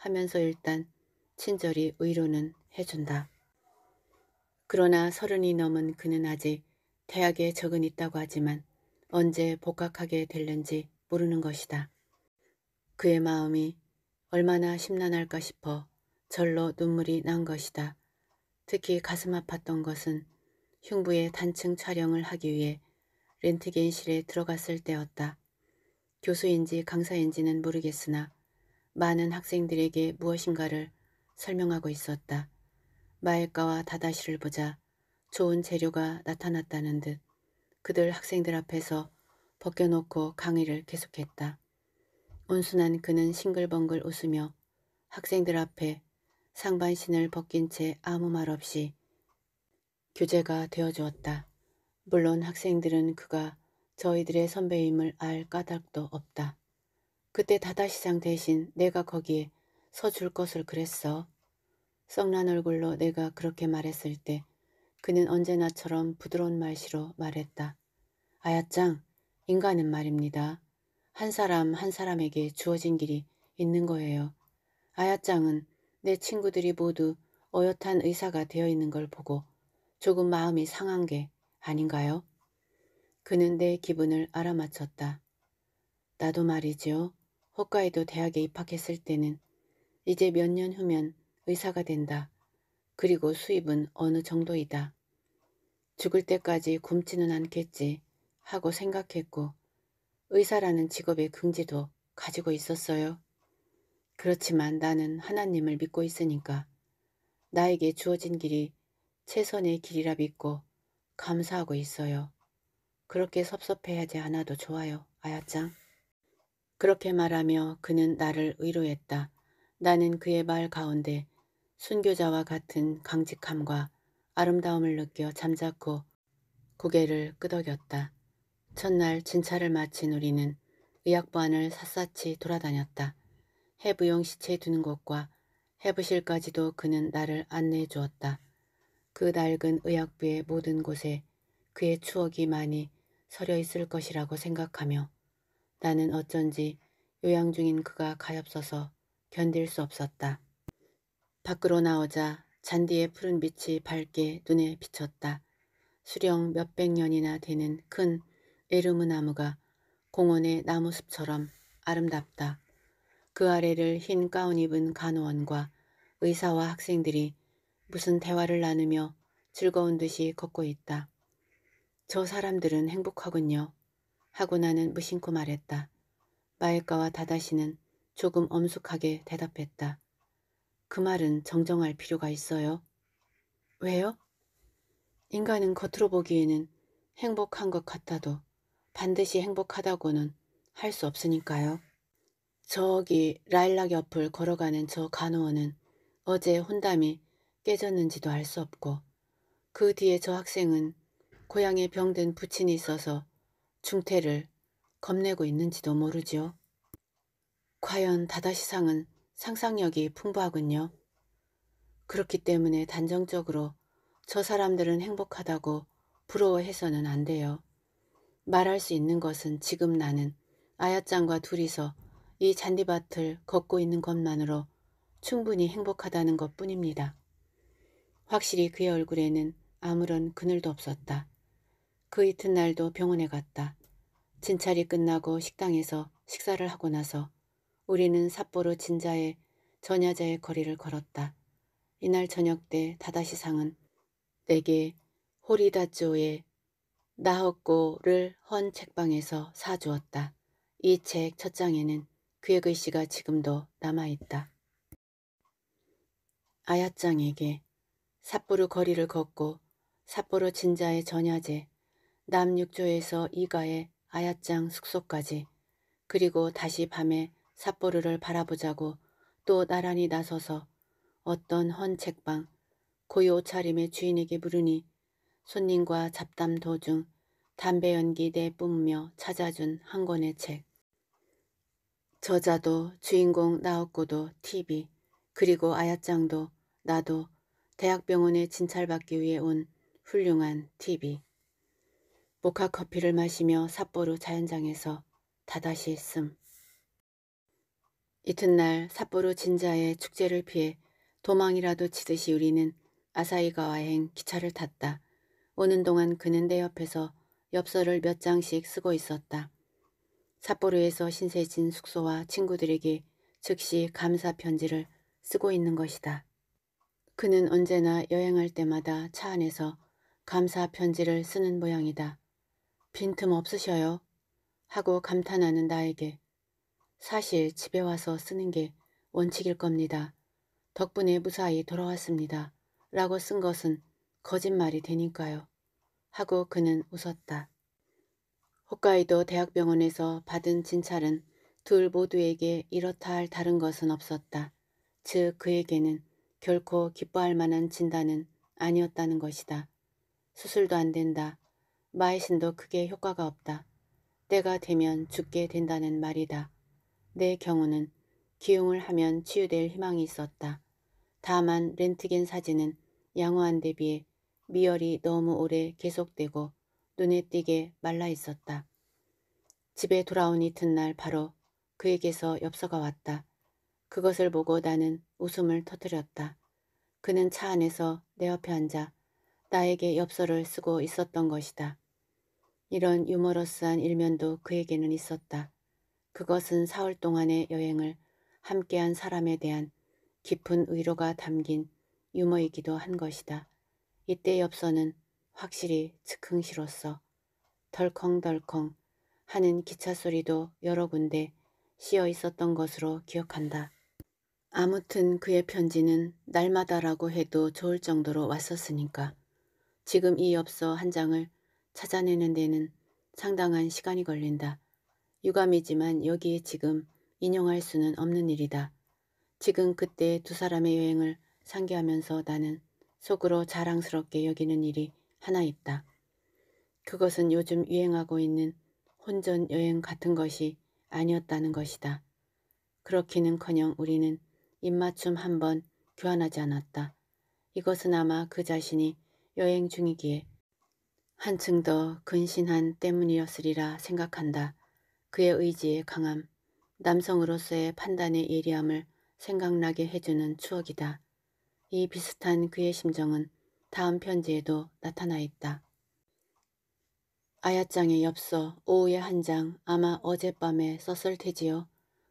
하면서 일단 친절히 의로는 해준다. 그러나 서른이 넘은 그는 아직 대학에 적은 있다고 하지만 언제 복학하게 될는지 모르는 것이다. 그의 마음이 얼마나 심란할까 싶어 절로 눈물이 난 것이다. 특히 가슴 아팠던 것은 흉부의 단층 촬영을 하기 위해 렌트겐실에 들어갔을 때였다. 교수인지 강사인지는 모르겠으나 많은 학생들에게 무엇인가를 설명하고 있었다. 마일가와 다다시를 보자 좋은 재료가 나타났다는 듯 그들 학생들 앞에서 벗겨놓고 강의를 계속했다. 온순한 그는 싱글벙글 웃으며 학생들 앞에 상반신을 벗긴 채 아무 말 없이 교제가 되어주었다. 물론 학생들은 그가 저희들의 선배임을 알 까닭도 없다. 그때 다다시장 대신 내가 거기에 서 줄 것을 그랬어. 썩난 얼굴로 내가 그렇게 말했을 때 그는 언제나처럼 부드러운 말씨로 말했다. 아야짱, 인간은 말입니다. 한 사람 한 사람에게 주어진 길이 있는 거예요. 아야짱은 내 친구들이 모두 어엿한 의사가 되어 있는 걸 보고 조금 마음이 상한 게 아닌가요? 그는 내 기분을 알아맞혔다. 나도 말이지요. 홋카이도 대학에 입학했을 때는 이제 몇 년 후면 의사가 된다. 그리고 수입은 어느 정도이다. 죽을 때까지 굶지는 않겠지 하고 생각했고 의사라는 직업의 긍지도 가지고 있었어요. 그렇지만 나는 하나님을 믿고 있으니까 나에게 주어진 길이 최선의 길이라 믿고 감사하고 있어요. 그렇게 섭섭해하지 않아도 좋아요, 아야짱. 그렇게 말하며 그는 나를 위로했다. 나는 그의 말 가운데 순교자와 같은 강직함과 아름다움을 느껴 잠자코 고개를 끄덕였다. 첫날 진찰을 마친 우리는 의학반을 샅샅이 돌아다녔다. 해부용 시체 두는 곳과 해부실까지도 그는 나를 안내해 주었다. 그 낡은 의학부의 모든 곳에 그의 추억이 많이 서려 있을 것이라고 생각하며 나는 어쩐지 요양 중인 그가 가엾어서 견딜 수 없었다. 밖으로 나오자 잔디의 푸른 빛이 밝게 눈에 비쳤다. 수령 몇 백 년이나 되는 큰 에르무 나무가 공원의 나무숲처럼 아름답다. 그 아래를 흰 가운 입은 간호원과 의사와 학생들이 무슨 대화를 나누며 즐거운 듯이 걷고 있다. 저 사람들은 행복하군요. 하고 나는 무심코 말했다. 마일가와 다다시는 조금 엄숙하게 대답했다. 그 말은 정정할 필요가 있어요. 왜요? 인간은 겉으로 보기에는 행복한 것 같아도 반드시 행복하다고는 할 수 없으니까요. 저기 라일락 옆을 걸어가는 저 간호원은 어제 혼담이 깨졌는지도 알 수 없고 그 뒤에 저 학생은 고향에 병든 부친이 있어서 중태를 겁내고 있는지도 모르지요. 과연 다다시상은 상상력이 풍부하군요. 그렇기 때문에 단정적으로 저 사람들은 행복하다고 부러워해서는 안 돼요. 말할 수 있는 것은 지금 나는 아야짱과 둘이서 이 잔디밭을 걷고 있는 것만으로 충분히 행복하다는 것뿐입니다. 확실히 그의 얼굴에는 아무런 그늘도 없었다. 그 이튿날도 병원에 갔다. 진찰이 끝나고 식당에서 식사를 하고 나서 우리는 삿포로 진자의 전야자의 거리를 걸었다. 이날 저녁 때 다다시상은 내게 호리다조의 나헛고를 헌 책방에서 사주었다. 이 책 첫 장에는 그의 글씨가 지금도 남아있다. 아야짱에게 삿포로 거리를 걷고 삿포로 진자의 전야제 남육조에서 이가의 아야짱 숙소까지 그리고 다시 밤에 삿포르를 바라보자고 또 나란히 나서서 어떤 헌 책방 고요 차림의 주인에게 물으니 손님과 잡담 도중 담배 연기 내뿜으며 찾아준 한 권의 책. 저자도 주인공 나오고도 TV 그리고 아야짱도 나도 대학병원에 진찰받기 위해 온 훌륭한 TV. 모카 커피를 마시며 삿포로 자연장에서 다다시 했음. 이튿날 삿포로 진자의 축제를 피해 도망이라도 치듯이 우리는 아사이가와행 기차를 탔다. 오는 동안 그는 내 옆에서 엽서를 몇 장씩 쓰고 있었다. 삿포로에서 신세진 숙소와 친구들에게 즉시 감사 편지를 쓰고 있는 것이다. 그는 언제나 여행할 때마다 차 안에서 감사 편지를 쓰는 모양이다. 빈틈없으셔요. 하고 감탄하는 나에게 사실 집에 와서 쓰는 게 원칙일 겁니다. 덕분에 무사히 돌아왔습니다. 라고 쓴 것은 거짓말이 되니까요. 하고 그는 웃었다. 홋카이도 대학병원에서 받은 진찰은 둘 모두에게 이렇다 할 다른 것은 없었다. 즉 그에게는 결코 기뻐할 만한 진단은 아니었다는 것이다. 수술도 안 된다. 마이신도 크게 효과가 없다. 때가 되면 죽게 된다는 말이다. 내 경우는 기용을 하면 치유될 희망이 있었다. 다만 렌트겐 사진은 양호한 대비에 미열이 너무 오래 계속되고 눈에 띄게 말라 있었다. 집에 돌아온 이튿날 바로 그에게서 엽서가 왔다. 그것을 보고 나는 웃음을 터뜨렸다. 그는 차 안에서 내 옆에 앉아 나에게 엽서를 쓰고 있었던 것이다. 이런 유머러스한 일면도 그에게는 있었다. 그것은 사흘 동안의 여행을 함께한 사람에 대한 깊은 의로가 담긴 유머이기도 한 것이다. 이때 엽서는 확실히 즉흥시로서 덜컹덜컹 하는 기차 소리도 여러 군데 씌어 있었던 것으로 기억한다. 아무튼 그의 편지는 날마다라고 해도 좋을 정도로 왔었으니까 지금 이 엽서 한 장을 찾아내는 데는 상당한 시간이 걸린다. 유감이지만 여기에 지금 인용할 수는 없는 일이다. 지금 그때 두 사람의 여행을 상기하면서 나는 속으로 자랑스럽게 여기는 일이 하나 있다. 그것은 요즘 유행하고 있는 혼전 여행 같은 것이 아니었다는 것이다. 그렇기는커녕 우리는 입맞춤 한번 교환하지 않았다. 이것은 아마 그 자신이 여행 중이기에 한층 더 근신한 때문이었으리라 생각한다. 그의 의지의 강함, 남성으로서의 판단의 예리함을 생각나게 해주는 추억이다. 이 비슷한 그의 심정은 다음 편지에도 나타나 있다. 아야짱의 엽서 오후에 한 장 아마 어젯밤에 썼을 테지요.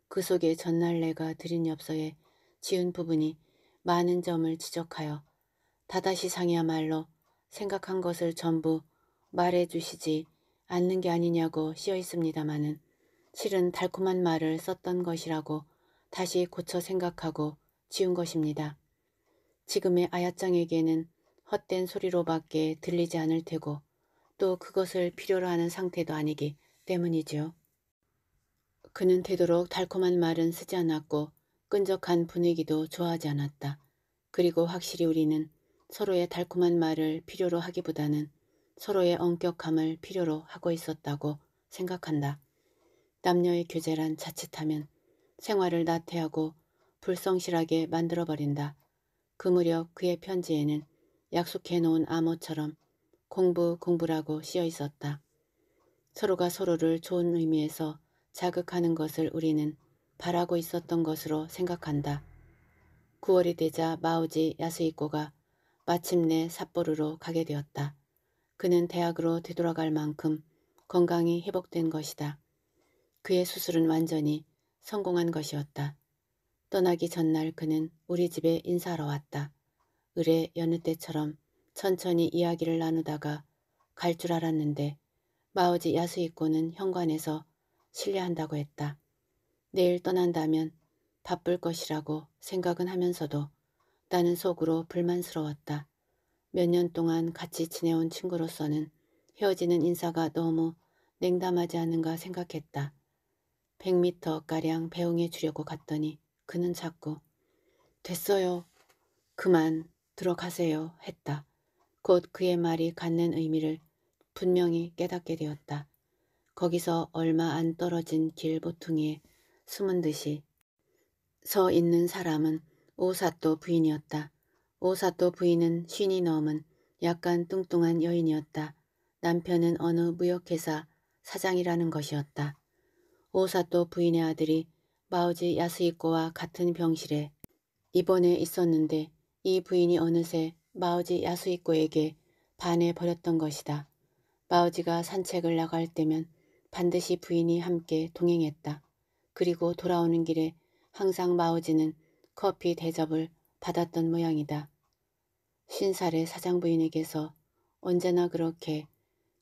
그 속에 전날 내가 드린 엽서에 지은 부분이 많은 점을 지적하여 다다시 상이야말로 생각한 것을 전부 말해 주시지 않는 게 아니냐고 씌어 있습니다마는 실은 달콤한 말을 썼던 것이라고 다시 고쳐 생각하고 지운 것입니다. 지금의 아야짱에게는 헛된 소리로밖에 들리지 않을 테고 또 그것을 필요로 하는 상태도 아니기 때문이죠 그는 되도록 달콤한 말은 쓰지 않았고 끈적한 분위기도 좋아하지 않았다. 그리고 확실히 우리는 서로의 달콤한 말을 필요로 하기보다는 서로의 엄격함을 필요로 하고 있었다고 생각한다. 남녀의 규제란 자칫하면 생활을 나태하고 불성실하게 만들어버린다. 그 무렵 그의 편지에는 약속해놓은 암호처럼 공부 공부라고 씌어 있었다. 서로가 서로를 좋은 의미에서 자극하는 것을 우리는 바라고 있었던 것으로 생각한다. 9월이 되자 마우지 야스이코가 마침내 삿포로로 가게 되었다. 그는 대학으로 되돌아갈 만큼 건강이 회복된 것이다. 그의 수술은 완전히 성공한 것이었다. 떠나기 전날 그는 우리 집에 인사하러 왔다. 의뢰 여느 때처럼 천천히 이야기를 나누다가 갈 줄 알았는데 마오지 야수이코는 현관에서 실례한다고 했다. 내일 떠난다면 바쁠 것이라고 생각은 하면서도 나는 속으로 불만스러웠다. 몇년 동안 같이 지내온 친구로서는 헤어지는 인사가 너무 냉담하지 않은가 생각했다. 1 0 0미터가량 배웅해 주려고 갔더니 그는 자꾸 됐어요. 그만 들어가세요. 했다. 곧 그의 말이 갖는 의미를 분명히 깨닫게 되었다. 거기서 얼마 안 떨어진 길 보퉁이에 숨은 듯이 서 있는 사람은 오사또 부인이었다. 오사토 부인은 쉰이 넘은 약간 뚱뚱한 여인이었다. 남편은 어느 무역회사 사장이라는 것이었다. 오사토 부인의 아들이 마오지 야스히코와 같은 병실에 입원해 있었는데 이 부인이 어느새 마오지 야스히코에게 반해 버렸던 것이다. 마오지가 산책을 나갈 때면 반드시 부인이 함께 동행했다. 그리고 돌아오는 길에 항상 마오지는 커피 대접을 받았던 모양이다. 신사의 사장 부인에게서 언제나 그렇게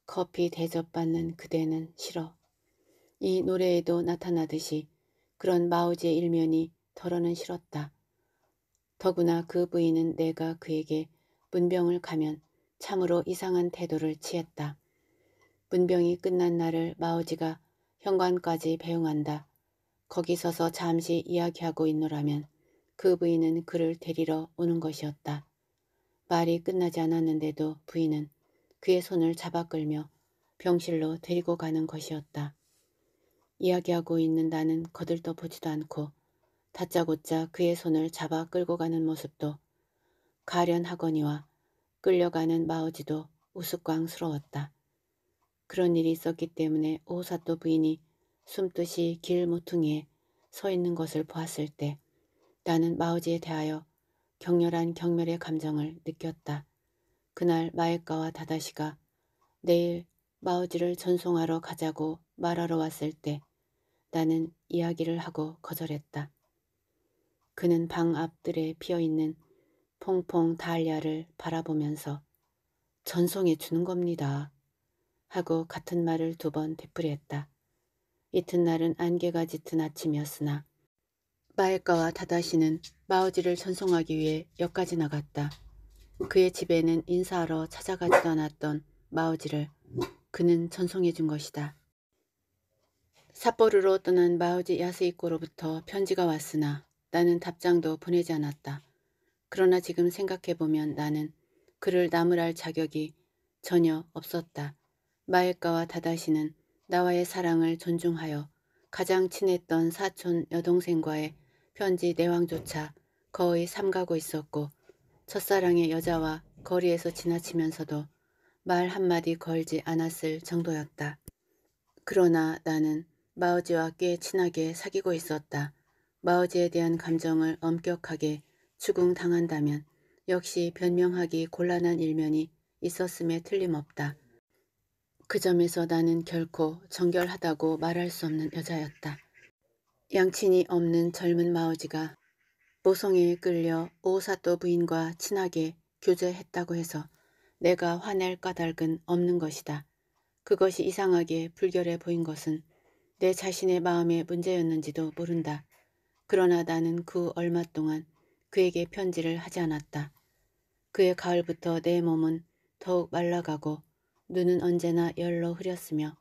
커피 대접받는 그대는 싫어. 이 노래에도 나타나듯이 그런 마우지의 일면이 덜어는 싫었다. 더구나 그 부인은 내가 그에게 문병을 가면 참으로 이상한 태도를 취했다. 문병이 끝난 날을 마우지가 현관까지 배웅한다. 거기 서서 잠시 이야기하고 있노라면 그 부인은 그를 데리러 오는 것이었다. 말이 끝나지 않았는데도 부인은 그의 손을 잡아 끌며 병실로 데리고 가는 것이었다. 이야기하고 있는 나는 거들떠 보지도 않고 다짜고짜 그의 손을 잡아 끌고 가는 모습도 가련하거니와 끌려가는 마오지도 우스꽝스러웠다. 그런 일이 있었기 때문에 오사또 부인이 숨듯이 길 모퉁이에 서 있는 것을 보았을 때 나는 마우지에 대하여 격렬한 경멸의 감정을 느꼈다. 그날 마에카와 다다시가 내일 마우지를 전송하러 가자고 말하러 왔을 때 나는 이야기를 하고 거절했다. 그는 방 앞뜰에 피어있는 퐁퐁 달리아를 바라보면서 전송해 주는 겁니다. 하고 같은 말을 두 번 되풀이했다. 이튿날은 안개가 짙은 아침이었으나 마일가와 다다시는 마오지를 전송하기 위해 역까지 나갔다. 그의 집에는 인사하러 찾아가지도 않았던 마오지를 그는 전송해 준 것이다. 삿포르로 떠난 마오지 야스이코로부터 편지가 왔으나 나는 답장도 보내지 않았다. 그러나 지금 생각해보면 나는 그를 나무랄 자격이 전혀 없었다. 마일카와 다다시는 나와의 사랑을 존중하여 가장 친했던 사촌 여동생과의 편지 내왕조차 거의 삼가고 있었고 첫사랑의 여자와 거리에서 지나치면서도 말 한마디 걸지 않았을 정도였다. 그러나 나는 마오지와 꽤 친하게 사귀고 있었다. 마오지에 대한 감정을 엄격하게 추궁당한다면 역시 변명하기 곤란한 일면이 있었음에 틀림없다. 그 점에서 나는 결코 정결하다고 말할 수 없는 여자였다. 양친이 없는 젊은 마오지가 모성에 끌려 오사또 부인과 친하게 교제했다고 해서 내가 화낼 까닭은 없는 것이다. 그것이 이상하게 불결해 보인 것은 내 자신의 마음의 문제였는지도 모른다. 그러나 나는 그 얼마 동안 그에게 편지를 하지 않았다. 그의 가을부터 내 몸은 더욱 말라가고 눈은 언제나 열로 흐렸으며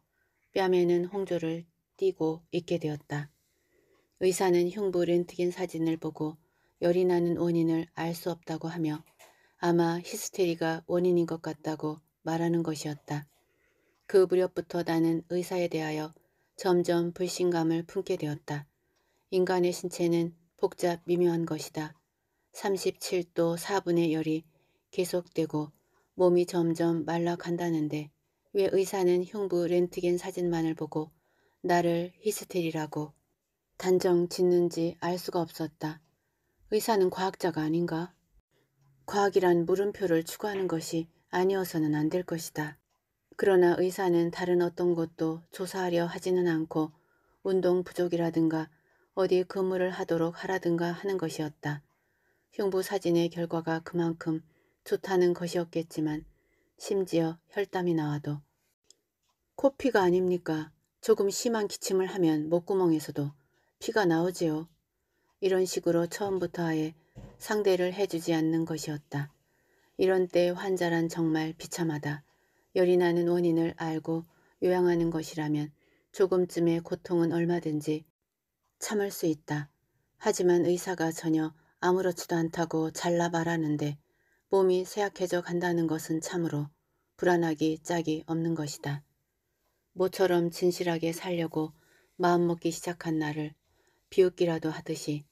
뺨에는 홍조를 띠고 있게 되었다. 의사는 흉부렌트겐 사진을 보고 열이 나는 원인을 알 수 없다고 하며 아마 히스테리가 원인인 것 같다고 말하는 것이었다. 그 무렵부터 나는 의사에 대하여 점점 불신감을 품게 되었다. 인간의 신체는 복잡 미묘한 것이다. 37도 4분의 열이 계속되고 몸이 점점 말라간다는데 왜 의사는 흉부 렌트겐 사진만을 보고 나를 히스테리라고 단정 짓는지 알 수가 없었다. 의사는 과학자가 아닌가? 과학이란 물음표를 추구하는 것이 아니어서는 안 될 것이다. 그러나 의사는 다른 어떤 것도 조사하려 하지는 않고 운동 부족이라든가 어디 근무를 하도록 하라든가 하는 것이었다. 흉부 사진의 결과가 그만큼 좋다는 것이었겠지만 심지어 혈담이 나와도 코피가 아닙니까? 조금 심한 기침을 하면 목구멍에서도 피가 나오지요. 이런 식으로 처음부터 아예 상대를 해주지 않는 것이었다. 이런 때 환자란 정말 비참하다. 열이 나는 원인을 알고 요양하는 것이라면 조금쯤의 고통은 얼마든지 참을 수 있다. 하지만 의사가 전혀 아무렇지도 않다고 잘라 말하는데 몸이 쇠약해져 간다는 것은 참으로 불안하기 짝이 없는 것이다. 모처럼 진실하게 살려고 마음먹기 시작한 나를 비웃기라도 하듯이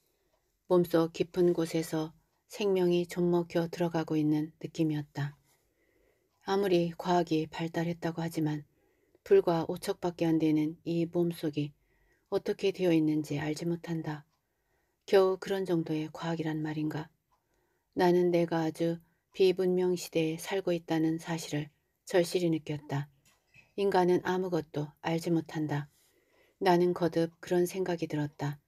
몸속 깊은 곳에서 생명이 좀먹혀 들어가고 있는 느낌이었다. 아무리 과학이 발달했다고 하지만 불과 5척밖에 안 되는 이 몸속이 어떻게 되어 있는지 알지 못한다. 겨우 그런 정도의 과학이란 말인가. 나는 내가 아주 비분명 시대에 살고 있다는 사실을 절실히 느꼈다. 인간은 아무것도 알지 못한다. 나는 거듭 그런 생각이 들었다.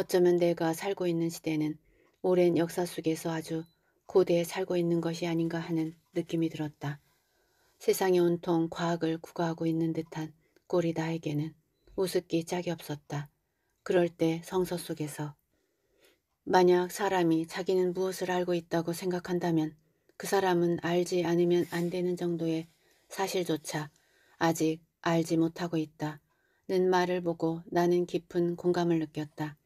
어쩌면 내가 살고 있는 시대는 오랜 역사 속에서 아주 고대에 살고 있는 것이 아닌가 하는 느낌이 들었다. 세상에 온통 과학을 구가하고 있는 듯한 꼬리 나에게는 우습기 짝이 없었다. 그럴 때 성서 속에서 만약 사람이 자기는 무엇을 알고 있다고 생각한다면 그 사람은 알지 않으면 안 되는 정도의 사실조차 아직 알지 못하고 있다. 는 말을 보고 나는 깊은 공감을 느꼈다.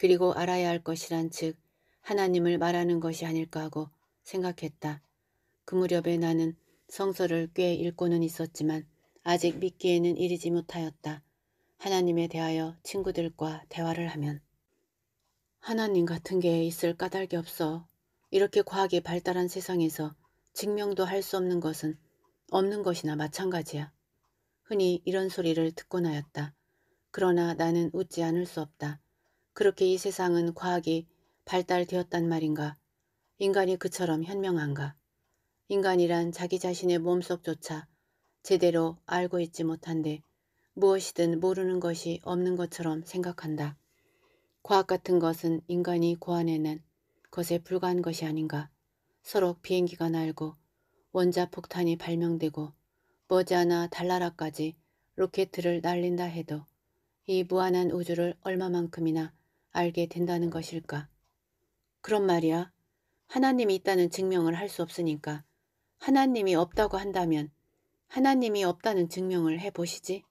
그리고 알아야 할 것이란 즉 하나님을 말하는 것이 아닐까 하고 생각했다. 그 무렵에 나는 성서를 꽤 읽고는 있었지만 아직 믿기에는 이르지 못하였다. 하나님에 대하여 친구들과 대화를 하면 하나님 같은 게 있을 까닭이 없어. 이렇게 과학이 발달한 세상에서 증명도 할 수 없는 것은 없는 것이나 마찬가지야. 흔히 이런 소리를 듣곤 하였다. 그러나 나는 웃지 않을 수 없다. 그렇게 이 세상은 과학이 발달되었단 말인가? 인간이 그처럼 현명한가? 인간이란 자기 자신의 몸속조차 제대로 알고 있지 못한데 무엇이든 모르는 것이 없는 것처럼 생각한다. 과학 같은 것은 인간이 고안해낸 것에 불과한 것이 아닌가. 서로 비행기가 날고 원자폭탄이 발명되고 머지않아 달나라까지 로켓을 날린다 해도 이 무한한 우주를 얼마만큼이나 알게 된다는 것일까? 그런 말이야. 하나님이 있다는 증명을 할 수 없으니까 하나님이 없다고 한다면 하나님이 없다는 증명을 해보시지.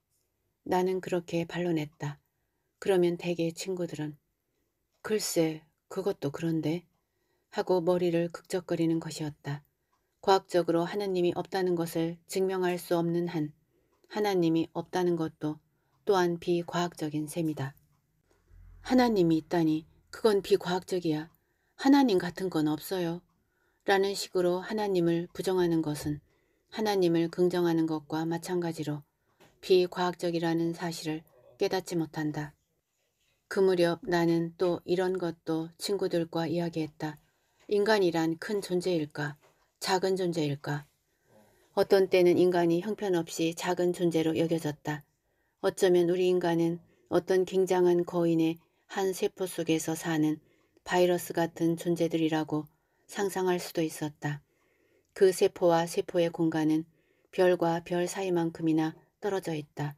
나는 그렇게 반론했다. 그러면 대개 친구들은 글쎄 그것도 그런데 하고 머리를 극적거리는 것이었다. 과학적으로 하나님이 없다는 것을 증명할 수 없는 한 하나님이 없다는 것도 또한 비과학적인 셈이다. 하나님이 있다니 그건 비과학적이야. 하나님 같은 건 없어요. 라는 식으로 하나님을 부정하는 것은 하나님을 긍정하는 것과 마찬가지로 비과학적이라는 사실을 깨닫지 못한다. 그 무렵 나는 또 이런 것도 친구들과 이야기했다. 인간이란 큰 존재일까? 작은 존재일까? 어떤 때는 인간이 형편없이 작은 존재로 여겨졌다. 어쩌면 우리 인간은 어떤 굉장한 거인의 한 세포 속에서 사는 바이러스 같은 존재들이라고 상상할 수도 있었다. 그 세포와 세포의 공간은 별과 별 사이만큼이나 떨어져 있다.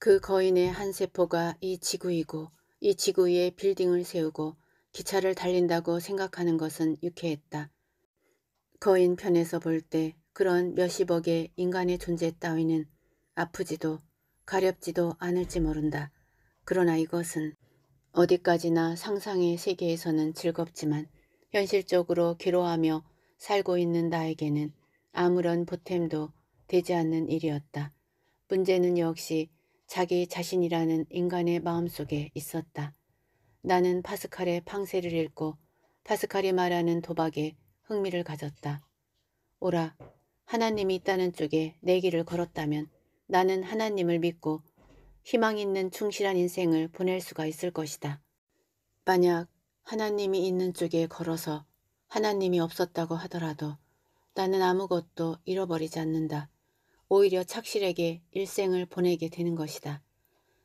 그 거인의 한 세포가 이 지구이고 이 지구 위에 빌딩을 세우고 기차를 달린다고 생각하는 것은 유쾌했다. 거인 편에서 볼 때 그런 몇십억의 인간의 존재 따위는 아프지도 가렵지도 않을지 모른다. 그러나 이것은 어디까지나 상상의 세계에서는 즐겁지만 현실적으로 괴로워하며 살고 있는 나에게는 아무런 보탬도 되지 않는 일이었다. 문제는 역시 자기 자신이라는 인간의 마음속에 있었다. 나는 파스칼의 팡세를 읽고 파스칼이 말하는 도박에 흥미를 가졌다. 오라, 하나님이 있다는 쪽에 내 길을 걸었다면 나는 하나님을 믿고 희망 있는 충실한 인생을 보낼 수가 있을 것이다. 만약 하나님이 있는 쪽에 걸어서 하나님이 없었다고 하더라도 나는 아무것도 잃어버리지 않는다. 오히려 착실하게 일생을 보내게 되는 것이다.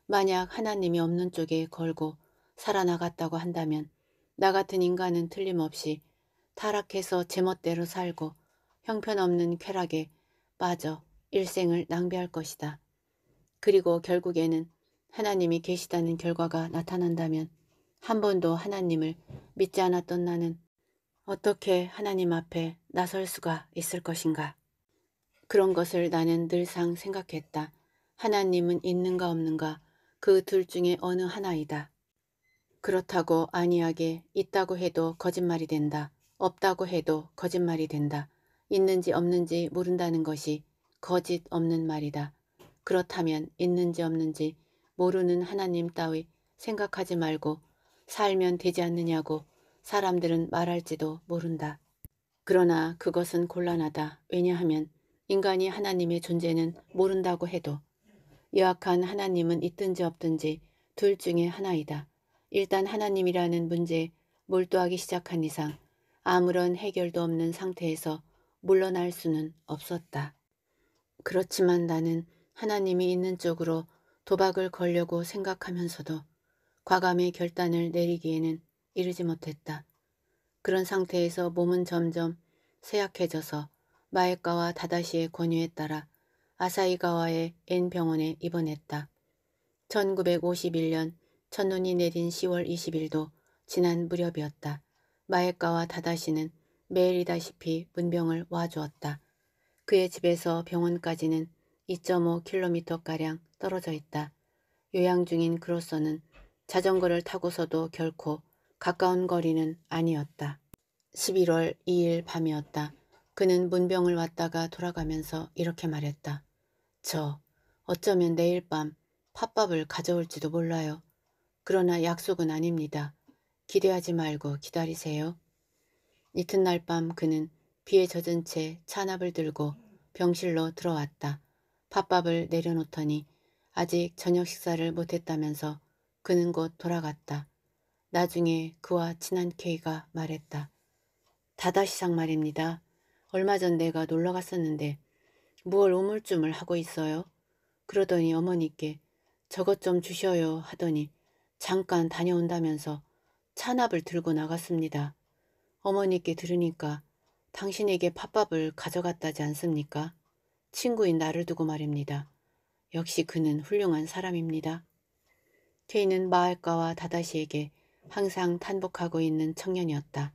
만약 하나님이 없는 쪽에 걸고 살아나갔다고 한다면 나 같은 인간은 틀림없이 타락해서 제멋대로 살고 형편없는 쾌락에 빠져 일생을 낭비할 것이다. 그리고 결국에는 하나님이 계시다는 결과가 나타난다면 한 번도 하나님을 믿지 않았던 나는 어떻게 하나님 앞에 나설 수가 있을 것인가. 그런 것을 나는 늘상 생각했다. 하나님은 있는가 없는가 그 둘 중에 어느 하나이다. 그렇다고 아니하게 있다고 해도 거짓말이 된다. 없다고 해도 거짓말이 된다. 있는지 없는지 모른다는 것이 거짓 없는 말이다. 그렇다면 있는지 없는지 모르는 하나님 따위 생각하지 말고 살면 되지 않느냐고 사람들은 말할지도 모른다. 그러나 그것은 곤란하다. 왜냐하면 인간이 하나님의 존재는 모른다고 해도 유약한 하나님은 있든지 없든지 둘 중에 하나이다. 일단 하나님이라는 문제에 몰두하기 시작한 이상 아무런 해결도 없는 상태에서 물러날 수는 없었다. 그렇지만 나는 하나님이 있는 쪽으로 도박을 걸려고 생각하면서도 과감히 결단을 내리기에는 이르지 못했다. 그런 상태에서 몸은 점점 쇠약해져서 마에가와 다다시의 권유에 따라 아사이가와의 N병원에 입원했다. 1951년 첫눈이 내린 10월 20일도 지난 무렵이었다. 마에가와 다다시는 매일이다시피 문병을 와주었다. 그의 집에서 병원까지는 2.5km가량 떨어져 있다. 요양 중인 그로서는 자전거를 타고서도 결코 가까운 거리는 아니었다. 11월 2일 밤이었다. 그는 문병을 왔다가 돌아가면서 이렇게 말했다. 저 어쩌면 내일 밤 팥밥을 가져올지도 몰라요. 그러나 약속은 아닙니다. 기대하지 말고 기다리세요. 이튿날 밤 그는 비에 젖은 채 찬압을 들고 병실로 들어왔다. 팥밥을 내려놓더니 아직 저녁 식사를 못했다면서 그는 곧 돌아갔다. 나중에 그와 친한 케이가 말했다. 다다시상 말입니다. 얼마 전 내가 놀러 갔었는데 무얼 오물쭈물 하고 있어요? 그러더니 어머니께 저것 좀 주셔요 하더니 잠깐 다녀온다면서 찬압을 들고 나갔습니다. 어머니께 들으니까 당신에게 팥밥을 가져갔다지 않습니까? 친구인 나를 두고 말입니다. 역시 그는 훌륭한 사람입니다. 케인은 마을가와 다다시에게 항상 탄복하고 있는 청년이었다.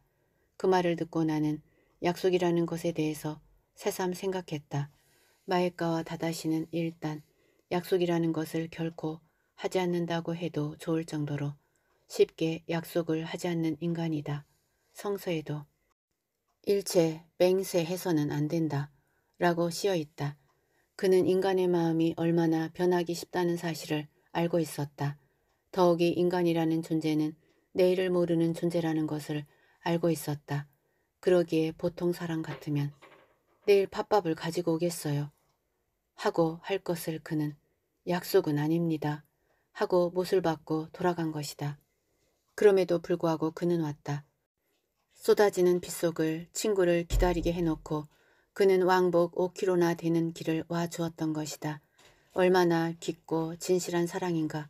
그 말을 듣고 나는 약속이라는 것에 대해서 새삼 생각했다. 마을가와 다다시는 일단 약속이라는 것을 결코 하지 않는다고 해도 좋을 정도로 쉽게 약속을 하지 않는 인간이다. 성서에도 일체 맹세해서는 안 된다. 라고 씌어 있다. 그는 인간의 마음이 얼마나 변하기 쉽다는 사실을 알고 있었다. 더욱이 인간이라는 존재는 내일을 모르는 존재라는 것을 알고 있었다. 그러기에 보통 사람 같으면 내일 팥밥을 가지고 오겠어요. 하고 할 것을 그는 약속은 아닙니다. 하고 못을 받고 돌아간 것이다. 그럼에도 불구하고 그는 왔다. 쏟아지는 빗속을 친구를 기다리게 해놓고 그는 왕복 5km나 되는 길을 와 주었던 것이다. 얼마나 깊고 진실한 사랑인가.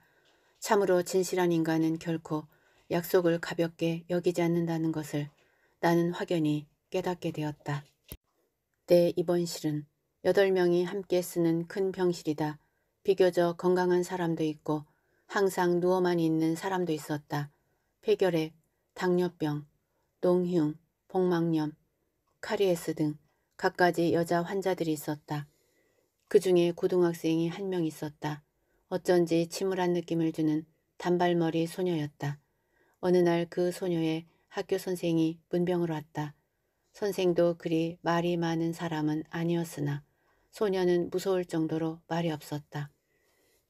참으로 진실한 인간은 결코 약속을 가볍게 여기지 않는다는 것을 나는 확연히 깨닫게 되었다. 내 네, 이번 실은 8명이 함께 쓰는 큰 병실이다. 비교적 건강한 사람도 있고 항상 누워만 있는 사람도 있었다. 폐결핵, 당뇨병, 농흉, 복막염, 카리에스 등 갖가지 여자 환자들이 있었다. 그 중에 고등학생이 한 명 있었다. 어쩐지 침울한 느낌을 주는 단발머리 소녀였다. 어느 날 그 소녀의 학교 선생이 문병으로 왔다. 선생도 그리 말이 많은 사람은 아니었으나 소녀는 무서울 정도로 말이 없었다.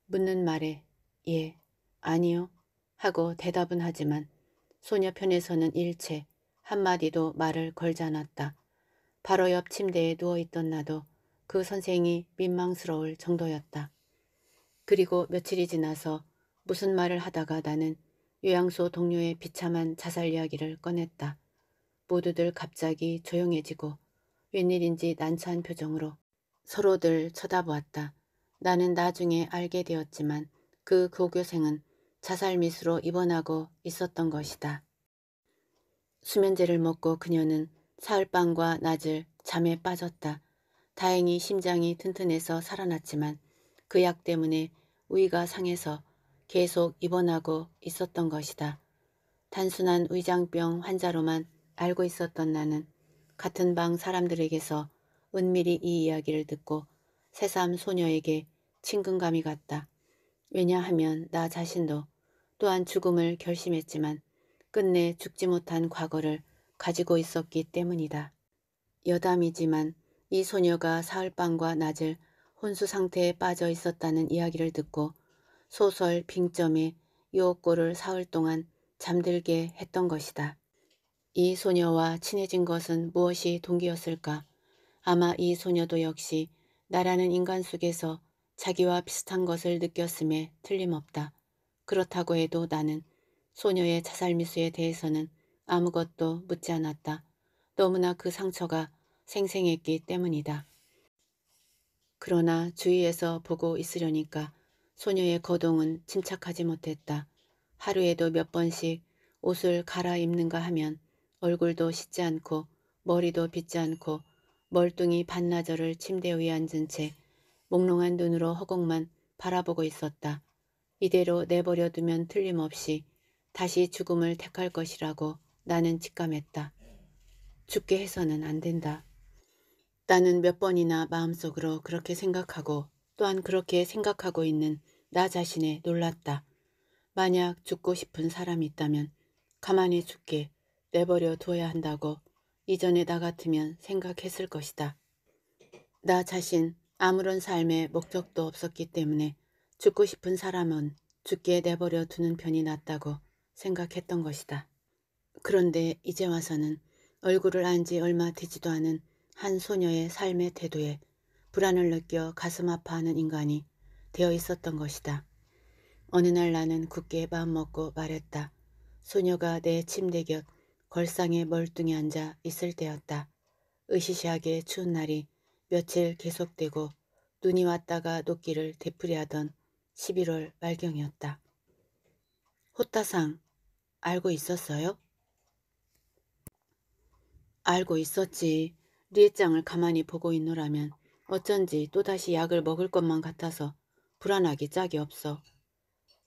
묻는 말에 예, 아니요 하고 대답은 하지만 소녀 편에서는 일체 한마디도 말을 걸지 않았다. 바로 옆 침대에 누워있던 나도 그 선생이 민망스러울 정도였다. 그리고 며칠이 지나서 무슨 말을 하다가 나는 요양소 동료의 비참한 자살 이야기를 꺼냈다. 모두들 갑자기 조용해지고 웬일인지 난처한 표정으로 서로들 쳐다보았다. 나는 나중에 알게 되었지만 그고교생은 자살 미수로 입원하고 있었던 것이다. 수면제를 먹고 그녀는 사흘밤과 낮을 잠에 빠졌다. 다행히 심장이 튼튼해서 살아났지만 그 약 때문에 우위가 상해서 계속 입원하고 있었던 것이다. 단순한 위장병 환자로만 알고 있었던 나는 같은 방 사람들에게서 은밀히 이 이야기를 듣고 새삼 소녀에게 친근감이 갔다. 왜냐하면 나 자신도 또한 죽음을 결심했지만 끝내 죽지 못한 과거를 가지고 있었기 때문이다. 여담이지만 이 소녀가 사흘밤과 낮을 혼수 상태에 빠져 있었다는 이야기를 듣고 소설 빙점에 요옥고를 사흘 동안 잠들게 했던 것이다. 이 소녀와 친해진 것은 무엇이 동기였을까? 아마 이 소녀도 역시 나라는 인간 속에서 자기와 비슷한 것을 느꼈음에 틀림없다. 그렇다고 해도 나는 소녀의 자살 미수에 대해서는 아무것도 묻지 않았다. 너무나 그 상처가 생생했기 때문이다. 그러나 주위에서 보고 있으려니까 소녀의 거동은 침착하지 못했다. 하루에도 몇 번씩 옷을 갈아입는가 하면 얼굴도 씻지 않고 머리도 빗지 않고 멀뚱히 반나절을 침대 위에 앉은 채 몽롱한 눈으로 허공만 바라보고 있었다. 이대로 내버려두면 틀림없이 다시 죽음을 택할 것이라고 나는 직감했다. 죽게 해서는 안 된다. 나는 몇 번이나 마음속으로 그렇게 생각하고 또한 그렇게 생각하고 있는 나 자신에 놀랐다. 만약 죽고 싶은 사람이 있다면 가만히 죽게 내버려 둬야 한다고 이전에 나 같으면 생각했을 것이다. 나 자신 아무런 삶의 목적도 없었기 때문에 죽고 싶은 사람은 죽게 내버려 두는 편이 낫다고 생각했던 것이다. 그런데 이제 와서는 얼굴을 안 지 얼마 되지도 않은 한 소녀의 삶의 태도에 불안을 느껴 가슴 아파하는 인간이 되어 있었던 것이다. 어느 날 나는 굳게 마음먹고 말했다. 소녀가 내 침대 곁 걸상에 멀뚱히 앉아 있을 때였다. 으시시하게 추운 날이 며칠 계속되고 눈이 왔다가 녹기를 되풀이하던 11월 말경이었다. 호타상 알고 있었어요? 알고 있었지. 리에짱을 가만히 보고 있노라면 어쩐지 또다시 약을 먹을 것만 같아서 불안하기 짝이 없어.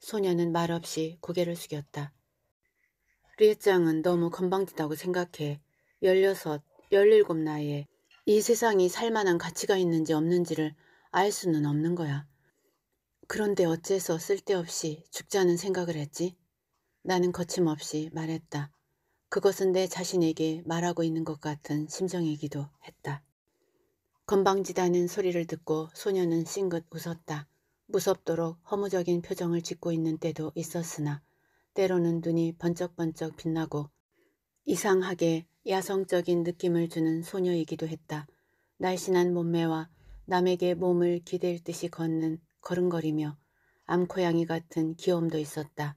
소녀는 말없이 고개를 숙였다. 리에짱은 너무 건방지다고 생각해. 열여섯, 열일곱 나이에 이 세상이 살만한 가치가 있는지 없는지를 알 수는 없는 거야. 그런데 어째서 쓸데없이 죽자는 생각을 했지? 나는 거침없이 말했다. 그것은 내 자신에게 말하고 있는 것 같은 심정이기도 했다. 건방지다는 소리를 듣고 소녀는 싱긋 웃었다. 무섭도록 허무적인 표정을 짓고 있는 때도 있었으나 때로는 눈이 번쩍번쩍 빛나고 이상하게 야성적인 느낌을 주는 소녀이기도 했다. 날씬한 몸매와 남에게 몸을 기댈 듯이 걷는 걸음걸이며 암코양이 같은 귀여움도 있었다.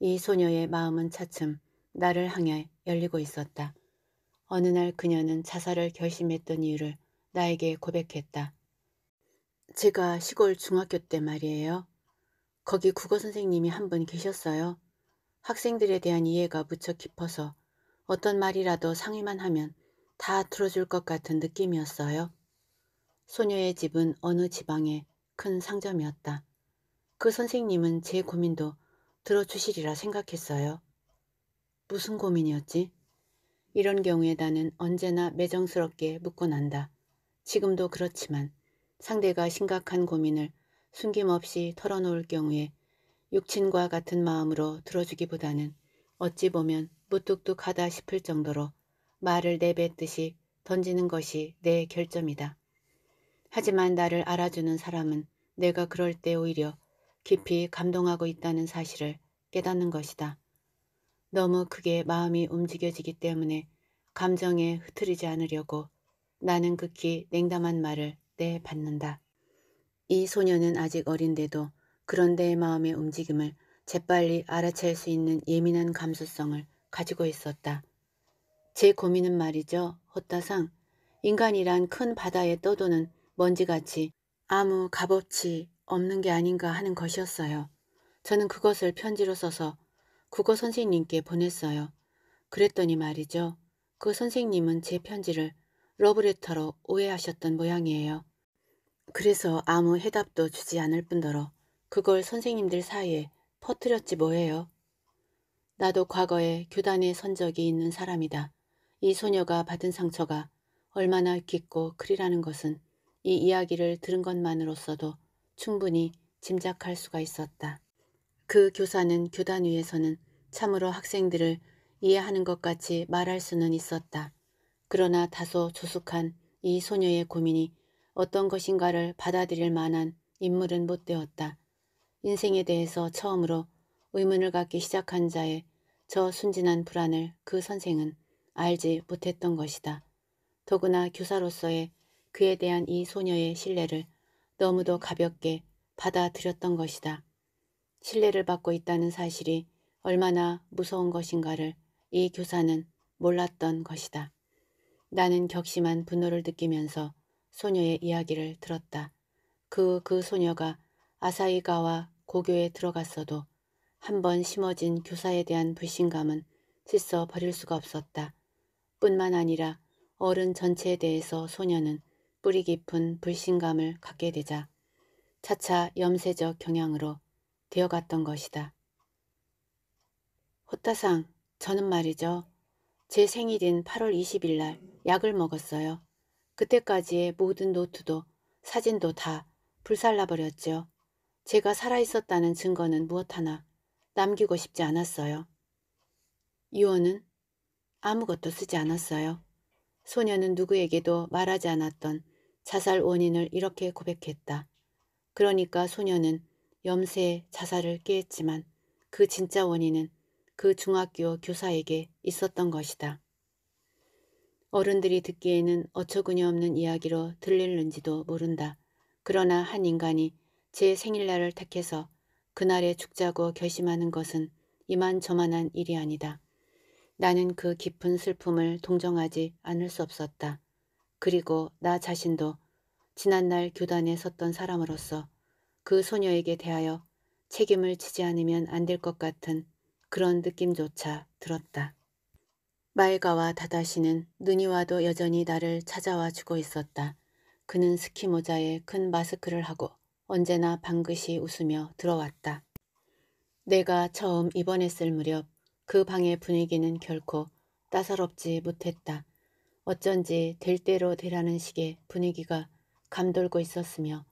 이 소녀의 마음은 차츰 나를 향해 열리고 있었다. 어느 날 그녀는 자살을 결심했던 이유를 나에게 고백했다. 제가 시골 중학교 때 말이에요. 거기 국어 선생님이 한 분 계셨어요. 학생들에 대한 이해가 무척 깊어서 어떤 말이라도 상의만 하면 다 들어줄 것 같은 느낌이었어요. 소녀의 집은 어느 지방에큰 상점이었다. 그 선생님은 제 고민도 들어주시리라 생각했어요. 무슨 고민이었지? 이런 경우에 나는 언제나 매정스럽게 묻고난다. 지금도 그렇지만 상대가 심각한 고민을 숨김없이 털어놓을 경우에 육친과 같은 마음으로 들어주기보다는 어찌 보면 무뚝뚝하다 싶을 정도로 말을 내뱉듯이 던지는 것이 내 결점이다. 하지만 나를 알아주는 사람은 내가 그럴 때 오히려 깊이 감동하고 있다는 사실을 깨닫는 것이다. 너무 크게 마음이 움직여지기 때문에 감정에 흐트리지 않으려고 나는 극히 냉담한 말을 내받는다. 이 소녀는 아직 어린데도 그런데의 마음의 움직임을 재빨리 알아챌 수 있는 예민한 감수성을 가지고 있었다. 제 고민은 말이죠. 헛다상 인간이란 큰 바다에 떠도는 먼지같이 아무 값없이 없는 게 아닌가 하는 것이었어요. 저는 그것을 편지로 써서 국어 선생님께 보냈어요. 그랬더니 말이죠. 그 선생님은 제 편지를 러브레터로 오해하셨던 모양이에요. 그래서 아무 해답도 주지 않을 뿐더러 그걸 선생님들 사이에 퍼뜨렸지 뭐예요. 나도 과거에 교단에 선 적이 있는 사람이다. 이 소녀가 받은 상처가 얼마나 깊고 크리라는 것은 이 이야기를 들은 것만으로서도 충분히 짐작할 수가 있었다. 그 교사는 교단 위에서는 참으로 학생들을 이해하는 것 같이 말할 수는 있었다. 그러나 다소 조숙한 이 소녀의 고민이 어떤 것인가를 받아들일 만한 인물은 못 되었다. 인생에 대해서 처음으로 의문을 갖기 시작한 자의 저 순진한 불안을 그 선생은 알지 못했던 것이다. 더구나 교사로서의 그에 대한 이 소녀의 신뢰를 너무도 가볍게 받아들였던 것이다. 신뢰를 받고 있다는 사실이 얼마나 무서운 것인가를 이 교사는 몰랐던 것이다. 나는 격심한 분노를 느끼면서 소녀의 이야기를 들었다. 그그 그 소녀가 아사이가와 고교에 들어갔어도 한 번 심어진 교사에 대한 불신감은 씻어 버릴 수가 없었다. 뿐만 아니라 어른 전체에 대해서 소녀는 뿌리 깊은 불신감을 갖게 되자 차차 염세적 경향으로 되어갔던 것이다. 호타상, 저는 말이죠. 제 생일인 8월 20일 날 약을 먹었어요. 그때까지의 모든 노트도 사진도 다 불살라버렸죠. 제가 살아있었다는 증거는 무엇 하나 남기고 싶지 않았어요. 이혼은 아무것도 쓰지 않았어요. 소녀는 누구에게도 말하지 않았던 자살 원인을 이렇게 고백했다. 그러니까 소녀는 염세에 자살을 깨했지만 그 진짜 원인은 그 중학교 교사에게 있었던 것이다. 어른들이 듣기에는 어처구니없는 이야기로 들릴는지도 모른다. 그러나 한 인간이 제 생일날을 택해서 그날에 죽자고 결심하는 것은 이만저만한 일이 아니다. 나는 그 깊은 슬픔을 동정하지 않을 수 없었다. 그리고 나 자신도 지난날 교단에 섰던 사람으로서 그 소녀에게 대하여 책임을 지지 않으면 안 될 것 같은 그런 느낌조차 들었다. 말가와 다다시는 눈이 와도 여전히 나를 찾아와 주고 있었다. 그는 스키 모자에 큰 마스크를 하고 언제나 방긋이 웃으며 들어왔다. 내가 처음 입원했을 무렵 그 방의 분위기는 결코 따사롭지 못했다. 어쩐지 될 대로 되라는 식의 분위기가 감돌고 있었으며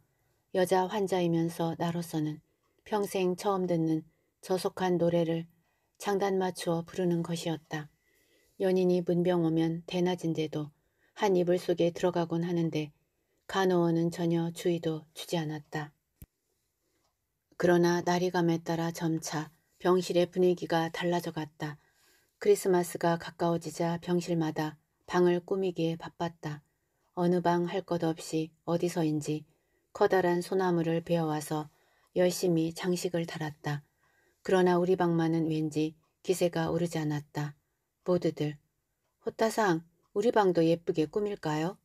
여자 환자이면서 나로서는 평생 처음 듣는 저속한 노래를 장단 맞추어 부르는 것이었다. 연인이 문병 오면 대낮인데도 한 이불 속에 들어가곤 하는데 간호원은 전혀 주의도 주지 않았다. 그러나 날이 감에 따라 점차 병실의 분위기가 달라져 갔다. 크리스마스가 가까워지자 병실마다 방을 꾸미기에 바빴다. 어느 방 할 것 없이 어디서인지 커다란 소나무를 베어와서 열심히 장식을 달았다. 그러나 우리 방만은 왠지 기세가 오르지 않았다. 모두들 호타상 우리 방도 예쁘게 꾸밀까요?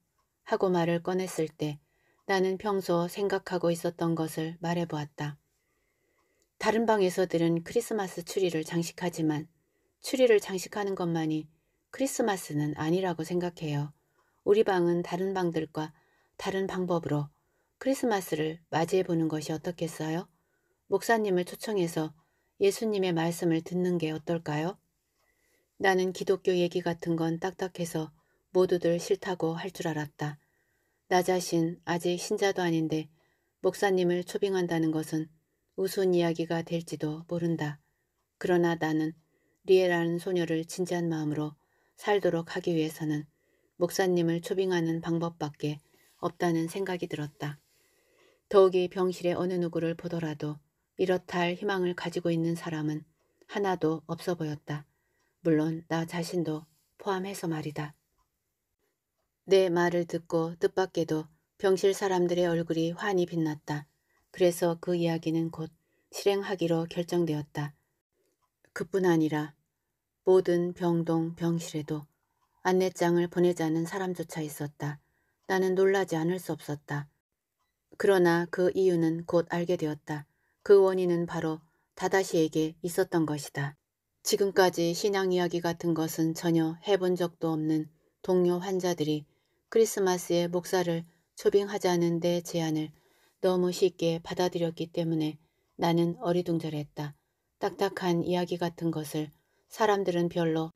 하고 말을 꺼냈을 때 나는 평소 생각하고 있었던 것을 말해보았다. 다른 방에서들은 크리스마스 추리를 장식하지만 추리를 장식하는 것만이 크리스마스는 아니라고 생각해요. 우리 방은 다른 방들과 다른 방법으로 크리스마스를 맞이해보는 것이 어떻겠어요? 목사님을 초청해서 예수님의 말씀을 듣는 게 어떨까요? 나는 기독교 얘기 같은 건 딱딱해서 모두들 싫다고 할 줄 알았다. 나 자신 아직 신자도 아닌데 목사님을 초빙한다는 것은 우스운 이야기가 될지도 모른다. 그러나 나는 리에라는 소녀를 진지한 마음으로 살도록 하기 위해서는 목사님을 초빙하는 방법밖에 없다는 생각이 들었다. 더욱이 병실의 어느 누구를 보더라도 이렇다 할 희망을 가지고 있는 사람은 하나도 없어 보였다. 물론 나 자신도 포함해서 말이다. 내 말을 듣고 뜻밖에도 병실 사람들의 얼굴이 환히 빛났다. 그래서 그 이야기는 곧 실행하기로 결정되었다. 그뿐 아니라 모든 병동 병실에도 안내장을 보내자는 사람조차 있었다. 나는 놀라지 않을 수 없었다. 그러나 그 이유는 곧 알게 되었다. 그 원인은 바로 다다시에게 있었던 것이다. 지금까지 신앙 이야기 같은 것은 전혀 해본 적도 없는 동료 환자들이 크리스마스에 목사를 초빙하자는 내 제안을 너무 쉽게 받아들였기 때문에 나는 어리둥절했다. 딱딱한 이야기 같은 것을 사람들은 별로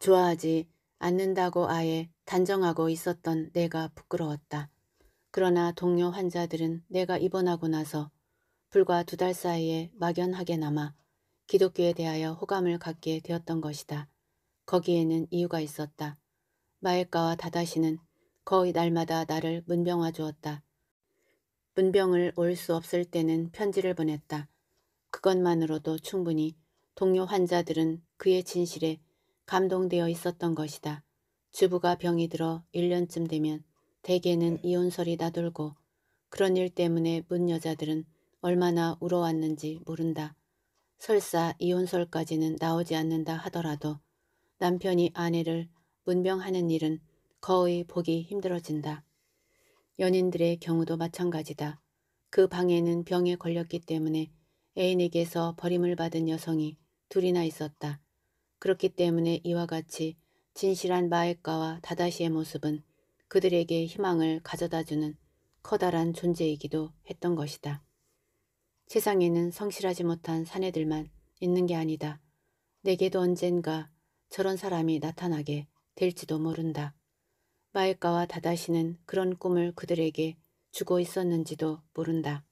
좋아하지 않는다고 아예 단정하고 있었던 내가 부끄러웠다. 그러나 동료 환자들은 내가 입원하고 나서 불과 두 달 사이에 막연하게 남아 기독교에 대하여 호감을 갖게 되었던 것이다. 거기에는 이유가 있었다. 마엘카와 다다시는 거의 날마다 나를 문병화 주었다. 문병을 올 수 없을 때는 편지를 보냈다. 그것만으로도 충분히 동료 환자들은 그의 진실에 감동되어 있었던 것이다. 주부가 병이 들어 1년쯤 되면 대개는 이혼설이 나돌고 그런 일 때문에 문 여자들은 얼마나 울어왔는지 모른다. 설사 이혼설까지는 나오지 않는다 하더라도 남편이 아내를 문병하는 일은 거의 보기 힘들어진다. 연인들의 경우도 마찬가지다. 그 방에는 병에 걸렸기 때문에 애인에게서 버림을 받은 여성이 둘이나 있었다. 그렇기 때문에 이와 같이 진실한 마에과와 다다시의 모습은 그들에게 희망을 가져다주는 커다란 존재이기도 했던 것이다. 세상에는 성실하지 못한 사내들만 있는 게 아니다. 내게도 언젠가 저런 사람이 나타나게 될지도 모른다. 마일카와 다다시는 그런 꿈을 그들에게 주고 있었는지도 모른다.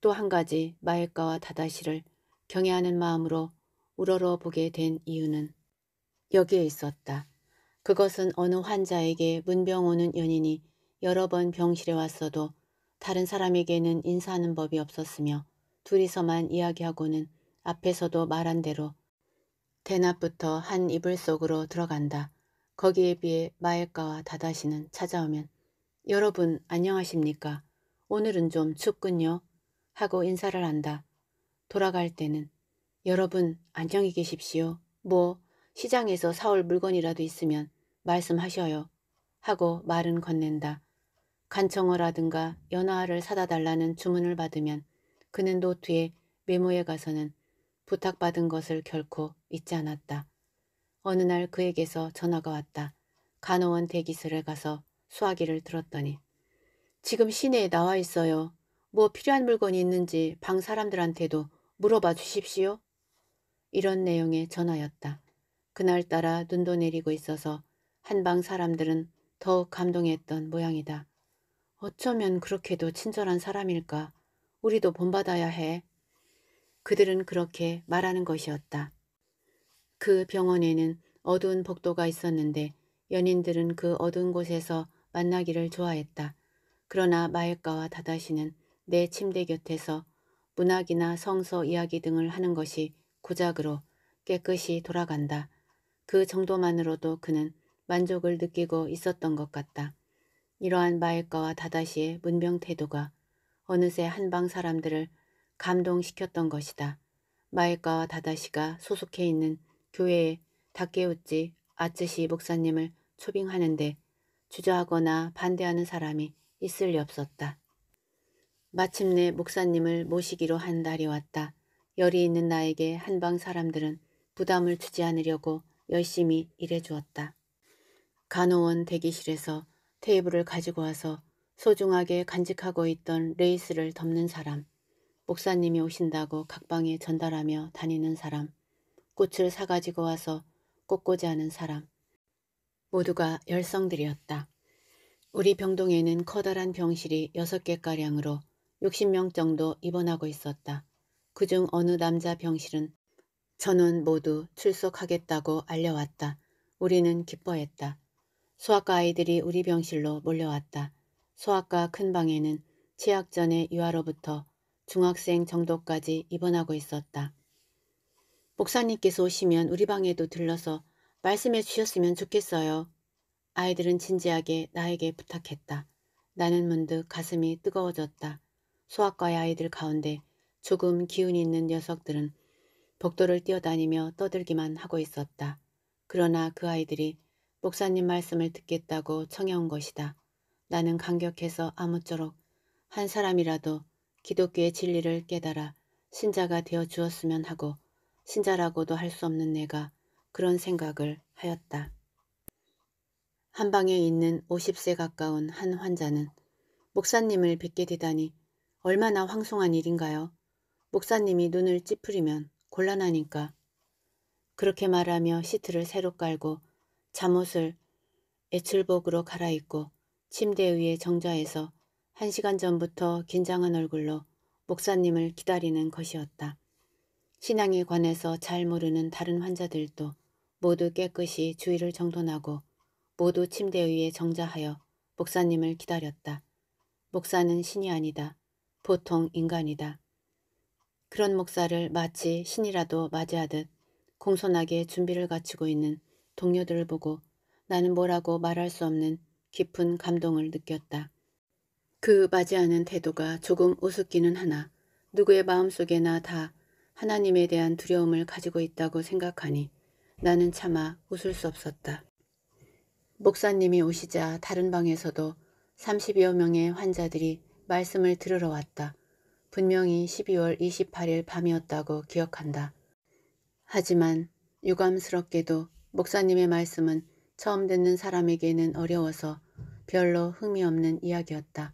또 한 가지 마일카와 다다시를 경애하는 마음으로 우러러 보게 된 이유는 여기에 있었다. 그것은 어느 환자에게 문병 오는 연인이 여러 번 병실에 왔어도 다른 사람에게는 인사하는 법이 없었으며 둘이서만 이야기하고는 앞에서도 말한 대로 대낮부터 한 이불 속으로 들어간다. 거기에 비해 마엘가와 다다시는 찾아오면 여러분 안녕하십니까? 오늘은 좀 춥군요. 하고 인사를 한다. 돌아갈 때는 여러분 안녕히 계십시오. 뭐 시장에서 사올 물건이라도 있으면 말씀하셔요. 하고 말은 건넨다. 간청어라든가 연화를 사다 달라는 주문을 받으면 그는 노트에 메모에 가서는 부탁받은 것을 결코 잊지 않았다. 어느 날 그에게서 전화가 왔다. 간호원 대기실에 가서 수화기를 들었더니 지금 시내에 나와 있어요. 뭐 필요한 물건이 있는지 방 사람들한테도 물어봐 주십시오. 이런 내용의 전화였다. 그날따라 눈도 내리고 있어서 한방 사람들은 더욱 감동했던 모양이다. 어쩌면 그렇게도 친절한 사람일까. 우리도 본받아야 해. 그들은 그렇게 말하는 것이었다. 그 병원에는 어두운 복도가 있었는데 연인들은 그 어두운 곳에서 만나기를 좋아했다. 그러나 마엘카와 다다시는 내 침대 곁에서 문학이나 성서 이야기 등을 하는 것이 고작으로 깨끗이 돌아간다. 그 정도만으로도 그는 만족을 느끼고 있었던 것 같다. 이러한 마일과와 다다시의 문병 태도가 어느새 한방 사람들을 감동시켰던 것이다. 마일과와 다다시가 소속해 있는 교회에 다케우찌 아츠시 목사님을 초빙하는데 주저하거나 반대하는 사람이 있을 리 없었다. 마침내 목사님을 모시기로 한 날이 왔다. 열이 있는 나에게 한방 사람들은 부담을 주지 않으려고 열심히 일해 주었다. 간호원 대기실에서 테이블을 가지고 와서 소중하게 간직하고 있던 레이스를 덮는 사람, 목사님이 오신다고 각방에 전달하며 다니는 사람, 꽃을 사가지고 와서 꽃꽂이 하는 사람, 모두가 열성들이었다. 우리 병동에는 커다란 병실이 6개가량으로 60명 정도 입원하고 있었다. 그중 어느 남자 병실은 전원 모두 출석하겠다고 알려왔다. 우리는 기뻐했다. 소아과 아이들이 우리 병실로 몰려왔다. 소아과 큰 방에는 취학전에 유아로부터 중학생 정도까지 입원하고 있었다. 복사님께서 오시면 우리 방에도 들러서 말씀해 주셨으면 좋겠어요. 아이들은 진지하게 나에게 부탁했다. 나는 문득 가슴이 뜨거워졌다. 소아과의 아이들 가운데 조금 기운 이 있는 녀석들은 복도를 뛰어다니며 떠들기만 하고 있었다. 그러나 그 아이들이 목사님 말씀을 듣겠다고 청해온 것이다. 나는 감격해서 아무쪼록 한 사람이라도 기독교의 진리를 깨달아 신자가 되어 주었으면 하고 신자라고도 할 수 없는 내가 그런 생각을 하였다. 한 방에 있는 50세 가까운 한 환자는 목사님을 뵙게 되다니 얼마나 황송한 일인가요? 목사님이 눈을 찌푸리면 곤란하니까. 그렇게 말하며 시트를 새로 깔고 잠옷을 애출복으로 갈아입고 침대 위에 정좌에서한 시간 전부터 긴장한 얼굴로 목사님을 기다리는 것이었다. 신앙에 관해서 잘 모르는 다른 환자들도 모두 깨끗이 주의를 정돈하고 모두 침대 위에 정자하여 목사님을 기다렸다. 목사는 신이 아니다. 보통 인간이다. 그런 목사를 마치 신이라도 맞이하듯 공손하게 준비를 갖추고 있는 동료들을 보고 나는 뭐라고 말할 수 없는 깊은 감동을 느꼈다. 그 맞이하는 태도가 조금 우습기는 하나 누구의 마음속에나 다 하나님에 대한 두려움을 가지고 있다고 생각하니 나는 차마 웃을 수 없었다. 목사님이 오시자 다른 방에서도 30여 명의 환자들이 말씀을 들으러 왔다. 분명히 12월 28일 밤이었다고 기억한다. 하지만 유감스럽게도 목사님의 말씀은 처음 듣는 사람에게는 어려워서 별로 흥미없는 이야기였다.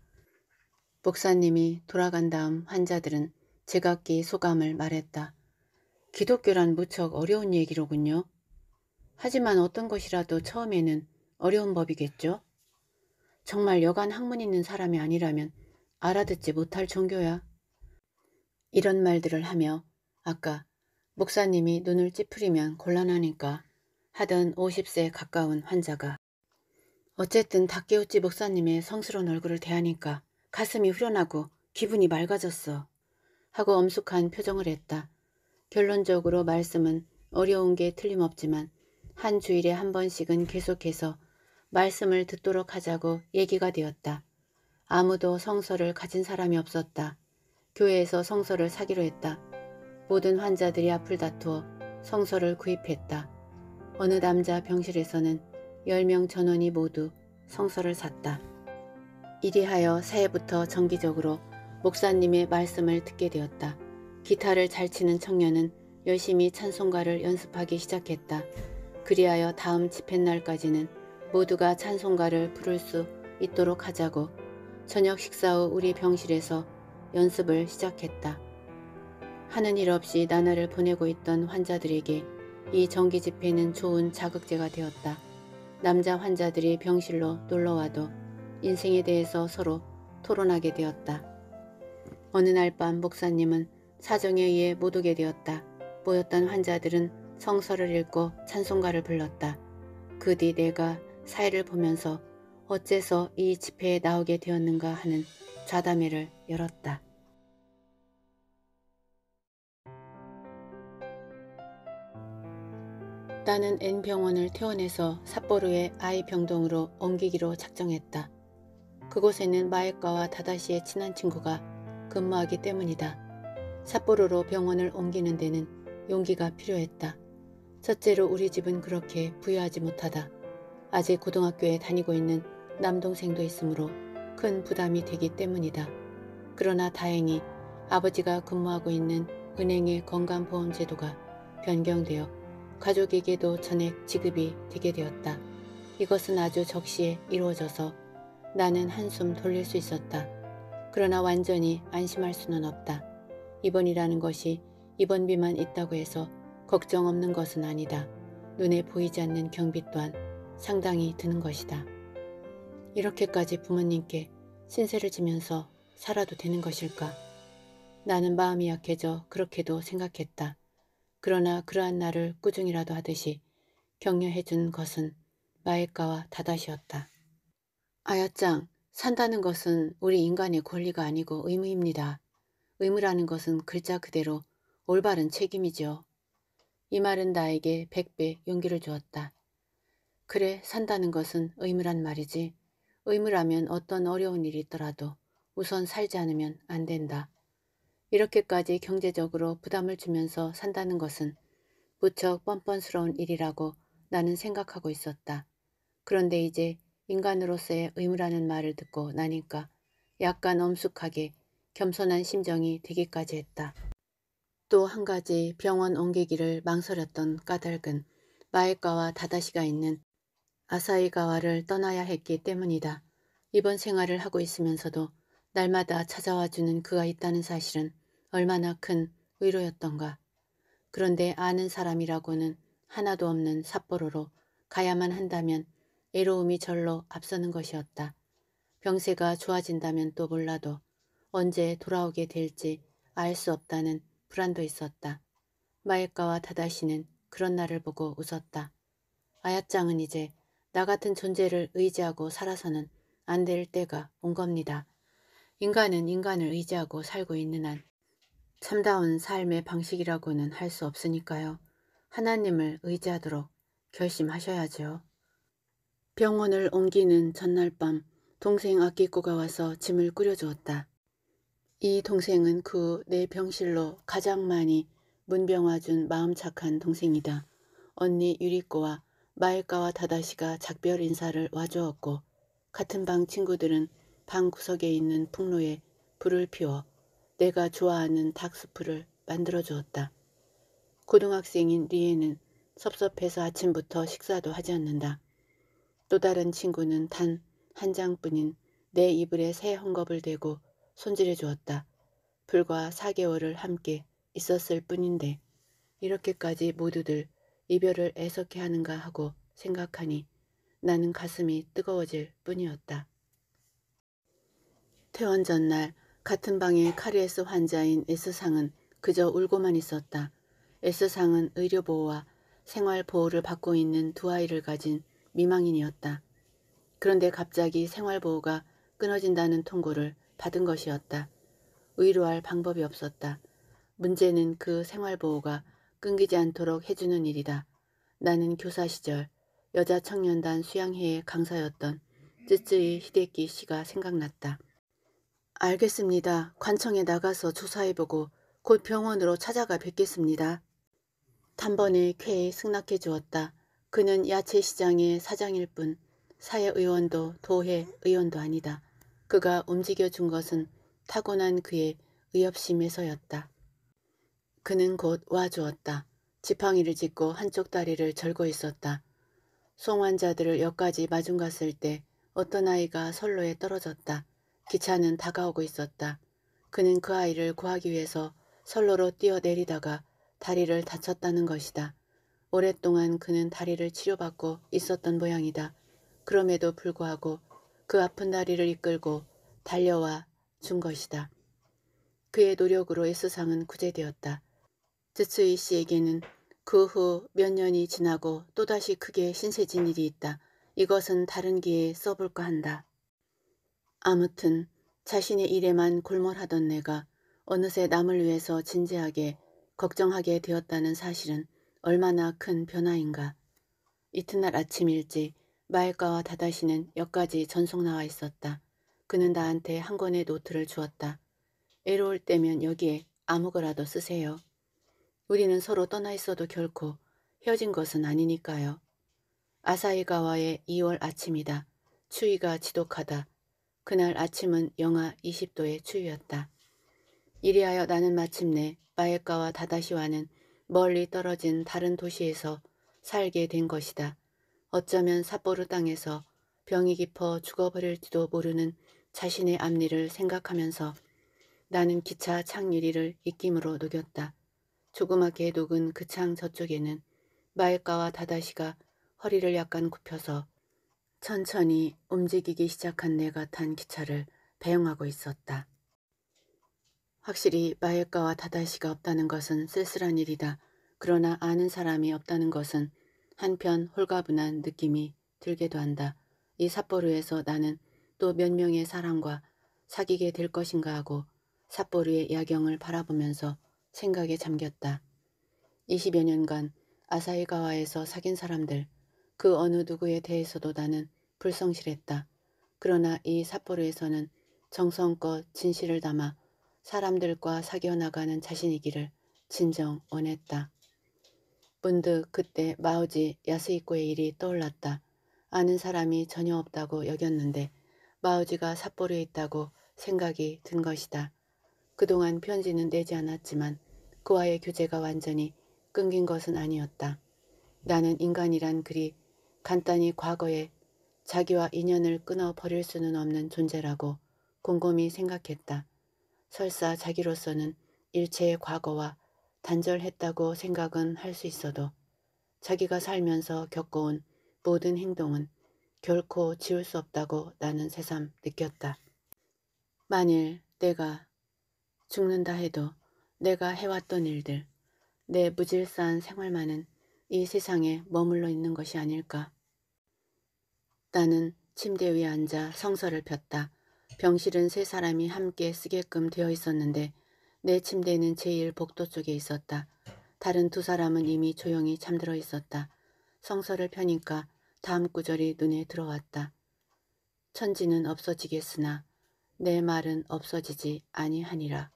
목사님이 돌아간 다음 환자들은 제각기 소감을 말했다. 기독교란 무척 어려운 얘기로군요. 하지만 어떤 것이라도 처음에는 어려운 법이겠죠? 정말 여간 학문 있는 사람이 아니라면 알아듣지 못할 종교야. 이런 말들을 하며 아까 목사님이 눈을 찌푸리면 곤란하니까 하던 50세 가까운 환자가 어쨌든 다케우찌 목사님의 성스러운 얼굴을 대하니까 가슴이 후련하고 기분이 맑아졌어 하고 엄숙한 표정을 했다. 결론적으로 말씀은 어려운 게 틀림없지만 한 주일에 한 번씩은 계속해서 말씀을 듣도록 하자고 얘기가 되었다. 아무도 성서를 가진 사람이 없었다. 교회에서 성서를 사기로 했다. 모든 환자들이 앞을 다투어 성서를 구입했다. 어느 남자 병실에서는 10명 전원이 모두 성서를 샀다. 이리하여 새해부터 정기적으로 목사님의 말씀을 듣게 되었다. 기타를 잘 치는 청년은 열심히 찬송가를 연습하기 시작했다. 그리하여 다음 집회날까지는 모두가 찬송가를 부를 수 있도록 하자고 저녁 식사 후 우리 병실에서 연습을 시작했다. 하는 일 없이 나날을 보내고 있던 환자들에게 이 정기 집회는 좋은 자극제가 되었다. 남자 환자들이 병실로 놀러와도 인생에 대해서 서로 토론하게 되었다. 어느 날 밤 목사님은 사정에 의해 못 오게 되었다. 모였던 환자들은 성서를 읽고 찬송가를 불렀다. 그 뒤 내가 사회를 보면서 어째서 이 집회에 나오게 되었는가 하는 좌담회를 열었다. 나는 N병원을 퇴원해서 삿포로의 아이병동으로 옮기기로 작정했다. 그곳에는 마에과와 다다시의 친한 친구가 근무하기 때문이다. 삿포로로 병원을 옮기는 데는 용기가 필요했다. 첫째로 우리 집은 그렇게 부유하지 못하다. 아직 고등학교에 다니고 있는 남동생도 있으므로 큰 부담이 되기 때문이다. 그러나 다행히 아버지가 근무하고 있는 은행의 건강보험제도가 변경되어 가족에게도 전액 지급이 되게 되었다. 이것은 아주 적시에 이루어져서 나는 한숨 돌릴 수 있었다. 그러나 완전히 안심할 수는 없다. 입원이라는 것이 입원비만 있다고 해서 걱정 없는 것은 아니다. 눈에 보이지 않는 경비 또한 상당히 드는 것이다. 이렇게까지 부모님께 신세를 지면서 살아도 되는 것일까? 나는 마음이 약해져 그렇게도 생각했다. 그러나 그러한 나를 꾸중이라도 하듯이 격려해 준 것은 마에카와 다다시였다. 아야짱, 산다는 것은 우리 인간의 권리가 아니고 의무입니다. 의무라는 것은 글자 그대로 올바른 책임이죠이 말은 나에게 백배 용기를 주었다. 그래 산다는 것은 의무란 말이지. 의무라면 어떤 어려운 일이 있더라도 우선 살지 않으면 안 된다. 이렇게까지 경제적으로 부담을 주면서 산다는 것은 무척 뻔뻔스러운 일이라고 나는 생각하고 있었다. 그런데 이제 인간으로서의 의무라는 말을 듣고 나니까 약간 엄숙하게 겸손한 심정이 되기까지 했다. 또 한 가지 병원 옮기기를 망설였던 까닭은 마에가와 다다시가 있는 아사이가와를 떠나야 했기 때문이다. 이번 생활을 하고 있으면서도 날마다 찾아와 주는 그가 있다는 사실은 얼마나 큰 위로였던가. 그런데 아는 사람이라고는 하나도 없는 삿포로로 가야만 한다면 애로움이 절로 앞서는 것이었다. 병세가 좋아진다면 또 몰라도 언제 돌아오게 될지 알 수 없다는 불안도 있었다. 마에카와 다다시는 그런 나를 보고 웃었다. 아야짱은 이제 나 같은 존재를 의지하고 살아서는 안 될 때가 온 겁니다. 인간은 인간을 의지하고 살고 있는 한 참다운 삶의 방식이라고는 할 수 없으니까요. 하나님을 의지하도록 결심하셔야죠 병원을 옮기는 전날 밤 동생 아끼꼬가 와서 짐을 꾸려주었다. 이 동생은 그내 네 병실로 가장 많이 문병 화준 마음 착한 동생이다. 언니 유리꼬와 마일까와 다다시가 작별 인사를 와주었고 같은 방 친구들은 방 구석에 있는 풍로에 불을 피워 내가 좋아하는 닭수프를 만들어 주었다. 고등학생인 리에는 섭섭해서 아침부터 식사도 하지 않는다. 또 다른 친구는 단 한 장뿐인 내 이불에 새 헝겊을 대고 손질해 주었다. 불과 4개월을 함께 있었을 뿐인데 이렇게까지 모두들 이별을 애석해 하는가 하고 생각하니 나는 가슴이 뜨거워질 뿐이었다. 퇴원 전날 같은 방에 카리에스 환자인 에스상은 그저 울고만 있었다. 에스상은 의료보호와 생활보호를 받고 있는 두 아이를 가진 미망인이었다. 그런데 갑자기 생활보호가 끊어진다는 통고를 받은 것이었다. 의료할 방법이 없었다. 문제는 그 생활보호가 끊기지 않도록 해주는 일이다. 나는 교사 시절 여자 청년단 수양회의 강사였던 쯔쯔이 히데키 씨가 생각났다. 알겠습니다. 관청에 나가서 조사해보고 곧 병원으로 찾아가 뵙겠습니다. 단번에 쾌에 승낙해 주었다. 그는 야채시장의 사장일 뿐 사회의원도 도회 의원도 아니다. 그가 움직여준 것은 타고난 그의 의협심에서였다. 그는 곧 와주었다. 지팡이를 짚고 한쪽 다리를 절고 있었다. 송환자들을 역까지 마중 갔을 때 어떤 아이가 선로에 떨어졌다. 기차는 다가오고 있었다. 그는 그 아이를 구하기 위해서 선로로 뛰어내리다가 다리를 다쳤다는 것이다. 오랫동안 그는 다리를 치료받고 있었던 모양이다. 그럼에도 불구하고 그 아픈 다리를 이끌고 달려와 준 것이다. 그의 노력으로 S상은 구제되었다. 즈츠이 씨에게는 그 후 몇 년이 지나고 또다시 크게 신세진 일이 있다. 이것은 다른 기회에 써볼까 한다. 아무튼 자신의 일에만 골몰하던 내가 어느새 남을 위해서 진지하게 걱정하게 되었다는 사실은 얼마나 큰 변화인가. 이튿날 아침 일찍 마일가와 다다시는 역까지 전속 나와 있었다. 그는 나한테 한 권의 노트를 주었다. 애로울 때면 여기에 아무거라도 쓰세요. 우리는 서로 떠나 있어도 결코 헤어진 것은 아니니까요. 아사이가와의 2월 아침이다. 추위가 지독하다. 그날 아침은 영하 20도의 추위였다. 이리하여 나는 마침내 마에카와 다다시와는 멀리 떨어진 다른 도시에서 살게 된 것이다. 어쩌면 삿포로 땅에서 병이 깊어 죽어버릴지도 모르는 자신의 앞니를 생각하면서 나는 기차 창유리를 입김으로 녹였다. 조그맣게 녹은 그 창 저쪽에는 마에카와 다다시가 허리를 약간 굽혀서 천천히 움직이기 시작한 내가 탄 기차를 배웅하고 있었다. 확실히 마예가와 다다시가 없다는 것은 쓸쓸한 일이다. 그러나 아는 사람이 없다는 것은 한편 홀가분한 느낌이 들게도 한다. 이 삿포로에서 나는 또 몇 명의 사람과 사귀게 될 것인가 하고 삿포로의 야경을 바라보면서 생각에 잠겼다. 20여 년간 아사히가와에서 사귄 사람들, 그 어느 누구에 대해서도 나는 불성실했다. 그러나 이 삿포로에서는 정성껏 진실을 담아 사람들과 사귀어 나가는 자신이기를 진정 원했다. 문득 그때 마오지 야스이코의 일이 떠올랐다. 아는 사람이 전혀 없다고 여겼는데 마오지가 삿포로에 있다고 생각이 든 것이다. 그동안 편지는 내지 않았지만 그와의 교제가 완전히 끊긴 것은 아니었다. 나는 인간이란 그리 간단히 과거에 자기와 인연을 끊어버릴 수는 없는 존재라고 곰곰이 생각했다. 설사 자기로서는 일체의 과거와 단절했다고 생각은 할 수 있어도 자기가 살면서 겪어온 모든 행동은 결코 지울 수 없다고 나는 새삼 느꼈다. 만일 내가 죽는다 해도 내가 해왔던 일들, 내 무질서한 생활만은 이 세상에 머물러 있는 것이 아닐까. 나는 침대 위에 앉아 성서를 폈다. 병실은 세 사람이 함께 쓰게끔 되어 있었는데 내 침대는 제일 복도 쪽에 있었다. 다른 두 사람은 이미 조용히 잠들어 있었다. 성서를 펴니까 다음 구절이 눈에 들어왔다. 천지는 없어지겠으나 내 말은 없어지지 아니하니라.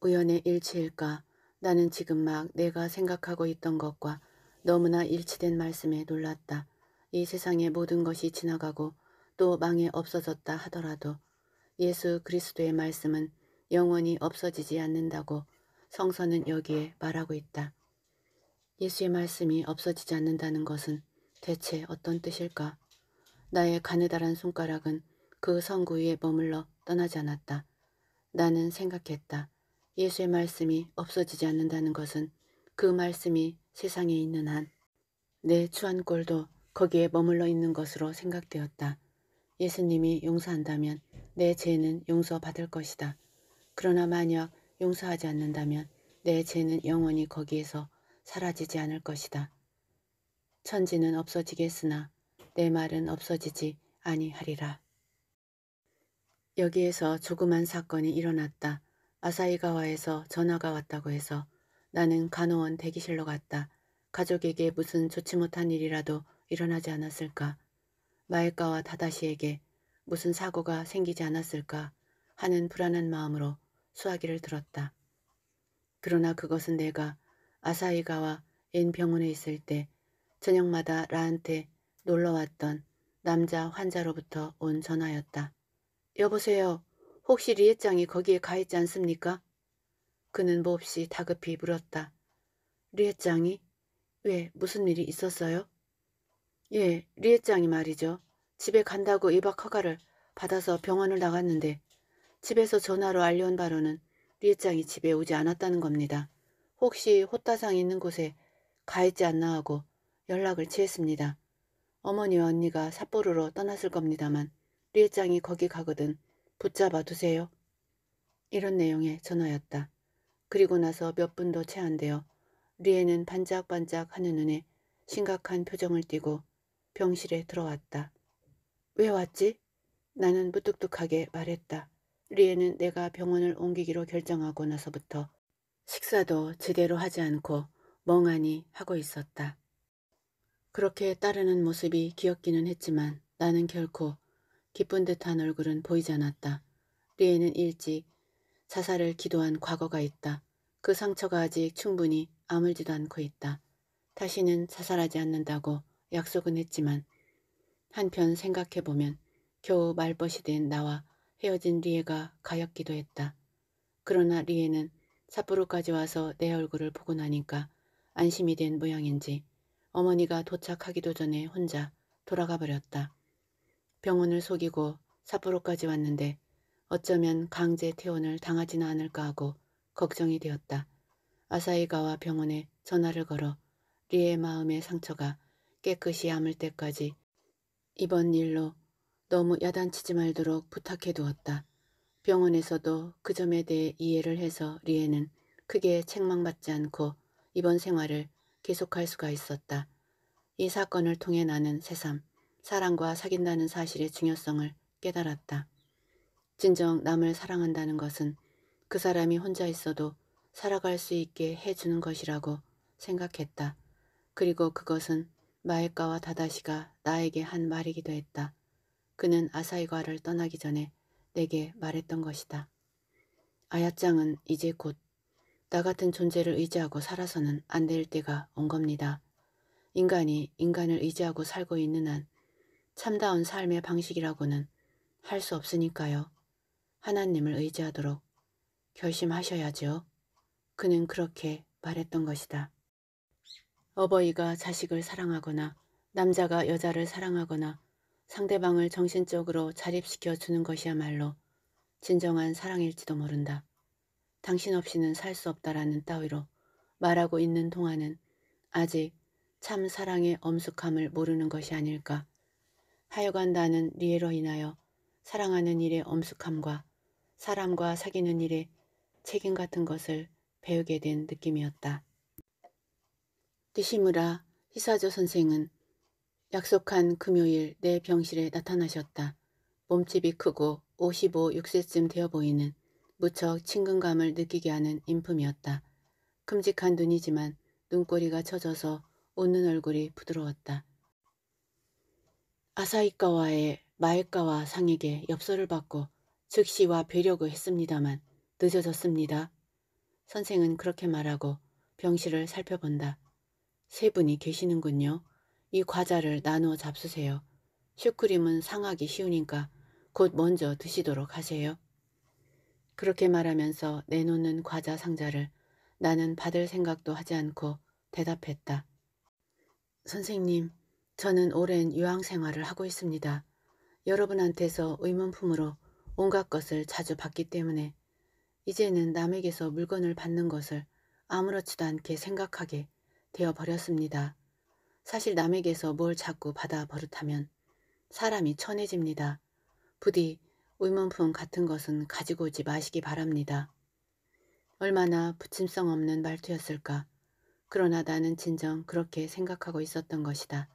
우연의 일치일까 나는 지금 막 내가 생각하고 있던 것과 너무나 일치된 말씀에 놀랐다. 이 세상의 모든 것이 지나가고 또 망에 없어졌다 하더라도 예수 그리스도의 말씀은 영원히 없어지지 않는다고 성서는 여기에 말하고 있다. 예수의 말씀이 없어지지 않는다는 것은 대체 어떤 뜻일까? 나의 가느다란 손가락은 그 성구 위에 머물러 떠나지 않았다. 나는 생각했다. 예수의 말씀이 없어지지 않는다는 것은 그 말씀이 세상에 있는 한 내 추한 골도 거기에 머물러 있는 것으로 생각되었다. 예수님이 용서한다면 내 죄는 용서받을 것이다. 그러나 만약 용서하지 않는다면 내 죄는 영원히 거기에서 사라지지 않을 것이다. 천지는 없어지겠으나 내 말은 없어지지 아니하리라. 여기에서 조그만 사건이 일어났다. 아사이가와에서 전화가 왔다고 해서 나는 간호원 대기실로 갔다. 가족에게 무슨 좋지 못한 일이라도 일어나지 않았을까. 마에카와 다다시에게 무슨 사고가 생기지 않았을까 하는 불안한 마음으로 수화기를 들었다. 그러나 그것은 내가 아사이가와 엔 병원에 있을 때 저녁마다 라한테 놀러왔던 남자 환자로부터 온 전화였다. 여보세요. 혹시 리에짱이 거기에 가 있지 않습니까? 그는 몹시 다급히 물었다. 리에짱이? 왜 무슨 일이 있었어요? 예, 리에짱이 말이죠. 집에 간다고 입학 허가를 받아서 병원을 나갔는데 집에서 전화로 알려온 바로는 리에짱이 집에 오지 않았다는 겁니다. 혹시 호타상 있는 곳에 가 있지 않나 하고 연락을 취했습니다. 어머니와 언니가 삿포로로 떠났을 겁니다만 리에짱이 거기 가거든 붙잡아 두세요. 이런 내용의 전화였다. 그리고 나서 몇 분도 채 안 되어 리에는 반짝반짝 하는 눈에 심각한 표정을 띠고 병실에 들어왔다. 왜 왔지? 나는 무뚝뚝하게 말했다. 리에는 내가 병원을 옮기기로 결정하고 나서부터 식사도 제대로 하지 않고 멍하니 하고 있었다. 그렇게 따르는 모습이 귀엽기는 했지만 나는 결코 기쁜 듯한 얼굴은 보이지 않았다. 리에는 일찍 자살을 기도한 과거가 있다. 그 상처가 아직 충분히 아물지도 않고 있다. 다시는 자살하지 않는다고 약속은 했지만 한편 생각해보면 겨우 말벗이 된 나와 헤어진 리에가 가엾기도 했다. 그러나 리에는 삿포로까지 와서 내 얼굴을 보고 나니까 안심이 된 모양인지 어머니가 도착하기도 전에 혼자 돌아가 버렸다. 병원을 속이고 삿포로까지 왔는데 어쩌면 강제 퇴원을 당하지는 않을까 하고 걱정이 되었다. 아사히가와 병원에 전화를 걸어 리의 마음의 상처가 깨끗이 아물 때까지 이번 일로 너무 야단치지 말도록 부탁해 두었다. 병원에서도 그 점에 대해 이해를 해서 리에는 크게 책망받지 않고 이번 생활을 계속할 수가 있었다. 이 사건을 통해 나는 새삼 사랑과 사귄다는 사실의 중요성을 깨달았다. 진정 남을 사랑한다는 것은 그 사람이 혼자 있어도 살아갈 수 있게 해주는 것이라고 생각했다. 그리고 그것은 마에카와 다다시가 나에게 한 말이기도 했다. 그는 아사이과를 떠나기 전에 내게 말했던 것이다. 아야짱은 이제 곧 나 같은 존재를 의지하고 살아서는 안 될 때가 온 겁니다. 인간이 인간을 의지하고 살고 있는 한 참다운 삶의 방식이라고는 할 수 없으니까요. 하나님을 의지하도록 결심하셔야지요. 그는 그렇게 말했던 것이다. 어버이가 자식을 사랑하거나 남자가 여자를 사랑하거나 상대방을 정신적으로 자립시켜 주는 것이야말로 진정한 사랑일지도 모른다. 당신 없이는 살 수 없다라는 따위로 말하고 있는 동안은 아직 참 사랑의 엄숙함을 모르는 것이 아닐까 하여간 나는 리에로 인하여 사랑하는 일의 엄숙함과 사람과 사귀는 일의 책임 같은 것을 배우게 된 느낌이었다. 니시무라 히사조 선생은 약속한 금요일 내 병실에 나타나셨다. 몸집이 크고 55, 6세쯤 되어 보이는 무척 친근감을 느끼게 하는 인품이었다. 큼직한 눈이지만 눈꼬리가 처져서 웃는 얼굴이 부드러웠다. 아사이카와의 마에카와 상에게 엽서를 받고 즉시와 배려고 했습니다만 늦어졌습니다. 선생은 그렇게 말하고 병실을 살펴본다. 세 분이 계시는군요. 이 과자를 나누어 잡수세요. 슈크림은 상하기 쉬우니까 곧 먼저 드시도록 하세요. 그렇게 말하면서 내놓는 과자 상자를 나는 받을 생각도 하지 않고 대답했다. 선생님, 저는 오랜 유학 생활을 하고 있습니다. 여러분한테서 의문품으로 온갖 것을 자주 받기 때문에 이제는 남에게서 물건을 받는 것을 아무렇지도 않게 생각하게 되어버렸습니다. 사실 남에게서 뭘 자꾸 받아 버릇하면 사람이 천해집니다. 부디 의문품 같은 것은 가지고 오지 마시기 바랍니다. 얼마나 부침성 없는 말투였을까. 그러나 나는 진정 그렇게 생각하고 있었던 것이다.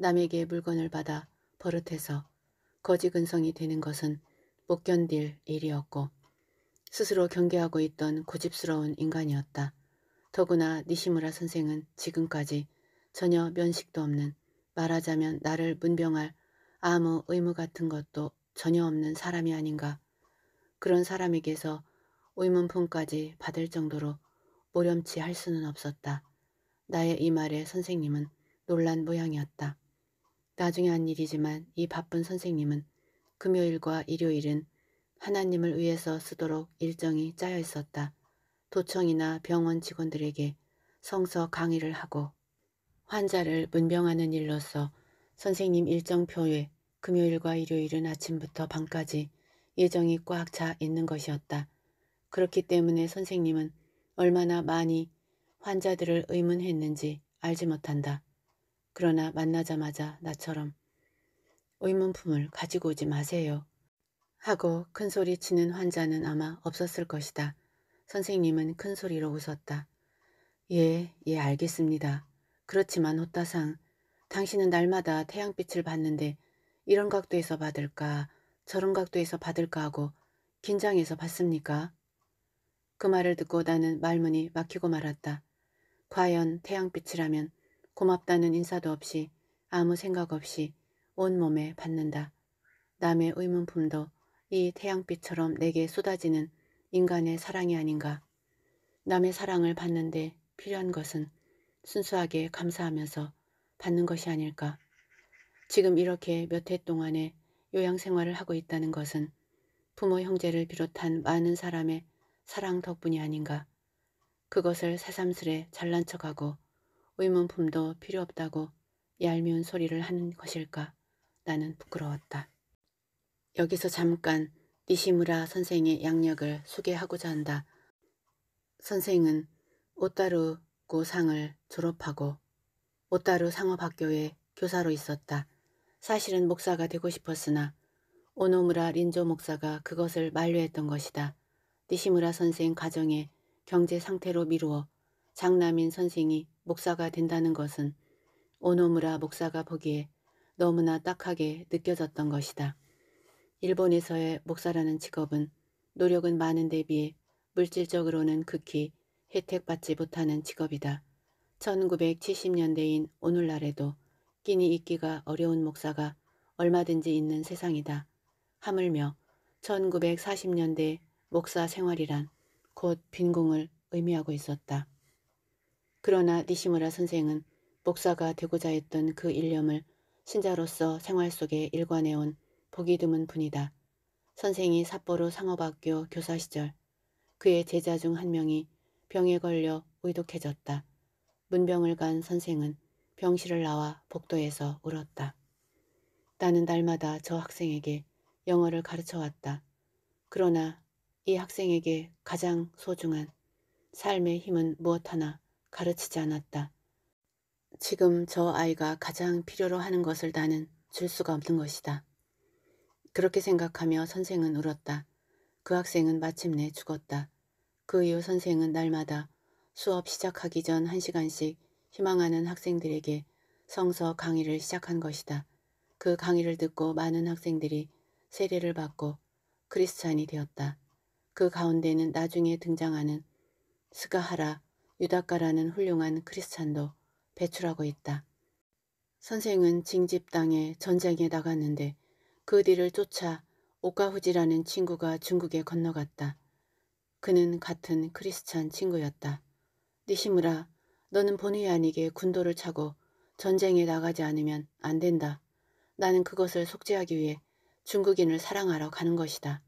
남에게 물건을 받아 버릇해서 거지 근성이 되는 것은 못 견딜 일이었고 스스로 경계하고 있던 고집스러운 인간이었다. 더구나 니시무라 선생은 지금까지 전혀 면식도 없는 말하자면 나를 문병할 아무 의무 같은 것도 전혀 없는 사람이 아닌가. 그런 사람에게서 의문품까지 받을 정도로 모렴치 할 수는 없었다. 나의 이 말에 선생님은 놀란 모양이었다. 나중에 한 일이지만 이 바쁜 선생님은 금요일과 일요일은 하나님을 위해서 쓰도록 일정이 짜여 있었다. 도청이나 병원 직원들에게 성서 강의를 하고 환자를 문병하는 일로서 선생님 일정표에 금요일과 일요일은 아침부터 밤까지 예정이 꽉 차 있는 것이었다. 그렇기 때문에 선생님은 얼마나 많이 환자들을 의문했는지 알지 못한다. 그러나 만나자마자 나처럼 의문품을 가지고 오지 마세요. 하고 큰소리 치는 환자는 아마 없었을 것이다. 선생님은 큰소리로 웃었다. 예, 예 알겠습니다. 그렇지만 호따상 당신은 날마다 태양빛을 받는데 이런 각도에서 받을까 저런 각도에서 받을까 하고 긴장해서 받습니까? 그 말을 듣고 나는 말문이 막히고 말았다. 과연 태양빛이라면 고맙다는 인사도 없이 아무 생각 없이 온몸에 받는다. 남의 의문품도 이 태양빛처럼 내게 쏟아지는 인간의 사랑이 아닌가. 남의 사랑을 받는데 필요한 것은 순수하게 감사하면서 받는 것이 아닐까. 지금 이렇게 몇 해동안에 요양생활을 하고 있다는 것은 부모 형제를 비롯한 많은 사람의 사랑 덕분이 아닌가. 그것을 새삼스레 잘난 척하고 의문품도 필요 없다고 얄미운 소리를 하는 것일까 나는 부끄러웠다. 여기서 잠깐 니시무라 선생의 양력을 소개하고자 한다. 선생은 오따루 고상을 졸업하고 오따루 상업학교에 교사로 있었다. 사실은 목사가 되고 싶었으나 오노무라 린조 목사가 그것을 만류했던 것이다. 니시무라 선생 가정의 경제 상태로 미루어 장남인 선생이 목사가 된다는 것은 오노무라 목사가 보기에 너무나 딱하게 느껴졌던 것이다. 일본에서의 목사라는 직업은 노력은 많은데 비해 물질적으로는 극히 혜택받지 못하는 직업이다. 1970년대인 오늘날에도 끼니 있기가 어려운 목사가 얼마든지 있는 세상이다. 하물며 1940년대 목사 생활이란 곧 빈공을 의미하고 있었다. 그러나 니시무라 선생은 목사가 되고자 했던 그 일념을 신자로서 생활 속에 일관해온 보기 드문 분이다. 선생이 삿포로 상업학교 교사 시절 그의 제자 중 한 명이 병에 걸려 의독해졌다. 문병을 간 선생은 병실을 나와 복도에서 울었다. 나는 날마다 저 학생에게 영어를 가르쳐왔다. 그러나 이 학생에게 가장 소중한 삶의 힘은 무엇 하나 가르치지 않았다. 지금 저 아이가 가장 필요로 하는 것을 나는 줄 수가 없는 것이다. 그렇게 생각하며 선생은 울었다. 그 학생은 마침내 죽었다. 그 이후 선생은 날마다 수업 시작하기 전 한시간씩 희망하는 학생들에게 성서 강의를 시작한 것이다. 그 강의를 듣고 많은 학생들이 세례를 받고 크리스찬이 되었다. 그 가운데는 나중에 등장하는 스가하라 유다카라는 훌륭한 크리스찬도 배출하고 있다. 선생은 징집 땅에 전쟁에 나갔는데 그 뒤를 쫓아 오카후지라는 친구가 중국에 건너갔다. 그는 같은 크리스찬 친구였다. 니시무라, 너는 본의 아니게 군도를 차고 전쟁에 나가지 않으면 안 된다. 나는 그것을 속죄하기 위해 중국인을 사랑하러 가는 것이다.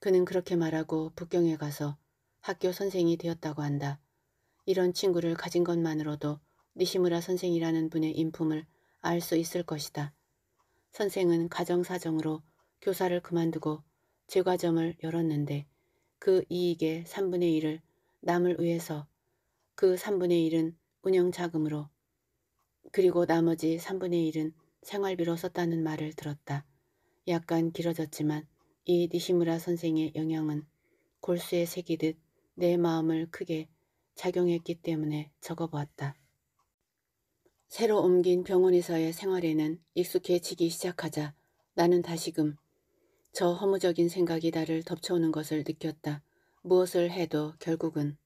그는 그렇게 말하고 북경에 가서 학교 선생이 되었다고 한다. 이런 친구를 가진 것만으로도 니시무라 선생이라는 분의 인품을 알 수 있을 것이다. 선생은 가정사정으로 교사를 그만두고 제과점을 열었는데 그 이익의 3분의 1을 남을 위해서 그 3분의 1은 운영자금으로 그리고 나머지 3분의 1은 생활비로 썼다는 말을 들었다. 약간 길어졌지만 이 니시무라 선생의 영향은 골수에 새기듯 내 마음을 크게 작용했기 때문에 적어보았다. 새로 옮긴 병원에서의 생활에는 익숙해지기 시작하자 나는 다시금 저 허무적인 생각이 나를 덮쳐오는 것을 느꼈다. 무엇을 해도 결국은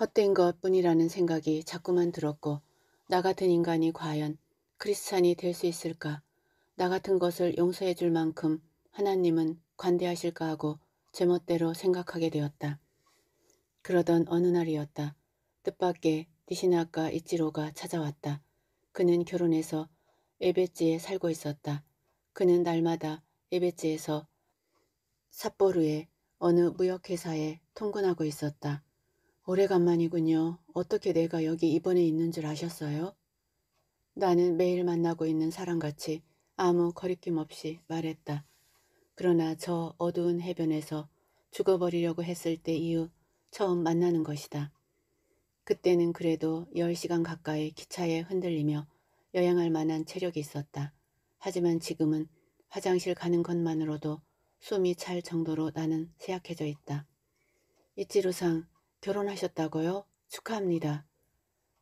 헛된 것뿐이라는 생각이 자꾸만 들었고 나 같은 인간이 과연 크리스찬이 될 수 있을까? 나 같은 것을 용서해 줄 만큼 하나님은 관대하실까 하고 제멋대로 생각하게 되었다. 그러던 어느 날이었다. 뜻밖의 니시나카 이치로가 찾아왔다. 그는 결혼해서 에베지에 살고 있었다. 그는 날마다 에베지에서 삿포르의 어느 무역회사에 통근하고 있었다. 오래간만이군요. 어떻게 내가 여기 이번에 있는 줄 아셨어요? 나는 매일 만나고 있는 사람같이 아무 거리낌 없이 말했다. 그러나 저 어두운 해변에서 죽어버리려고 했을 때 이후 처음 만나는 것이다. 그때는 그래도 10시간 가까이 기차에 흔들리며 여행할 만한 체력이 있었다. 하지만 지금은 화장실 가는 것만으로도 숨이 찰 정도로 나는 쇠약해져 있다. 이치루상 결혼하셨다고요? 축하합니다.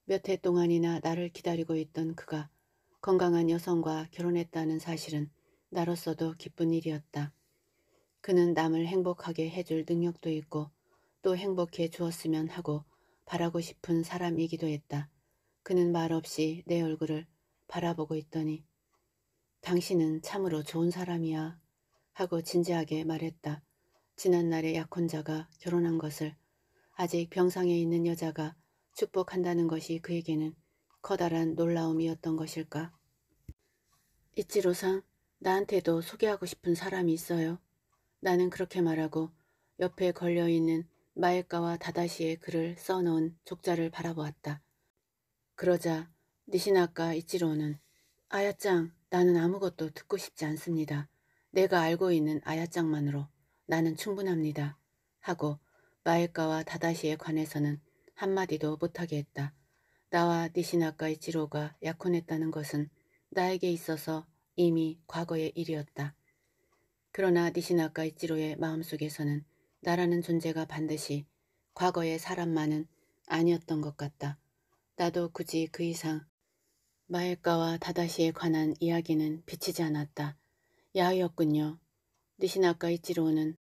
몇 해 동안이나 나를 기다리고 있던 그가 건강한 여성과 결혼했다는 사실은 나로서도 기쁜 일이었다. 그는 남을 행복하게 해줄 능력도 있고 또 행복해 주었으면 하고 바라고 싶은 사람이기도 했다. 그는 말없이 내 얼굴을 바라보고 있더니 당신은 참으로 좋은 사람이야 하고 진지하게 말했다. 지난날의 약혼자가 결혼한 것을 아직 병상에 있는 여자가 축복한다는 것이 그에게는 커다란 놀라움이었던 것일까. 이치로상 나한테도 소개하고 싶은 사람이 있어요. 나는 그렇게 말하고 옆에 걸려있는 마에카와 다다시의 글을 써놓은 족자를 바라보았다. 그러자 니시나카 이치로는 아야짱 나는 아무것도 듣고 싶지 않습니다. 내가 알고 있는 아야짱만으로 나는 충분합니다. 하고 마에카와 다다시에 관해서는 한마디도 못하게 했다. 나와 니시나카 이치로가 약혼했다는 것은 나에게 있어서 이미 과거의 일이었다. 그러나 니시나카 이치로의 마음속에서는 나라는 존재가 반드시 과거의 사람만은 아니었던 것 같다. 나도 굳이 그 이상 마엘가와 다다시에 관한 이야기는 비치지 않았다. 야이었군요. 니시나까 이치로는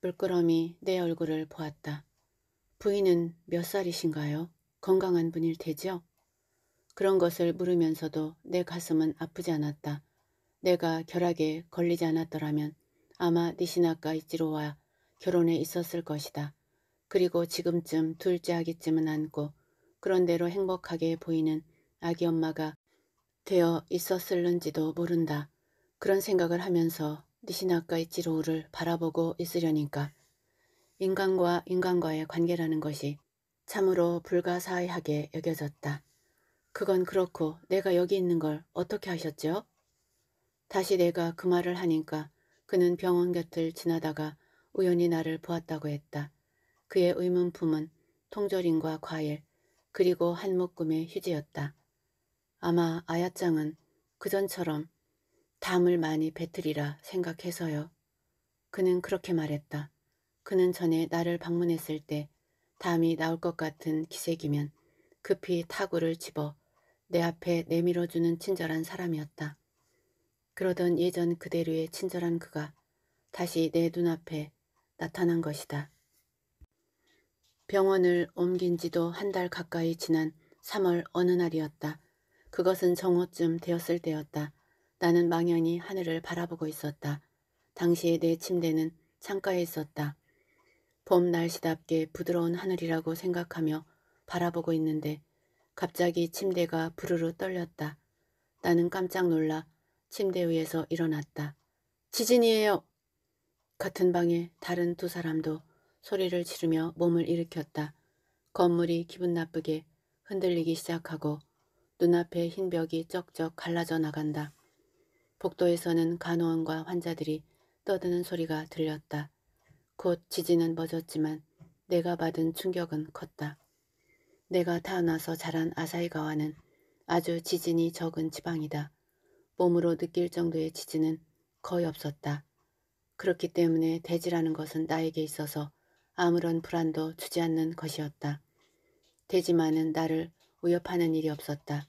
물끄러미 내 얼굴을 보았다. 부인은 몇 살이신가요? 건강한 분일 테죠 그런 것을 물으면서도 내 가슴은 아프지 않았다. 내가 결핵에 걸리지 않았더라면 아마 니시나카 이치로와 결혼에 있었을 것이다. 그리고 지금쯤 둘째 아기쯤은 안고 그런대로 행복하게 보이는 아기 엄마가 되어 있었을는지도 모른다. 그런 생각을 하면서 니시나카의지로우를 바라보고 있으려니까 인간과 인간과의 관계라는 것이 참으로 불가사의하게 여겨졌다. 그건 그렇고 내가 여기 있는 걸 어떻게 하셨죠? 다시 내가 그 말을 하니까 그는 병원 곁을 지나다가 우연히 나를 보았다고 했다. 그의 의문품은 통조림과 과일 그리고 한 묶음의 휴지였다. 아마 아야짱은 그전처럼 담을 많이 뱉으리라 생각해서요. 그는 그렇게 말했다. 그는 전에 나를 방문했을 때 담이 나올 것 같은 기색이면 급히 타구를 집어 내 앞에 내밀어주는 친절한 사람이었다. 그러던 예전 그대로의 친절한 그가 다시 내 눈앞에 나타난 것이다. 병원을 옮긴 지도 한 달 가까이 지난 3월 어느 날이었다. 그것은 정오쯤 되었을 때였다. 나는 망연히 하늘을 바라보고 있었다. 당시에 내 침대는 창가에 있었다. 봄 날씨답게 부드러운 하늘이라고 생각하며 바라보고 있는데 갑자기 침대가 부르르 떨렸다. 나는 깜짝 놀라 침대 위에서 일어났다. 지진이에요. 같은 방에 다른 두 사람도 소리를 지르며 몸을 일으켰다. 건물이 기분 나쁘게 흔들리기 시작하고 눈앞에 흰 벽이 쩍쩍 갈라져 나간다. 복도에서는 간호원과 환자들이 떠드는 소리가 들렸다. 곧 지진은 멎었지만 내가 받은 충격은 컸다. 내가 태어나서 자란 아사히가와는 아주 지진이 적은 지방이다. 몸으로 느낄 정도의 지진은 거의 없었다. 그렇기 때문에 대지라는 것은 나에게 있어서 아무런 불안도 주지 않는 것이었다. 대지만은 나를 위협하는 일이 없었다.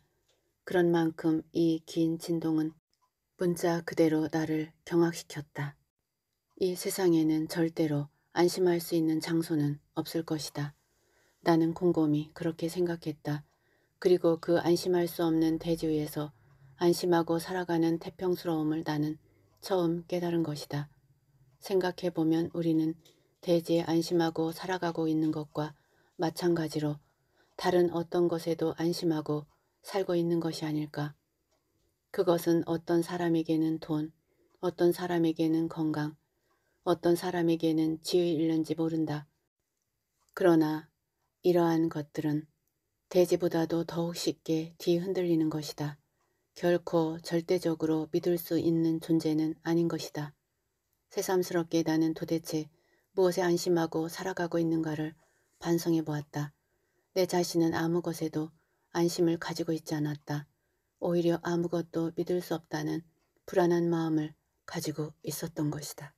그런 만큼 이 긴 진동은 문자 그대로 나를 경악시켰다. 이 세상에는 절대로 안심할 수 있는 장소는 없을 것이다. 나는 곰곰이 그렇게 생각했다. 그리고 그 안심할 수 없는 대지 위에서 안심하고 살아가는 태평스러움을 나는 처음 깨달은 것이다. 생각해보면 우리는 대지에 안심하고 살아가고 있는 것과 마찬가지로 다른 어떤 것에도 안심하고 살고 있는 것이 아닐까. 그것은 어떤 사람에게는 돈, 어떤 사람에게는 건강, 어떤 사람에게는 지위일런지 모른다. 그러나 이러한 것들은 대지보다도 더욱 쉽게 뒤흔들리는 것이다. 결코 절대적으로 믿을 수 있는 존재는 아닌 것이다. 새삼스럽게 나는 도대체 무엇에 안심하고 살아가고 있는가를 반성해 보았다. 내 자신은 아무 것에도 안심을 가지고 있지 않았다. 오히려 아무것도 믿을 수 없다는 불안한 마음을 가지고 있었던 것이다.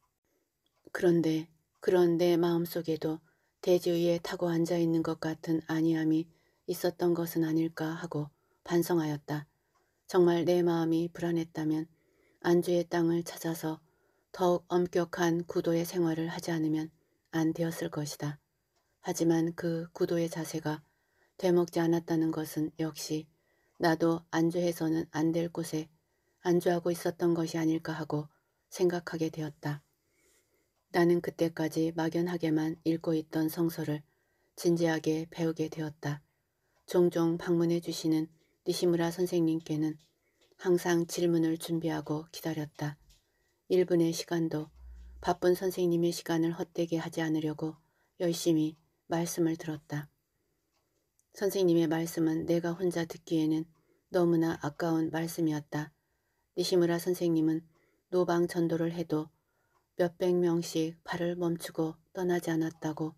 그런데 그런 내 마음속에도 대지 위에 타고 앉아있는 것 같은 안이함이 있었던 것은 아닐까 하고 반성하였다. 정말 내 마음이 불안했다면 안주의 땅을 찾아서 더욱 엄격한 구도의 생활을 하지 않으면 안 되었을 것이다. 하지만 그 구도의 자세가 되먹지 않았다는 것은 역시 나도 안주해서는 안 될 곳에 안주하고 있었던 것이 아닐까 하고 생각하게 되었다. 나는 그때까지 막연하게만 읽고 있던 성서를 진지하게 배우게 되었다. 종종 방문해 주시는 니시무라 선생님께는 항상 질문을 준비하고 기다렸다. 1분의 시간도 바쁜 선생님의 시간을 헛되게 하지 않으려고 열심히 말씀을 들었다. 선생님의 말씀은 내가 혼자 듣기에는 너무나 아까운 말씀이었다. 니시무라 선생님은 노방 전도를 해도 몇 백 명씩 발을 멈추고 떠나지 않았다고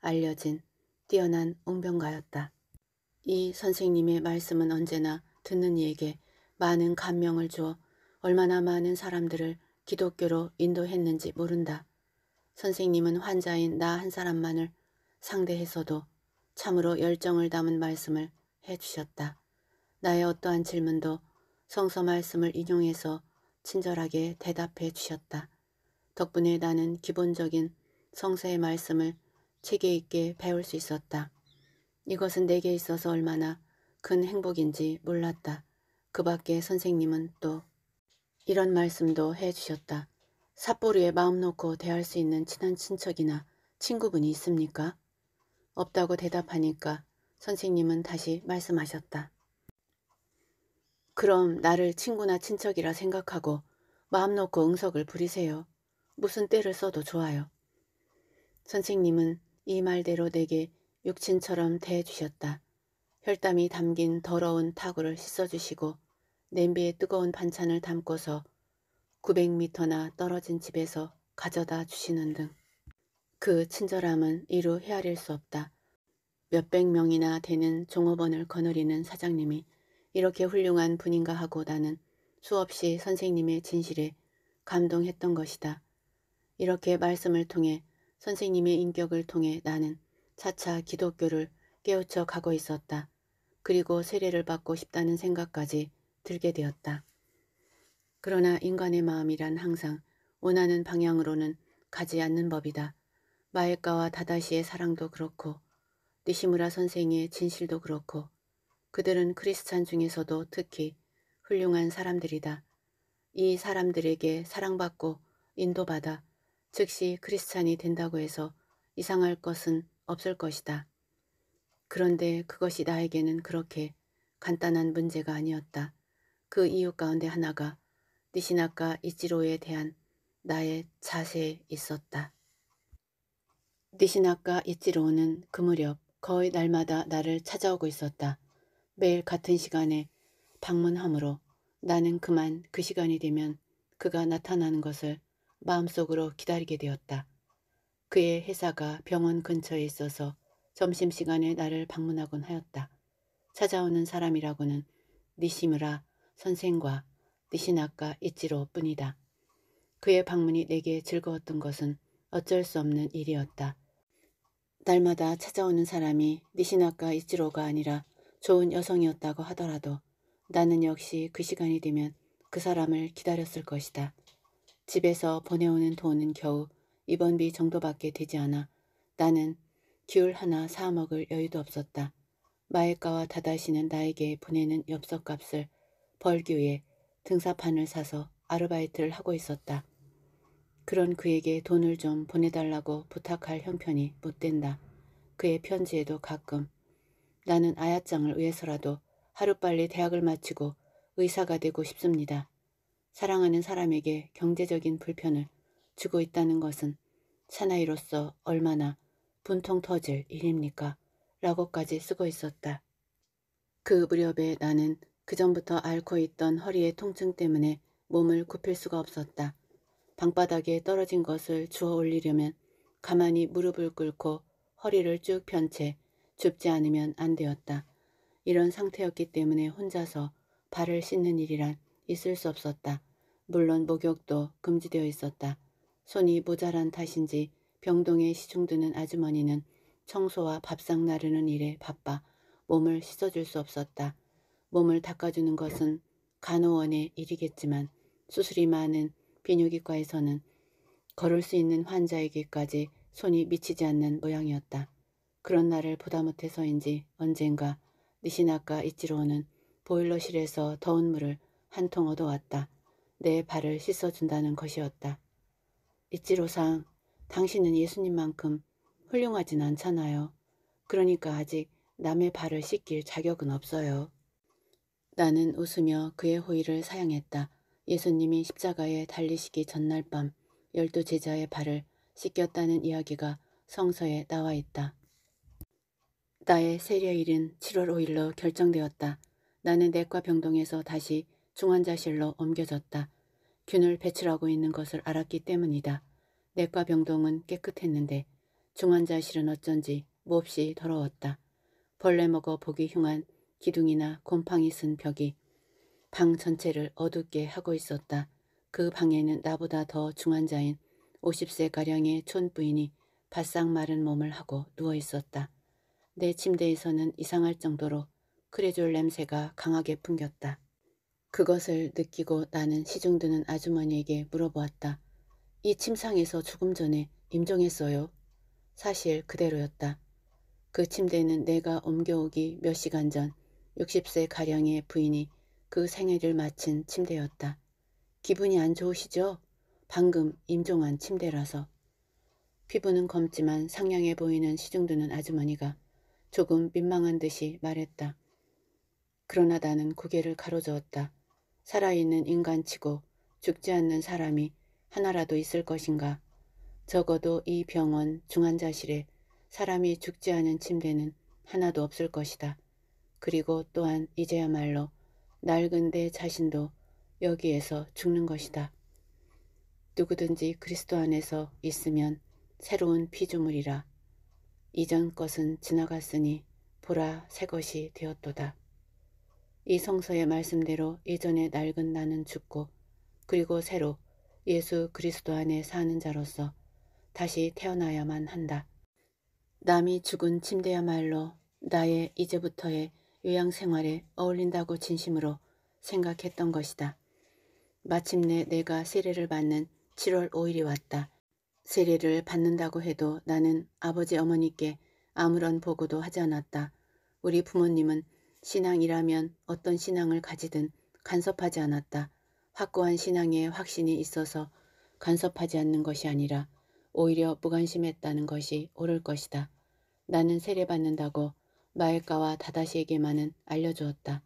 알려진 뛰어난 옹병가였다. 이 선생님의 말씀은 언제나 듣는 이에게 많은 감명을 주어 얼마나 많은 사람들을 기독교로 인도했는지 모른다. 선생님은 환자인 나 한 사람만을 상대해서도 참으로 열정을 담은 말씀을 해주셨다. 나의 어떠한 질문도 성서 말씀을 인용해서 친절하게 대답해 주셨다. 덕분에 나는 기본적인 성서의 말씀을 체계 있게 배울 수 있었다. 이것은 내게 있어서 얼마나 큰 행복인지 몰랐다. 그 밖에 선생님은 또 이런 말씀도 해주셨다. 삿포리에 마음 놓고 대할 수 있는 친한 친척이나 친구분이 있습니까? 없다고 대답하니까 선생님은 다시 말씀하셨다. 그럼 나를 친구나 친척이라 생각하고 마음 놓고 응석을 부리세요. 무슨 때를 써도 좋아요. 선생님은 이 말대로 내게 육친처럼 대해주셨다. 혈담이 담긴 더러운 타구를 씻어주시고 냄비에 뜨거운 반찬을 담고서 900미터나 떨어진 집에서 가져다 주시는 등 그 친절함은 이루 헤아릴 수 없다. 몇백 명이나 되는 종업원을 거느리는 사장님이 이렇게 훌륭한 분인가 하고 나는 수없이 선생님의 진실에 감동했던 것이다. 이렇게 말씀을 통해 선생님의 인격을 통해 나는 차차 기독교를 깨우쳐 가고 있었다. 그리고 세례를 받고 싶다는 생각까지 들게 되었다. 그러나 인간의 마음이란 항상 원하는 방향으로는 가지 않는 법이다. 마에카와 다다시의 사랑도 그렇고 니시무라 선생의 진실도 그렇고 그들은 크리스찬 중에서도 특히 훌륭한 사람들이다. 이 사람들에게 사랑받고 인도받아 즉시 크리스찬이 된다고 해서 이상할 것은 없을 것이다. 그런데 그것이 나에게는 그렇게 간단한 문제가 아니었다. 그 이유 가운데 하나가 니시나카 이치로에 대한 나의 자세에 있었다. 니시나카 이치로는 그 무렵 거의 날마다 나를 찾아오고 있었다. 매일 같은 시간에 방문함으로 나는 그만 그 시간이 되면 그가 나타나는 것을 마음속으로 기다리게 되었다. 그의 회사가 병원 근처에 있어서 점심시간에 나를 방문하곤 하였다. 찾아오는 사람이라고는 니시무라 선생과 니시나카 이치로뿐이다. 그의 방문이 내게 즐거웠던 것은 어쩔 수 없는 일이었다. 날마다 찾아오는 사람이 니시나카 이치로가 아니라 좋은 여성이었다고 하더라도 나는 역시 그 시간이 되면 그 사람을 기다렸을 것이다. 집에서 보내오는 돈은 겨우 입원비 정도밖에 되지 않아 나는 귤 하나 사먹을 여유도 없었다. 마에카와 다다시는 나에게 보내는 엽서값을 벌기 위해 등사판을 사서 아르바이트를 하고 있었다. 그런 그에게 돈을 좀 보내달라고 부탁할 형편이 못된다. 그의 편지에도 가끔 나는 아야짱을 위해서라도 하루빨리 대학을 마치고 의사가 되고 싶습니다. 사랑하는 사람에게 경제적인 불편을 주고 있다는 것은 사나이로서 얼마나 분통 터질 일입니까? 라고까지 쓰고 있었다. 그 무렵에 나는 그전부터 앓고 있던 허리의 통증 때문에 몸을 굽힐 수가 없었다. 방바닥에 떨어진 것을 주워 올리려면 가만히 무릎을 꿇고 허리를 쭉 편 채 줍지 않으면 안 되었다. 이런 상태였기 때문에 혼자서 발을 씻는 일이란 있을 수 없었다. 물론 목욕도 금지되어 있었다. 손이 모자란 탓인지 병동에 시중드는 아주머니는 청소와 밥상 나르는 일에 바빠 몸을 씻어줄 수 없었다. 몸을 닦아주는 것은 간호원의 일이겠지만 수술이 많은 비뇨기과에서는 걸을 수 있는 환자에게까지 손이 미치지 않는 모양이었다. 그런 날을 보다 못해서인지 언젠가 니신나카 이치로는 보일러실에서 더운 물을 한 통 얻어왔다. 내 발을 씻어준다는 것이었다. 이치로상, 당신은 예수님만큼 훌륭하진 않잖아요. 그러니까 아직 남의 발을 씻길 자격은 없어요. 나는 웃으며 그의 호의를 사양했다. 예수님이 십자가에 달리시기 전날 밤 열두 제자의 발을 씻겼다는 이야기가 성서에 나와 있다. 나의 세례일은 7월 5일로 결정되었다. 나는 내과 병동에서 다시 중환자실로 옮겨졌다. 균을 배출하고 있는 것을 알았기 때문이다. 내과 병동은 깨끗했는데 중환자실은 어쩐지 몹시 더러웠다. 벌레 먹어 보기 흉한 기둥이나 곰팡이 쓴 벽이 방 전체를 어둡게 하고 있었다. 그 방에는 나보다 더 중환자인 50세가량의 촌부인이 바싹 마른 몸을 하고 누워있었다. 내 침대에서는 이상할 정도로 크레졸 냄새가 강하게 풍겼다. 그것을 느끼고 나는 시중드는 아주머니에게 물어보았다. 이 침상에서 조금 전에 임종했어요. 사실 그대로였다. 그 침대는 내가 옮겨오기 몇 시간 전 60세 가량의 부인이 그 생애를 마친 침대였다. 기분이 안 좋으시죠? 방금 임종한 침대라서. 피부는 검지만 상냥해 보이는 시중드는 아주머니가 조금 민망한 듯이 말했다. 그러나 나는 고개를 가로저었다. 살아있는 인간치고 죽지 않는 사람이 하나라도 있을 것인가. 적어도 이 병원 중환자실에 사람이 죽지 않은 침대는 하나도 없을 것이다. 그리고 또한 이제야말로 낡은 내 자신도 여기에서 죽는 것이다. 누구든지 그리스도 안에서 있으면 새로운 피조물이라. 이전 것은 지나갔으니 보라 새 것이 되었도다. 이 성서의 말씀대로 예전의 낡은 나는 죽고 그리고 새로 예수 그리스도 안에 사는 자로서 다시 태어나야만 한다. 남이 죽은 침대야말로 나의 이제부터의 요양 생활에 어울린다고 진심으로 생각했던 것이다. 마침내 내가 세례를 받는 7월 5일이 왔다. 세례를 받는다고 해도 나는 아버지 어머니께 아무런 보고도 하지 않았다. 우리 부모님은 신앙이라면 어떤 신앙을 가지든 간섭하지 않았다. 확고한 신앙에 확신이 있어서 간섭하지 않는 것이 아니라 오히려 무관심했다는 것이 옳을 것이다. 나는 세례받는다고 마엘가와 다다시에게만은 알려주었다.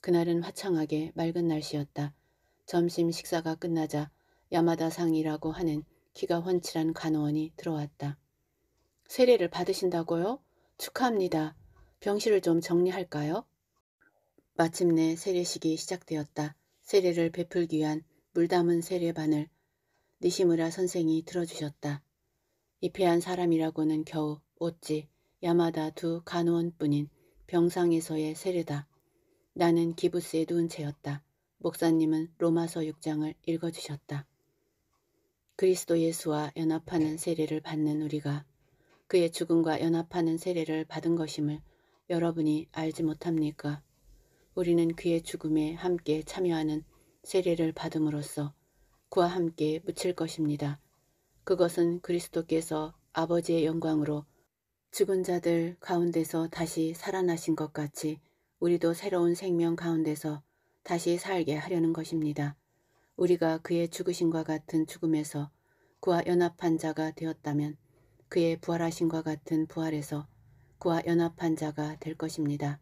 그날은 화창하게 맑은 날씨였다. 점심 식사가 끝나자 야마다 상이라고 하는 키가 훤칠한 간호원이 들어왔다. 세례를 받으신다고요? 축하합니다. 병실을 좀 정리할까요? 마침내 세례식이 시작되었다. 세례를 베풀기 위한 물 담은 세례반을 니시무라 선생이 들어주셨다. 입회한 사람이라고는 겨우 옷지 야마다 두 간호원뿐인 병상에서의 세례다. 나는 기부스에 누운 채였다. 목사님은 로마서 6장을 읽어주셨다. 그리스도 예수와 연합하는 세례를 받는 우리가 그의 죽음과 연합하는 세례를 받은 것임을 여러분이 알지 못합니까? 우리는 그의 죽음에 함께 참여하는 세례를 받음으로써 그와 함께 묻힐 것입니다. 그것은 그리스도께서 아버지의 영광으로 죽은 자들 가운데서 다시 살아나신 것 같이 우리도 새로운 생명 가운데서 다시 살게 하려는 것입니다. 우리가 그의 죽으신과 같은 죽음에서 그와 연합한 자가 되었다면 그의 부활하신과 같은 부활에서 그와 연합한 자가 될 것입니다.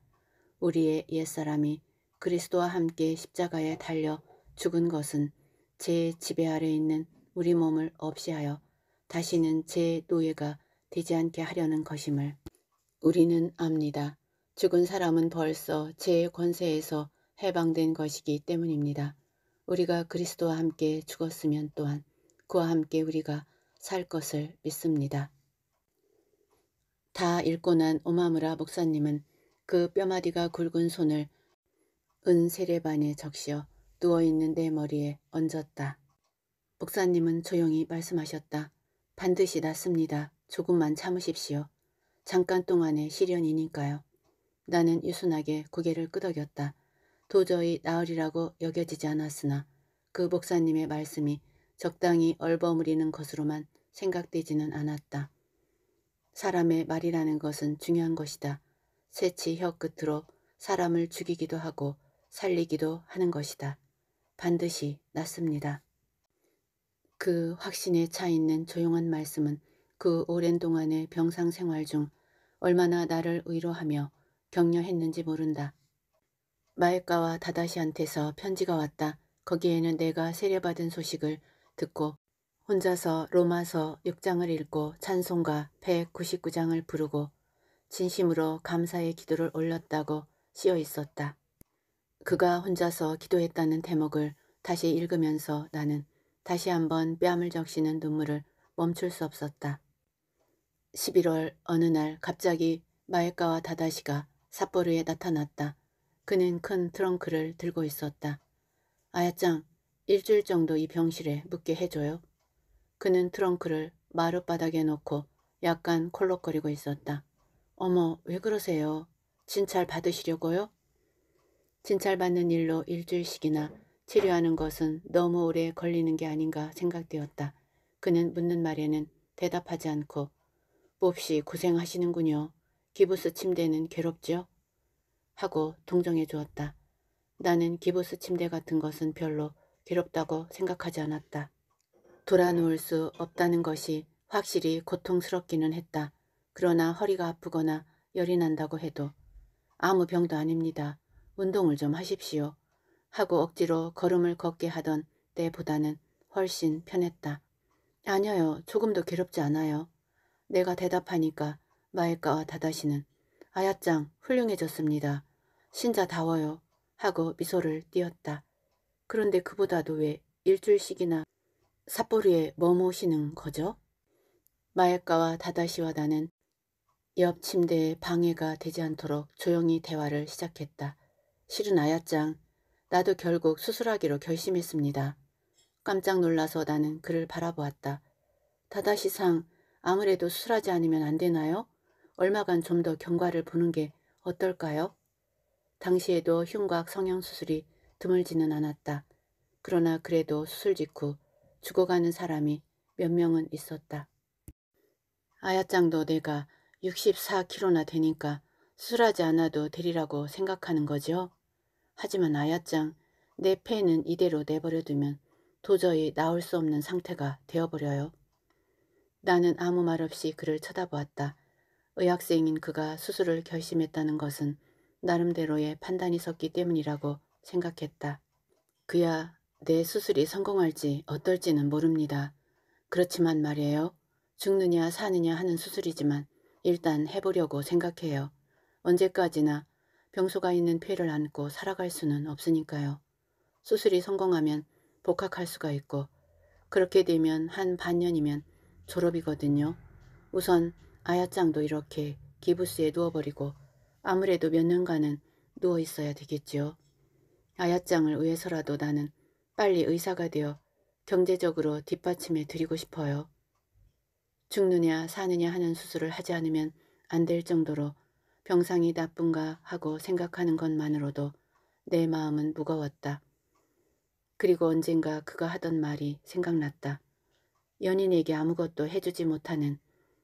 우리의 옛사람이 그리스도와 함께 십자가에 달려 죽은 것은 제 지배 아래 있는 우리 몸을 없이하여 다시는 제 노예가 되지 않게 하려는 것임을 우리는 압니다. 죽은 사람은 벌써 죄의 권세에서 해방된 것이기 때문입니다. 우리가 그리스도와 함께 죽었으면 또한 그와 함께 우리가 살 것을 믿습니다. 다 읽고 난 오마무라 목사님은 그 뼈마디가 굵은 손을 은 세례반에 적셔 누워있는 내 머리에 얹었다. 목사님은 조용히 말씀하셨다. 반드시 낫습니다. 조금만 참으십시오. 잠깐 동안의 시련이니까요. 나는 유순하게 고개를 끄덕였다. 도저히 나으리라고 여겨지지 않았으나 그 목사님의 말씀이 적당히 얼버무리는 것으로만 생각되지는 않았다. 사람의 말이라는 것은 중요한 것이다. 새치 혀 끝으로 사람을 죽이기도 하고 살리기도 하는 것이다. 반드시 낫습니다. 그 확신에 차 있는 조용한 말씀은 그 오랜 동안의 병상 생활 중 얼마나 나를 위로하며 격려했는지 모른다. 마에카와 다다시한테서 편지가 왔다. 거기에는 내가 세례받은 소식을 듣고 혼자서 로마서 6장을 읽고 찬송가 199장을 부르고 진심으로 감사의 기도를 올렸다고 씌어 있었다. 그가 혼자서 기도했다는 대목을 다시 읽으면서 나는 다시 한번 뺨을 적시는 눈물을 멈출 수 없었다. 11월 어느 날 갑자기 마에카와 다다시가 삿포르에 나타났다. 그는 큰 트렁크를 들고 있었다. 아야짱, 일주일 정도 이 병실에 묵게 해줘요. 그는 트렁크를 마룻바닥에 놓고 약간 콜록거리고 있었다. 어머, 왜 그러세요? 진찰 받으시려고요? 진찰받는 일로 일주일씩이나 치료하는 것은 너무 오래 걸리는 게 아닌가 생각되었다. 그는 묻는 말에는 대답하지 않고 몹시 고생하시는군요. 기부스 침대는 괴롭죠? 하고 동정해 주었다. 나는 기부스 침대 같은 것은 별로 괴롭다고 생각하지 않았다. 돌아누울 수 없다는 것이 확실히 고통스럽기는 했다. 그러나 허리가 아프거나 열이 난다고 해도 아무 병도 아닙니다. 운동을 좀 하십시오. 하고 억지로 걸음을 걷게 하던 때보다는 훨씬 편했다. 아니요. 조금도 괴롭지 않아요. 내가 대답하니까 마에카와 다다시는 아야짱 훌륭해졌습니다. 신자다워요 하고 미소를 띄었다. 그런데 그보다도 왜 일주일씩이나 삿포리에 머무시는 거죠? 마에카와 다다시와 나는 옆 침대에 방해가 되지 않도록 조용히 대화를 시작했다. 실은 아야짱, 나도 결국 수술하기로 결심했습니다. 깜짝 놀라서 나는 그를 바라보았다. 다다시상 아무래도 술하지 않으면 안 되나요? 얼마간 좀 더 경과를 보는 게 어떨까요? 당시에도 흉곽 성형수술이 드물지는 않았다. 그러나 그래도 수술 직후 죽어가는 사람이 몇 명은 있었다. 아야짱도 내가 64kg나 되니까 술하지 않아도 되리라고 생각하는 거죠. 하지만 아야짱, 내 폐는 이대로 내버려두면 도저히 나올 수 없는 상태가 되어버려요. 나는 아무 말 없이 그를 쳐다보았다. 의학생인 그가 수술을 결심했다는 것은 나름대로의 판단이 섰기 때문이라고 생각했다. 그야 내 수술이 성공할지 어떨지는 모릅니다. 그렇지만 말이에요. 죽느냐 사느냐 하는 수술이지만 일단 해보려고 생각해요. 언제까지나 병소가 있는 피를 안고 살아갈 수는 없으니까요. 수술이 성공하면 복학할 수가 있고 그렇게 되면 한 반년이면 졸업이거든요. 우선 아야짱도 이렇게 기부스에 누워버리고 아무래도 몇 년간은 누워 있어야 되겠지요. 아야짱을 위해서라도 나는 빨리 의사가 되어 경제적으로 뒷받침해 드리고 싶어요. 죽느냐 사느냐 하는 수술을 하지 않으면 안 될 정도로 병상이 나쁜가 하고 생각하는 것만으로도 내 마음은 무거웠다. 그리고 언젠가 그가 하던 말이 생각났다. 연인에게 아무것도 해주지 못하는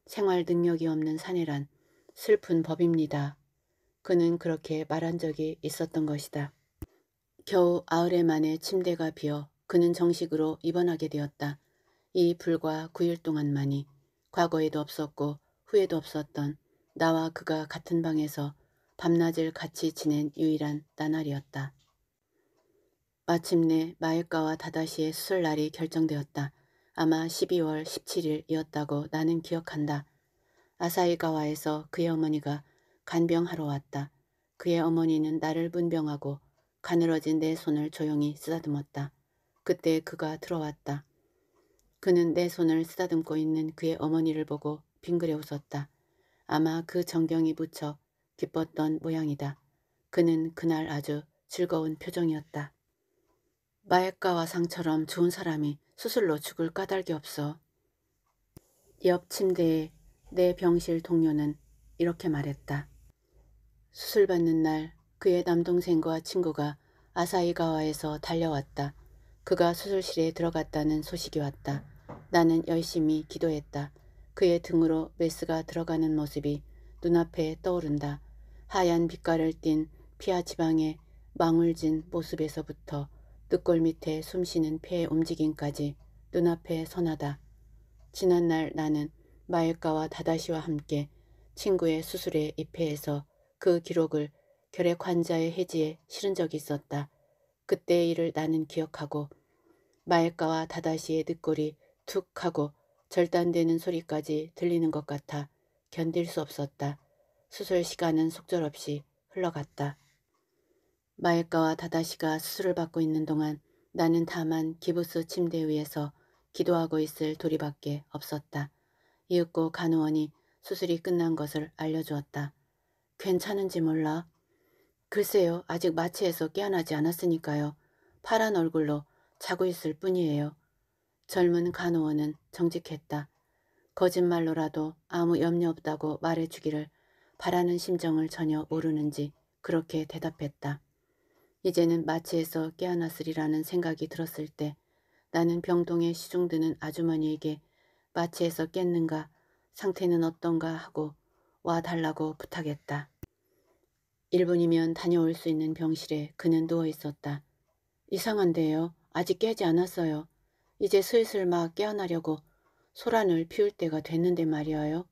생활 능력이 없는 사내란 슬픈 법입니다. 그는 그렇게 말한 적이 있었던 것이다. 겨우 아흘에 만에 침대가 비어 그는 정식으로 입원하게 되었다. 이 불과 9일 동안만이 과거에도 없었고 후에도 없었던 나와 그가 같은 방에서 밤낮을 같이 지낸 유일한 나날이었다. 마침내 마일가와 다다시의 수술날이 결정되었다. 아마 12월 17일이었다고 나는 기억한다. 아사이가와에서 그의 어머니가 간병하러 왔다. 그의 어머니는 나를 문병하고 가늘어진 내 손을 조용히 쓰다듬었다. 그때 그가 들어왔다. 그는 내 손을 쓰다듬고 있는 그의 어머니를 보고 빙그레 웃었다. 아마 그 정경이 붙여 기뻤던 모양이다. 그는 그날 아주 즐거운 표정이었다. 마약가와 상처럼 좋은 사람이 수술로 죽을 까닭이 없어. 옆 침대에 내 병실 동료는 이렇게 말했다. 수술받는 날 그의 남동생과 친구가 아사이가와에서 달려왔다. 그가 수술실에 들어갔다는 소식이 왔다. 나는 열심히 기도했다. 그의 등으로 메스가 들어가는 모습이 눈앞에 떠오른다. 하얀 빛깔을 띤 피하 지방의 망울진 모습에서부터 뜻골 밑에 숨쉬는 폐의 움직임까지 눈앞에 선하다. 지난날 나는 마일가와 다다시와 함께 친구의 수술에 입회해서 그 기록을 결핵 환자의 해지에 실은 적이 있었다. 그때의 일을 나는 기억하고 마일가와 다다시의 늑골이 툭 하고 절단되는 소리까지 들리는 것 같아 견딜 수 없었다. 수술 시간은 속절없이 흘러갔다. 마에카와 다다시가 수술을 받고 있는 동안 나는 다만 기부스 침대 위에서 기도하고 있을 도리밖에 없었다. 이윽고 간호원이 수술이 끝난 것을 알려주었다. 괜찮은지 몰라. 글쎄요. 아직 마취에서 깨어나지 않았으니까요. 파란 얼굴로 자고 있을 뿐이에요. 젊은 간호원은 정직했다. 거짓말로라도 아무 염려 없다고 말해주기를 바라는 심정을 전혀 모르는지 그렇게 대답했다. 이제는 마취에서 깨어났으리라는 생각이 들었을 때 나는 병동에 시중드는 아주머니에게 마취에서 깼는가 상태는 어떤가 하고 와 달라고 부탁했다. 1분이면 다녀올 수 있는 병실에 그는 누워있었다. 이상한데요. 아직 깨지 않았어요. 이제 슬슬 막 깨어나려고 소란을 피울 때가 됐는데 말이에요.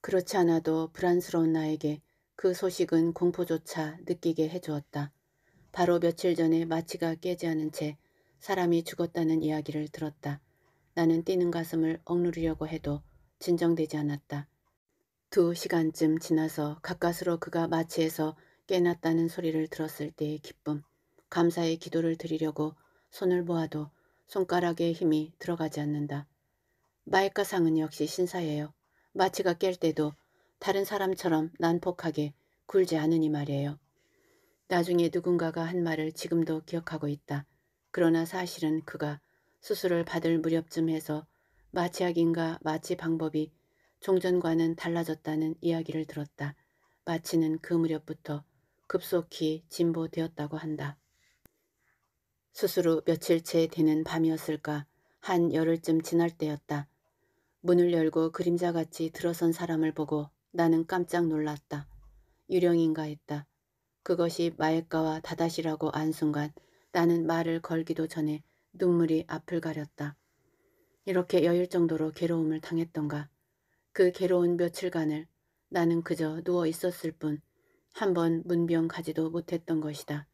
그렇지 않아도 불안스러운 나에게 그 소식은 공포조차 느끼게 해주었다. 바로 며칠 전에 마취가 깨지 않은 채 사람이 죽었다는 이야기를 들었다. 나는 뛰는 가슴을 억누르려고 해도 진정되지 않았다. 두 시간쯤 지나서 가까스로 그가 마취해서 깨났다는 소리를 들었을 때의 기쁨, 감사의 기도를 드리려고 손을 모아도 손가락에 힘이 들어가지 않는다. 마이카상은 역시 신사예요. 마취가 깰 때도 다른 사람처럼 난폭하게 굴지 않으니 말이에요. 나중에 누군가가 한 말을 지금도 기억하고 있다. 그러나 사실은 그가 수술을 받을 무렵쯤 해서 마취약인가 마취 방법이 종전과는 달라졌다는 이야기를 들었다. 마취는 그 무렵부터 급속히 진보되었다고 한다. 수술 후 며칠째 되는 밤이었을까 한 열흘쯤 지날 때였다. 문을 열고 그림자같이 들어선 사람을 보고 나는 깜짝 놀랐다. 유령인가 했다. 그것이 마에가와 다다시라고 안 순간 나는 말을 걸기도 전에 눈물이 앞을 가렸다. 이렇게 여일 정도로 괴로움을 당했던가. 그 괴로운 며칠간을 나는 그저 누워 있었을 뿐 한 번 문병 가지도 못했던 것이다.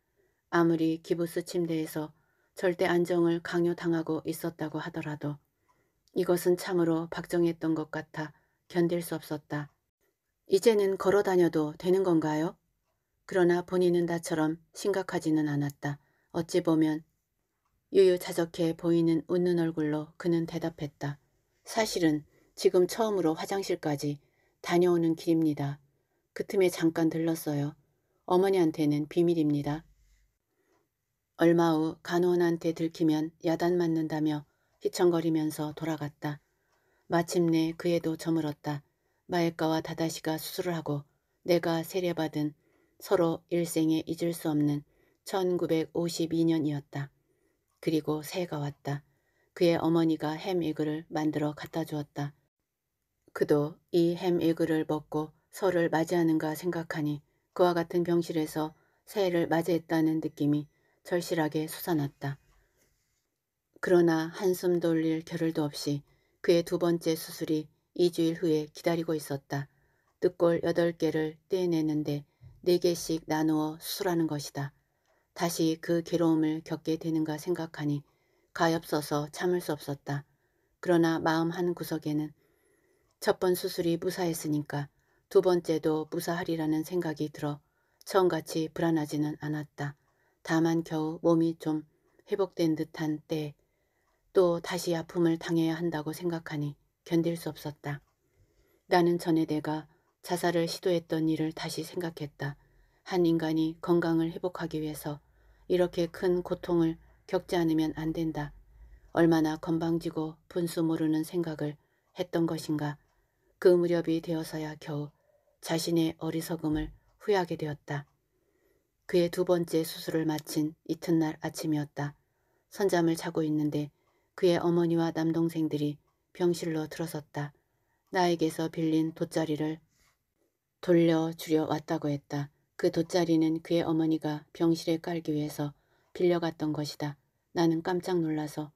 아무리 기부스 침대에서 절대 안정을 강요당하고 있었다고 하더라도 이것은 참으로 박정했던 것 같아 견딜 수 없었다. 이제는 걸어 다녀도 되는 건가요? 그러나 본인은 나처럼 심각하지는 않았다. 어찌 보면 유유자적해 보이는 웃는 얼굴로 그는 대답했다. 사실은 지금 처음으로 화장실까지 다녀오는 길입니다. 그 틈에 잠깐 들렀어요. 어머니한테는 비밀입니다. 얼마 후 간호원한테 들키면 야단 맞는다며 휘청거리면서 돌아갔다. 마침내 그애도 저물었다. 마에까와 다다시가 수술을 하고 내가 세례받은 서로 일생에 잊을 수 없는 1952년이었다. 그리고 새해가 왔다. 그의 어머니가 햄이글을 만들어 갖다 주었다. 그도 이 햄이글을 먹고 설을 맞이하는가 생각하니 그와 같은 병실에서 새해를 맞이했다는 느낌이 절실하게 솟아났다. 그러나 한숨 돌릴 겨를도 없이 그의 두 번째 수술이 2주일 후에 기다리고 있었다. 늑골 8개를 떼내는데 네 개씩 나누어 수술하는 것이다. 다시 그 괴로움을 겪게 되는가 생각하니 가엾어서 참을 수 없었다. 그러나 마음 한 구석에는 첫 번 수술이 무사했으니까 두 번째도 무사하리라는 생각이 들어 처음같이 불안하지는 않았다. 다만 겨우 몸이 좀 회복된 듯한 때에 또 다시 아픔을 당해야 한다고 생각하니 견딜 수 없었다. 나는 전에 내가 자살을 시도했던 일을 다시 생각했다. 한 인간이 건강을 회복하기 위해서 이렇게 큰 고통을 겪지 않으면 안 된다. 얼마나 건방지고 분수 모르는 생각을 했던 것인가. 그 무렵이 되어서야 겨우 자신의 어리석음을 후회하게 되었다. 그의 두 번째 수술을 마친 이튿날 아침이었다. 선잠을 자고 있는데 그의 어머니와 남동생들이 병실로 들어섰다. 나에게서 빌린 돗자리를 돌려주려 왔다고 했다. 그 돗자리는 그의 어머니가 병실에 깔기 위해서 빌려갔던 것이다. 나는 깜짝 놀라서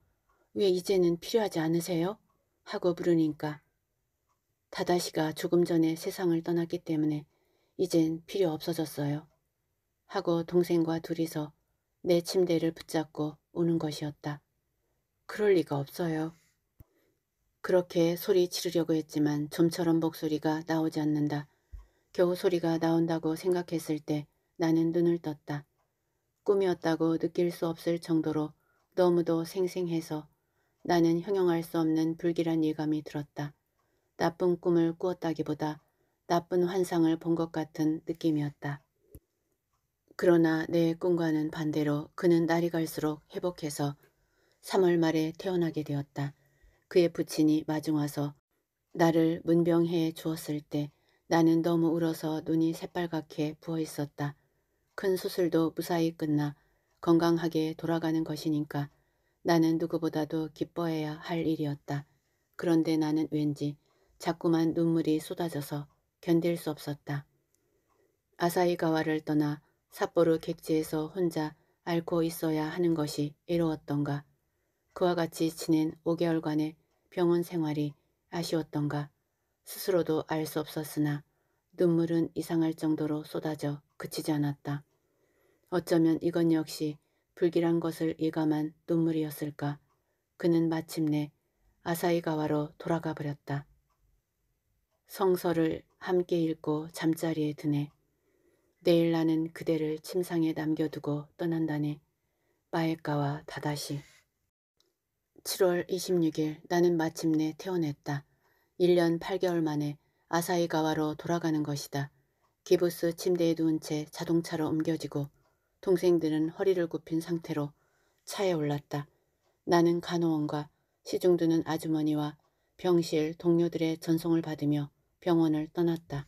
왜 이제는 필요하지 않으세요? 하고 부르니까 다다시가 조금 전에 세상을 떠났기 때문에 이젠 필요 없어졌어요. 하고 동생과 둘이서 내 침대를 붙잡고 우는 것이었다. 그럴 리가 없어요. 그렇게 소리 지르려고 했지만 좀처럼 목소리가 나오지 않는다. 겨우 소리가 나온다고 생각했을 때 나는 눈을 떴다. 꿈이었다고 느낄 수 없을 정도로 너무도 생생해서 나는 형용할 수 없는 불길한 예감이 들었다. 나쁜 꿈을 꾸었다기보다 나쁜 환상을 본 것 같은 느낌이었다. 그러나 내 꿈과는 반대로 그는 날이 갈수록 회복해서 3월 말에 태어나게 되었다. 그의 부친이 마중와서 나를 문병해 주었을 때 나는 너무 울어서 눈이 새빨갛게 부어 있었다. 큰 수술도 무사히 끝나 건강하게 돌아가는 것이니까 나는 누구보다도 기뻐해야 할 일이었다. 그런데 나는 왠지 자꾸만 눈물이 쏟아져서 견딜 수 없었다. 아사히가와를 떠나 삿포로 객지에서 혼자 앓고 있어야 하는 것이 이로웠던가. 그와 같이 지낸 5개월간의 병원 생활이 아쉬웠던가. 스스로도 알 수 없었으나 눈물은 이상할 정도로 쏟아져 그치지 않았다. 어쩌면 이건 역시 불길한 것을 예감한 눈물이었을까. 그는 마침내 아사히가와로 돌아가 버렸다. 성서를 함께 읽고 잠자리에 드네. 내일 나는 그대를 침상에 남겨두고 떠난다네. 마에카와 다다시. 7월 26일 나는 마침내 태어났다. 1년 8개월 만에 아사히가와로 돌아가는 것이다. 기부스 침대에 누운 채 자동차로 옮겨지고 동생들은 허리를 굽힌 상태로 차에 올랐다. 나는 간호원과 시중두는 아주머니와 병실 동료들의 전송을 받으며 병원을 떠났다.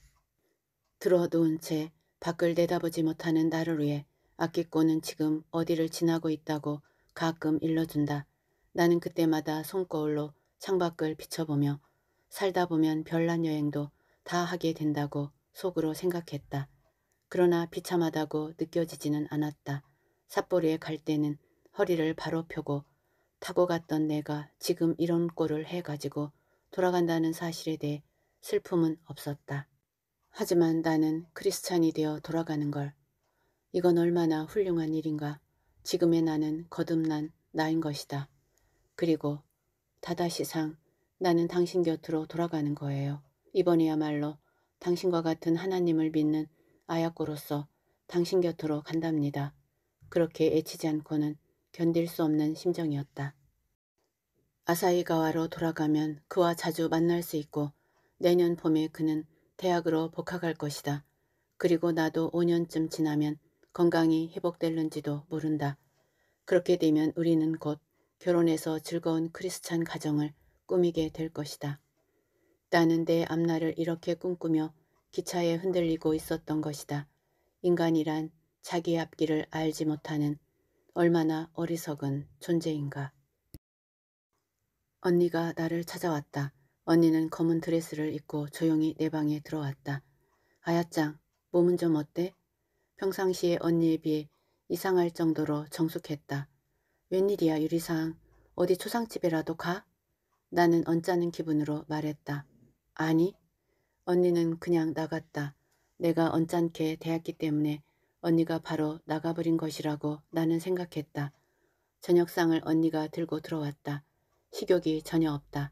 들어 누운 채 밖을 내다보지 못하는 나를 위해 아끼꼬는 지금 어디를 지나고 있다고 가끔 일러준다. 나는 그때마다 손거울로 창밖을 비춰보며 살다 보면 별난 여행도 다 하게 된다고 속으로 생각했다. 그러나 비참하다고 느껴지지는 않았다. 삿포리에 갈 때는 허리를 바로 펴고 타고 갔던 내가 지금 이런 꼴을 해가지고 돌아간다는 사실에 대해 슬픔은 없었다. 하지만 나는 크리스찬이 되어 돌아가는 걸. 이건 얼마나 훌륭한 일인가. 지금의 나는 거듭난 나인 것이다. 그리고 다다시상 나는 당신 곁으로 돌아가는 거예요. 이번이야말로 당신과 같은 하나님을 믿는 아야꼬로서 당신 곁으로 간답니다. 그렇게 애치지 않고는 견딜 수 없는 심정이었다. 아사히가와로 돌아가면 그와 자주 만날 수 있고 내년 봄에 그는 대학으로 복학할 것이다. 그리고 나도 5년쯤 지나면 건강이 회복될는지도 모른다. 그렇게 되면 우리는 곧 결혼해서 즐거운 크리스찬 가정을 꾸미게 될 것이다. 나는 내 앞날을 이렇게 꿈꾸며 기차에 흔들리고 있었던 것이다. 인간이란 자기 앞길을 알지 못하는 얼마나 어리석은 존재인가. 언니가 나를 찾아왔다. 언니는 검은 드레스를 입고 조용히 내 방에 들어왔다. 아야짱, 몸은 좀 어때? 평상시에 언니에 비해 이상할 정도로 정숙했다. 웬일이야 유리상, 어디 초상집에라도 가? 나는 언짢은 기분으로 말했다. 아니, 언니는 그냥 나갔다. 내가 언짢게 대했기 때문에 언니가 바로 나가버린 것이라고 나는 생각했다. 저녁상을 언니가 들고 들어왔다. 식욕이 전혀 없다.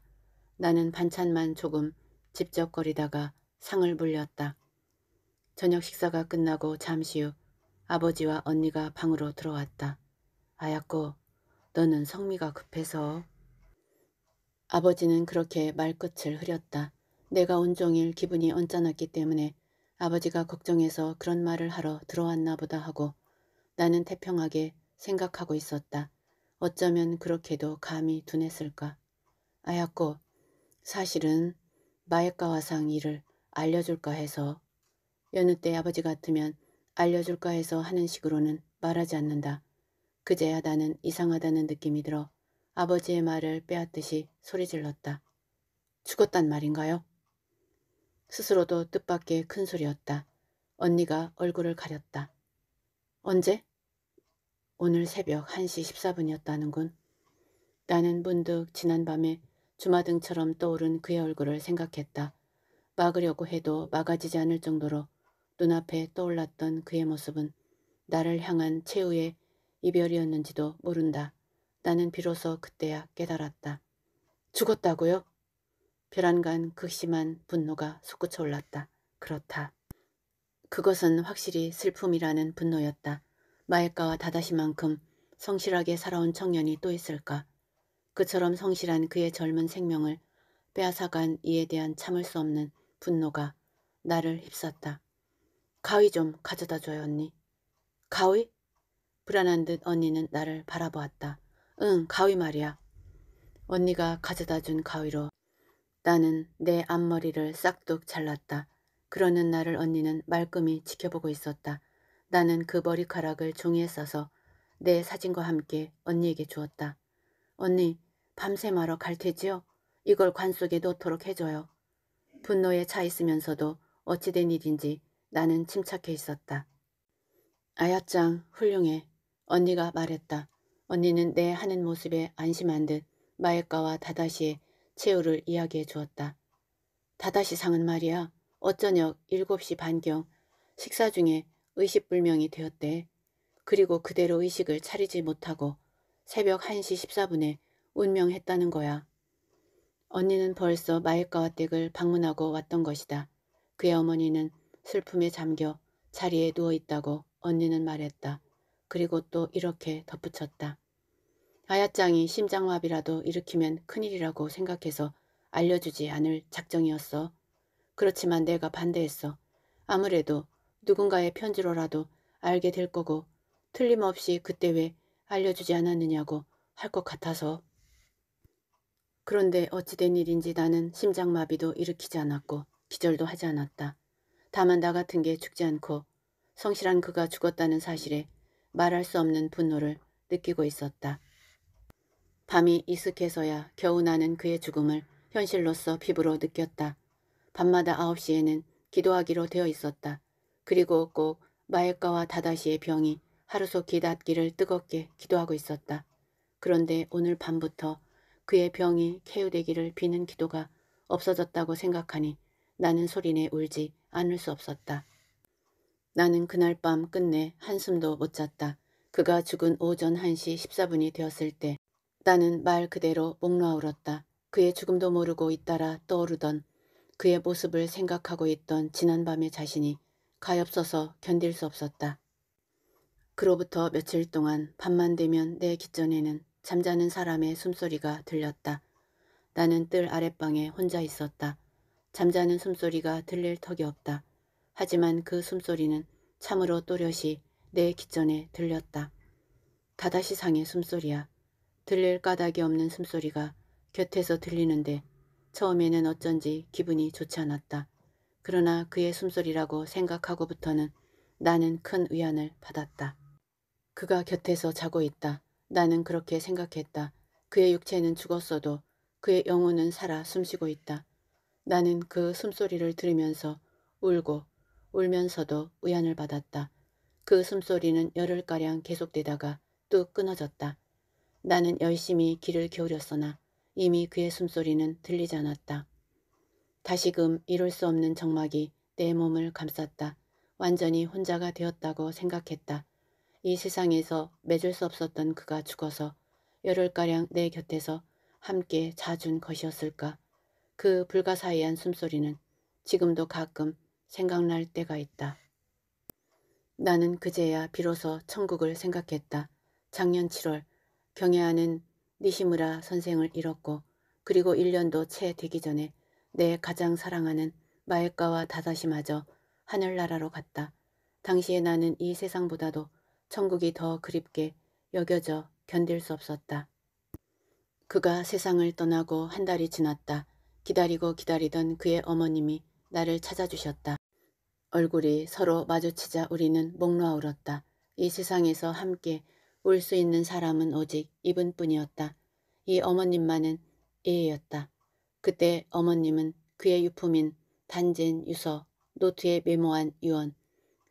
나는 반찬만 조금 집적거리다가 상을 물렸다. 저녁 식사가 끝나고 잠시 후 아버지와 언니가 방으로 들어왔다. 아야꼬, 너는 성미가 급해서... 아버지는 그렇게 말끝을 흐렸다. 내가 온종일 기분이 언짢았기 때문에 아버지가 걱정해서 그런 말을 하러 들어왔나 보다 하고 나는 태평하게 생각하고 있었다. 어쩌면 그렇게도 감히 둔했을까. 아야꼬, 사실은 마약가와상 일을 알려줄까 해서 여느 때 아버지 같으면 알려줄까 해서 하는 식으로는 말하지 않는다. 그제야 나는 이상하다는 느낌이 들어 아버지의 말을 빼앗듯이 소리질렀다. 죽었단 말인가요? 스스로도 뜻밖의 큰 소리였다. 언니가 얼굴을 가렸다. 언제? 오늘 새벽 1시 14분이었다는군. 나는 문득 지난밤에 주마등처럼 떠오른 그의 얼굴을 생각했다. 막으려고 해도 막아지지 않을 정도로 눈앞에 떠올랐던 그의 모습은 나를 향한 최후의 이별이었는지도 모른다. 나는 비로소 그때야 깨달았다. 죽었다고요? 별안간 극심한 분노가 솟구쳐 올랐다. 그렇다. 그것은 확실히 슬픔이라는 분노였다. 마약가와 다다시만큼 성실하게 살아온 청년이 또 있을까? 그처럼 성실한 그의 젊은 생명을 빼앗아간 이에 대한 참을 수 없는 분노가 나를 휩쌌다. 가위 좀 가져다줘요 언니. 가위? 불안한 듯 언니는 나를 바라보았다. 응, 가위 말이야. 언니가 가져다 준 가위로 나는 내 앞머리를 싹둑 잘랐다. 그러는 나를 언니는 말끔히 지켜보고 있었다. 나는 그 머리카락을 종이에 싸서 내 사진과 함께 언니에게 주었다. 언니, 밤새 마러 갈 테지요? 이걸 관 속에 놓도록 해줘요. 분노에 차 있으면서도 어찌된 일인지 나는 침착해 있었다. 아야짱, 훌륭해. 언니가 말했다. 언니는 내 하는 모습에 안심한 듯 마에카와 다다시의 최후를 이야기해 주었다. 다다시 상은 말이야 어쩌녁 7시 반경 식사 중에 의식불명이 되었대. 그리고 그대로 의식을 차리지 못하고 새벽 1시 14분에 운명했다는 거야. 언니는 벌써 마일가와 댁을 방문하고 왔던 것이다. 그의 어머니는 슬픔에 잠겨 자리에 누워 있다고 언니는 말했다. 그리고 또 이렇게 덧붙였다. 아야짱이 심장마비라도 일으키면 큰일이라고 생각해서 알려주지 않을 작정이었어. 그렇지만 내가 반대했어. 아무래도 누군가의 편지로라도 알게 될 거고 틀림없이 그때 왜 알려주지 않았느냐고 할 것 같아서. 그런데 어찌된 일인지 나는 심장마비도 일으키지 않았고 기절도 하지 않았다. 다만 나 같은 게 죽지 않고 성실한 그가 죽었다는 사실에 말할 수 없는 분노를 느끼고 있었다. 밤이 이슥해서야 겨우 나는 그의 죽음을 현실로서 피부로 느꼈다. 밤마다 아홉 시에는 기도하기로 되어 있었다. 그리고 꼭 마엘가와 다다시의 병이 하루속히 낫기를 뜨겁게 기도하고 있었다. 그런데 오늘 밤부터 그의 병이 쾌유되기를 비는 기도가 없어졌다고 생각하니 나는 소리내 울지 않을 수 없었다. 나는 그날 밤 끝내 한숨도 못 잤다. 그가 죽은 오전 1시 14분이 되었을 때 나는 말 그대로 목놓아 울었다. 그의 죽음도 모르고 잇따라 떠오르던 그의 모습을 생각하고 있던 지난밤의 자신이 가엾어서 견딜 수 없었다. 그로부터 며칠 동안 밤만 되면 내 귓전에는 잠자는 사람의 숨소리가 들렸다. 나는 뜰 아랫방에 혼자 있었다. 잠자는 숨소리가 들릴 턱이 없다. 하지만 그 숨소리는 참으로 또렷이 내 귓전에 들렸다. 다다시상의 숨소리야. 들릴 까닭이 없는 숨소리가 곁에서 들리는데 처음에는 어쩐지 기분이 좋지 않았다. 그러나 그의 숨소리라고 생각하고부터는 나는 큰 위안을 받았다. 그가 곁에서 자고 있다. 나는 그렇게 생각했다. 그의 육체는 죽었어도 그의 영혼은 살아 숨쉬고 있다. 나는 그 숨소리를 들으면서 울고 울면서도 우연을 받았다. 그 숨소리는 열흘가량 계속되다가 뚝 끊어졌다. 나는 열심히 길을 기울였으나 이미 그의 숨소리는 들리지 않았다. 다시금 이룰 수 없는 정막이 내 몸을 감쌌다. 완전히 혼자가 되었다고 생각했다. 이 세상에서 맺을 수 없었던 그가 죽어서 열흘가량 내 곁에서 함께 자준 것이었을까. 그 불가사의한 숨소리는 지금도 가끔 생각날 때가 있다. 나는 그제야 비로소 천국을 생각했다. 작년 7월 경애하는 니시무라 선생을 잃었고 그리고 1년도 채 되기 전에 내 가장 사랑하는 마에카와 다다시마저 하늘나라로 갔다. 당시에 나는 이 세상보다도 천국이 더 그립게 여겨져 견딜 수 없었다. 그가 세상을 떠나고 한 달이 지났다. 기다리고 기다리던 그의 어머님이 나를 찾아주셨다. 얼굴이 서로 마주치자 우리는 목놓아 울었다. 이 세상에서 함께 울 수 있는 사람은 오직 이분뿐이었다. 이 어머님만은 예였다. 그때 어머님은 그의 유품인 단진 유서, 노트에 메모한 유언,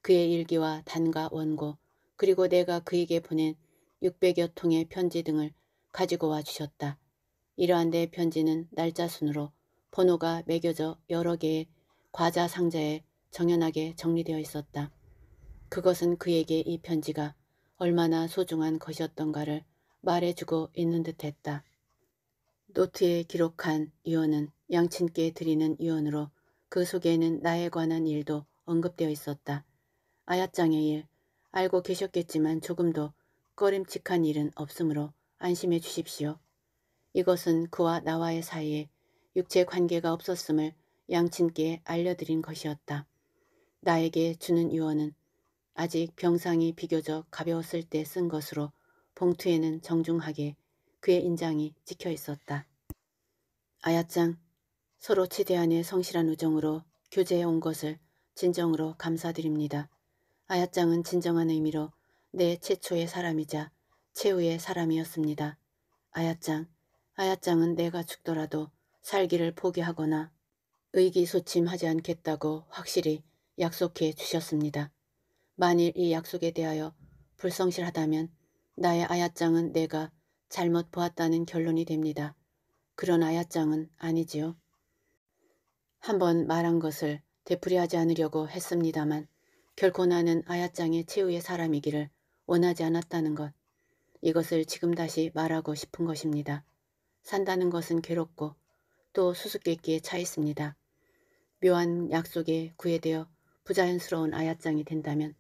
그의 일기와 단과 원고, 그리고 내가 그에게 보낸 600여 통의 편지 등을 가지고 와 주셨다. 이러한 내 편지는 날짜 순으로 번호가 매겨져 여러 개의 과자 상자에 정연하게 정리되어 있었다. 그것은 그에게 이 편지가 얼마나 소중한 것이었던가를 말해주고 있는 듯했다. 노트에 기록한 유언은 양친께 드리는 유언으로 그 속에는 나에 관한 일도 언급되어 있었다. 아야짱의 일, 알고 계셨겠지만 조금도 꺼림칙한 일은 없으므로 안심해 주십시오. 이것은 그와 나와의 사이에 육체 관계가 없었음을 양친께 알려드린 것이었다. 나에게 주는 유언은 아직 병상이 비교적 가벼웠을 때 쓴 것으로 봉투에는 정중하게 그의 인장이 찍혀 있었다. 아야짱, 서로 최대한의 성실한 우정으로 교제해 온 것을 진정으로 감사드립니다. 아야짱은 진정한 의미로 내 최초의 사람이자 최후의 사람이었습니다. 아야짱, 아야짱은 내가 죽더라도 살기를 포기하거나 의기소침하지 않겠다고 확실히 약속해 주셨습니다. 만일 이 약속에 대하여 불성실하다면 나의 아야짱은 내가 잘못 보았다는 결론이 됩니다. 그런 아야짱은 아니지요. 한번 말한 것을 되풀이하지 않으려고 했습니다만 결코 나는 아야짱의 최후의 사람이기를 원하지 않았다는 것. 이것을 지금 다시 말하고 싶은 것입니다. 산다는 것은 괴롭고 또 수수께끼에 차 있습니다. 묘한 약속에 구애되어 부자연스러운 아야짱이 된다면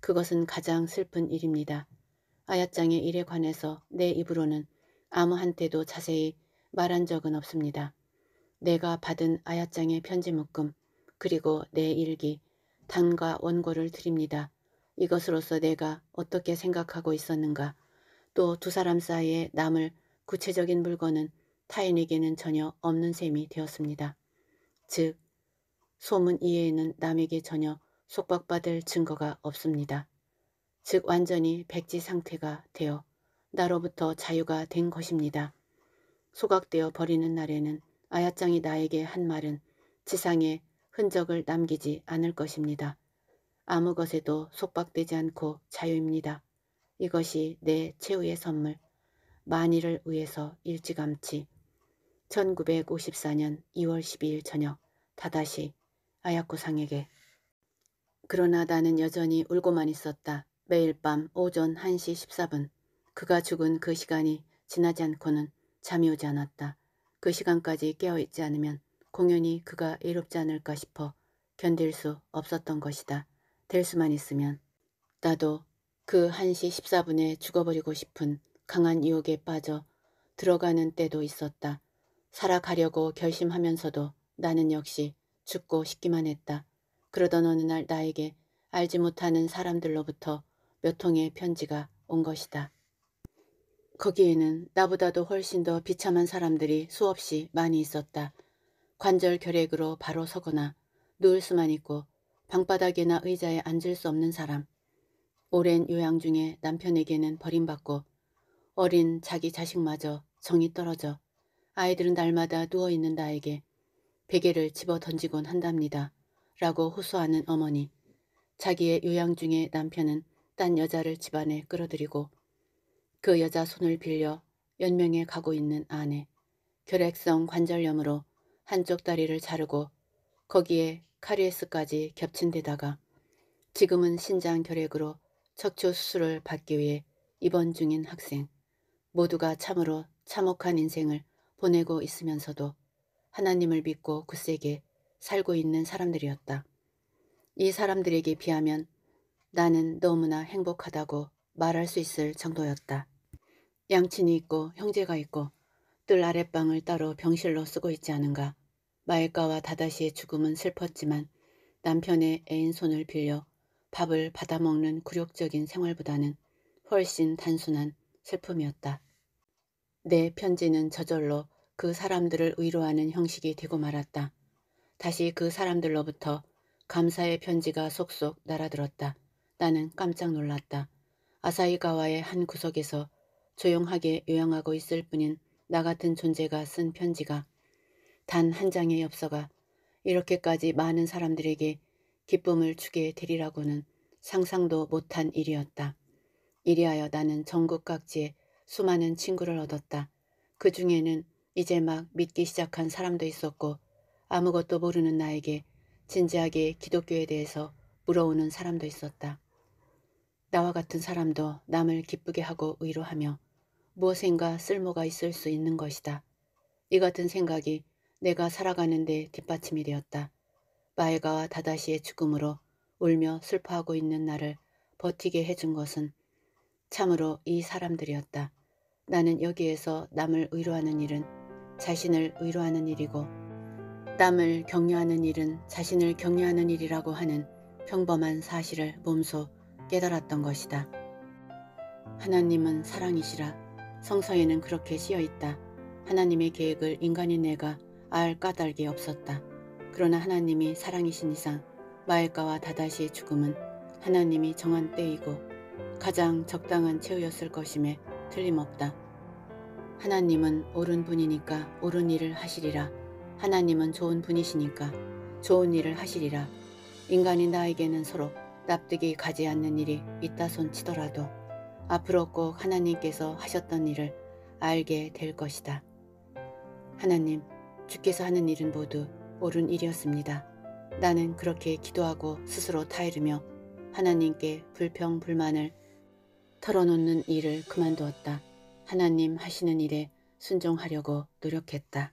그것은 가장 슬픈 일입니다. 아야짱의 일에 관해서 내 입으로는 아무한테도 자세히 말한 적은 없습니다. 내가 받은 아야짱의 편지 묶음 그리고 내 일기 단과 원고를 드립니다. 이것으로서 내가 어떻게 생각하고 있었는가 또 두 사람 사이에 남을 구체적인 물건은 타인에게는 전혀 없는 셈이 되었습니다. 즉 소문 이외에는 남에게 전혀 속박받을 증거가 없습니다. 즉 완전히 백지 상태가 되어 나로부터 자유가 된 것입니다. 소각되어 버리는 날에는 아야짱이 나에게 한 말은 지상에 흔적을 남기지 않을 것입니다. 아무 것에도 속박되지 않고 자유입니다. 이것이 내 최후의 선물, 만일을 위해서 일찌감치 1954년 2월 12일 저녁 다다시 아야코상에게. 그러나 나는 여전히 울고만 있었다. 매일 밤 오전 1시 14분. 그가 죽은 그 시간이 지나지 않고는 잠이 오지 않았다. 그 시간까지 깨어있지 않으면 공연히 그가 이롭지 않을까 싶어 견딜 수 없었던 것이다. 될 수만 있으면. 나도 그 1시 14분에 죽어버리고 싶은 강한 유혹에 빠져 들어가는 때도 있었다. 살아가려고 결심하면서도 나는 역시 죽고 싶기만 했다. 그러던 어느 날 나에게 알지 못하는 사람들로부터 몇 통의 편지가 온 것이다. 거기에는 나보다도 훨씬 더 비참한 사람들이 수없이 많이 있었다. 관절 결핵으로 바로 서거나 누울 수만 있고 방바닥이나 의자에 앉을 수 없는 사람. 오랜 요양 중에 남편에게는 버림받고 어린 자기 자식마저 정이 떨어져 아이들은 날마다 누워있는 나에게 베개를 집어 던지곤 한답니다. 라고 호소하는 어머니. 자기의 요양 중에 남편은 딴 여자를 집안에 끌어들이고 그 여자 손을 빌려 연명에 가고 있는 아내. 결핵성 관절염으로 한쪽 다리를 자르고 거기에 카리에스까지 겹친 데다가 지금은 신장 결핵으로 척추 수술을 받기 위해 입원 중인 학생. 모두가 참으로 참혹한 인생을 보내고 있으면서도 하나님을 믿고 굳세게 그 살고 있는 사람들이었다. 이 사람들에게 비하면 나는 너무나 행복하다고 말할 수 있을 정도였다. 양친이 있고 형제가 있고 뜰 아랫방을 따로 병실로 쓰고 있지 않은가. 마엘가와 다다시의 죽음은 슬펐지만 남편의 애인 손을 빌려 밥을 받아먹는 굴욕적인 생활보다는 훨씬 단순한 슬픔이었다. 내 편지는 저절로 그 사람들을 위로하는 형식이 되고 말았다. 다시 그 사람들로부터 감사의 편지가 속속 날아들었다. 나는 깜짝 놀랐다. 아사히가와의 한 구석에서 조용하게 요양하고 있을 뿐인 나 같은 존재가 쓴 편지가 단 한 장의 엽서가 이렇게까지 많은 사람들에게 기쁨을 주게 되리라고는 상상도 못한 일이었다. 이리하여 나는 전국 각지에 수많은 친구를 얻었다. 그 중에는 이제 막 믿기 시작한 사람도 있었고 아무것도 모르는 나에게 진지하게 기독교에 대해서 물어오는 사람도 있었다. 나와 같은 사람도 남을 기쁘게 하고 위로하며 무엇인가 쓸모가 있을 수 있는 것이다. 이 같은 생각이 내가 살아가는데 뒷받침이 되었다. 마에가와 다다시의 죽음으로 울며 슬퍼하고 있는 나를 버티게 해준 것은 참으로 이 사람들이었다. 나는 여기에서 남을 위로하는 일은 자신을 위로하는 일이고 땀을 격려하는 일은 자신을 격려하는 일이라고 하는 평범한 사실을 몸소 깨달았던 것이다. 하나님은 사랑이시라 성서에는 그렇게 쓰여있다. 하나님의 계획을 인간인 내가 알 까닭이 없었다. 그러나 하나님이 사랑이신 이상 마엘가와 다다시의 죽음은 하나님이 정한 때이고 가장 적당한 최후였을 것임에 틀림없다. 하나님은 옳은 분이니까 옳은 일을 하시리라. 하나님은 좋은 분이시니까 좋은 일을 하시리라. 인간이 나에게는 서로 납득이 가지 않는 일이 있다 손치더라도 앞으로 꼭 하나님께서 하셨던 일을 알게 될 것이다. 하나님, 주께서 하는 일은 모두 옳은 일이었습니다. 나는 그렇게 기도하고 스스로 타이르며 하나님께 불평불만을 털어놓는 일을 그만두었다. 하나님 하시는 일에 순종하려고 노력했다.